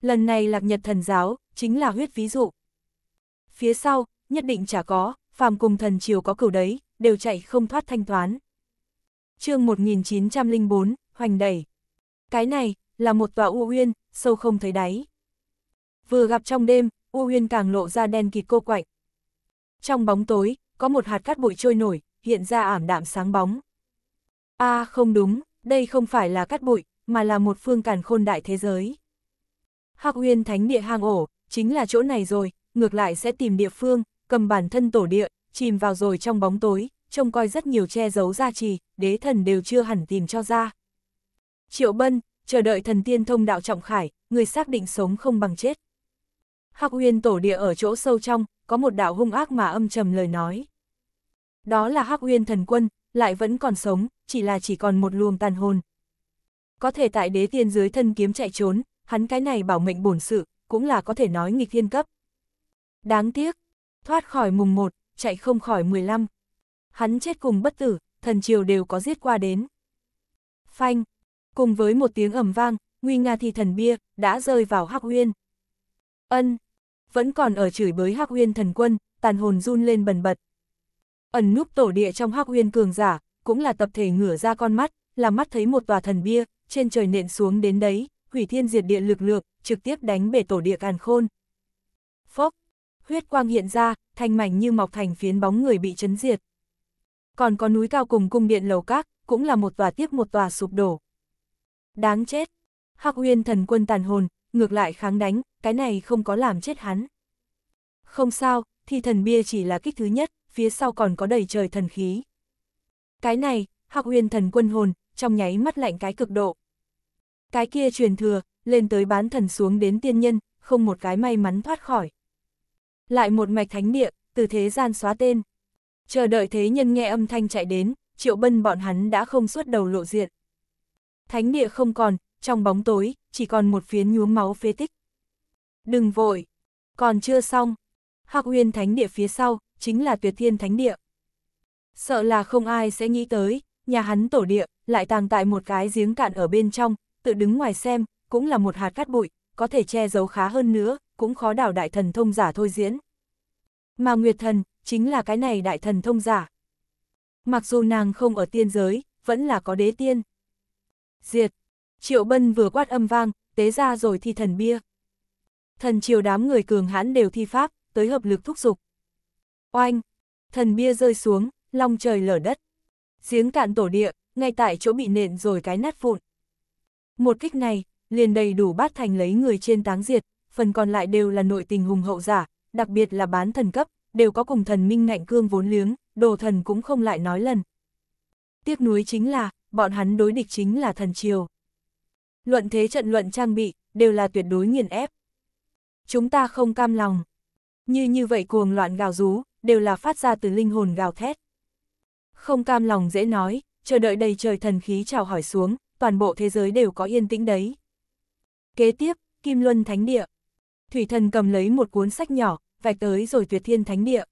Lần này lạc nhật thần giáo, chính là huyết ví dụ. Phía sau, nhất định chả có, phàm cùng thần triều có cửu đấy, đều chạy không thoát thanh toán. chương 1904, hoành đẩy. Cái này, là một tòa u uyên, sâu không thấy đáy. Vừa gặp trong đêm, u uyên càng lộ ra đen kịt cô quạnh. Trong bóng tối, có một hạt cát bụi trôi nổi, hiện ra ảm đạm sáng bóng. A à, không đúng, đây không phải là cát bụi, mà là một phương càn khôn đại thế giới. Hắc Uyên Thánh Địa hang ổ, chính là chỗ này rồi, ngược lại sẽ tìm địa phương, cầm bản thân tổ địa, chìm vào rồi trong bóng tối, trông coi rất nhiều che giấu gia trì, đế thần đều chưa hẳn tìm cho ra. Triệu Bân, chờ đợi thần tiên thông đạo trọng khải, người xác định sống không bằng chết. Hắc Uyên tổ địa ở chỗ sâu trong, có một đạo hung ác mà âm trầm lời nói. Đó là Hắc Uyên thần quân, lại vẫn còn sống, chỉ là chỉ còn một luồng tàn hồn. Có thể tại đế tiên dưới thân kiếm chạy trốn, hắn cái này bảo mệnh bổn sự, cũng là có thể nói nghịch thiên cấp. Đáng tiếc, thoát khỏi mùng 1, chạy không khỏi 15. Hắn chết cùng bất tử, thần triều đều có giết qua đến. Phanh, cùng với một tiếng ầm vang, nguy nga thi thần bia, đã rơi vào Hắc Uyên. Ân, vẫn còn ở chửi bới Hắc Uyên thần quân, tàn hồn run lên bần bật. Ẩn núp tổ địa trong Hắc Uyên cường giả, cũng là tập thể ngửa ra con mắt, làm mắt thấy một tòa thần bia, trên trời nện xuống đến đấy, hủy thiên diệt địa lực lược, trực tiếp đánh bể tổ địa càn khôn. Phốc, huyết quang hiện ra, thanh mảnh như mọc thành phiến bóng người bị chấn diệt. Còn có núi cao cùng cung điện lầu các, cũng là một tòa tiếp một tòa sụp đổ. Đáng chết. Hắc Uyên thần quân tàn hồn, ngược lại kháng đánh, cái này không có làm chết hắn. Không sao, thi thần bia chỉ là kích thứ nhất, phía sau còn có đầy trời thần khí. Cái này, Hắc Uyên thần quân hồn, trong nháy mắt lạnh cái cực độ. Cái kia truyền thừa, lên tới bán thần xuống đến tiên nhân, không một cái may mắn thoát khỏi. Lại một mạch thánh địa, từ thế gian xóa tên. Chờ đợi thế nhân nghe âm thanh chạy đến, triệu bân bọn hắn đã không xuất đầu lộ diện thánh địa không còn, trong bóng tối, chỉ còn một phiến nhuốm máu phế tích. Đừng vội, còn chưa xong. Hạc Huyền Thánh Địa phía sau, chính là Tuyệt Thiên Thánh Địa. Sợ là không ai sẽ nghĩ tới, nhà hắn tổ địa, lại tàng tại một cái giếng cạn ở bên trong, tự đứng ngoài xem, cũng là một hạt cát bụi, có thể che giấu khá hơn nữa, cũng khó đảo đại thần thông giả thôi diễn. Mà Nguyệt Thần, chính là cái này đại thần thông giả. Mặc dù nàng không ở tiên giới, vẫn là có đế tiên diệt. Triệu Bân vừa quát âm vang, tế ra rồi thi thần bia. Thần triều đám người cường hãn đều thi pháp, tới hợp lực thúc giục Oanh, thần bia rơi xuống, long trời lở đất. Giếng cạn tổ địa, ngay tại chỗ bị nện rồi cái nát vụn. Một kích này, liền đầy đủ bát thành lấy người trên táng diệt, phần còn lại đều là nội tình hùng hậu giả, đặc biệt là bán thần cấp, đều có cùng thần minh ngạnh cương vốn liếng, đồ thần cũng không lại nói lần. Tiếc nuối chính là, bọn hắn đối địch chính là thần triều. Luận thế trận luận trang bị, đều là tuyệt đối nghiền ép. Chúng ta không cam lòng. Như như vậy cuồng loạn gào rú, đều là phát ra từ linh hồn gào thét. Không cam lòng dễ nói, chờ đợi đầy trời thần khí chào hỏi xuống, toàn bộ thế giới đều có yên tĩnh đấy. Kế tiếp, Kim Luân Thánh Địa. Thủy thần cầm lấy một cuốn sách nhỏ, vạch tới rồi tuyệt thiên thánh địa.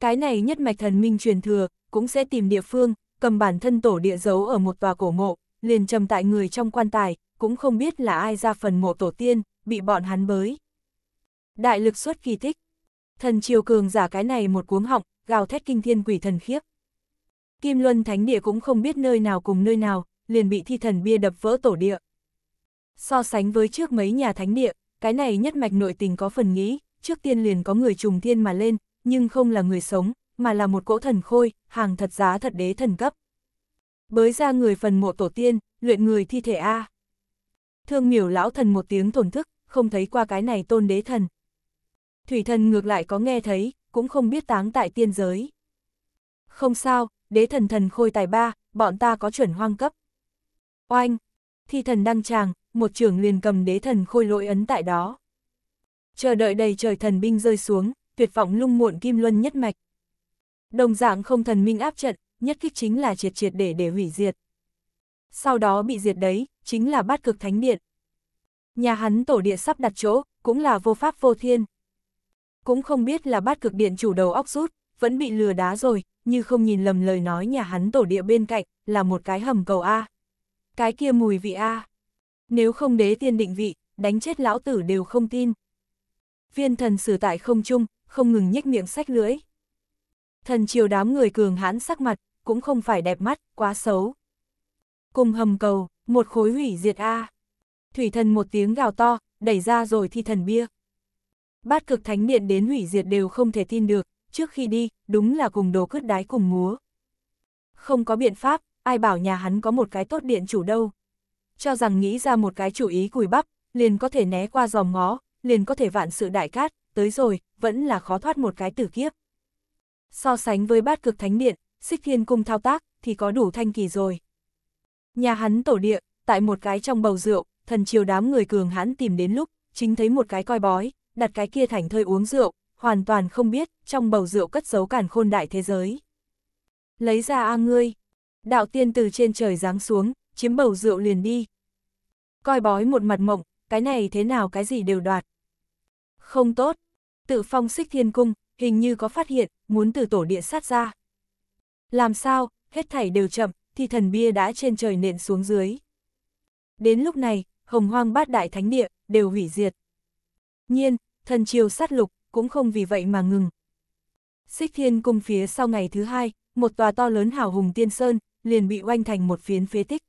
Cái này nhất mạch thần minh truyền thừa, cũng sẽ tìm địa phương, cầm bản thân tổ địa giấu ở một tòa cổ mộ, liền trầm tại người trong quan tài, cũng không biết là ai ra phần mộ tổ tiên, bị bọn hắn bới. Đại lực xuất kỳ tích. Thần triều cường giả cái này một cuống họng, gào thét kinh thiên quỷ thần khiếp. Kim Luân Thánh Địa cũng không biết nơi nào cùng nơi nào, liền bị thi thần bia đập vỡ tổ địa. So sánh với trước mấy nhà thánh địa, cái này nhất mạch nội tình có phần nghĩ, trước tiên liền có người trùng thiên mà lên, nhưng không là người sống, mà là một cỗ thần khôi, hàng thật giá thật đế thần cấp. Bới ra người phần mộ tổ tiên, luyện người thi thể A. Thương miểu lão thần một tiếng thổn thức, không thấy qua cái này tôn đế thần. Thủy thần ngược lại có nghe thấy, cũng không biết táng tại tiên giới. Không sao, đế thần thần khôi tài ba, bọn ta có chuẩn hoang cấp. Oanh, thi thần đăng tràng, một trưởng liền cầm đế thần khôi lỗi ấn tại đó. Chờ đợi đầy trời thần binh rơi xuống, tuyệt vọng lung muộn kim luân nhất mạch. Đồng dạng không thần minh áp trận, nhất kích chính là triệt triệt để để hủy diệt. Sau đó bị diệt đấy, chính là bát cực thánh điện. Nhà hắn tổ địa sắp đặt chỗ, cũng là vô pháp vô thiên. Cũng không biết là bát cực điện chủ đầu óc rút, vẫn bị lừa đá rồi, như không nhìn lầm lời nói nhà hắn tổ địa bên cạnh, là một cái hầm cầu A. Cái kia mùi vị A. Nếu không đế tiên định vị, đánh chết lão tử đều không tin. Viên thần sử tại không chung, không ngừng nhếch miệng sách lưỡi. Thần chiều đám người cường hãn sắc mặt, cũng không phải đẹp mắt, quá xấu. Cùng hầm cầu, một khối hủy diệt A. Thủy thần một tiếng gào to, đẩy ra rồi thi thần bia. Bát cực thánh điện đến hủy diệt đều không thể tin được, trước khi đi, đúng là cùng đồ cứt đái cùng múa. Không có biện pháp, ai bảo nhà hắn có một cái tốt điện chủ đâu. Cho rằng nghĩ ra một cái chủ ý cùi bắp, liền có thể né qua dòm ngó, liền có thể vạn sự đại cát, tới rồi, vẫn là khó thoát một cái tử kiếp so sánh với bát cực thánh điện, xích thiên cung thao tác, thì có đủ thanh kỳ rồi. Nhà hắn tổ địa, tại một cái trong bầu rượu, thần chiều đám người cường hãn tìm đến lúc, chính thấy một cái coi bói, đặt cái kia thành thơi uống rượu, hoàn toàn không biết, trong bầu rượu cất giấu cản khôn đại thế giới. Lấy ra a ngươi, đạo tiên từ trên trời giáng xuống, chiếm bầu rượu liền đi. Coi bói một mặt mộng, cái này thế nào cái gì đều đoạt. Không tốt, tự phong xích thiên cung, hình như có phát hiện, muốn từ tổ địa sát ra. Làm sao, hết thảy đều chậm, thì thần bia đã trên trời nện xuống dưới. Đến lúc này, hồng hoang bát đại thánh địa, đều hủy diệt. Nhiên, thần triều sát lục, cũng không vì vậy mà ngừng. Xích thiên cung phía sau ngày thứ hai, một tòa to lớn hào hùng tiên sơn, liền bị oanh thành một phiến phế tích.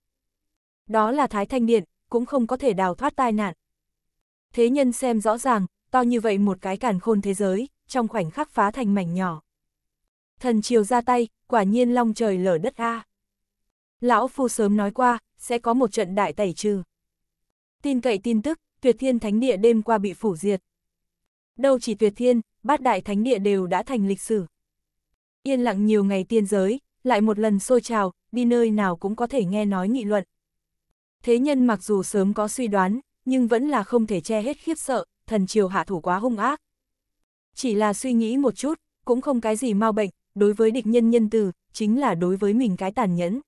Đó là Thái Thanh Điện, cũng không có thể đào thoát tai nạn. Thế nhân xem rõ ràng, to như vậy một cái cản khôn thế giới, trong khoảnh khắc phá thành mảnh nhỏ. Thần chiều ra tay, quả nhiên long trời lở đất a. Lão Phu sớm nói qua, sẽ có một trận đại tẩy trừ. Tin cậy tin tức, tuyệt thiên thánh địa đêm qua bị phủ diệt. Đâu chỉ tuyệt thiên, bát đại thánh địa đều đã thành lịch sử. Yên lặng nhiều ngày tiên giới, lại một lần sôi trào, đi nơi nào cũng có thể nghe nói nghị luận. Thế nhân mặc dù sớm có suy đoán, nhưng vẫn là không thể che hết khiếp sợ, thần triều hạ thủ quá hung ác, chỉ là suy nghĩ một chút, cũng không cái gì mau bệnh, đối với địch nhân nhân từ, chính là đối với mình cái tàn nhẫn.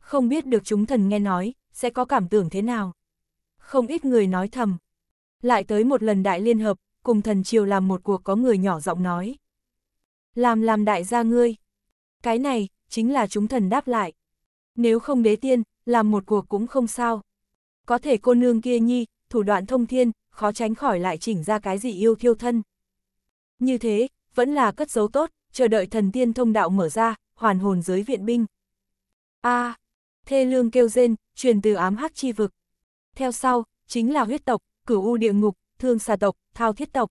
Không biết được chúng thần nghe nói, sẽ có cảm tưởng thế nào. Không ít người nói thầm. Lại tới một lần đại liên hợp, cùng thần triều làm một cuộc có người nhỏ giọng nói. Làm làm đại gia ngươi. Cái này, chính là chúng thần đáp lại. Nếu không đế tiên, làm một cuộc cũng không sao. Có thể cô nương kia nhi, thủ đoạn thông thiên, khó tránh khỏi lại chỉnh ra cái gì yêu thiêu thân. Như thế, vẫn là cất dấu tốt, chờ đợi thần tiên thông đạo mở ra, hoàn hồn giới viện binh. A, à, thê lương kêu rên, truyền từ ám hắc chi vực. Theo sau, chính là huyết tộc, cửu u địa ngục, thương xà tộc, thao thiết tộc.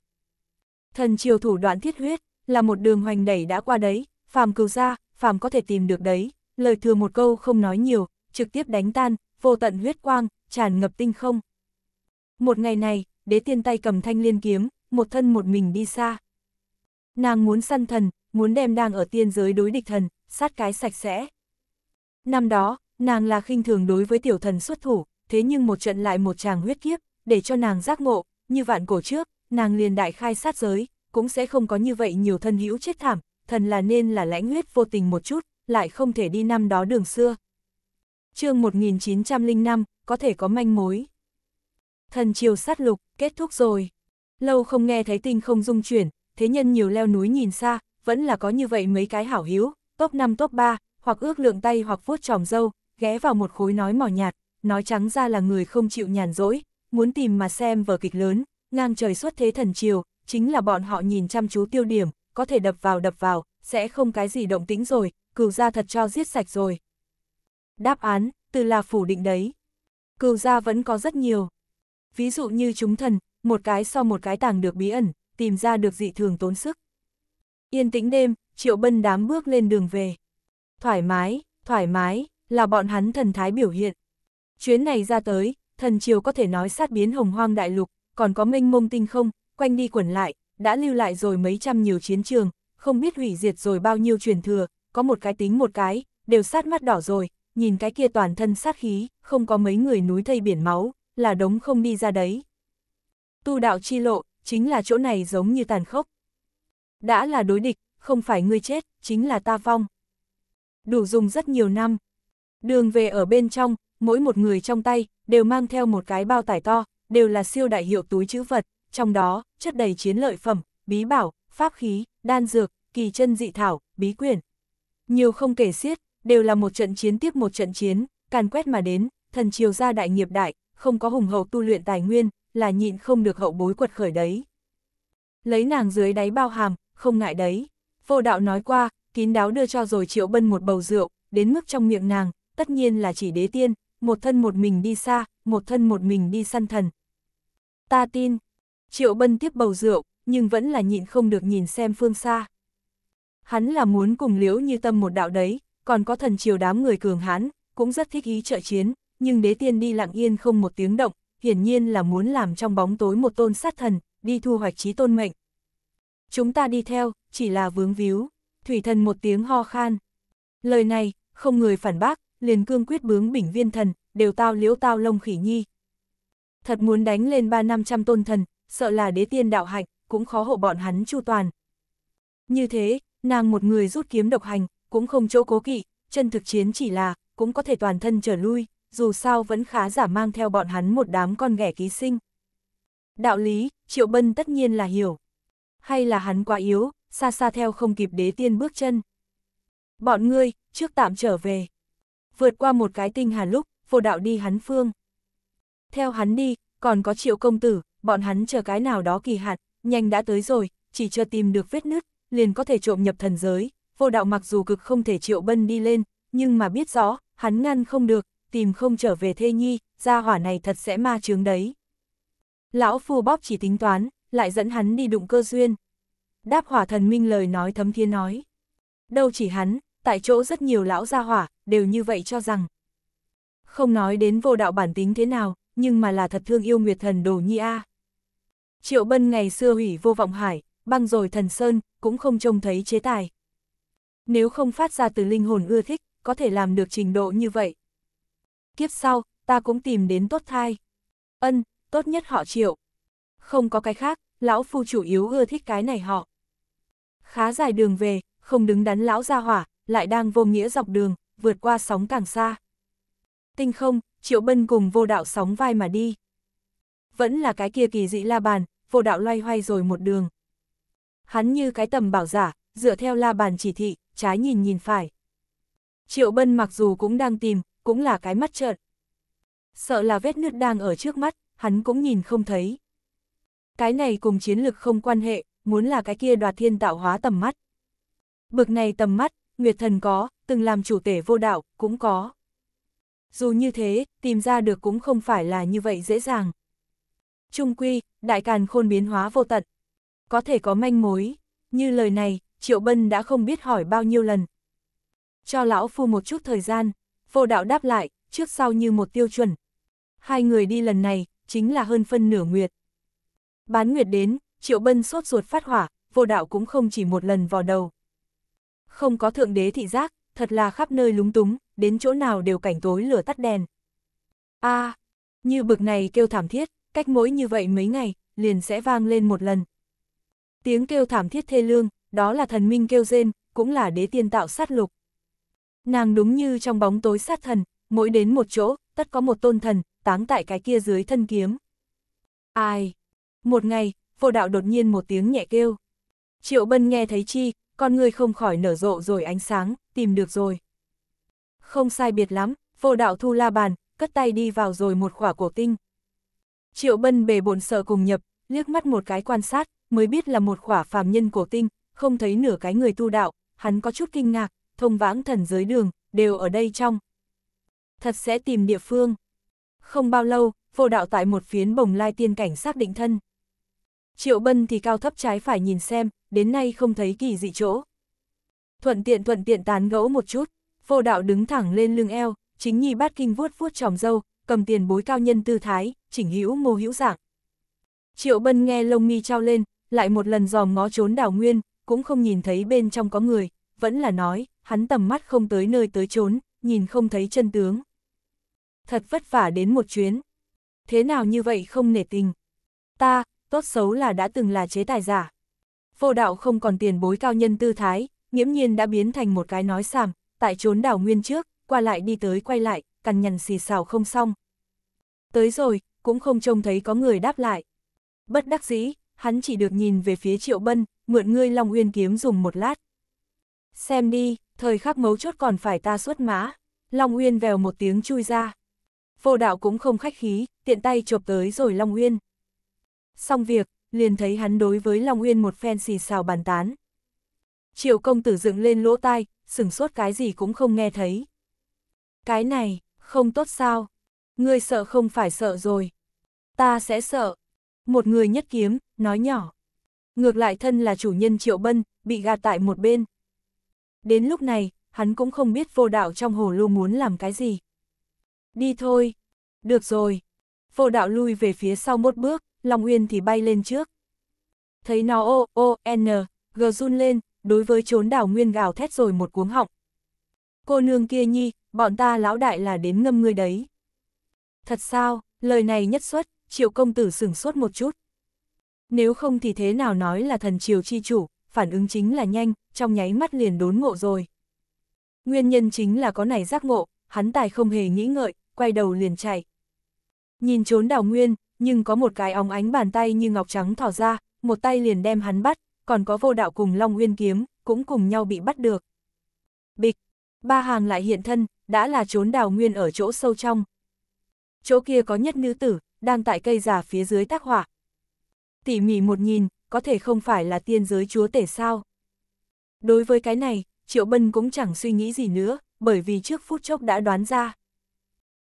Thần triều thủ đoạn thiết huyết, là một đường hoành đẩy đã qua đấy, phàm cứu ra, phàm có thể tìm được đấy, lời thừa một câu không nói nhiều, trực tiếp đánh tan, vô tận huyết quang, tràn ngập tinh không. Một ngày này, đế tiên tay cầm thanh liên kiếm, một thân một mình đi xa. Nàng muốn săn thần, muốn đem đang ở tiên giới đối địch thần, sát cái sạch sẽ. Năm đó, nàng là khinh thường đối với tiểu thần xuất thủ, thế nhưng một trận lại một chàng huyết kiếp, để cho nàng giác ngộ, như vạn cổ trước, nàng liền đại khai sát giới, cũng sẽ không có như vậy nhiều thân hữu chết thảm, thần là nên là lãnh huyết vô tình một chút, lại không thể đi năm đó đường xưa. chương 1905, có thể có manh mối. Thần chiều sát lục, kết thúc rồi. Lâu không nghe thấy tinh không dung chuyển, thế nhân nhiều leo núi nhìn xa, vẫn là có như vậy mấy cái hảo hiếu, top 5 top 3, hoặc ước lượng tay hoặc vuốt tròm dâu, ghé vào một khối nói mỏ nhạt, nói trắng ra là người không chịu nhàn rỗi, muốn tìm mà xem vở kịch lớn, ngang trời xuất thế thần chiều, chính là bọn họ nhìn chăm chú tiêu điểm, có thể đập vào đập vào, sẽ không cái gì động tĩnh rồi, cừu ra thật cho giết sạch rồi. Đáp án, từ là phủ định đấy. Cừu ra vẫn có rất nhiều. Ví dụ như chúng thần, một cái so một cái tàng được bí ẩn, tìm ra được dị thường tốn sức. Yên tĩnh đêm, Triệu Bân đám bước lên đường về. Thoải mái, thoải mái, là bọn hắn thần thái biểu hiện. Chuyến này ra tới, thần triều có thể nói sát biến hồng hoang đại lục, còn có mênh mông tinh không, quanh đi quẩn lại, đã lưu lại rồi mấy trăm nhiều chiến trường, không biết hủy diệt rồi bao nhiêu truyền thừa, có một cái tính một cái, đều sát mắt đỏ rồi, nhìn cái kia toàn thân sát khí, không có mấy người núi thây biển máu, là đống không đi ra đấy. Tu đạo chi lộ, chính là chỗ này giống như tàn khốc. Đã là đối địch, không phải ngươi chết, chính là ta vong. Đủ dùng rất nhiều năm. Đường về ở bên trong, mỗi một người trong tay, đều mang theo một cái bao tải to, đều là siêu đại hiệu túi chữ vật, trong đó, chất đầy chiến lợi phẩm, bí bảo, pháp khí, đan dược, kỳ chân dị thảo, bí quyển. Nhiều không kể xiết, đều là một trận chiến tiếp một trận chiến, càn quét mà đến, thần triều gia đại nghiệp đại, không có hùng hậu tu luyện tài nguyên, là nhịn không được hậu bối quật khởi đấy. Lấy nàng dưới đáy bao hàm, không ngại đấy. Vô đạo nói qua, kín đáo đưa cho rồi triệu bân một bầu rượu, đến mức trong miệng nàng, tất nhiên là chỉ đế tiên, một thân một mình đi xa, một thân một mình đi săn thần. Ta tin, triệu bân tiếp bầu rượu, nhưng vẫn là nhịn không được nhìn xem phương xa. Hắn là muốn cùng liễu như tâm một đạo đấy, còn có thần triều đám người cường hán, cũng rất thích ý trợ chiến, nhưng đế tiên đi lặng yên không một tiếng động, hiển nhiên là muốn làm trong bóng tối một tôn sát thần, đi thu hoạch trí tôn mệnh. Chúng ta đi theo, chỉ là vướng víu, thủy thần một tiếng ho khan. Lời này, không người phản bác, liền cương quyết bướng bỉnh viên thần, đều tao liễu tao lông khỉ nhi. Thật muốn đánh lên ba năm trăm tôn thần, sợ là đế tiên đạo hạnh, cũng khó hộ bọn hắn chu toàn. Như thế, nàng một người rút kiếm độc hành, cũng không chỗ cố kỵ, chân thực chiến chỉ là, cũng có thể toàn thân trở lui dù sao vẫn khá giả mang theo bọn hắn một đám con ghẻ ký sinh. Đạo lý, Triệu Bân tất nhiên là hiểu. Hay là hắn quá yếu, xa xa theo không kịp đế tiên bước chân. Bọn ngươi, trước tạm trở về. Vượt qua một cái tinh hà lúc, vô đạo đi hắn phương. Theo hắn đi, còn có triệu công tử, bọn hắn chờ cái nào đó kỳ hạn, nhanh đã tới rồi, chỉ chưa tìm được vết nứt, liền có thể trộm nhập thần giới. Vô đạo mặc dù cực không thể triệu bân đi lên, nhưng mà biết rõ, hắn ngăn không được, tìm không trở về thê nhi, gia hỏa này thật sẽ ma chướng đấy. Lão phu bóp chỉ tính toán, lại dẫn hắn đi đụng cơ duyên. Đáp hỏa thần minh lời nói thấm thiên nói. Đâu chỉ hắn, tại chỗ rất nhiều lão gia hỏa, đều như vậy cho rằng. Không nói đến vô đạo bản tính thế nào, nhưng mà là thật thương yêu nguyệt thần đồ nhi a. Triệu bân ngày xưa hủy vô vọng hải, băng rồi thần sơn, cũng không trông thấy chế tài. Nếu không phát ra từ linh hồn ưa thích, có thể làm được trình độ như vậy, Kiếp sau, ta cũng tìm đến tốt thai. Ân, tốt nhất họ triệu. Không có cái khác, lão phu chủ yếu ưa thích cái này họ. Khá dài đường về, không đứng đắn lão ra hỏa, lại đang vô nghĩa dọc đường, vượt qua sóng càng xa. Tinh không, triệu bân cùng vô đạo sóng vai mà đi. Vẫn là cái kia kỳ dị la bàn, vô đạo loay hoay rồi một đường. Hắn như cái tầm bảo giả, dựa theo la bàn chỉ thị, trái nhìn nhìn phải. Triệu bân mặc dù cũng đang tìm, cũng là cái mắt trợn. Sợ là vết nứt đang ở trước mắt, hắn cũng nhìn không thấy. Cái này cùng chiến lực không quan hệ, muốn là cái kia đoạt thiên tạo hóa tầm mắt. Bực này tầm mắt, Nguyệt Thần có, từng làm chủ tể vô đạo, cũng có. Dù như thế, tìm ra được cũng không phải là như vậy dễ dàng. Trung quy, đại càn khôn biến hóa vô tận. Có thể có manh mối, như lời này, Triệu Bân đã không biết hỏi bao nhiêu lần. Cho lão phu một chút thời gian, vô đạo đáp lại, trước sau như một tiêu chuẩn. Hai người đi lần này, chính là hơn phân nửa nguyệt. Bán nguyệt đến, triệu bân sốt ruột phát hỏa, vô đạo cũng không chỉ một lần vào đầu. Không có thượng đế thị giác, thật là khắp nơi lúng túng, đến chỗ nào đều cảnh tối lửa tắt đèn. a à, như bực này kêu thảm thiết, cách mỗi như vậy mấy ngày, liền sẽ vang lên một lần. Tiếng kêu thảm thiết thê lương, đó là thần minh kêu rên, cũng là đế tiên tạo sát lục. Nàng đúng như trong bóng tối sát thần, mỗi đến một chỗ, tất có một tôn thần, táng tại cái kia dưới thân kiếm. Ai? Một ngày, vô đạo đột nhiên một tiếng nhẹ kêu. Triệu Bân nghe thấy chi, con người không khỏi nở rộ rồi ánh sáng, tìm được rồi. Không sai biệt lắm, vô đạo thu la bàn, cất tay đi vào rồi một khỏa cổ tinh. Triệu Bân bề bồn sợ cùng nhập, liếc mắt một cái quan sát, mới biết là một khỏa phàm nhân cổ tinh, không thấy nửa cái người tu đạo, hắn có chút kinh ngạc, thông vãng thần giới đường, đều ở đây trong. Thật sẽ tìm địa phương. Không bao lâu, vô đạo tại một phiến bồng lai tiên cảnh xác định thân. Triệu Bân thì cao thấp trái phải nhìn xem, đến nay không thấy kỳ dị chỗ. Thuận tiện thuận tiện tán gẫu một chút, vô đạo đứng thẳng lên lưng eo, chính nhi bát kinh vuốt vuốt tròng dâu, cầm tiền bối cao nhân tư thái, chỉnh hữu mô hữu dạng. Triệu Bân nghe lông mi trao lên, lại một lần dòm ngó trốn đảo nguyên, cũng không nhìn thấy bên trong có người vẫn là nói, hắn tầm mắt không tới nơi tới chốn, nhìn không thấy chân tướng. Thật vất vả đến một chuyến. Thế nào như vậy không nể tình. Ta, tốt xấu là đã từng là chế tài giả. Vô đạo không còn tiền bối cao nhân tư thái, nghiễm nhiên đã biến thành một cái nói sàm, tại trốn đảo nguyên trước, qua lại đi tới quay lại, cằn nhằn xì xào không xong. Tới rồi, cũng không trông thấy có người đáp lại. Bất đắc dĩ, hắn chỉ được nhìn về phía triệu bân, mượn ngươi Long Uyên kiếm dùng một lát, Xem đi, thời khắc mấu chốt còn phải ta xuất mã. Long Uyên vèo một tiếng chui ra. Vô đạo cũng không khách khí, tiện tay chộp tới rồi Long Uyên. Xong việc, liền thấy hắn đối với Long Uyên một phen xì xào bàn tán. Triệu công tử dựng lên lỗ tai, sừng sốt cái gì cũng không nghe thấy. Cái này, không tốt sao? Ngươi sợ không phải sợ rồi. Ta sẽ sợ. Một người nhất kiếm, nói nhỏ. Ngược lại thân là chủ nhân Triệu Bân, bị gạt tại một bên, Đến lúc này, hắn cũng không biết vô đạo trong hồ lô muốn làm cái gì. Đi thôi. Được rồi. Vô đạo lui về phía sau một bước, Long Uyên thì bay lên trước. Thấy nó ô, ô, n, g run lên, đối với trốn đảo nguyên gào thét rồi một cuống họng. Cô nương kia nhi, bọn ta lão đại là đến ngâm ngươi đấy. Thật sao, lời này nhất xuất, triệu công tử sửng sốt một chút. Nếu không thì thế nào nói là thần triều chi chủ, phản ứng chính là nhanh, trong nháy mắt liền đốn ngộ rồi. Nguyên nhân chính là có này giác ngộ, hắn tài không hề nghĩ ngợi, quay đầu liền chạy. Nhìn trốn đào nguyên, nhưng có một cái óng ánh bàn tay như ngọc trắng thỏ ra, một tay liền đem hắn bắt, còn có vô đạo cùng Long Nguyên Kiếm, cũng cùng nhau bị bắt được. Bịch, ba hàng lại hiện thân, đã là trốn đào nguyên ở chỗ sâu trong. Chỗ kia có nhất nữ tử, đang tại cây giả phía dưới tác hỏa. Tỉ mỉ một nhìn, có thể không phải là tiên giới chúa tể sao. Đối với cái này, Triệu Bân cũng chẳng suy nghĩ gì nữa, bởi vì trước phút chốc đã đoán ra.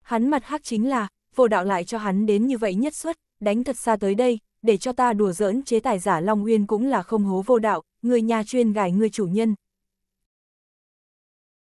Hắn mặt hắc chính là, vô đạo lại cho hắn đến như vậy nhất suất, đánh thật xa tới đây, để cho ta đùa giỡn chế tài giả Long Uyên cũng là không hố vô đạo, người nhà chuyên gài người chủ nhân,